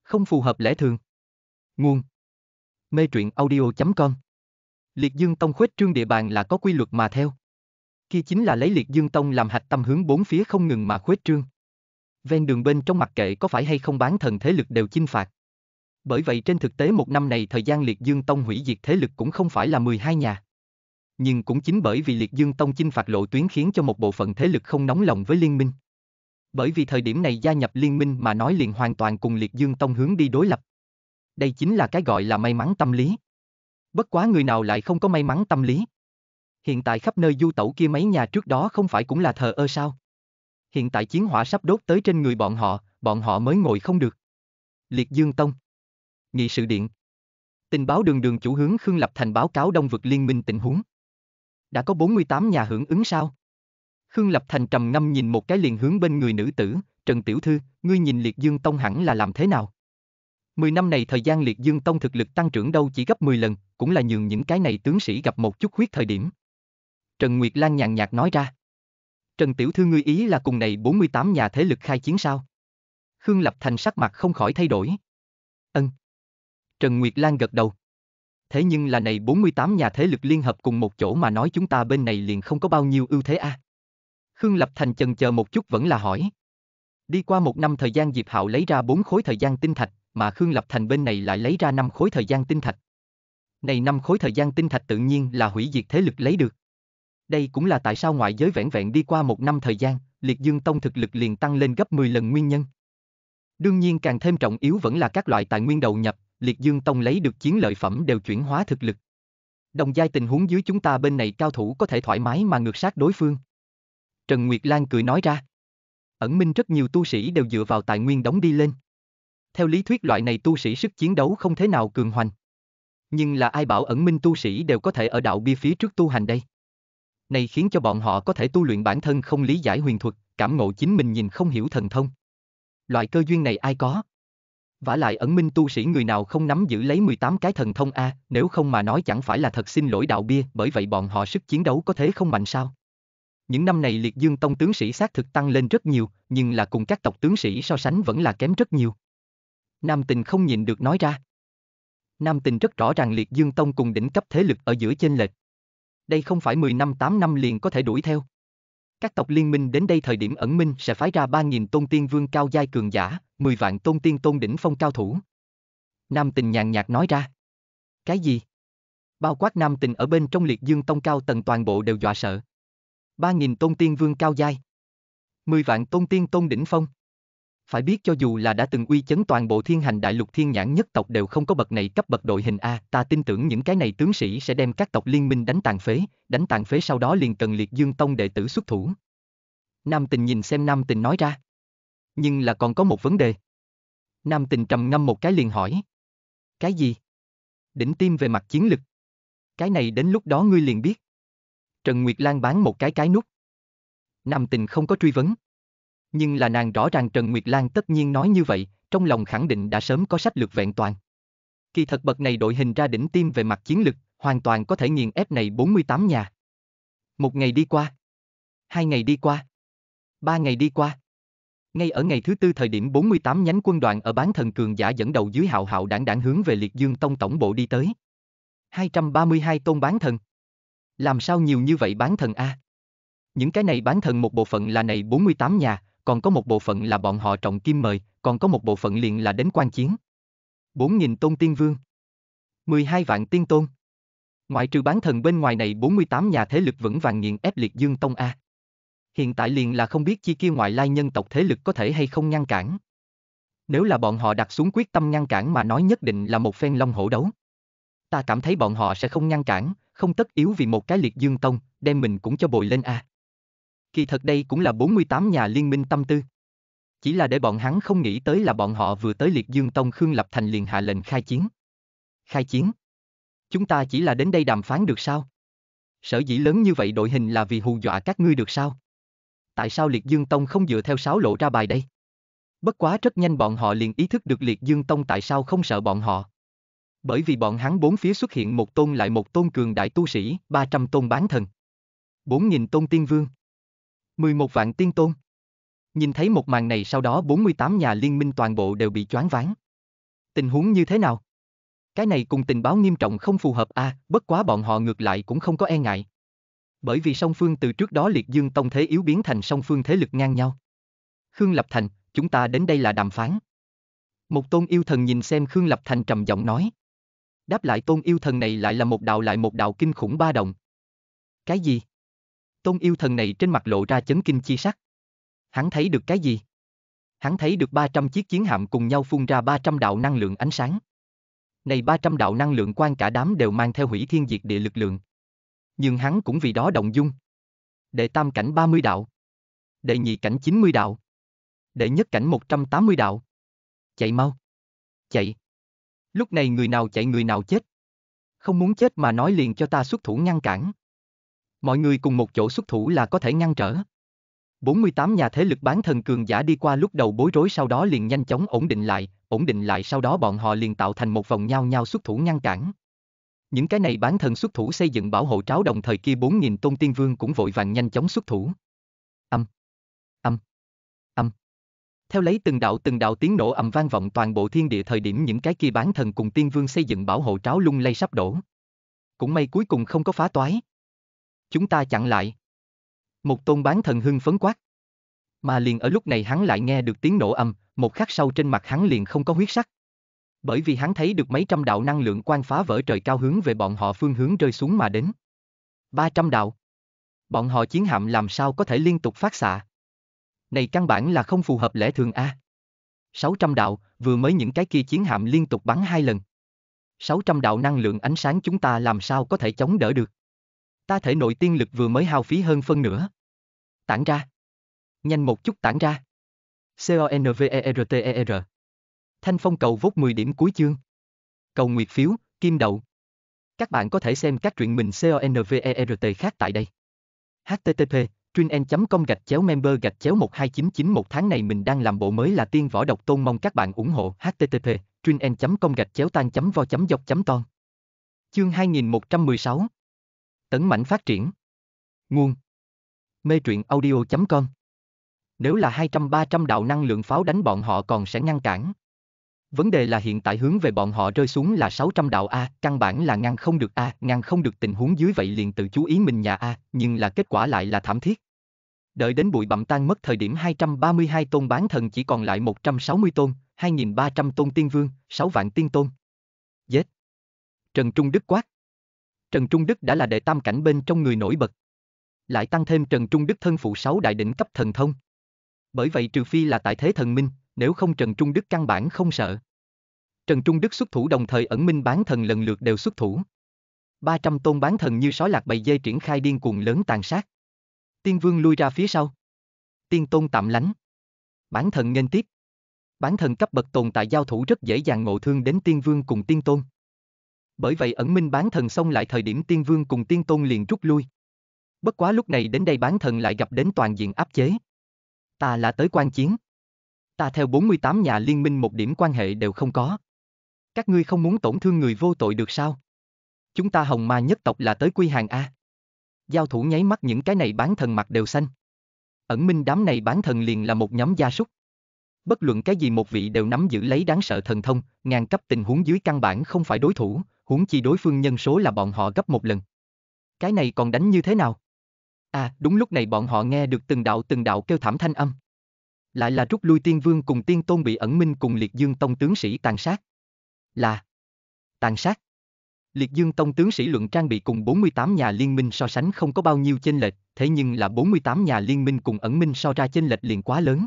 Không phù hợp lẽ thường Nguồn Mê truyện audio.com Liệt Dương Tông khuếch trương địa bàn là có quy luật mà theo. Kia chính là lấy Liệt Dương Tông làm hạch tâm hướng bốn phía không ngừng mà khuếch trương. Ven đường bên trong mặt kệ có phải hay không bán thần thế lực đều chinh phạt. Bởi vậy trên thực tế một năm này thời gian Liệt Dương Tông hủy diệt thế lực cũng không phải là 12 nhà. Nhưng cũng chính bởi vì Liệt Dương Tông chinh phạt lộ tuyến khiến cho một bộ phận thế lực không nóng lòng với liên minh. Bởi vì thời điểm này gia nhập liên minh mà nói liền hoàn toàn cùng Liệt Dương Tông hướng đi đối lập. Đây chính là cái gọi là may mắn tâm lý. Bất quá người nào lại không có may mắn tâm lý. Hiện tại khắp nơi du tẩu kia mấy nhà trước đó không phải cũng là thờ ơ sao? Hiện tại chiến hỏa sắp đốt tới trên người bọn họ, bọn họ mới ngồi không được. Liệt Dương Tông nghị sự điện. Tình báo đường đường chủ hướng Khương Lập Thành báo cáo Đông vực liên minh tình huống. Đã có 48 nhà hưởng ứng sao? Khương Lập Thành trầm ngâm nhìn một cái liền hướng bên người nữ tử, Trần Tiểu Thư, ngươi nhìn Liệt Dương Tông hẳn là làm thế nào? Mười năm này thời gian Liệt Dương Tông thực lực tăng trưởng đâu chỉ gấp 10 lần, cũng là nhường những cái này tướng sĩ gặp một chút huyết thời điểm. Trần Nguyệt Lan nhàn nhạt nói ra. Trần Tiểu Thư ngươi ý là cùng này 48 nhà thế lực khai chiến sao? Khương Lập Thành sắc mặt không khỏi thay đổi. Ân. Trần Nguyệt Lan gật đầu. Thế nhưng là này 48 nhà thế lực liên hợp cùng một chỗ mà nói chúng ta bên này liền không có bao nhiêu ưu thế a. À? Khương Lập Thành chần chờ một chút vẫn là hỏi. Đi qua một năm thời gian Diệp Hạo lấy ra bốn khối thời gian tinh thạch, mà Khương Lập Thành bên này lại lấy ra năm khối thời gian tinh thạch. Này năm khối thời gian tinh thạch tự nhiên là hủy diệt thế lực lấy được. Đây cũng là tại sao ngoại giới vẹn vẹn đi qua một năm thời gian, Liệt Dương Tông thực lực liền tăng lên gấp 10 lần nguyên nhân. Đương nhiên càng thêm trọng yếu vẫn là các loại tài nguyên đầu nhập, liệt dương tông lấy được chiến lợi phẩm đều chuyển hóa thực lực. Đồng giai tình huống dưới chúng ta bên này cao thủ có thể thoải mái mà ngược sát đối phương. Trần Nguyệt Lan cười nói ra. Ẩn minh rất nhiều tu sĩ đều dựa vào tài nguyên đóng đi lên. Theo lý thuyết loại này tu sĩ sức chiến đấu không thế nào cường hoành. Nhưng là ai bảo ẩn minh tu sĩ đều có thể ở đạo bia phía trước tu hành đây? Này khiến cho bọn họ có thể tu luyện bản thân không lý giải huyền thuật, cảm ngộ chính mình nhìn không hiểu thần thông. Loại cơ duyên này ai có? vả lại ẩn minh tu sĩ người nào không nắm giữ lấy 18 cái thần thông A, nếu không mà nói chẳng phải là thật xin lỗi đạo bia, bởi vậy bọn họ sức chiến đấu có thế không mạnh sao? Những năm này liệt dương tông tướng sĩ xác thực tăng lên rất nhiều, nhưng là cùng các tộc tướng sĩ so sánh vẫn là kém rất nhiều. Nam tình không nhìn được nói ra. Nam tình rất rõ ràng liệt dương tông cùng đỉnh cấp thế lực ở giữa chênh lệch. Đây không phải 10 năm 8 năm liền có thể đuổi theo. Các tộc liên minh đến đây thời điểm ẩn minh sẽ phái ra 3.000 tôn tiên vương cao giai cường giả, 10 vạn tôn tiên tôn đỉnh phong cao thủ. Nam tình nhàn nhạt nói ra. Cái gì? Bao quát nam tình ở bên trong liệt dương tông cao tầng toàn bộ đều dọa sợ. 3.000 tôn tiên vương cao giai. 10 vạn tôn tiên tôn đỉnh phong. Phải biết cho dù là đã từng uy chấn toàn bộ thiên hành đại lục thiên nhãn nhất tộc đều không có bậc này cấp bậc đội hình A, ta tin tưởng những cái này tướng sĩ sẽ đem các tộc liên minh đánh tàn phế, đánh tàn phế sau đó liền cần liệt dương tông đệ tử xuất thủ. Nam tình nhìn xem Nam tình nói ra. Nhưng là còn có một vấn đề. Nam tình trầm ngâm một cái liền hỏi. Cái gì? Đỉnh tim về mặt chiến lực. Cái này đến lúc đó ngươi liền biết. Trần Nguyệt Lan bán một cái cái nút. Nam tình không có truy vấn nhưng là nàng rõ ràng Trần Nguyệt Lan tất nhiên nói như vậy, trong lòng khẳng định đã sớm có sách lược vẹn toàn. Kỳ thật bậc này đội hình ra đỉnh tim về mặt chiến lực, hoàn toàn có thể nghiền ép này 48 nhà. Một ngày đi qua. Hai ngày đi qua. Ba ngày đi qua. Ngay ở ngày thứ tư thời điểm 48 nhánh quân đoàn ở bán thần cường giả dẫn đầu dưới hạo hạo đảng đảng hướng về liệt dương tông tổng bộ đi tới. 232 tôn bán thần. Làm sao nhiều như vậy bán thần A? Những cái này bán thần một bộ phận là này 48 nhà, còn có một bộ phận là bọn họ trọng kim mời, còn có một bộ phận liền là đến quan chiến. 4.000 tôn tiên vương 12 vạn tiên tôn Ngoại trừ bán thần bên ngoài này 48 nhà thế lực vững vàng nghiện ép liệt dương tông A. Hiện tại liền là không biết chi kia ngoại lai nhân tộc thế lực có thể hay không ngăn cản. Nếu là bọn họ đặt xuống quyết tâm ngăn cản mà nói nhất định là một phen long hổ đấu. Ta cảm thấy bọn họ sẽ không ngăn cản, không tất yếu vì một cái liệt dương tông, đem mình cũng cho bồi lên A. Kỳ thật đây cũng là 48 nhà liên minh tâm tư. Chỉ là để bọn hắn không nghĩ tới là bọn họ vừa tới liệt dương tông Khương Lập Thành liền hạ lệnh khai chiến. Khai chiến? Chúng ta chỉ là đến đây đàm phán được sao? Sở dĩ lớn như vậy đội hình là vì hù dọa các ngươi được sao? Tại sao liệt dương tông không dựa theo sáo lộ ra bài đây? Bất quá rất nhanh bọn họ liền ý thức được liệt dương tông tại sao không sợ bọn họ. Bởi vì bọn hắn bốn phía xuất hiện một tôn lại một tôn cường đại tu sĩ, 300 tôn bán thần. 4.000 tôn tiên vương. 11 vạn tiên tôn. Nhìn thấy một màn này sau đó 48 nhà liên minh toàn bộ đều bị choáng váng. Tình huống như thế nào? Cái này cùng tình báo nghiêm trọng không phù hợp a, à, bất quá bọn họ ngược lại cũng không có e ngại. Bởi vì song phương từ trước đó liệt dương tông thế yếu biến thành song phương thế lực ngang nhau. Khương Lập Thành, chúng ta đến đây là đàm phán. Một tôn yêu thần nhìn xem Khương Lập Thành trầm giọng nói. Đáp lại tôn yêu thần này lại là một đạo lại một đạo kinh khủng ba động. Cái gì? tôn yêu thần này trên mặt lộ ra chấn kinh chi sắc. Hắn thấy được cái gì? Hắn thấy được 300 chiếc chiến hạm cùng nhau phun ra 300 đạo năng lượng ánh sáng. Này 300 đạo năng lượng quan cả đám đều mang theo hủy thiên diệt địa lực lượng. Nhưng hắn cũng vì đó động dung. Đệ tam cảnh 30 đạo. Đệ nhị cảnh 90 đạo. Đệ nhất cảnh 180 đạo. Chạy mau. Chạy. Lúc này người nào chạy người nào chết. Không muốn chết mà nói liền cho ta xuất thủ ngăn cản. Mọi người cùng một chỗ xuất thủ là có thể ngăn trở. 48 nhà thế lực bán thần cường giả đi qua lúc đầu bối rối sau đó liền nhanh chóng ổn định lại, ổn định lại sau đó bọn họ liền tạo thành một vòng nhau nhau xuất thủ ngăn cản. Những cái này bán thần xuất thủ xây dựng bảo hộ tráo đồng thời kia 4.000 tôn tiên vương cũng vội vàng nhanh chóng xuất thủ. Âm. Âm. Âm. Theo lấy từng đạo từng đạo tiếng nổ ầm vang vọng toàn bộ thiên địa thời điểm những cái kia bán thần cùng tiên vương xây dựng bảo hộ tráo lung lay sắp đổ. Cũng may cuối cùng không có phá toái, chúng ta chặn lại. Một tôn bán thần hưng phấn quát. Mà liền ở lúc này hắn lại nghe được tiếng nổ âm, một khắc sau trên mặt hắn liền không có huyết sắc. Bởi vì hắn thấy được mấy trăm đạo năng lượng quan phá vỡ trời cao hướng về bọn họ phương hướng rơi xuống mà đến. 300 đạo. Bọn họ chiến hạm làm sao có thể liên tục phát xạ? Này căn bản là không phù hợp lẽ thường a. À? 600 đạo, vừa mới những cái kia chiến hạm liên tục bắn hai lần. 600 đạo năng lượng ánh sáng chúng ta làm sao có thể chống đỡ được? ta thể nội tiên lực vừa mới hao phí hơn phân nữa, Tản ra. Nhanh một chút tản ra. C-O-N-V-E-R-T-E-R. -E, e Thanh phong cầu vốt 10 điểm cuối chương. Cầu nguyệt phiếu, kim đậu. Các bạn có thể xem các truyện mình C o n v e r t khác tại đây. HTTP, truyện.com gạch chéo member gạch chéo 129991 tháng này mình đang làm bộ mới là tiên võ độc tôn mong các bạn ủng hộ HTTP, truyện.com gạch chéo tan chấm vo chấm dọc chấm ton. Chương 2116 Tấn Mạnh phát triển. Nguồn. Mê truyện audio.com Nếu là 200-300 đạo năng lượng pháo đánh bọn họ còn sẽ ngăn cản. Vấn đề là hiện tại hướng về bọn họ rơi xuống là 600 đạo A, căn bản là ngăn không được A, ngăn không được tình huống dưới vậy liền tự chú ý mình nhà A, nhưng là kết quả lại là thảm thiết. Đợi đến bụi bặm tan mất thời điểm 232 tôn bán thần chỉ còn lại 160 tôn, 2.300 tôn tiên vương, 6 vạn tiên tôn. Giết! Trần Trung Đức quát. Trần Trung Đức đã là đệ tam cảnh bên trong người nổi bật. Lại tăng thêm Trần Trung Đức thân phụ sáu đại đỉnh cấp thần thông. Bởi vậy trừ phi là tại thế thần minh, nếu không Trần Trung Đức căn bản không sợ. Trần Trung Đức xuất thủ đồng thời ẩn minh bán thần lần lượt đều xuất thủ. 300 tôn bán thần như sói lạc bầy dê triển khai điên cuồng lớn tàn sát. Tiên vương lui ra phía sau. Tiên tôn tạm lánh. Bán thần nghênh tiếp. Bán thần cấp bậc tồn tại giao thủ rất dễ dàng ngộ thương đến tiên vương cùng tiên tôn bởi vậy ẩn minh bán thần xong lại thời điểm tiên vương cùng tiên tôn liền rút lui. Bất quá lúc này đến đây bán thần lại gặp đến toàn diện áp chế. Ta là tới quan chiến. Ta theo 48 nhà liên minh một điểm quan hệ đều không có. Các ngươi không muốn tổn thương người vô tội được sao? Chúng ta hồng ma nhất tộc là tới quy hàng A. Giao thủ nháy mắt những cái này bán thần mặt đều xanh. Ẩn minh đám này bán thần liền là một nhóm gia súc. Bất luận cái gì một vị đều nắm giữ lấy đáng sợ thần thông, ngàn cấp tình huống dưới căn bản không phải đối thủ, huống chi đối phương nhân số là bọn họ gấp một lần. Cái này còn đánh như thế nào? À, đúng lúc này bọn họ nghe được từng đạo từng đạo kêu thảm thanh âm. Lại là rút lui tiên vương cùng tiên tôn bị ẩn minh cùng liệt dương tông tướng sĩ tàn sát. Là tàn sát. Liệt Dương Tông tướng sĩ luận trang bị cùng 48 nhà liên minh so sánh không có bao nhiêu chênh lệch, thế nhưng là 48 nhà liên minh cùng ẩn minh so ra chênh lệch liền quá lớn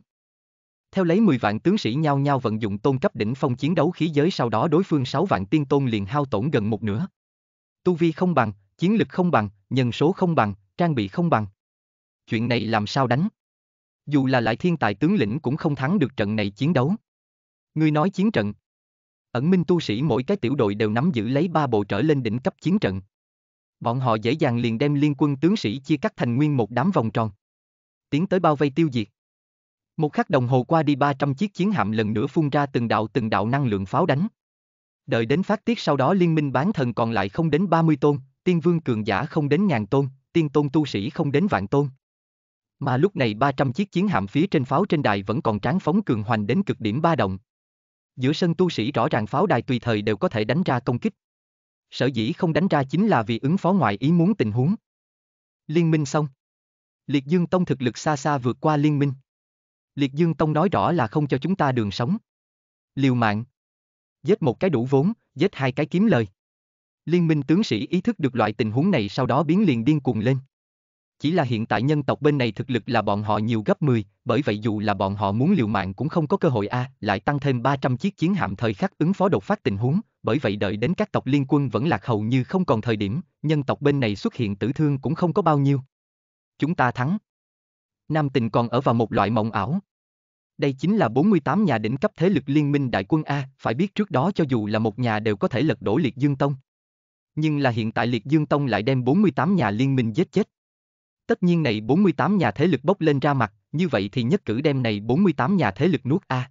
theo lấy 10 vạn tướng sĩ nhau nhau vận dụng tôn cấp đỉnh phong chiến đấu khí giới sau đó đối phương 6 vạn tiên tôn liền hao tổn gần một nửa. Tu vi không bằng, chiến lực không bằng, nhân số không bằng, trang bị không bằng. Chuyện này làm sao đánh? Dù là lại thiên tài tướng lĩnh cũng không thắng được trận này chiến đấu. người nói chiến trận. Ẩn minh tu sĩ mỗi cái tiểu đội đều nắm giữ lấy ba bộ trở lên đỉnh cấp chiến trận. Bọn họ dễ dàng liền đem liên quân tướng sĩ chia cắt thành nguyên một đám vòng tròn. Tiến tới bao vây tiêu diệt một khắc đồng hồ qua đi 300 chiếc chiến hạm lần nữa phun ra từng đạo từng đạo năng lượng pháo đánh. Đợi đến phát tiết sau đó liên minh bán thần còn lại không đến 30 tôn, tiên vương cường giả không đến ngàn tôn, tiên tôn tu sĩ không đến vạn tôn. Mà lúc này 300 chiếc chiến hạm phía trên pháo trên đài vẫn còn tráng phóng cường hoành đến cực điểm ba động. Giữa sân tu sĩ rõ ràng pháo đài tùy thời đều có thể đánh ra công kích. Sở dĩ không đánh ra chính là vì ứng phó ngoại ý muốn tình huống. Liên minh xong. Liệt Dương Tông thực lực xa xa vượt qua liên minh. Liệt Dương Tông nói rõ là không cho chúng ta đường sống. Liều mạng. Giết một cái đủ vốn, giết hai cái kiếm lời. Liên minh tướng sĩ ý thức được loại tình huống này sau đó biến liền điên cuồng lên. Chỉ là hiện tại nhân tộc bên này thực lực là bọn họ nhiều gấp 10, bởi vậy dù là bọn họ muốn liều mạng cũng không có cơ hội a, à, lại tăng thêm 300 chiếc chiến hạm thời khắc ứng phó đột phát tình huống, bởi vậy đợi đến các tộc liên quân vẫn lạc hầu như không còn thời điểm, nhân tộc bên này xuất hiện tử thương cũng không có bao nhiêu. Chúng ta thắng. Nam tình còn ở vào một loại mộng ảo. Đây chính là 48 nhà đỉnh cấp thế lực liên minh đại quân A, phải biết trước đó cho dù là một nhà đều có thể lật đổ Liệt Dương Tông. Nhưng là hiện tại Liệt Dương Tông lại đem 48 nhà liên minh giết chết. Tất nhiên này 48 nhà thế lực bốc lên ra mặt, như vậy thì nhất cử đem này 48 nhà thế lực nuốt A.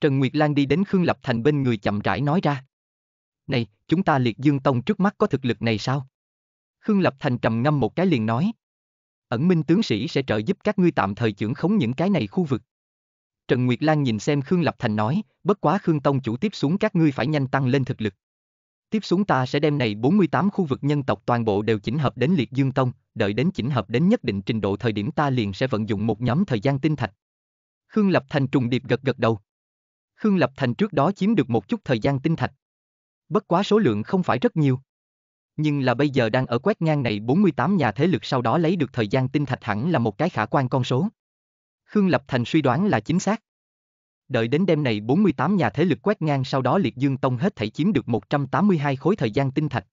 Trần Nguyệt Lan đi đến Khương Lập Thành bên người chậm rãi nói ra. Này, chúng ta Liệt Dương Tông trước mắt có thực lực này sao? Khương Lập Thành trầm ngâm một cái liền nói. Ẩn minh tướng sĩ sẽ trợ giúp các ngươi tạm thời trưởng khống những cái này khu vực. Trần Nguyệt Lan nhìn xem Khương Lập Thành nói, bất quá Khương Tông chủ tiếp xuống các ngươi phải nhanh tăng lên thực lực. Tiếp xuống ta sẽ đem này 48 khu vực nhân tộc toàn bộ đều chỉnh hợp đến liệt dương tông, đợi đến chỉnh hợp đến nhất định trình độ thời điểm ta liền sẽ vận dụng một nhóm thời gian tinh thạch. Khương Lập Thành trùng điệp gật gật đầu. Khương Lập Thành trước đó chiếm được một chút thời gian tinh thạch. Bất quá số lượng không phải rất nhiều. Nhưng là bây giờ đang ở quét ngang này 48 nhà thế lực sau đó lấy được thời gian tinh thạch hẳn là một cái khả quan con số. Khương Lập Thành suy đoán là chính xác. Đợi đến đêm này 48 nhà thế lực quét ngang sau đó liệt dương tông hết thảy chiếm được 182 khối thời gian tinh thạch.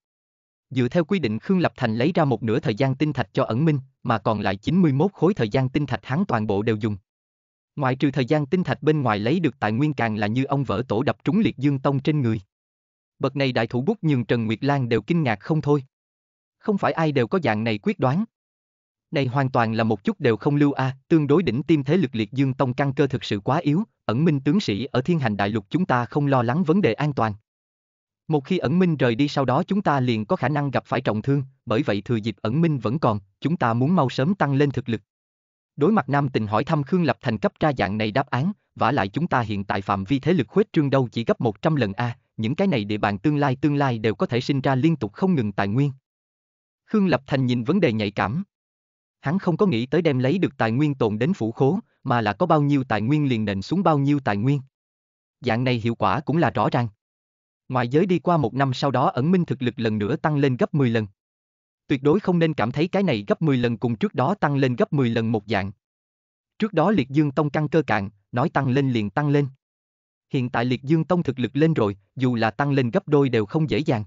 Dựa theo quy định Khương Lập Thành lấy ra một nửa thời gian tinh thạch cho ẩn minh, mà còn lại 91 khối thời gian tinh thạch hắn toàn bộ đều dùng. Ngoại trừ thời gian tinh thạch bên ngoài lấy được tài nguyên càng là như ông vỡ tổ đập trúng liệt dương tông trên người. Bậc này đại thủ bút nhường Trần Nguyệt Lan đều kinh ngạc không thôi. Không phải ai đều có dạng này quyết đoán. Đây hoàn toàn là một chút đều không lưu a, à, tương đối đỉnh tim thế lực liệt dương tông căn cơ thực sự quá yếu, ẩn minh tướng sĩ ở thiên hành đại lục chúng ta không lo lắng vấn đề an toàn. Một khi ẩn minh rời đi sau đó chúng ta liền có khả năng gặp phải trọng thương, bởi vậy thừa dịp ẩn minh vẫn còn, chúng ta muốn mau sớm tăng lên thực lực. Đối mặt Nam Tình hỏi thăm Khương Lập Thành cấp tra dạng này đáp án, vả lại chúng ta hiện tại phạm vi thế lực khuếch trương đâu chỉ gấp 100 lần a, những cái này địa bàn tương lai tương lai đều có thể sinh ra liên tục không ngừng tài nguyên. Khương Lập Thành nhìn vấn đề nhạy cảm, hắn không có nghĩ tới đem lấy được tài nguyên tồn đến phủ khố, mà là có bao nhiêu tài nguyên liền nện xuống bao nhiêu tài nguyên. Dạng này hiệu quả cũng là rõ ràng. Ngoài giới đi qua một năm sau đó ẩn minh thực lực lần nữa tăng lên gấp 10 lần. Tuyệt đối không nên cảm thấy cái này gấp 10 lần cùng trước đó tăng lên gấp 10 lần một dạng. Trước đó liệt dương tông căng cơ cạn, nói tăng lên liền tăng lên. Hiện tại liệt dương tông thực lực lên rồi, dù là tăng lên gấp đôi đều không dễ dàng.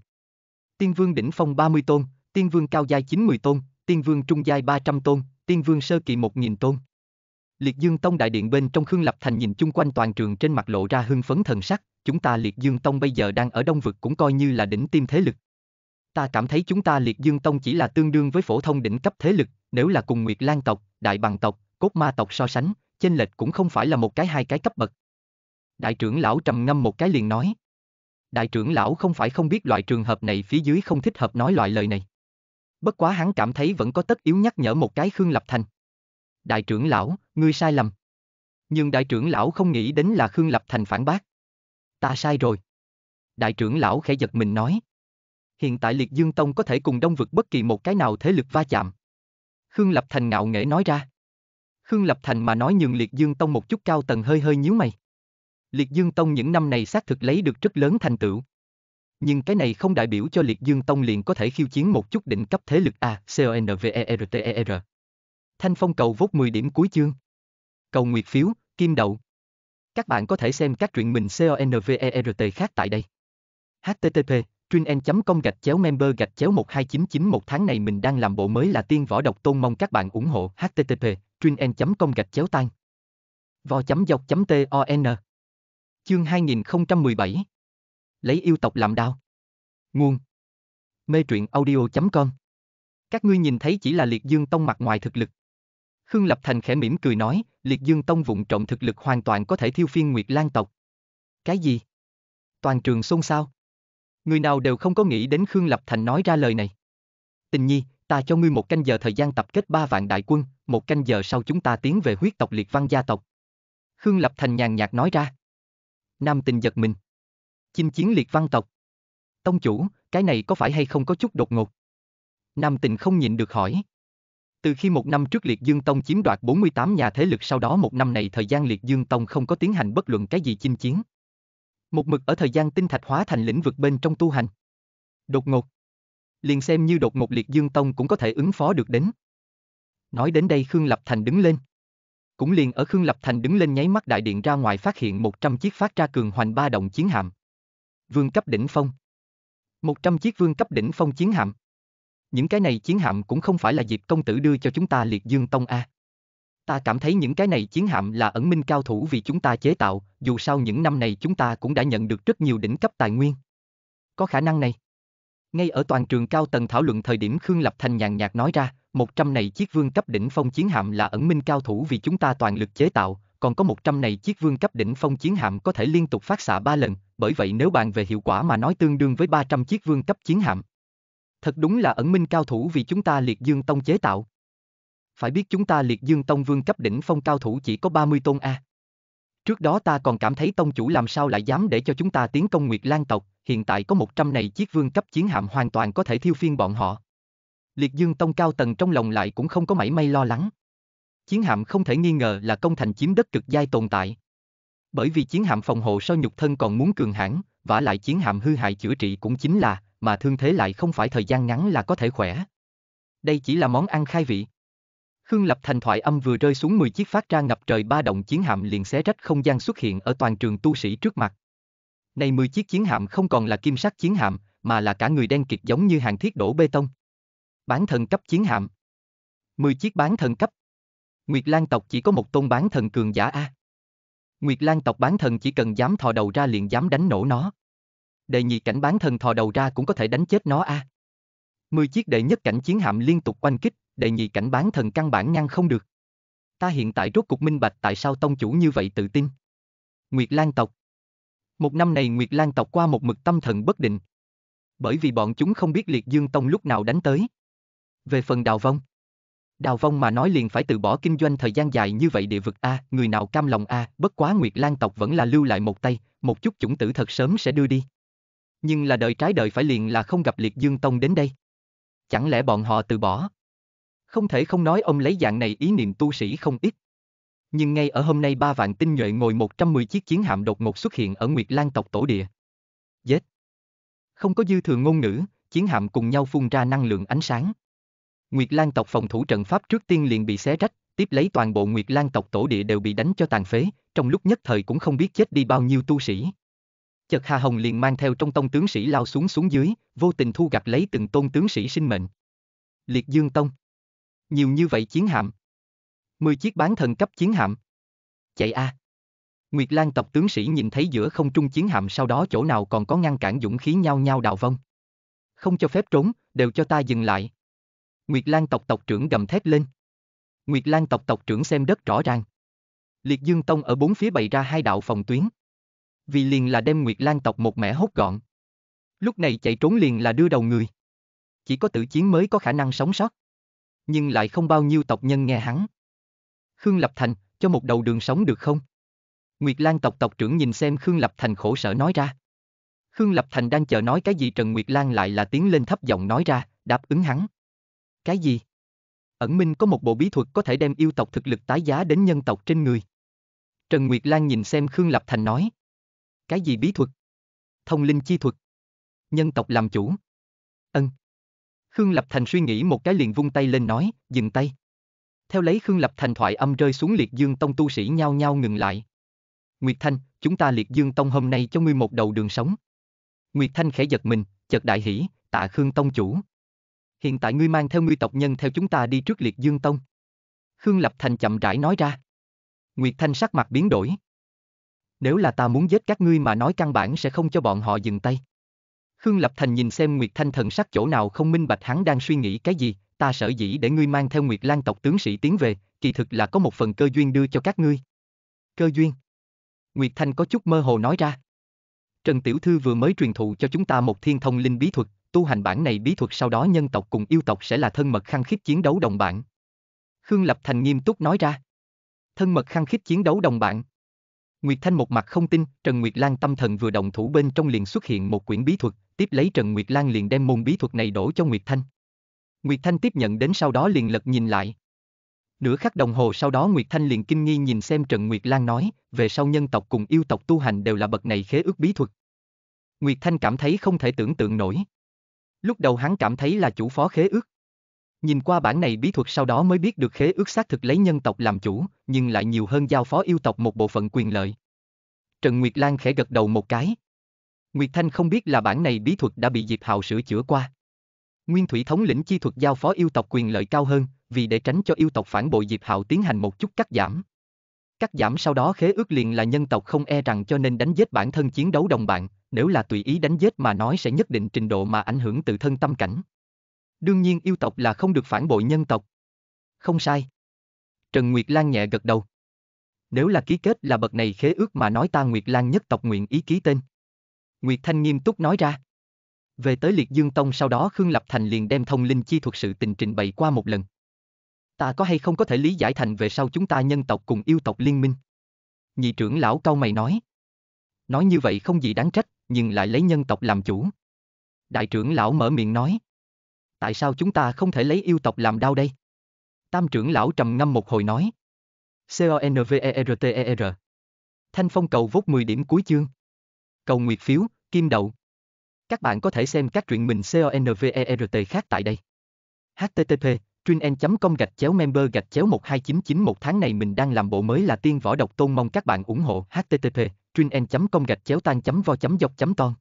Tiên vương đỉnh phong 30 tôn, tiên vương cao giai 90 tôn, tiên vương trung giai 300 tôn, tiên vương sơ kỳ 1.000 tôn. Liệt Dương Tông đại điện bên trong Khương Lập Thành nhìn chung quanh toàn trường trên mặt lộ ra hưng phấn thần sắc, chúng ta Liệt Dương Tông bây giờ đang ở Đông Vực cũng coi như là đỉnh tiêm thế lực. Ta cảm thấy chúng ta Liệt Dương Tông chỉ là tương đương với phổ thông đỉnh cấp thế lực, nếu là cùng Nguyệt Lan tộc, Đại Bằng tộc, Cốt Ma tộc so sánh, chênh lệch cũng không phải là một cái hai cái cấp bậc. Đại trưởng lão trầm ngâm một cái liền nói. Đại trưởng lão không phải không biết loại trường hợp này phía dưới không thích hợp nói loại lời này bất quá hắn cảm thấy vẫn có tất yếu nhắc nhở một cái Khương Lập Thành. Đại trưởng lão, ngươi sai lầm. Nhưng đại trưởng lão không nghĩ đến là Khương Lập Thành phản bác. Ta sai rồi. Đại trưởng lão khẽ giật mình nói. Hiện tại liệt dương tông có thể cùng đông vực bất kỳ một cái nào thế lực va chạm. Khương Lập Thành ngạo nghễ nói ra. Khương Lập Thành mà nói nhường liệt dương tông một chút cao tầng hơi hơi nhíu mày. Liệt Dương Tông những năm này xác thực lấy được rất lớn thành tựu. Nhưng cái này không đại biểu cho liệt dương tông liền có thể khiêu chiến một chút đỉnh cấp thế lực A, CONVERTER. E, e, Thanh phong cầu vốt 10 điểm cuối chương. Cầu nguyệt phiếu, kim đậu. Các bạn có thể xem các truyện mình CONVERT e, khác tại đây. HTTP, truyen.com gạch chéo member gạch chéo 129991 tháng này mình đang làm bộ mới là tiên võ độc tôn mong các bạn ủng hộ HTTP, truyen.com gạch chéo tan. Vo chấm dọc chấm t o n Chương 2017 lấy yêu tộc làm đao. Nguồn Mê truyện audio.com Các ngươi nhìn thấy chỉ là liệt dương tông mặt ngoài thực lực. Khương Lập Thành khẽ mỉm cười nói, liệt dương tông vụng trộm thực lực hoàn toàn có thể thiêu phiên Nguyệt Lan tộc. Cái gì? Toàn trường xôn xao. Người nào đều không có nghĩ đến Khương Lập Thành nói ra lời này. Tình nhi, ta cho ngươi một canh giờ thời gian tập kết ba vạn đại quân, một canh giờ sau chúng ta tiến về huyết tộc liệt văn gia tộc. Khương Lập Thành nhàn nhạt nói ra. Nam tình giật mình. Chinh chiến liệt văn tộc. Tông chủ, cái này có phải hay không có chút đột ngột? Nam tịnh không nhịn được hỏi. Từ khi một năm trước Liệt Dương Tông chiếm đoạt 48 nhà thế lực sau đó một năm này thời gian Liệt Dương Tông không có tiến hành bất luận cái gì chinh chiến. Một mực ở thời gian tinh thạch hóa thành lĩnh vực bên trong tu hành. Đột ngột. Liền xem như đột ngột Liệt Dương Tông cũng có thể ứng phó được đến. Nói đến đây Khương Lập Thành đứng lên. Cũng liền ở Khương Lập Thành đứng lên nháy mắt đại điện ra ngoài phát hiện 100 chiếc phát ra cường hoành ba động chiến hạm vương cấp đỉnh phong. 100 chiếc vương cấp đỉnh phong chiến hạm. Những cái này chiến hạm cũng không phải là Diệp công tử đưa cho chúng ta liệt dương tông A. Ta cảm thấy những cái này chiến hạm là ẩn minh cao thủ vì chúng ta chế tạo, dù sao những năm này chúng ta cũng đã nhận được rất nhiều đỉnh cấp tài nguyên. Có khả năng này. Ngay ở toàn trường cao tầng thảo luận thời điểm Khương Lập Thành nhàn nhạt nói ra, 100 này chiếc vương cấp đỉnh phong chiến hạm là ẩn minh cao thủ vì chúng ta toàn lực chế tạo, còn có 100 này chiếc vương cấp đỉnh phong chiến hạm có thể liên tục phát xạ 3 lần, bởi vậy nếu bàn về hiệu quả mà nói tương đương với 300 chiếc vương cấp chiến hạm. Thật đúng là ẩn minh cao thủ vì chúng ta liệt dương tông chế tạo. Phải biết chúng ta liệt dương tông vương cấp đỉnh phong cao thủ chỉ có 30 tôn A. Trước đó ta còn cảm thấy tông chủ làm sao lại dám để cho chúng ta tiến công Nguyệt Lan tộc, hiện tại có 100 này chiếc vương cấp chiến hạm hoàn toàn có thể thiêu phiên bọn họ. Liệt Dương Tông cao tầng trong lòng lại cũng không có mảy may lo lắng chiến hạm không thể nghi ngờ là công thành chiếm đất cực giai tồn tại. Bởi vì chiến hạm phòng hộ so nhục thân còn muốn cường hãn, vả lại chiến hạm hư hại chữa trị cũng chính là, mà thương thế lại không phải thời gian ngắn là có thể khỏe. Đây chỉ là món ăn khai vị. Khương Lập Thành thoại âm vừa rơi xuống 10 chiếc phát ra ngập trời ba động chiến hạm liền xé rách không gian xuất hiện ở toàn trường tu sĩ trước mặt. Này 10 chiếc chiến hạm không còn là kim sắc chiến hạm, mà là cả người đen kịt giống như hàng thiết đổ bê tông. Bán thần cấp chiến hạm. 10 chiếc bán thần cấp. Nguyệt Lan tộc chỉ có một tôn bán thần cường giả A. Nguyệt Lan tộc bán thần chỉ cần dám thò đầu ra liền dám đánh nổ nó. Đệ nhị cảnh bán thần thò đầu ra cũng có thể đánh chết nó A. Mười chiếc đệ nhất cảnh chiến hạm liên tục quanh kích, đệ nhị cảnh bán thần căn bản ngăn không được. Ta hiện tại rốt cục minh bạch tại sao tông chủ như vậy tự tin. Nguyệt Lan tộc Một năm này Nguyệt Lan tộc qua một mực tâm thần bất định. Bởi vì bọn chúng không biết liệt dương tông lúc nào đánh tới. Về phần đào vong Đào Vong mà nói liền phải từ bỏ kinh doanh thời gian dài như vậy địa vực A, à, người nào cam lòng A, à, bất quá Nguyệt Lan tộc vẫn là lưu lại một tay, một chút chủng tử thật sớm sẽ đưa đi. Nhưng là đợi trái đợi phải liền là không gặp Liệt Dương Tông đến đây. Chẳng lẽ bọn họ từ bỏ? Không thể không nói ông lấy dạng này ý niệm tu sĩ không ít. Nhưng ngay ở hôm nay ba vạn tinh nhuệ ngồi 110 chiếc chiến hạm đột ngột xuất hiện ở Nguyệt Lan tộc tổ địa. chết Không có dư thừa ngôn ngữ, chiến hạm cùng nhau phun ra năng lượng ánh sáng. Nguyệt Lang tộc phòng thủ trận pháp trước tiên liền bị xé rách, tiếp lấy toàn bộ Nguyệt Lang tộc tổ địa đều bị đánh cho tàn phế, trong lúc nhất thời cũng không biết chết đi bao nhiêu tu sĩ. Chợt Hà Hồng liền mang theo trong tông tướng sĩ lao xuống xuống dưới, vô tình thu gặt lấy từng tôn tướng sĩ sinh mệnh. Liệt Dương Tông. Nhiều như vậy chiến hạm. Mười chiếc bán thần cấp chiến hạm. Chạy a. À. Nguyệt Lang tộc tướng sĩ nhìn thấy giữa không trung chiến hạm sau đó chỗ nào còn có ngăn cản dũng khí nhau nhau đào vong. Không cho phép trốn, đều cho ta dừng lại. Nguyệt Lan tộc tộc trưởng gầm thét lên. Nguyệt Lan tộc tộc trưởng xem đất rõ ràng. Liệt Dương Tông ở bốn phía bày ra hai đạo phòng tuyến. Vì liền là đem Nguyệt Lan tộc một mẻ hốt gọn. Lúc này chạy trốn liền là đưa đầu người. Chỉ có tử chiến mới có khả năng sống sót. Nhưng lại không bao nhiêu tộc nhân nghe hắn. Khương Lập Thành, cho một đầu đường sống được không? Nguyệt Lan tộc tộc trưởng nhìn xem Khương Lập Thành khổ sở nói ra. Khương Lập Thành đang chờ nói cái gì Trần Nguyệt Lan lại là tiếng lên thấp giọng nói ra, đáp ứng hắn. Cái gì? Ẩn Minh có một bộ bí thuật có thể đem yêu tộc thực lực tái giá đến nhân tộc trên người. Trần Nguyệt Lan nhìn xem Khương Lập Thành nói. Cái gì bí thuật? Thông linh chi thuật. Nhân tộc làm chủ. Ân. Khương Lập Thành suy nghĩ một cái liền vung tay lên nói, dừng tay. Theo lấy Khương Lập Thành thoại âm rơi xuống liệt dương tông tu sĩ nhao nhao ngừng lại. Nguyệt Thanh, chúng ta liệt dương tông hôm nay cho ngươi một đầu đường sống. Nguyệt Thanh khẽ giật mình, chợt đại hỉ, tạ Khương tông chủ hiện tại ngươi mang theo ngươi tộc nhân theo chúng ta đi trước liệt dương tông. Khương Lập Thành chậm rãi nói ra. Nguyệt Thanh sắc mặt biến đổi. Nếu là ta muốn giết các ngươi mà nói căn bản sẽ không cho bọn họ dừng tay. Khương Lập Thành nhìn xem Nguyệt Thanh thần sắc chỗ nào không minh bạch hắn đang suy nghĩ cái gì, ta sở dĩ để ngươi mang theo Nguyệt Lan tộc tướng sĩ tiến về, kỳ thực là có một phần cơ duyên đưa cho các ngươi. Cơ duyên? Nguyệt Thanh có chút mơ hồ nói ra. Trần Tiểu Thư vừa mới truyền thụ cho chúng ta một thiên thông linh bí thuật, tu hành bản này bí thuật sau đó nhân tộc cùng yêu tộc sẽ là thân mật khăng khít chiến đấu đồng bạn. Khương Lập Thành nghiêm túc nói ra. Thân mật khăng khít chiến đấu đồng bạn. Nguyệt Thanh một mặt không tin, Trần Nguyệt Lan tâm thần vừa động thủ bên trong liền xuất hiện một quyển bí thuật, tiếp lấy Trần Nguyệt Lan liền đem môn bí thuật này đổ cho Nguyệt Thanh. Nguyệt Thanh tiếp nhận đến sau đó liền lật nhìn lại. Nửa khắc đồng hồ sau đó Nguyệt Thanh liền kinh nghi nhìn xem Trần Nguyệt Lan nói, về sau nhân tộc cùng yêu tộc tu hành đều là bậc này khế ước bí thuật. Nguyệt Thanh cảm thấy không thể tưởng tượng nổi. Lúc đầu hắn cảm thấy là chủ phó khế ước. Nhìn qua bản này bí thuật sau đó mới biết được khế ước xác thực lấy nhân tộc làm chủ, nhưng lại nhiều hơn giao phó yêu tộc một bộ phận quyền lợi. Trần Nguyệt Lan khẽ gật đầu một cái. Nguyệt Thanh không biết là bản này bí thuật đã bị Diệp Hạo sửa chữa qua. Nguyên thủy thống lĩnh chi thuật giao phó yêu tộc quyền lợi cao hơn, vì để tránh cho yêu tộc phản bội Diệp Hạo tiến hành một chút cắt giảm. Cắt giảm sau đó khế ước liền là nhân tộc không e rằng cho nên đánh giết bản thân chiến đấu đồng bạn, nếu là tùy ý đánh giết mà nói sẽ nhất định trình độ mà ảnh hưởng tự thân tâm cảnh. Đương nhiên yêu tộc là không được phản bội nhân tộc. Không sai. Trần Nguyệt Lan nhẹ gật đầu. Nếu là ký kết là bậc này khế ước mà nói ta Nguyệt Lan nhất tộc nguyện ý ký tên. Nguyệt Thanh nghiêm túc nói ra. Về tới Liệt Dương Tông sau đó Khương Lập Thành liền đem thông linh chi thuật sự tình trình bày qua một lần ta có hay không có thể lý giải thành về sau chúng ta nhân tộc cùng yêu tộc liên minh? Nhị trưởng lão cau mày nói. Nói như vậy không gì đáng trách, nhưng lại lấy nhân tộc làm chủ. Đại trưởng lão mở miệng nói. Tại sao chúng ta không thể lấy yêu tộc làm đau đây? Tam trưởng lão trầm ngâm một hồi nói. C-O-N-V-E-R-T-E-R -E, e Thanh phong cầu vốt 10 điểm cuối chương. Cầu nguyệt phiếu, kim đậu. Các bạn có thể xem các truyện mình C o n v e r t khác tại đây. http Truyện.com gạch chéo member gạch chéo 1299 một tháng này mình đang làm bộ mới là tiên võ độc tôn mong các bạn ủng hộ http truyện.com gạch chéo tan chấm vo chấm dọc chấm ton.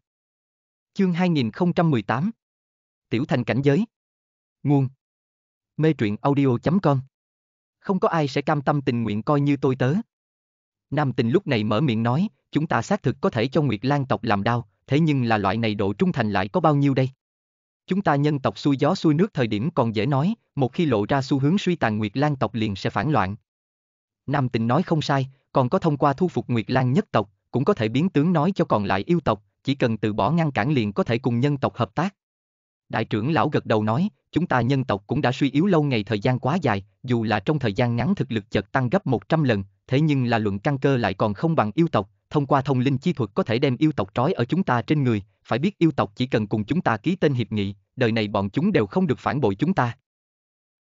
Chương 2018 Tiểu thành cảnh giới Nguồn Mê truyện audio.com Không có ai sẽ cam tâm tình nguyện coi như tôi tớ. Nam tình lúc này mở miệng nói, chúng ta xác thực có thể cho Nguyệt Lan tộc làm đau, thế nhưng là loại này độ trung thành lại có bao nhiêu đây? Chúng ta nhân tộc xuôi gió xuôi nước thời điểm còn dễ nói, một khi lộ ra xu hướng suy tàn Nguyệt Lan tộc liền sẽ phản loạn. Nam Tịnh nói không sai, còn có thông qua thu phục Nguyệt Lan nhất tộc, cũng có thể biến tướng nói cho còn lại yêu tộc, chỉ cần từ bỏ ngăn cản liền có thể cùng nhân tộc hợp tác. Đại trưởng lão gật đầu nói, chúng ta nhân tộc cũng đã suy yếu lâu ngày thời gian quá dài, dù là trong thời gian ngắn thực lực chợt tăng gấp 100 lần, thế nhưng là luận căn cơ lại còn không bằng yêu tộc, thông qua thông linh chi thuật có thể đem yêu tộc trói ở chúng ta trên người, phải biết yêu tộc chỉ cần cùng chúng ta ký tên hiệp nghị, đời này bọn chúng đều không được phản bội chúng ta.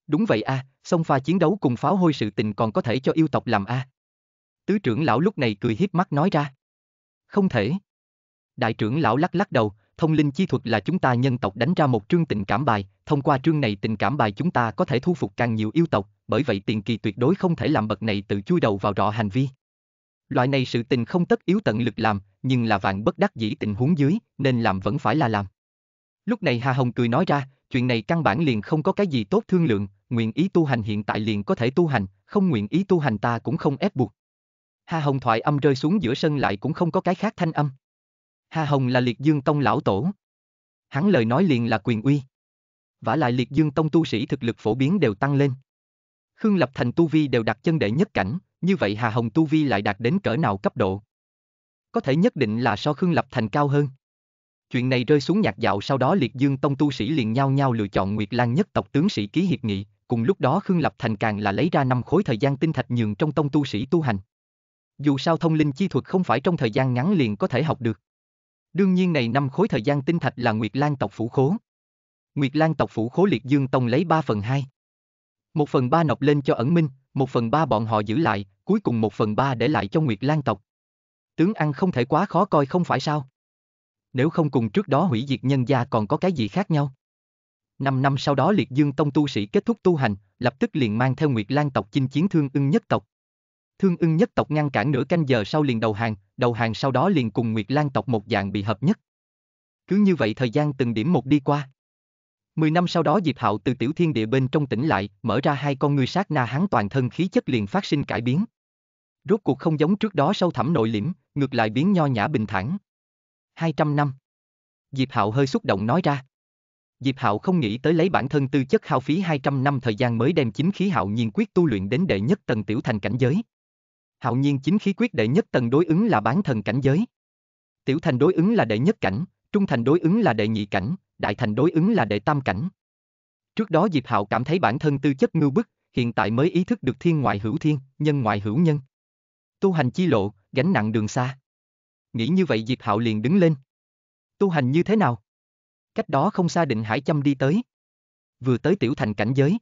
Đúng vậy a, à, song pha chiến đấu cùng pháo hôi sự tình còn có thể cho yêu tộc làm a. À. Tứ trưởng lão lúc này cười hiếp mắt nói ra. Không thể. Đại trưởng lão lắc lắc đầu, thông linh chi thuật là chúng ta nhân tộc đánh ra một trương tình cảm bài, thông qua trương này tình cảm bài chúng ta có thể thu phục càng nhiều yêu tộc, bởi vậy tiền kỳ tuyệt đối không thể làm bậc này tự chui đầu vào rọ hành vi. Loại này sự tình không tất yếu tận lực làm, nhưng là vạn bất đắc dĩ tình huống dưới, nên làm vẫn phải là làm. Lúc này Hà Hồng cười nói ra, chuyện này căn bản liền không có cái gì tốt thương lượng, nguyện ý tu hành hiện tại liền có thể tu hành, không nguyện ý tu hành ta cũng không ép buộc. Hà Hồng thoại âm rơi xuống giữa sân lại cũng không có cái khác thanh âm. Hà Hồng là liệt dương tông lão tổ. Hắn lời nói liền là quyền uy. Vả lại liệt dương tông tu sĩ thực lực phổ biến đều tăng lên. Khương Lập Thành tu vi đều đặt chân đệ nhất cảnh, như vậy Hà Hồng Tu Vi lại đạt đến cỡ nào cấp độ? Có thể nhất định là so Khương Lập Thành cao hơn. Chuyện này rơi xuống nhạc dạo sau đó liệt dương tông tu sĩ liền nhau nhau lựa chọn Nguyệt Lan nhất tộc tướng sĩ ký hiệp nghị, cùng lúc đó Khương Lập Thành càng là lấy ra năm khối thời gian tinh thạch nhường trong tông tu sĩ tu hành. Dù sao thông linh chi thuật không phải trong thời gian ngắn liền có thể học được. Đương nhiên này năm khối thời gian tinh thạch là Nguyệt Lan tộc phủ khố. Nguyệt Lan tộc phủ khố liệt dương tông lấy 3 phần 2. Một phần ba nộp lên cho ẩn minh, một phần ba bọn họ giữ lại, cuối cùng một phần ba để lại cho Nguyệt Lan tộc. Tướng ăn không thể quá khó coi không phải sao? Nếu không cùng trước đó hủy diệt nhân gia còn có cái gì khác nhau? Năm năm sau đó liệt dương tông tu sĩ kết thúc tu hành, lập tức liền mang theo Nguyệt Lan tộc chinh chiến thương ưng nhất tộc. Thương ưng nhất tộc ngăn cản nửa canh giờ sau liền đầu hàng, đầu hàng sau đó liền cùng Nguyệt Lan tộc một dạng bị hợp nhất. Cứ như vậy thời gian từng điểm một đi qua. Mười năm sau đó Diệp Hạo từ tiểu thiên địa bên trong tỉnh lại, mở ra hai con ngươi sát na hắn toàn thân khí chất liền phát sinh cải biến. Rốt cuộc không giống trước đó sâu thẳm nội liễm, ngược lại biến nho nhã bình thản. 200 năm. Diệp Hạo hơi xúc động nói ra. Diệp Hạo không nghĩ tới lấy bản thân tư chất hao phí 200 năm thời gian mới đem chính khí Hạo Nhiên Quyết tu luyện đến đệ nhất tầng tiểu thành cảnh giới. Hạo Nhiên chính khí quyết đệ nhất tầng đối ứng là bán thần cảnh giới. Tiểu thành đối ứng là đệ nhất cảnh, trung thành đối ứng là đệ nhị cảnh, đại thành đối ứng là đệ tam cảnh. Trước đó Diệp Hạo cảm thấy bản thân tư chất ngưu bức, hiện tại mới ý thức được thiên ngoại hữu thiên, nhân ngoại hữu nhân. Tu hành chi lộ, gánh nặng đường xa. Nghĩ như vậy Diệp Hạo liền đứng lên. Tu hành như thế nào? Cách đó không xa định Hải Châm đi tới. Vừa tới tiểu thành cảnh giới.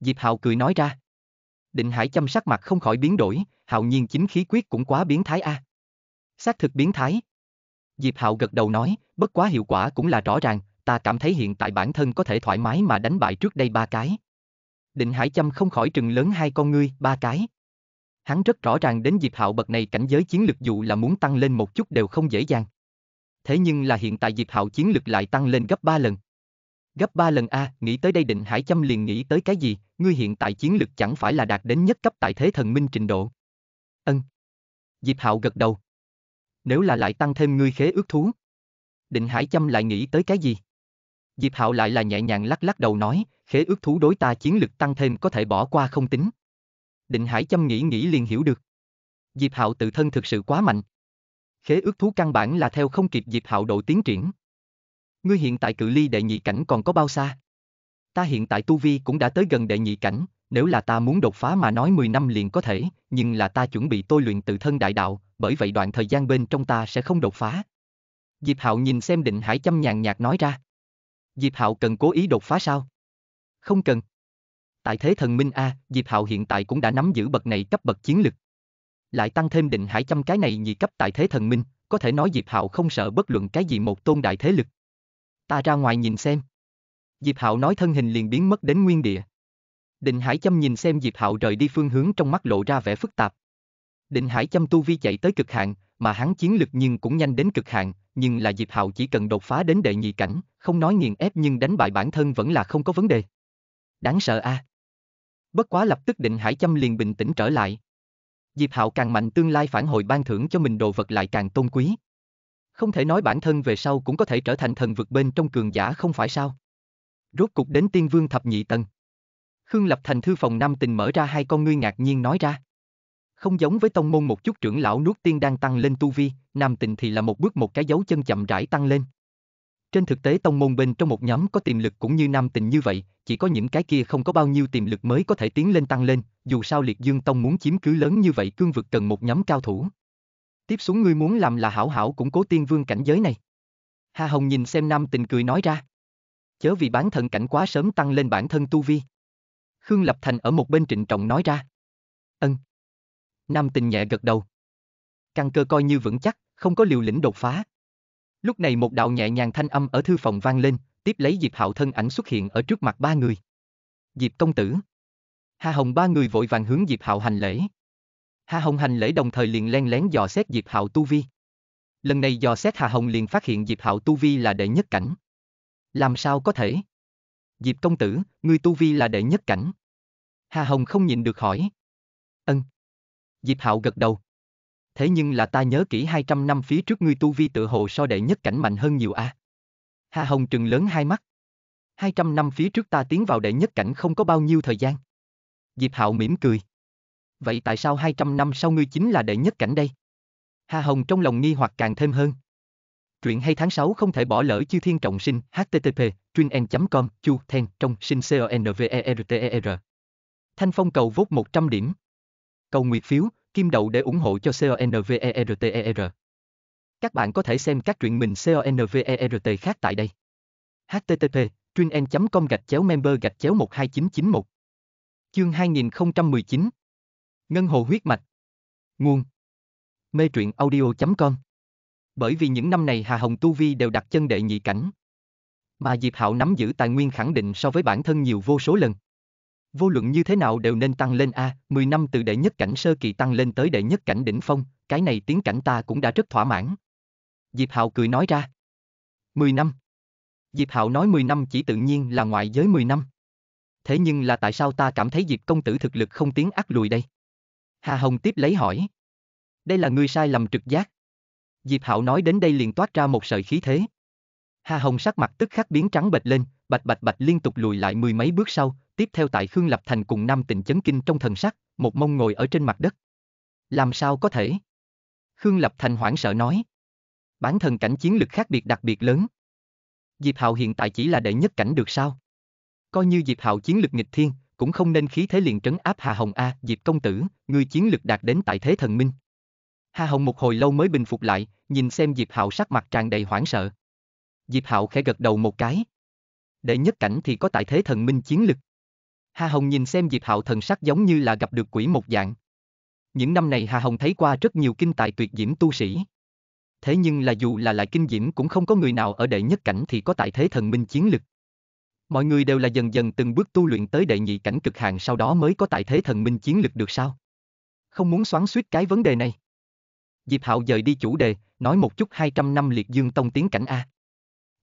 Diệp Hạo cười nói ra. Định Hải Châm sắc mặt không khỏi biến đổi, Hạo nhiên chính khí quyết cũng quá biến thái a. À. Xác thực biến thái. Diệp Hạo gật đầu nói, bất quá hiệu quả cũng là rõ ràng, ta cảm thấy hiện tại bản thân có thể thoải mái mà đánh bại trước đây ba cái. Định Hải Châm không khỏi trừng lớn hai con ngươi, ba cái. Hắn rất rõ ràng đến Diệp Hạo bậc này cảnh giới chiến lực dù là muốn tăng lên một chút đều không dễ dàng. Thế nhưng là hiện tại Diệp Hạo chiến lực lại tăng lên gấp 3 lần. Gấp 3 lần a, nghĩ tới đây Định Hải Châm liền nghĩ tới cái gì, ngươi hiện tại chiến lực chẳng phải là đạt đến nhất cấp tại thế thần minh trình độ. Ân. Diệp Hạo gật đầu, nếu là lại tăng thêm ngươi khế ước thú. Định Hải Châm lại nghĩ tới cái gì? Diệp Hạo lại là nhẹ nhàng lắc lắc đầu nói, khế ước thú đối ta chiến lực tăng thêm có thể bỏ qua không tính. Định Hải Châm nghĩ nghĩ liền hiểu được. Diệp Hạo tự thân thực sự quá mạnh. Khế ước thú căn bản là theo không kịp Diệp Hạo độ tiến triển. Ngươi hiện tại cự ly đệ nhị cảnh còn có bao xa? Ta hiện tại tu vi cũng đã tới gần đệ nhị cảnh, nếu là ta muốn đột phá mà nói 10 năm liền có thể, nhưng là ta chuẩn bị tôi luyện tự thân đại đạo, bởi vậy đoạn thời gian bên trong ta sẽ không đột phá. Diệp Hạo nhìn xem Định Hải chăm nhàn nhạt nói ra. Diệp Hạo cần cố ý đột phá sao? Không cần. Tại thế thần minh A, Diệp Hạo hiện tại cũng đã nắm giữ bậc này cấp bậc chiến lực. Lại tăng thêm Định Hải chăm cái này nhị cấp tại thế thần minh, có thể nói Diệp Hạo không sợ bất luận cái gì một tôn đại thế lực. Ta ra ngoài nhìn xem. Diệp Hạo nói thân hình liền biến mất đến nguyên địa, Định Hải Châm nhìn xem Diệp Hạo rời đi phương hướng trong mắt lộ ra vẻ phức tạp. Định Hải Châm tu vi chạy tới cực hạn, mà hắn chiến lực nhưng cũng nhanh đến cực hạn, nhưng là Diệp Hạo chỉ cần đột phá đến đệ nhị cảnh, không nói nghiền ép nhưng đánh bại bản thân vẫn là không có vấn đề. Đáng sợ a. À? Bất quá lập tức Định Hải Châm liền bình tĩnh trở lại. Diệp Hạo càng mạnh tương lai phản hồi ban thưởng cho mình đồ vật lại càng tôn quý. Không thể nói bản thân về sau cũng có thể trở thành thần vực bên trong cường giả không phải sao? Rốt cục đến Tiên Vương thập nhị tầng. Khương Lập Thành thư phòng Nam tình mở ra hai con ngươi ngạc nhiên nói ra. Không giống với tông môn một chút trưởng lão nuốt tiên đang tăng lên tu vi, nam tình thì là một bước một cái dấu chân chậm rãi tăng lên. Trên thực tế tông môn bên trong một nhóm có tiềm lực cũng như nam tình như vậy, chỉ có những cái kia không có bao nhiêu tiềm lực mới có thể tiến lên tăng lên, dù sao liệt dương tông muốn chiếm cứ lớn như vậy cương vực cần một nhóm cao thủ. Tiếp xuống ngươi muốn làm là hảo hảo củng cố tiên vương cảnh giới này. Hà Hồng nhìn xem nam tình cười nói ra. Chớ vì bán thần cảnh quá sớm tăng lên bản thân tu vi. Khương Lập Thành ở một bên trịnh trọng nói ra. Ân. Nam tình nhẹ gật đầu. Căn cơ coi như vững chắc, không có liều lĩnh đột phá. Lúc này một đạo nhẹ nhàng thanh âm ở thư phòng vang lên, tiếp lấy Diệp Hạo thân ảnh xuất hiện ở trước mặt ba người. Diệp công tử. Hà Hồng ba người vội vàng hướng Diệp Hạo hành lễ. Hà Hồng hành lễ đồng thời liền len lén dò xét Diệp Hạo tu vi. Lần này dò xét Hà Hồng liền phát hiện Diệp Hạo tu vi là đệ nhất cảnh. Làm sao có thể? Diệp công tử, ngươi tu vi là đệ nhất cảnh. Hà Hồng không nhịn được hỏi. Ân. Diệp Hạo gật đầu. Thế nhưng là ta nhớ kỹ 200 năm phía trước ngươi tu vi tự hồ so đệ nhất cảnh mạnh hơn nhiều a. À? Hà Hồng trừng lớn hai mắt. 200 năm phía trước ta tiến vào đệ nhất cảnh không có bao nhiêu thời gian. Diệp Hạo mỉm cười. Vậy tại sao 200 năm sau ngươi chính là đệ nhất cảnh đây? Hà Hồng trong lòng nghi hoặc càng thêm hơn. Truyện hay tháng 6 không thể bỏ lỡ chư thiên trọng sinh, http Chuyên com Chu Then, trong sinh CONVERTER. E Thanh Phong cầu vốt 100 điểm. Cầu nguyệt phiếu, kim đậu để ủng hộ cho CONVERTER. E các bạn có thể xem các truyện mình CONVERT khác tại đây. HTTP, chuyên en.com gạch chéo member gạch chéo 12991. Chương 2019 Ngân hồ huyết mạch Nguồn Mê truyện audio.com Bởi vì những năm này Hà Hồng Tu Vi đều đặt chân đệ nhị cảnh, mà Diệp Hạo nắm giữ tài nguyên khẳng định so với bản thân nhiều vô số lần. Vô luận như thế nào đều nên tăng lên A, 10 năm từ đệ nhất cảnh sơ kỳ tăng lên tới đệ nhất cảnh đỉnh phong, cái này tiến cảnh ta cũng đã rất thỏa mãn. Diệp Hạo cười nói ra. 10 năm. Diệp Hạo nói 10 năm chỉ tự nhiên là ngoại giới 10 năm. Thế nhưng là tại sao ta cảm thấy Diệp công tử thực lực không tiến ác lùi đây? Hà Hồng tiếp lấy hỏi. Đây là người sai lầm trực giác. Diệp Hạo nói đến đây liền toát ra một sợi khí thế. Hà Hồng sắc mặt tức khắc biến trắng bệch lên, bạch bạch bạch liên tục lùi lại mười mấy bước sau, tiếp theo tại Khương Lập Thành cùng Nam Tịnh chấn kinh trong thần sắc, một mông ngồi ở trên mặt đất. Làm sao có thể? Khương Lập Thành hoảng sợ nói. Bản thân cảnh chiến lực khác biệt đặc biệt lớn. Diệp Hạo hiện tại chỉ là đệ nhất cảnh được sao? Coi như Diệp Hạo chiến lực nghịch thiên, cũng không nên khí thế liền trấn áp Hà Hồng A, Diệp công tử, người chiến lực đạt đến tại thế thần minh. Hà Hồng một hồi lâu mới bình phục lại, nhìn xem Diệp Hạo sắc mặt tràn đầy hoảng sợ. Diệp Hạo khẽ gật đầu một cái. Để nhất cảnh thì có tại thế thần minh chiến lực. Hà Hồng nhìn xem Diệp Hạo thần sắc giống như là gặp được quỷ một dạng. Những năm này Hà Hồng thấy qua rất nhiều kinh tài tuyệt diễm tu sĩ. Thế nhưng là dù là lại kinh diễm cũng không có người nào ở đệ nhất cảnh thì có tại thế thần minh chiến lực. Mọi người đều là dần dần từng bước tu luyện tới đệ nhị cảnh cực hạn sau đó mới có tại thế thần minh chiến lực được sao? Không muốn xoắn suýt cái vấn đề này. Diệp Hạo dời đi chủ đề, nói một chút 200 năm liệt dương tông tiến cảnh A.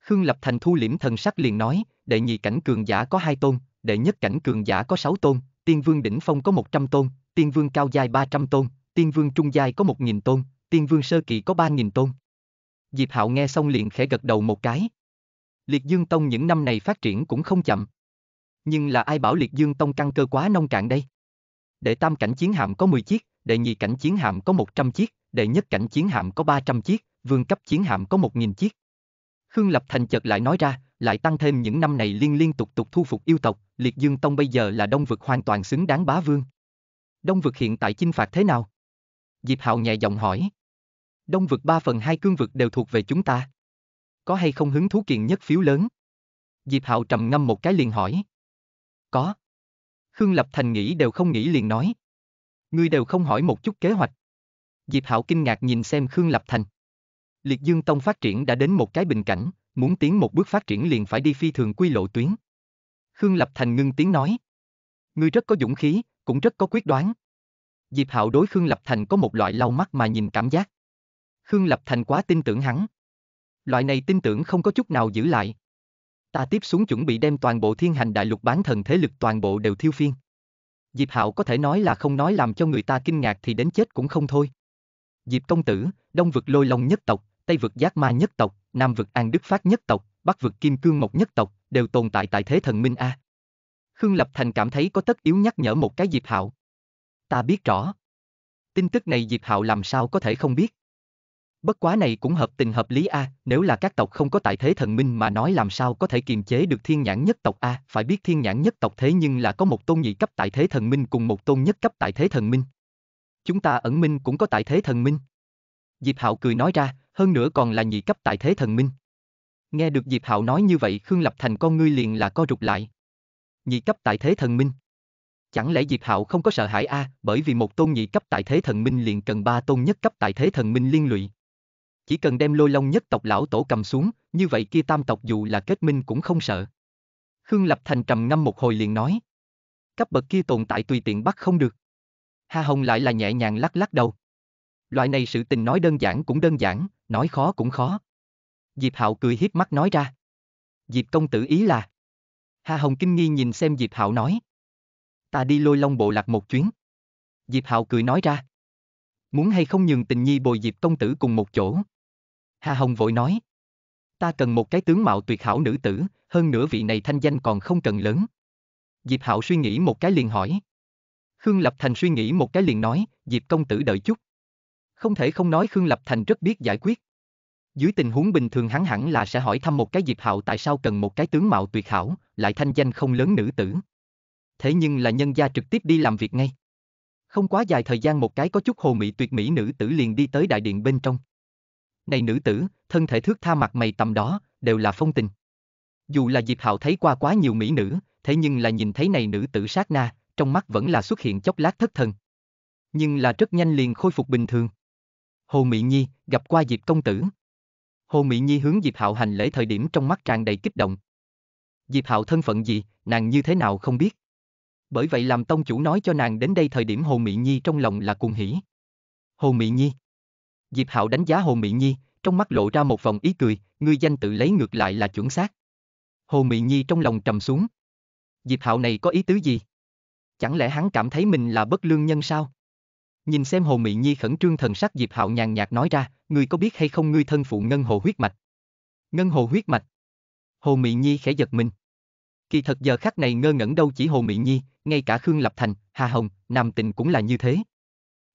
Khương Lập Thành thu liễm thần sắc liền nói, đệ nhị cảnh cường giả có hai tôn, đệ nhất cảnh cường giả có sáu tôn, tiên vương đỉnh phong có một trăm tôn, tiên vương cao giai ba trăm tôn, tiên vương trung giai có một nghìn tôn, tiên vương sơ kỳ có ba nghìn tôn. Diệp Hạo nghe xong liền khẽ gật đầu một cái. Liệt Dương Tông những năm này phát triển cũng không chậm. Nhưng là ai bảo Liệt Dương Tông căng cơ quá nông cạn đây? Đệ tam cảnh chiến hạm có 10 chiếc, đệ nhị cảnh chiến hạm có 100 chiếc, đệ nhất cảnh chiến hạm có 300 chiếc, vương cấp chiến hạm có 1.000 chiếc, Khương Lập Thành chợt lại nói ra, lại tăng thêm những năm này liên liên tục tục thu phục yêu tộc, Liệt Dương Tông bây giờ là Đông Vực hoàn toàn xứng đáng bá vương. Đông Vực hiện tại chinh phạt thế nào? Diệp Hạo nhẹ giọng hỏi. Đông Vực 3 phần 2 cương vực đều thuộc về chúng ta. Có hay không hứng thú kiện nhất phiếu lớn? Diệp Hạo trầm ngâm một cái liền hỏi. Có. Khương Lập Thành nghĩ đều không nghĩ liền nói. Ngươi đều không hỏi một chút kế hoạch. Diệp Hạo kinh ngạc nhìn xem Khương Lập Thành. Liệt Dương Tông phát triển đã đến một cái bình cảnh, muốn tiến một bước phát triển liền phải đi phi thường quy lộ tuyến. Khương Lập Thành ngưng tiếng nói. Ngươi rất có dũng khí, cũng rất có quyết đoán. Diệp Hạo đối Khương Lập Thành có một loại lau mắt mà nhìn cảm giác. Khương Lập Thành quá tin tưởng hắn. Loại này tin tưởng không có chút nào giữ lại. Ta tiếp xuống chuẩn bị đem toàn bộ thiên hành đại lục bán thần thế lực toàn bộ đều thiêu phiên. Diệp Hạo có thể nói là không nói làm cho người ta kinh ngạc thì đến chết cũng không thôi. Diệp công tử, đông vực lôi long nhất tộc. Tây vực Giác Ma nhất tộc, Nam vực An Đức Phát nhất tộc, Bắc vực Kim Cương Mộc nhất tộc, đều tồn tại tại thế thần minh A. Khương Lập Thành cảm thấy có tất yếu nhắc nhở một cái Diệp Hạo. Ta biết rõ. Tin tức này Diệp Hạo làm sao có thể không biết. Bất quá này cũng hợp tình hợp lý A, nếu là các tộc không có tại thế thần minh mà nói làm sao có thể kiềm chế được thiên nhãn nhất tộc A, phải biết thiên nhãn nhất tộc thế nhưng là có một tôn nhị cấp tại thế thần minh cùng một tôn nhất cấp tại thế thần minh. Chúng ta ẩn minh cũng có tại thế thần minh. Diệp Hạo cười nói ra, hơn nữa còn là nhị cấp tại thế thần minh. Nghe được Diệp Hạo nói như vậy Khương Lập Thành con ngươi liền là co rụt lại. Nhị cấp tại thế thần minh. Chẳng lẽ Diệp Hạo không có sợ hãi a, à, bởi vì một tôn nhị cấp tại thế thần minh liền cần ba tôn nhất cấp tại thế thần minh liên lụy. Chỉ cần đem lôi long nhất tộc lão tổ cầm xuống, như vậy kia tam tộc dù là kết minh cũng không sợ. Khương Lập Thành trầm ngâm một hồi liền nói. Cấp bậc kia tồn tại tùy tiện bắt không được. ha Hồng lại là nhẹ nhàng lắc lắc đầu loại này sự tình nói đơn giản cũng đơn giản, nói khó cũng khó. Diệp Hạo cười hiếp mắt nói ra. Diệp công tử ý là. Hà Hồng kinh nghi nhìn xem Diệp Hạo nói. Ta đi lôi long bộ lạc một chuyến. Diệp Hạo cười nói ra. Muốn hay không nhường tình nhi bồi Diệp công tử cùng một chỗ. Hà Hồng vội nói. Ta cần một cái tướng mạo tuyệt hảo nữ tử, hơn nữa vị này thanh danh còn không cần lớn. Diệp Hạo suy nghĩ một cái liền hỏi. Khương Lập Thành suy nghĩ một cái liền nói, Diệp công tử đợi chút. Không thể không nói Khương Lập Thành rất biết giải quyết. Dưới tình huống bình thường hắn hẳn là sẽ hỏi thăm một cái Diệp Hạo tại sao cần một cái tướng mạo tuyệt hảo, lại thanh danh không lớn nữ tử. Thế nhưng là nhân gia trực tiếp đi làm việc ngay. Không quá dài thời gian một cái có chút hồ mị tuyệt mỹ nữ tử liền đi tới đại điện bên trong. Này nữ tử, thân thể thước tha mặt mày tầm đó, đều là phong tình. Dù là Diệp Hạo thấy qua quá nhiều mỹ nữ, thế nhưng là nhìn thấy này nữ tử sát na, trong mắt vẫn là xuất hiện chốc lát thất thần. Nhưng là rất nhanh liền khôi phục bình thường. Hồ Mị Nhi, gặp qua Diệp công tử. Hồ Mị Nhi hướng Diệp Hạo hành lễ thời điểm trong mắt tràn đầy kích động. Diệp Hạo thân phận gì, nàng như thế nào không biết. Bởi vậy làm tông chủ nói cho nàng đến đây thời điểm Hồ Mị Nhi trong lòng là cuồng hỉ. Hồ Mị Nhi. Diệp Hạo đánh giá Hồ Mị Nhi, trong mắt lộ ra một vòng ý cười, ngươi danh tự lấy ngược lại là chuẩn xác. Hồ Mị Nhi trong lòng trầm xuống. Diệp Hạo này có ý tứ gì? Chẳng lẽ hắn cảm thấy mình là bất lương nhân sao? Nhìn xem Hồ Mị Nhi khẩn trương thần sắc Diệp Hạo nhàn nhạt nói ra, ngươi có biết hay không ngươi thân phụ ngân hồ huyết mạch? Ngân hồ huyết mạch. Hồ Mị Nhi khẽ giật mình. Kỳ thật giờ khắc này ngơ ngẩn đâu chỉ Hồ Mị Nhi, ngay cả Khương Lập Thành, Hà Hồng, Nam tình cũng là như thế.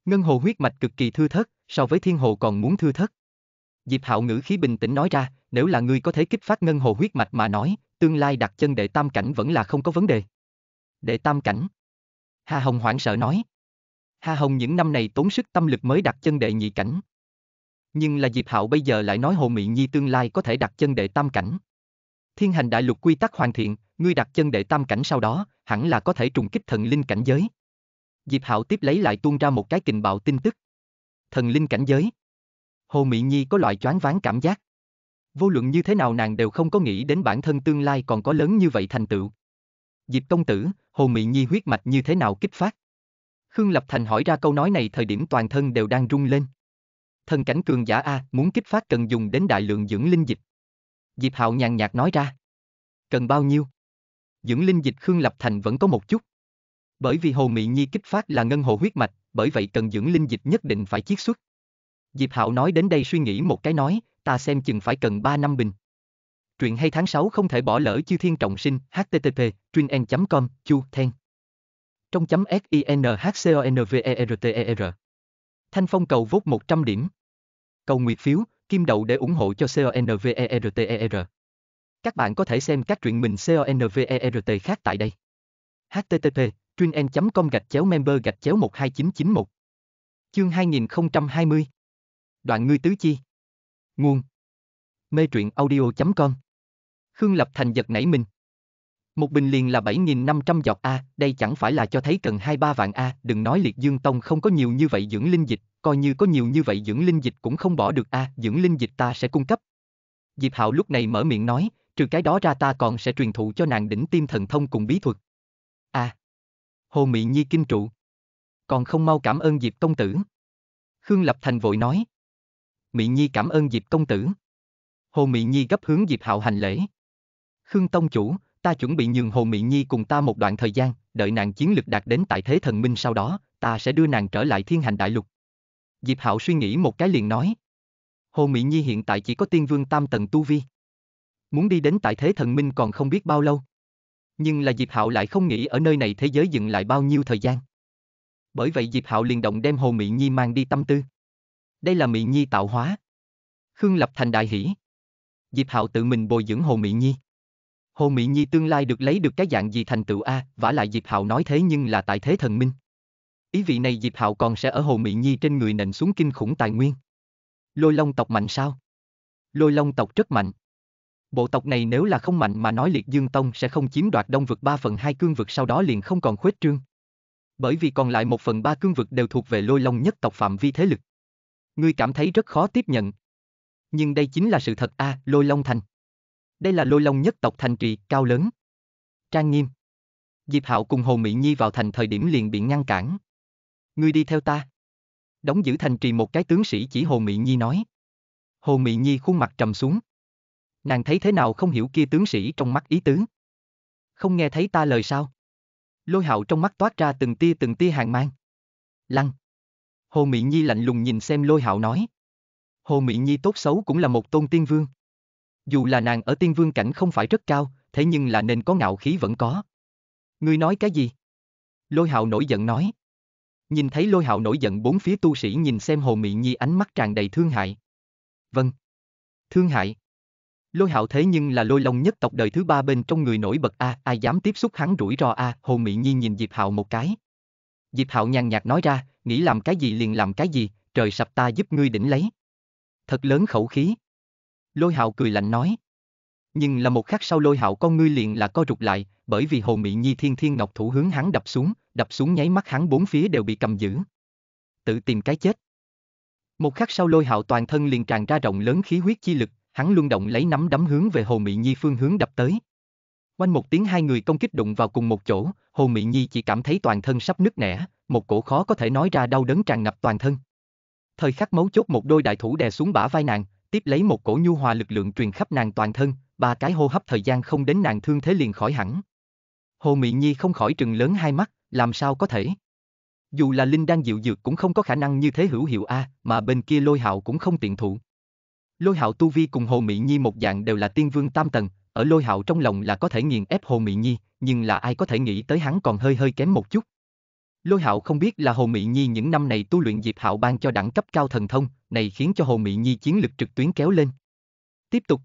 Ngân hồ huyết mạch cực kỳ thưa thớt, so với thiên hồ còn muốn thưa thớt. Diệp Hạo ngữ khí bình tĩnh nói ra, nếu là ngươi có thể kích phát ngân hồ huyết mạch mà nói, tương lai đặt chân đệ tam cảnh vẫn là không có vấn đề. Đệ tam cảnh. Hà Hồng hoảng sợ nói. Ha Hồng những năm này tốn sức tâm lực mới đặt chân đệ nhị cảnh. Nhưng là Diệp Hạo bây giờ lại nói Hồ Mị Nhi tương lai có thể đặt chân đệ tam cảnh. Thiên hành đại lục quy tắc hoàn thiện, ngươi đặt chân đệ tam cảnh sau đó, hẳn là có thể trùng kích thần linh cảnh giới. Diệp Hạo tiếp lấy lại tuôn ra một cái kình bạo tin tức. Thần linh cảnh giới. Hồ Mị Nhi có loại choáng váng cảm giác. Vô luận như thế nào nàng đều không có nghĩ đến bản thân tương lai còn có lớn như vậy thành tựu. Diệp công tử, Hồ Mị Nhi huyết mạch như thế nào kích phát? Khương Lập Thành hỏi ra câu nói này thời điểm toàn thân đều đang rung lên. Thần cảnh cường giả A, muốn kích phát cần dùng đến đại lượng dưỡng linh dịch. Diệp Hạo nhàn nhạt nói ra. Cần bao nhiêu? Dưỡng linh dịch Khương Lập Thành vẫn có một chút. Bởi vì Hồ Mị Nhi kích phát là ngân hồ huyết mạch, bởi vậy cần dưỡng linh dịch nhất định phải chiết xuất. Diệp Hạo nói đến đây suy nghĩ một cái nói, ta xem chừng phải cần 3 năm bình. Truyện hay tháng 6 không thể bỏ lỡ chư thiên trọng sinh, http, chuyên com chu, then trong chấm SINHCONVERTER. E Thanh Phong cầu vốt 100 điểm. Cầu nguyệt phiếu, kim đậu để ủng hộ cho CONVERTER. E các bạn có thể xem các truyện mình CONVERT khác tại đây. HTTP, chuyên.com gạch chéo member gạch chéo 12991. Chương 2020. Đoạn ngươi tứ chi. Nguồn. Mê truyện audio.com. Khương Lập Thành giật nảy mình. Một bình liền là 7.500 giọt A, đây chẳng phải là cho thấy cần 2-3 vạn A, đừng nói liệt dương tông không có nhiều như vậy dưỡng linh dịch, coi như có nhiều như vậy dưỡng linh dịch cũng không bỏ được A, dưỡng linh dịch ta sẽ cung cấp. Diệp Hạo lúc này mở miệng nói, trừ cái đó ra ta còn sẽ truyền thụ cho nàng đỉnh tim thần thông cùng bí thuật. A. Hồ Mị Nhi kinh trụ. Còn không mau cảm ơn Diệp Công Tử. Khương Lập Thành vội nói. Mị Nhi cảm ơn Diệp Công Tử. Hồ Mị Nhi gấp hướng Diệp Hạo hành lễ. Khương Tông Chủ, ta chuẩn bị nhường Hồ Mị Nhi cùng ta một đoạn thời gian, đợi nàng chiến lực đạt đến tại thế thần minh sau đó, ta sẽ đưa nàng trở lại thiên hành đại lục. Diệp Hạo suy nghĩ một cái liền nói. Hồ Mị Nhi hiện tại chỉ có tiên vương tam tầng tu vi. Muốn đi đến tại thế thần minh còn không biết bao lâu. Nhưng là Diệp Hạo lại không nghĩ ở nơi này thế giới dừng lại bao nhiêu thời gian. Bởi vậy Diệp Hạo liền động đem Hồ Mị Nhi mang đi tâm tư. Đây là Mị Nhi tạo hóa. Khương Lập Thành đại hỉ. Diệp Hạo tự mình bồi dưỡng Hồ Mị Nhi. Hồ Mỹ Nhi tương lai được lấy được cái dạng gì thành tựu A, vả lại Diệp Hạo nói thế nhưng là tại thế thần minh. Ý vị này Diệp Hạo còn sẽ ở Hồ Mỹ Nhi trên người nền xuống kinh khủng tài nguyên. Lôi long tộc mạnh sao? Lôi long tộc rất mạnh. Bộ tộc này nếu là không mạnh mà nói liệt dương tông sẽ không chiếm đoạt đông vực 3 phần 2 cương vực sau đó liền không còn khuếch trương. Bởi vì còn lại 1 phần 3 cương vực đều thuộc về lôi long nhất tộc phạm vi thế lực. Ngươi cảm thấy rất khó tiếp nhận. Nhưng đây chính là sự thật A, à, lôi long thành. Đây là lôi long nhất tộc thành trì, cao lớn. Trang nghiêm. Diệp Hạo cùng Hồ Mỹ Nhi vào thành thời điểm liền bị ngăn cản. Ngươi đi theo ta. Đóng giữ thành trì một cái tướng sĩ chỉ Hồ Mỹ Nhi nói. Hồ Mỹ Nhi khuôn mặt trầm xuống. Nàng thấy thế nào không hiểu kia tướng sĩ trong mắt ý tứ. Không nghe thấy ta lời sao? Lôi hạo trong mắt toát ra từng tia từng tia hàng mang. Lăng. Hồ Mỹ Nhi lạnh lùng nhìn xem lôi hạo nói. Hồ Mỹ Nhi tốt xấu cũng là một tôn tiên vương. Dù là nàng ở tiên vương cảnh không phải rất cao, thế nhưng là nên có ngạo khí vẫn có. Ngươi nói cái gì? Lôi hạo nổi giận nói. Nhìn thấy lôi hạo nổi giận bốn phía tu sĩ nhìn xem hồ mị nhi ánh mắt tràn đầy thương hại. Vâng. Thương hại. Lôi hạo thế nhưng là lôi long nhất tộc đời thứ ba bên trong người nổi bật A, à, ai dám tiếp xúc hắn rủi ro A, à, hồ mị nhi nhìn Diệp hạo một cái. Diệp hạo nhàn nhạt nói ra, nghĩ làm cái gì liền làm cái gì, trời sập ta giúp ngươi đỉnh lấy. Thật lớn khẩu khí. Lôi hạo cười lạnh nói. Nhưng là một khắc sau lôi hạo con ngươi liền là co rụt lại, bởi vì hồ mị nhi thiên thiên ngọc thủ hướng hắn đập xuống, đập xuống nháy mắt hắn bốn phía đều bị cầm giữ. Tự tìm cái chết. Một khắc sau lôi hạo toàn thân liền tràn ra rộng lớn khí huyết chi lực, hắn luân động lấy nắm đấm hướng về hồ mị nhi phương hướng đập tới. Quanh một tiếng hai người công kích đụng vào cùng một chỗ, Hồ Mị Nhi chỉ cảm thấy toàn thân sắp nứt nẻ, một cổ khó có thể nói ra đau đớn tràn ngập toàn thân. Thời khắc mấu chốt một đôi đại thủ đè xuống bả vai nàng, tiếp lấy một cổ nhu hòa lực lượng truyền khắp nàng toàn thân, ba cái hô hấp thời gian không đến nàng thương thế liền khỏi hẳn. Hồ Mị Nhi không khỏi trừng lớn hai mắt, làm sao có thể? Dù là Linh đang dịu dược cũng không có khả năng như thế hữu hiệu A, mà bên kia lôi hạo cũng không tiện thụ. Lôi hạo Tu Vi cùng Hồ Mị Nhi một dạng đều là tiên vương tam tầng, ở lôi hạo trong lòng là có thể nghiền ép Hồ Mị Nhi, nhưng là ai có thể nghĩ tới hắn còn hơi hơi kém một chút. Lôi hạo không biết là Hồ Mị Nhi những năm này tu luyện dịp hạo ban cho đẳng cấp cao thần thông, này khiến cho Hồ Mị Nhi chiến lực trực tuyến kéo lên. Tiếp tục.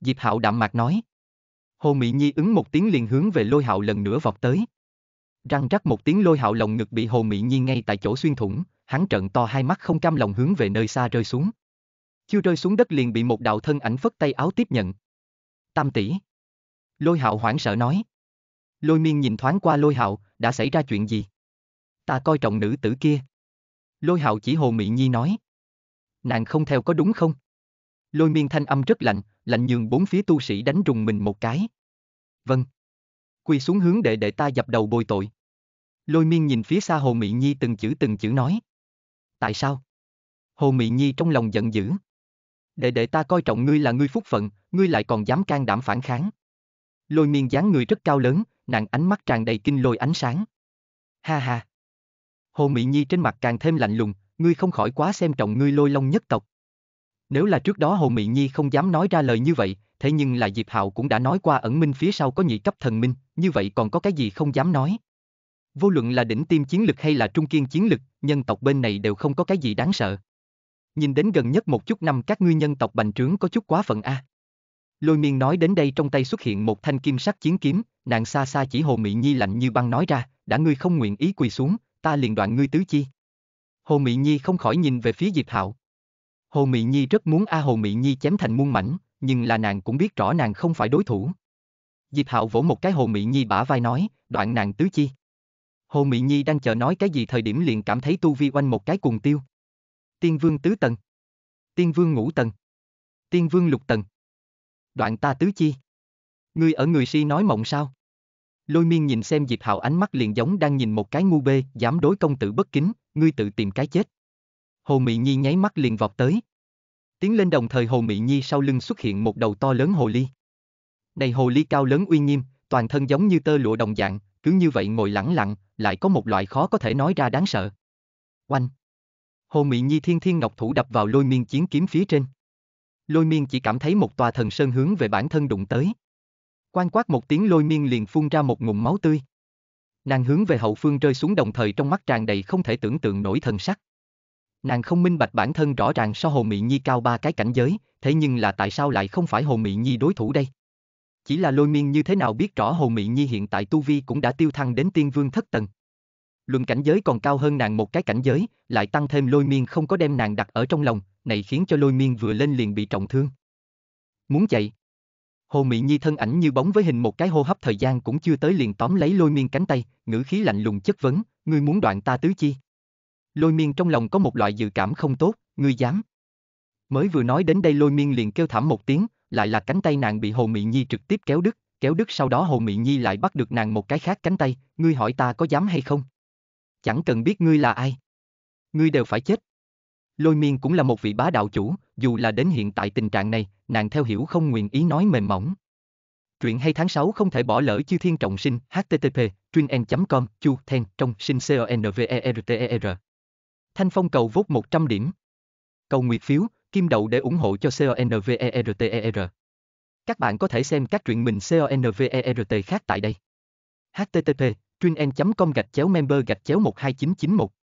Diệp Hạo đạm mạc nói. Hồ Mị Nhi ứng một tiếng liền hướng về lôi hạo lần nữa vọt tới. Răng rắc một tiếng lôi hạo lồng ngực bị Hồ Mị Nhi ngay tại chỗ xuyên thủng, hắn trợn to hai mắt không cam lòng hướng về nơi xa rơi xuống. Chưa rơi xuống đất liền bị một đạo thân ảnh phất tay áo tiếp nhận. Tam tỷ. Lôi hạo hoảng sợ nói. Lôi miên nhìn thoáng qua lôi hạo, đã xảy ra chuyện gì? Ta coi trọng nữ tử kia. Lôi hạo chỉ Hồ Mị Nhi nói. Nàng không theo có đúng không? Lôi miên thanh âm rất lạnh, lạnh nhường bốn phía tu sĩ đánh rùng mình một cái. Vâng. Quỳ xuống hướng đệ đệ ta dập đầu bồi tội. Lôi miên nhìn phía xa Hồ Mị Nhi từng chữ từng chữ nói. Tại sao? Hồ Mị Nhi trong lòng giận dữ. Đệ đệ ta coi trọng ngươi là ngươi phúc phận, ngươi lại còn dám can đảm phản kháng. Lôi miên dáng người rất cao lớn, nàng ánh mắt tràn đầy kinh lôi ánh sáng. Ha ha. Hồ Mị Nhi trên mặt càng thêm lạnh lùng, ngươi không khỏi quá xem trọng ngươi lôi long nhất tộc. Nếu là trước đó Hồ Mị Nhi không dám nói ra lời như vậy, thế nhưng là Diệp Hạo cũng đã nói qua ẩn minh phía sau có nhị cấp thần minh, như vậy còn có cái gì không dám nói. Vô luận là đỉnh tiêm chiến lực hay là trung kiên chiến lực, nhân tộc bên này đều không có cái gì đáng sợ. Nhìn đến gần nhất một chút năm các ngươi nhân tộc bành trướng có chút quá phận a. Lôi miên nói đến đây trong tay xuất hiện một thanh kim sắc chiến kiếm, nàng xa xa chỉ Hồ Mị Nhi lạnh như băng nói ra, đã ngươi không nguyện ý quỳ xuống, ta liền đoạn ngươi tứ chi. Hồ Mị Nhi không khỏi nhìn về phía Diệp Hạo. Hồ Mị Nhi rất muốn A Hồ Mị Nhi chém thành muôn mảnh, nhưng là nàng cũng biết rõ nàng không phải đối thủ. Diệp Hạo vỗ một cái Hồ Mị Nhi bả vai nói, đoạn nàng tứ chi. Hồ Mị Nhi đang chờ nói cái gì thời điểm liền cảm thấy tu vi oanh một cái cùng tiêu. Tiên vương tứ tầng. Tiên vương ngũ tầng. Tiên vương lục tầng. Đoạn ta tứ chi. Ngươi ở người si nói mộng sao? Lôi miên nhìn xem Diệp Hạo ánh mắt liền giống đang nhìn một cái ngu bê, dám đối công tử bất kính, ngươi tự tìm cái chết. Hồ Mị Nhi nháy mắt liền vọt tới. Tiến lên đồng thời Hồ Mị Nhi sau lưng xuất hiện một đầu to lớn hồ ly. Này hồ ly cao lớn uy nghiêm, toàn thân giống như tơ lụa đồng dạng, cứ như vậy ngồi lẳng lặng, lại có một loại khó có thể nói ra đáng sợ. Oanh! Hồ Mị Nhi thiên thiên ngọc thủ đập vào lôi miên chiến kiếm phía trên. Lôi miên chỉ cảm thấy một tòa thần sơn hướng về bản thân đụng tới. Quan quát một tiếng lôi miên liền phun ra một ngụm máu tươi. Nàng hướng về hậu phương rơi xuống đồng thời trong mắt tràn đầy không thể tưởng tượng nổi thần sắc. Nàng không minh bạch bản thân rõ ràng so Hồ Mị Nhi cao ba cái cảnh giới, thế nhưng là tại sao lại không phải Hồ Mị Nhi đối thủ đây? Chỉ là lôi miên như thế nào biết rõ Hồ Mị Nhi hiện tại Tu Vi cũng đã tiêu thăng đến tiên vương thất tầng. Luận cảnh giới còn cao hơn nàng một cái cảnh giới, lại tăng thêm lôi miên không có đem nàng đặt ở trong lòng, này khiến cho lôi miên vừa lên liền bị trọng thương. Muốn chạy. Hồ Mị Nhi thân ảnh như bóng với hình một cái hô hấp thời gian cũng chưa tới liền tóm lấy lôi miên cánh tay, ngữ khí lạnh lùng chất vấn, ngươi muốn đoạn ta tứ chi. Lôi miên trong lòng có một loại dự cảm không tốt, ngươi dám. Mới vừa nói đến đây lôi miên liền kêu thảm một tiếng, lại là cánh tay nàng bị Hồ Mị Nhi trực tiếp kéo đứt, kéo đứt sau đó Hồ Mị Nhi lại bắt được nàng một cái khác cánh tay, ngươi hỏi ta có dám hay không? Chẳng cần biết ngươi là ai. Ngươi đều phải chết. Lôi miên cũng là một vị bá đạo chủ, dù là đến hiện tại tình trạng này, nàng theo hiểu không nguyện ý nói mềm mỏng. Truyện hay tháng 6 không thể bỏ lỡ chư thiên trọng sinh, http, truyen.com, chu, then, trong, sinh converter. E Thanh phong cầu vốt 100 điểm. Cầu nguyệt phiếu, kim đậu để ủng hộ cho converter. E các bạn có thể xem các truyện mình convert khác tại đây. http, truyen.com gạch chéo member gạch chéo 12991.